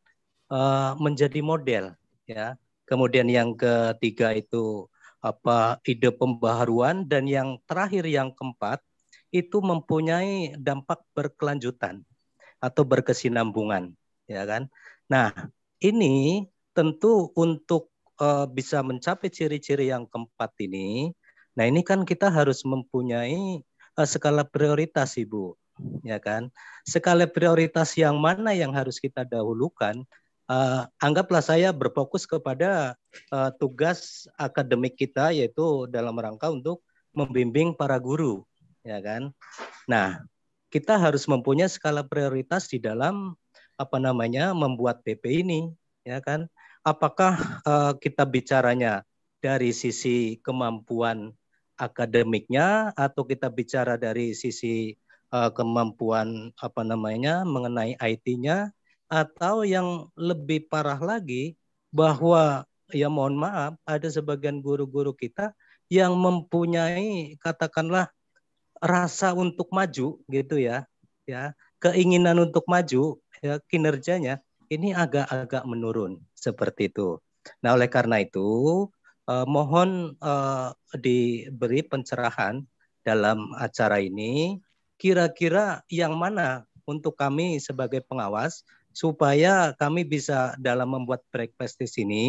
uh, menjadi model, ya. Kemudian yang ketiga itu apa ide pembaharuan dan yang terakhir yang keempat itu mempunyai dampak berkelanjutan atau berkesinambungan, ya kan? Nah, ini tentu untuk uh, bisa mencapai ciri-ciri yang keempat ini, nah ini kan kita harus mempunyai uh, skala prioritas, Ibu ya kan? Skala prioritas yang mana yang harus kita dahulukan? Uh, anggaplah saya berfokus kepada uh, tugas akademik kita yaitu dalam rangka untuk membimbing para guru, ya kan? Nah, kita harus mempunyai skala prioritas di dalam apa namanya membuat PP ini, ya kan? Apakah uh, kita bicaranya dari sisi kemampuan akademiknya atau kita bicara dari sisi Eh, kemampuan apa namanya mengenai IT-nya atau yang lebih parah lagi bahwa ya mohon maaf ada sebagian guru-guru kita yang mempunyai katakanlah rasa untuk maju gitu ya ya keinginan untuk maju ya kinerjanya ini agak-agak menurun seperti itu. Nah, oleh karena itu eh, mohon eh, diberi pencerahan dalam acara ini kira-kira yang mana untuk kami sebagai pengawas supaya kami bisa dalam membuat breakfast di sini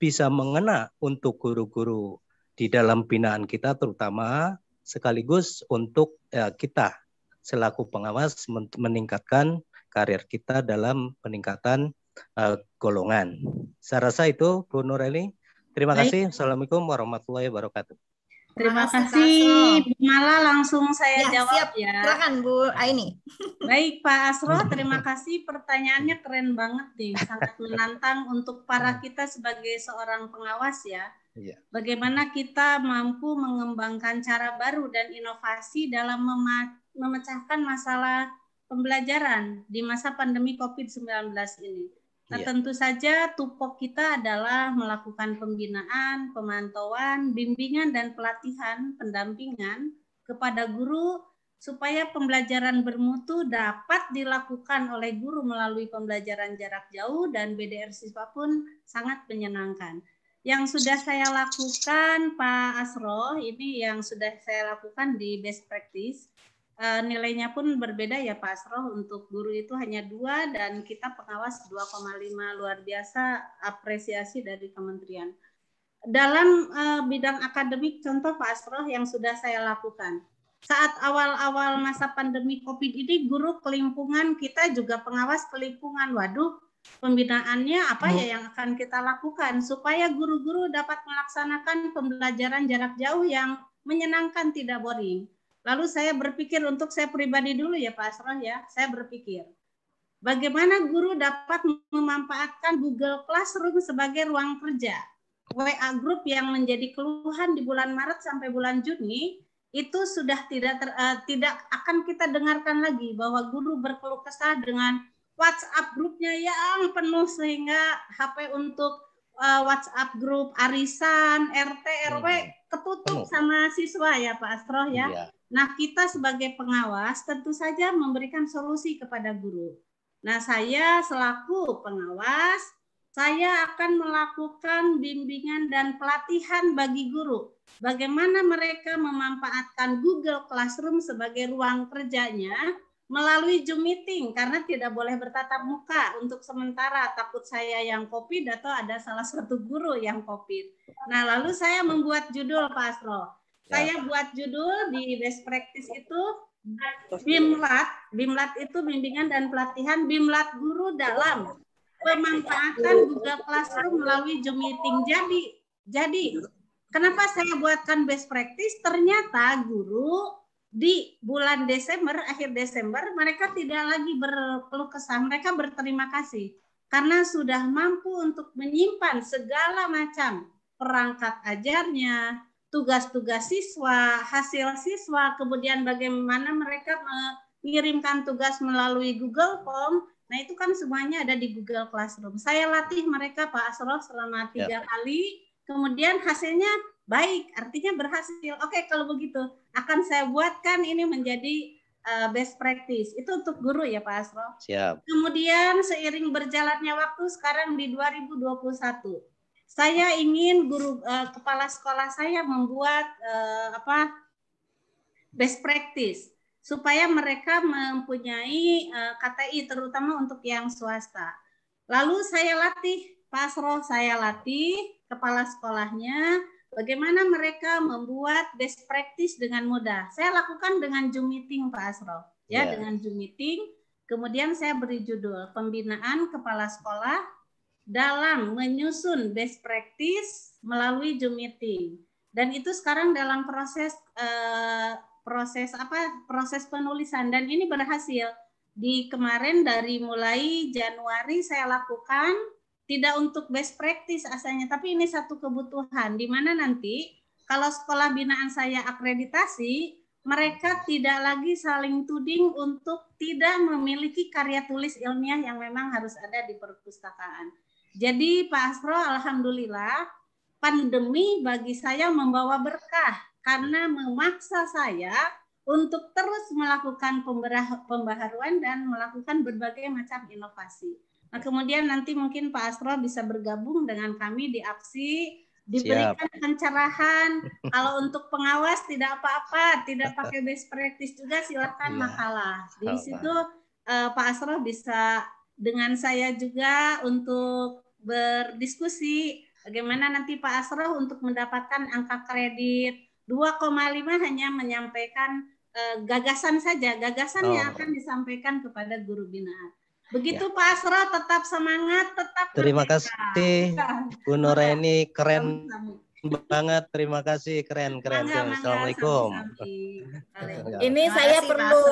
bisa mengena untuk guru-guru di dalam binaan kita terutama sekaligus untuk ya, kita selaku pengawas meningkatkan karir kita dalam peningkatan uh, golongan. Saya rasa itu Bu Nureli. Terima Baik. kasih. Assalamualaikum warahmatullahi wabarakatuh. Terima kasih, Bu Mala. Langsung saya ya, jawab siap. ya. Silakan Bu Aini. Baik Pak Asro, hmm. terima kasih. Pertanyaannya keren banget nih, sangat menantang untuk para hmm. kita sebagai seorang pengawas ya. Iya. Bagaimana kita mampu mengembangkan cara baru dan inovasi dalam memecahkan masalah pembelajaran di masa pandemi COVID-19 ini. Nah, iya. tentu saja tupok kita adalah melakukan pembinaan, pemantauan, bimbingan dan pelatihan pendampingan kepada guru supaya pembelajaran bermutu dapat dilakukan oleh guru melalui pembelajaran jarak jauh dan BDR siswa pun sangat menyenangkan. Yang sudah saya lakukan Pak Asro, ini yang sudah saya lakukan di best practice uh, nilainya pun berbeda ya Pak Asroh. Untuk guru itu hanya dua dan kita pengawas 2,5 luar biasa apresiasi dari kementerian. Dalam uh, bidang akademik, contoh Pak Asroh yang sudah saya lakukan. Saat awal-awal masa pandemi COVID ini, guru kelimpungan kita juga pengawas kelimpungan. Waduh, pembinaannya apa ya yang akan kita lakukan supaya guru-guru dapat melaksanakan pembelajaran jarak jauh yang menyenangkan, tidak boring Lalu saya berpikir untuk saya pribadi dulu ya Pak Asron ya, saya berpikir bagaimana guru dapat memanfaatkan Google Classroom sebagai ruang kerja. WA group yang menjadi keluhan di bulan Maret sampai bulan Juni itu sudah tidak ter, uh, tidak akan kita dengarkan lagi bahwa guru berkeluh kesah dengan WhatsApp grupnya yang penuh sehingga HP untuk uh, WhatsApp grup arisan RT RW hmm. ketutup Penuh. sama siswa ya Pak Astro ya. Iya. Nah, kita sebagai pengawas tentu saja memberikan solusi kepada guru. Nah, saya selaku pengawas, saya akan melakukan bimbingan dan pelatihan bagi guru. Bagaimana mereka memanfaatkan Google Classroom sebagai ruang kerjanya melalui Zoom meeting karena tidak boleh bertatap muka untuk sementara takut saya yang COVID atau ada salah satu guru yang COVID. Nah, lalu saya membuat judul Pak Astro. Ya. Saya buat judul di best practice itu BIMLAT. BIMLAT itu bimbingan dan pelatihan BIMLAT guru dalam pemanfaatan Google Classroom melalui Zoom meeting. Jadi, jadi kenapa saya buatkan best practice? Ternyata guru di bulan Desember, akhir Desember, mereka tidak lagi berkeluh kesah, mereka berterima kasih karena sudah mampu untuk menyimpan segala macam perangkat ajarnya, tugas-tugas siswa, hasil siswa, kemudian bagaimana mereka mengirimkan tugas melalui Google Form. Nah itu kan semuanya ada di Google Classroom. Saya latih mereka Pak Asrof selama ya. tiga ya. kali, kemudian hasilnya baik artinya berhasil oke kalau begitu akan saya buatkan ini menjadi eh, best practice itu untuk guru ya Pak Asro siap kemudian seiring berjalannya waktu sekarang di 2021 saya ingin guru uh, kepala sekolah saya membuat uh, apa best practice supaya mereka mempunyai uh, KTI terutama untuk yang swasta lalu saya latih Pak Asro saya latih kepala sekolahnya Bagaimana mereka membuat best practice dengan mudah? Saya lakukan dengan Zoom meeting, Pak Asro. Ya, yeah. dengan Zoom meeting. Kemudian saya beri judul pembinaan kepala sekolah dalam menyusun best practice melalui Zoom meeting. Dan itu sekarang dalam proses eh, proses apa? Proses penulisan dan ini berhasil. Di kemarin dari mulai Januari saya lakukan tidak untuk best practice asalnya, tapi ini satu kebutuhan di mana nanti kalau sekolah binaan saya akreditasi, mereka tidak lagi saling tuding untuk tidak memiliki karya tulis ilmiah yang memang harus ada di perpustakaan. Jadi Pak Asro, alhamdulillah pandemi bagi saya membawa berkah karena memaksa saya untuk terus melakukan pembaharuan dan melakukan berbagai macam inovasi. Nah, kemudian nanti mungkin Pak Astro bisa bergabung dengan kami di APSI diberikan Siap. pencerahan. Kalau untuk pengawas tidak apa-apa, tidak pakai best practice juga silakan ya. makalah. Di situ eh, Pak Astro bisa dengan saya juga untuk berdiskusi bagaimana nanti Pak Astro untuk mendapatkan angka kredit 2,5 hanya menyampaikan eh, gagasan saja, gagasan oh. yang akan disampaikan kepada guru binaan. Begitu ya. Pak Asra tetap semangat, tetap Terima berbeda. kasih Bu iya. Noreni keren banget. Terima kasih keren keren. Assalamualaikum. Iya. Ini Terima saya kasih, perlu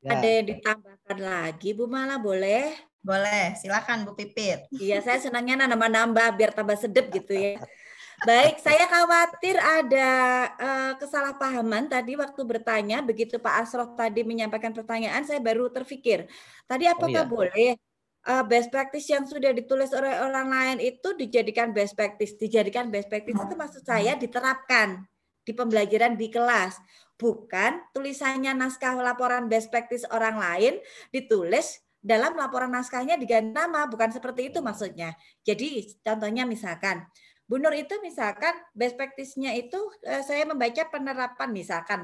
ya. ada ditambahkan lagi Bu Mala boleh? Boleh, silakan Bu Pipit. Iya, saya senangnya nambah-nambah biar tambah sedap gitu ya. (laughs) Baik, saya khawatir ada uh, kesalahpahaman tadi waktu bertanya. Begitu Pak Asroh tadi menyampaikan pertanyaan, saya baru terpikir. Tadi oh, apakah oh, iya. boleh uh, best practice yang sudah ditulis oleh orang lain itu dijadikan best practice? Dijadikan best practice itu maksud saya diterapkan di pembelajaran di kelas. Bukan tulisannya naskah laporan best practice orang lain ditulis dalam laporan naskahnya diganti nama, bukan seperti itu maksudnya. Jadi contohnya misalkan Bu Nur itu misalkan best practice-nya itu eh, saya membaca penerapan misalkan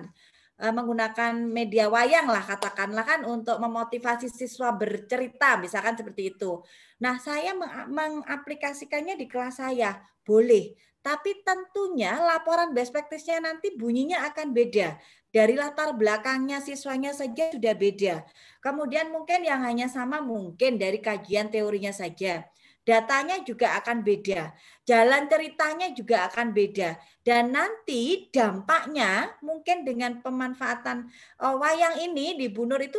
eh, menggunakan media wayang lah katakanlah kan untuk memotivasi siswa bercerita misalkan seperti itu. Nah, saya mengaplikasikannya di kelas saya. Boleh, tapi tentunya laporan best practice-nya nanti bunyinya akan beda. Dari latar belakangnya siswanya saja sudah beda. Kemudian mungkin yang hanya sama mungkin dari kajian teorinya saja datanya juga akan beda, jalan ceritanya juga akan beda, dan nanti dampaknya mungkin dengan pemanfaatan eh, wayang ini di Bunur itu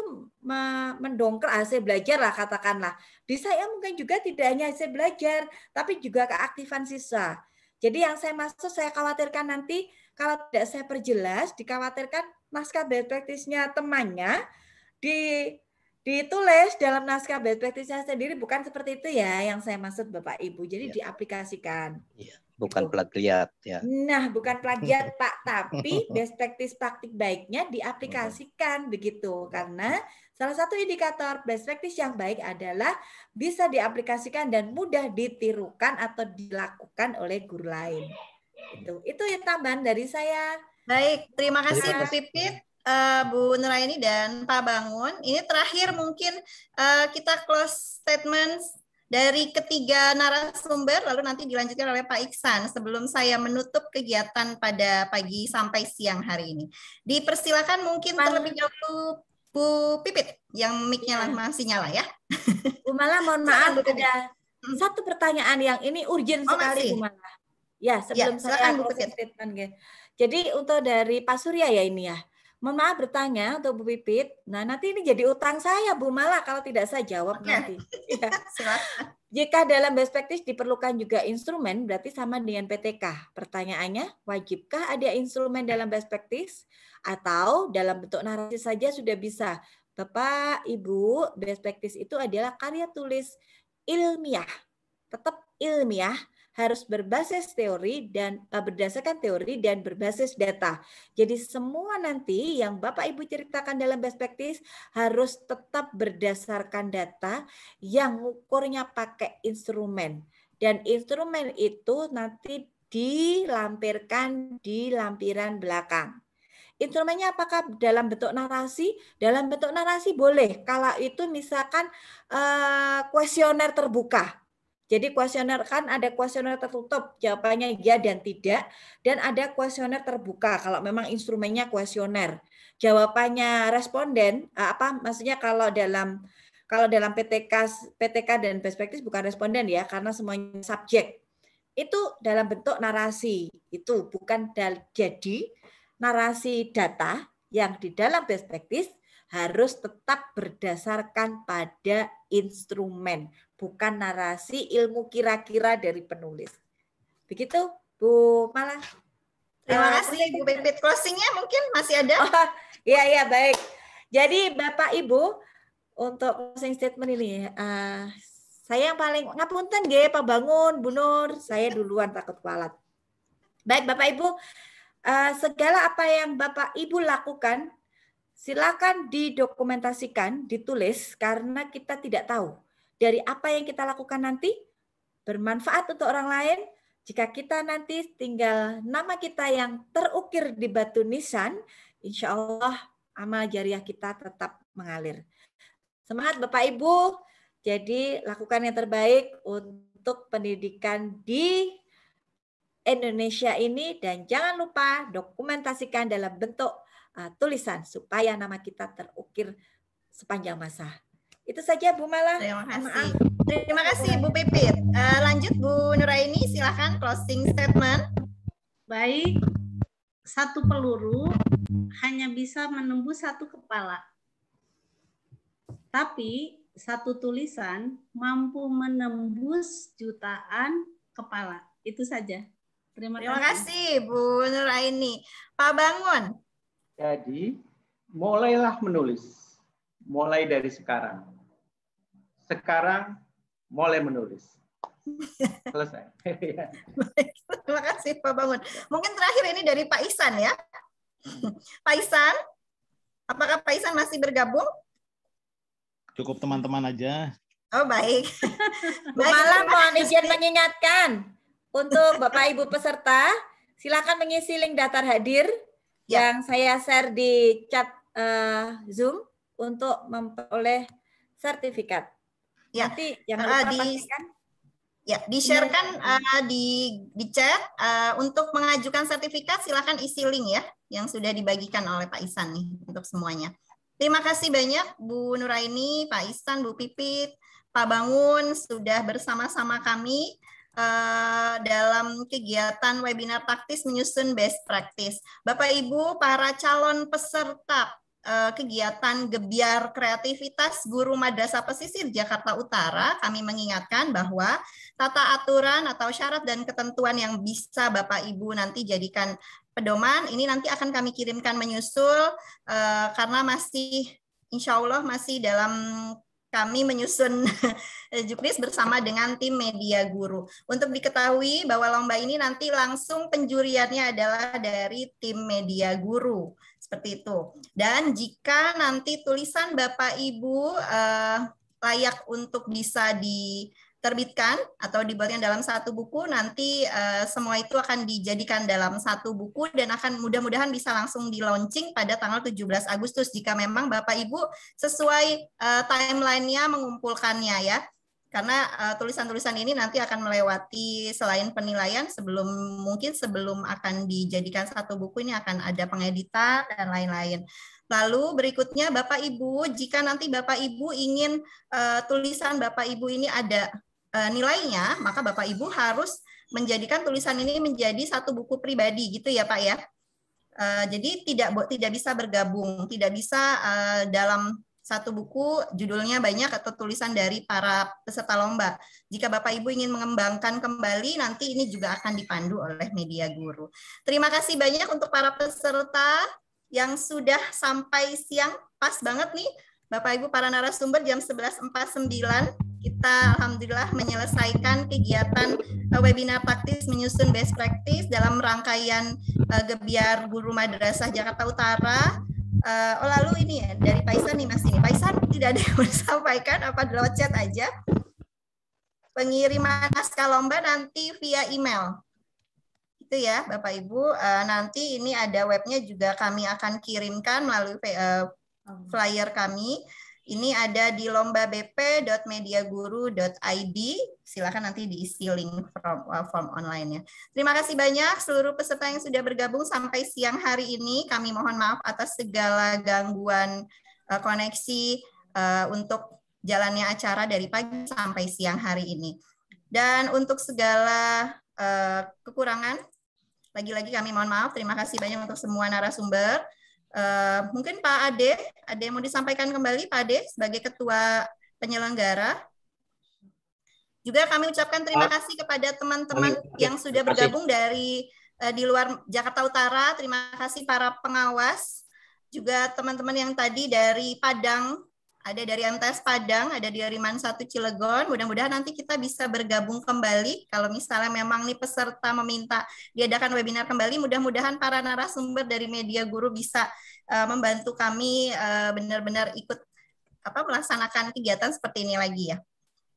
mendongkrak hasil belajar lah katakanlah. Di saya mungkin juga tidak hanya hasil belajar, tapi juga keaktifan sisa. Jadi yang saya maksud saya khawatirkan nanti kalau tidak saya perjelas, dikhawatirkan naskah best practice temannya di ditulis dalam naskah best practice-nya sendiri bukan seperti itu ya yang saya maksud Bapak Ibu. Jadi ya. diaplikasikan. Ya. Bukan gitu. plagiat ya. Nah, bukan plagiat (laughs) Pak, tapi best practice praktik baiknya diaplikasikan begitu. Karena salah satu indikator best practice yang baik adalah bisa diaplikasikan dan mudah ditirukan atau dilakukan oleh guru lain. Itu itu tambahan dari saya. Baik, terima kasih Bu Pipit uh, Bu Nuraini dan Pak Bangun. Ini terakhir mungkin uh, kita close statement dari ketiga narasumber, lalu nanti dilanjutkan oleh Pak Iksan sebelum saya menutup kegiatan pada pagi sampai siang hari ini. Dipersilakan mungkin Pan. terlebih dahulu Bu Pipit yang mic-nya ya. masih nyala ya. Bu Mala, mohon (laughs) maaf Bu ada satu pertanyaan yang ini urgent oh, sekali Bu Mala. Ya, sebelum ya, saya Bu statement. Jadi untuk dari Pak Surya ya ini ya. Mohon maaf bertanya untuk Bu Pipit. Nah, nanti ini jadi utang saya Bu Mala kalau tidak saya jawab Oke. nanti. (laughs) Ya. Jika dalam best practice diperlukan juga instrumen, berarti sama dengan PTK. Pertanyaannya, wajibkah ada instrumen dalam best practice? Atau dalam bentuk narasi saja sudah bisa? Bapak, Ibu, best practice itu adalah karya tulis ilmiah. Tetap ilmiah, harus berbasis teori dan eh, berdasarkan teori dan berbasis data. Jadi semua nanti yang Bapak Ibu ceritakan dalam best practice harus tetap berdasarkan data yang ukurnya pakai instrumen. Dan instrumen itu nanti dilampirkan di lampiran belakang. Instrumennya apakah dalam bentuk narasi? Dalam bentuk narasi boleh. Kalau itu misalkan eh, kuesioner terbuka, jadi kuesioner kan ada kuesioner tertutup, jawabannya ya dan tidak, dan ada kuesioner terbuka kalau memang instrumennya kuesioner. Jawabannya responden eh, apa maksudnya kalau dalam kalau dalam PTK PTK dan perspektif bukan responden ya karena semuanya subjek. Itu dalam bentuk narasi. Itu bukan jadi narasi data yang di dalam perspektif harus tetap berdasarkan pada instrumen, bukan narasi ilmu kira-kira dari penulis. Begitu, Bu Mala. Terima kasih Bu Pipit. Closingnya mungkin masih ada? (laughs) Oh, iya, iya, baik. Jadi Bapak Ibu, untuk closing statement ini, uh, saya yang paling, ngapunten nggih Pak Bangun, Bu Nur, saya duluan takut kualat. Baik Bapak Ibu, uh, segala apa yang Bapak Ibu lakukan, silakan didokumentasikan, ditulis, karena kita tidak tahu dari apa yang kita lakukan nanti bermanfaat untuk orang lain. Jika kita nanti tinggal nama kita yang terukir di batu nisan, insya Allah amal jariah kita tetap mengalir. Semangat Bapak Ibu, jadi lakukan yang terbaik untuk pendidikan di Indonesia ini dan jangan lupa dokumentasikan dalam bentuk uh, tulisan supaya nama kita terukir sepanjang masa. Itu saja Bu Mala. Terima kasih. Terima kasih Bu Pipit. Uh, lanjut Bu Nuraini, silahkan closing statement. Baik, satu peluru hanya bisa menembus satu kepala. Tapi satu tulisan mampu menembus jutaan kepala. Itu saja. Terima, Terima kasih. kasih Bu Nuraini. Pak Bangun. Jadi mulailah menulis. Mulai dari sekarang sekarang mulai menulis. Selesai. Baik, (laughs) terima kasih Pak Bangun. Mungkin terakhir ini dari Pak Isan ya. Pak Isan, apakah Pak Isan masih bergabung? Cukup teman-teman aja. Oh baik. (laughs) baik Malam mohon izin mengingatkan untuk Bapak Ibu peserta, silakan mengisi link daftar hadir ya. yang saya share di chat uh, Zoom untuk memperoleh sertifikat. Ya. Nanti yang uh, eh, di, pastikan. Ya, di-sharekan uh, di di chat uh, eh, untuk mengajukan sertifikat silahkan isi link ya yang sudah dibagikan oleh Pak Isan nih untuk semuanya. Terima kasih banyak Bu Nuraini, Pak Isan, Bu Pipit, Pak Bangun sudah bersama-sama kami uh, dalam kegiatan webinar taktis menyusun best practice. Bapak Ibu, para calon peserta Eh, kegiatan Gebiar Kreativitas Guru Madrasah Pesisir Jakarta Utara, kami mengingatkan bahwa tata aturan atau syarat dan ketentuan yang bisa Bapak Ibu nanti jadikan pedoman, ini nanti akan kami kirimkan menyusul eh, karena masih insya Allah masih dalam kami menyusun (laughs) juknis bersama dengan tim media guru. Untuk diketahui bahwa lomba ini nanti langsung penjuriannya adalah dari tim media guru. Seperti itu. Dan jika nanti tulisan Bapak Ibu eh, layak untuk bisa diterbitkan atau dibuatkan dalam satu buku, nanti uh, semua itu akan dijadikan dalam satu buku dan akan mudah-mudahan bisa langsung di launching pada tanggal 17 Agustus jika memang Bapak Ibu sesuai timeline eh, timelinenya mengumpulkannya ya karena eh, tulisan-tulisan uh, ini nanti akan melewati selain penilaian sebelum mungkin sebelum akan dijadikan satu buku ini akan ada pengeditan dan lain-lain. Lalu berikutnya Bapak Ibu, jika nanti Bapak Ibu ingin uh, tulisan Bapak Ibu ini ada uh, nilainya, maka Bapak Ibu harus menjadikan tulisan ini menjadi satu buku pribadi gitu ya Pak ya. Uh, jadi tidak tidak bisa bergabung, tidak bisa uh, dalam satu buku judulnya banyak atau tulisan dari para peserta lomba. Jika Bapak Ibu ingin mengembangkan kembali nanti ini juga akan dipandu oleh media guru. Terima kasih banyak untuk para peserta yang sudah sampai siang pas banget nih Bapak Ibu para narasumber jam 11.49 kita alhamdulillah menyelesaikan kegiatan eh, webinar praktis menyusun best practice dalam rangkaian uh, Gebiar Guru Madrasah Jakarta Utara Uh, oh lalu ini ya dari Paisan nih Mas ini. Paisan tidak ada yang disampaikan apa lewat chat aja? Pengiriman naskah lomba nanti via email. Itu ya Bapak Ibu. Uh, nanti ini ada webnya juga kami akan kirimkan melalui uh, flyer kami. Ini ada di lomba bp.mediaguru.id. Silakan nanti diisi link form, uh, form online-nya. Terima kasih banyak seluruh peserta yang sudah bergabung sampai siang hari ini. Kami mohon maaf atas segala gangguan uh, koneksi uh, untuk jalannya acara dari pagi sampai siang hari ini. Dan untuk segala uh, kekurangan, lagi-lagi kami mohon maaf. Terima kasih banyak untuk semua narasumber. Eh, mungkin Pak Ade, ada yang mau disampaikan kembali Pak Ade sebagai ketua penyelenggara. Juga kami ucapkan terima kasih kepada teman-teman yang sudah bergabung dari uh, di luar Jakarta Utara. Terima kasih para pengawas, juga teman-teman yang tadi dari Padang ada dari MTS Padang, ada dari Man 1 Cilegon. Mudah-mudahan nanti kita bisa bergabung kembali. Kalau misalnya memang nih peserta meminta diadakan webinar kembali, mudah-mudahan para narasumber dari media guru bisa uh, membantu kami uh, benar-benar ikut apa melaksanakan kegiatan seperti ini lagi ya.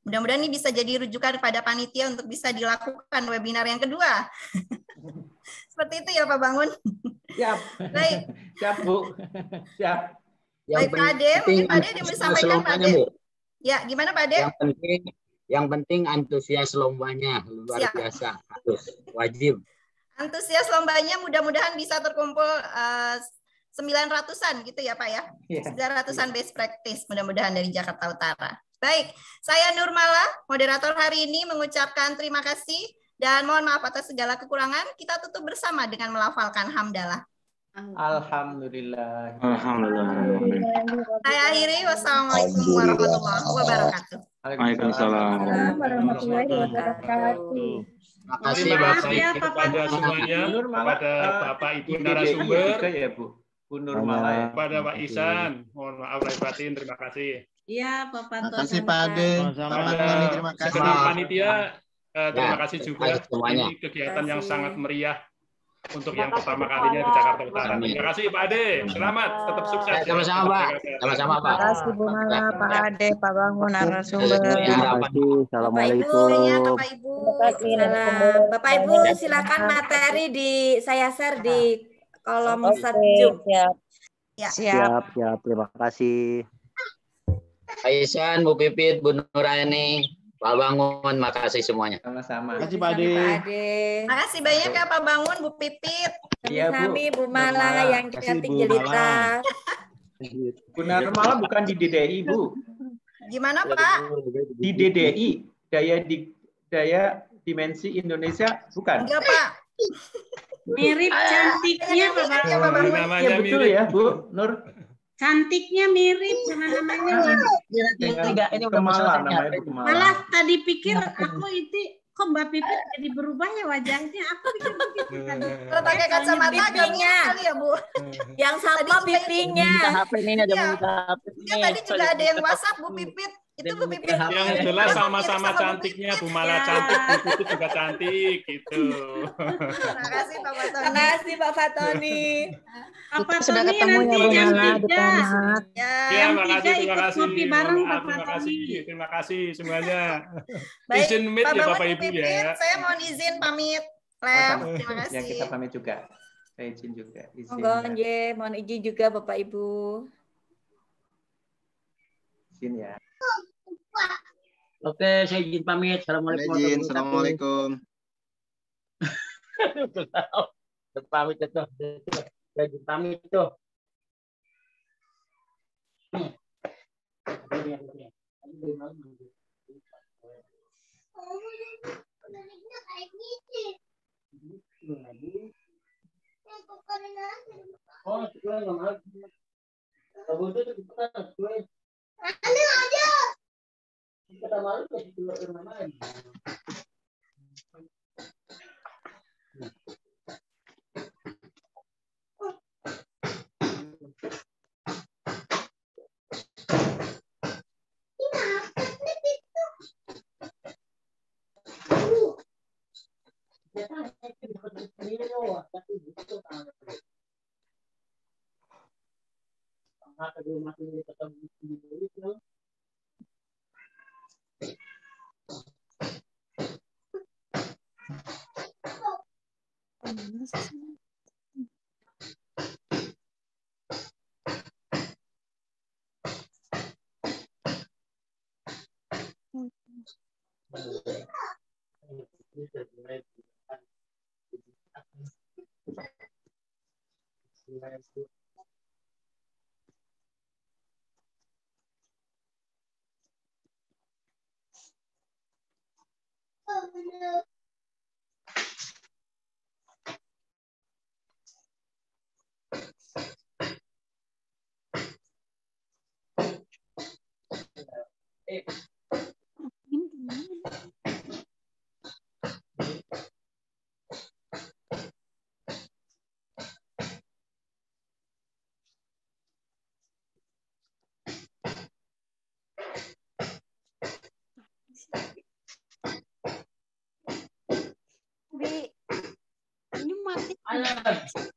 Mudah-mudahan ini bisa jadi rujukan pada panitia untuk bisa dilakukan webinar yang kedua. (laughs) Seperti itu ya Pak Bangun. Siap. Baik. Siap Bu. (laughs) Siap. Yang Baik, Pak Ade, mungkin Pak Ade dia disampaikan Pak Ade. Ya, gimana Pak Ade? Yang penting yang penting antusias lombanya luar Siap. biasa, harus wajib. Antusias lombanya mudah-mudahan bisa terkumpul uh, ratusan, gitu ya Pak ya. Yeah. Iya. ratusan yeah. best practice mudah-mudahan dari Jakarta Utara. Baik, saya Nurmala, moderator hari ini mengucapkan terima kasih dan mohon maaf atas segala kekurangan. Kita tutup bersama dengan melafalkan hamdalah. Alhamdulillah. Alhamdulillah. Saya akhiri. Wassalamualaikum warahmatullahi wabarakatuh. Waalaikumsalam warahmatullahi wabarakatuh. Terima kasih Bapak ya, kepada semuanya, kepada eh, Bapak Ibu narasumber, ya Bu. Bu Nurmala. Ya. Kepada Pak Isan, mohon maaf lahir batin, terima kasih. Iya, Bapak Terima kasih Pak Ade. Eh, terima ya, kasih. Panitia, terima kasih juga. Ini kegiatan yang sangat meriah untuk yang pertama kalinya di Jakarta Utara. Terima kasih Pak Ade. Selamat, tetap sukses. Sama-sama Pak. Sama-sama Pak. Terima kasih Bu Mala, Pak Ade, Pak Bangun, narasumber. Terima kasih. Assalamualaikum. Bapak Ibu, Bapak Ibu. Bapak Ibu silakan materi di saya share di kolom chat Siap. Ya. Siap, siap. Terima kasih. Aisyah, Bu Pipit, Bu Nurani. Pak Bangun, makasih semuanya. Sama-sama. Makasih Pak Ade. Makasih banyak ya Pak Bangun, Bu Pipit. Iya, Bu. Kami Bu Mala yang cantik jelita. Bu Narmala (laughs) bukan di DDI, Bu. Gimana, Pak? Di DDI, daya di daya dimensi Indonesia, bukan? Enggak, Pak. mirip ah. cantiknya, Pak Bangun. Iya, betul ya, Bu Nur. Cantiknya mirip sama namanya. Iya. Ya. Iya, iya. Tiga ini udah Malah tadi pikir aku itu kok Mbak Pipit jadi berubah ya wajahnya? Aku pikir begitu kan. pakai kacamata pipinya. ya, Bu. Yang sama pipinya. HP ini tadi juga ada yang WhatsApp Bu Pipit itu pemimpin yang jelas sama-sama cantiknya Bu Mala cantik Bu juga cantik gitu terima kasih Pak Fatoni terima kasih Pak Fatoni Pak Fatoni ya, nanti yang tiga ya, ya jam tiga ikut ngopi bareng Pak Fatoni terima kasih semuanya Baik, izin meet ya Bapak Ibu ya saya mohon izin pamit Lem terima kasih ya kita pamit juga saya izin juga izin mohon, ya. mohon izin juga Bapak Ibu izin ya Oke, saya izin pamit. Assalamualaikum. Izin, assalamualaikum. (laughs) Udah pamit tuh. Udah izin pamit tuh. Oh, sekolah nggak mau. Kabur tuh cepetan, sekolah. Ani aja Kita malu ke rumah lagi. belum masih ketemu sendiri hands.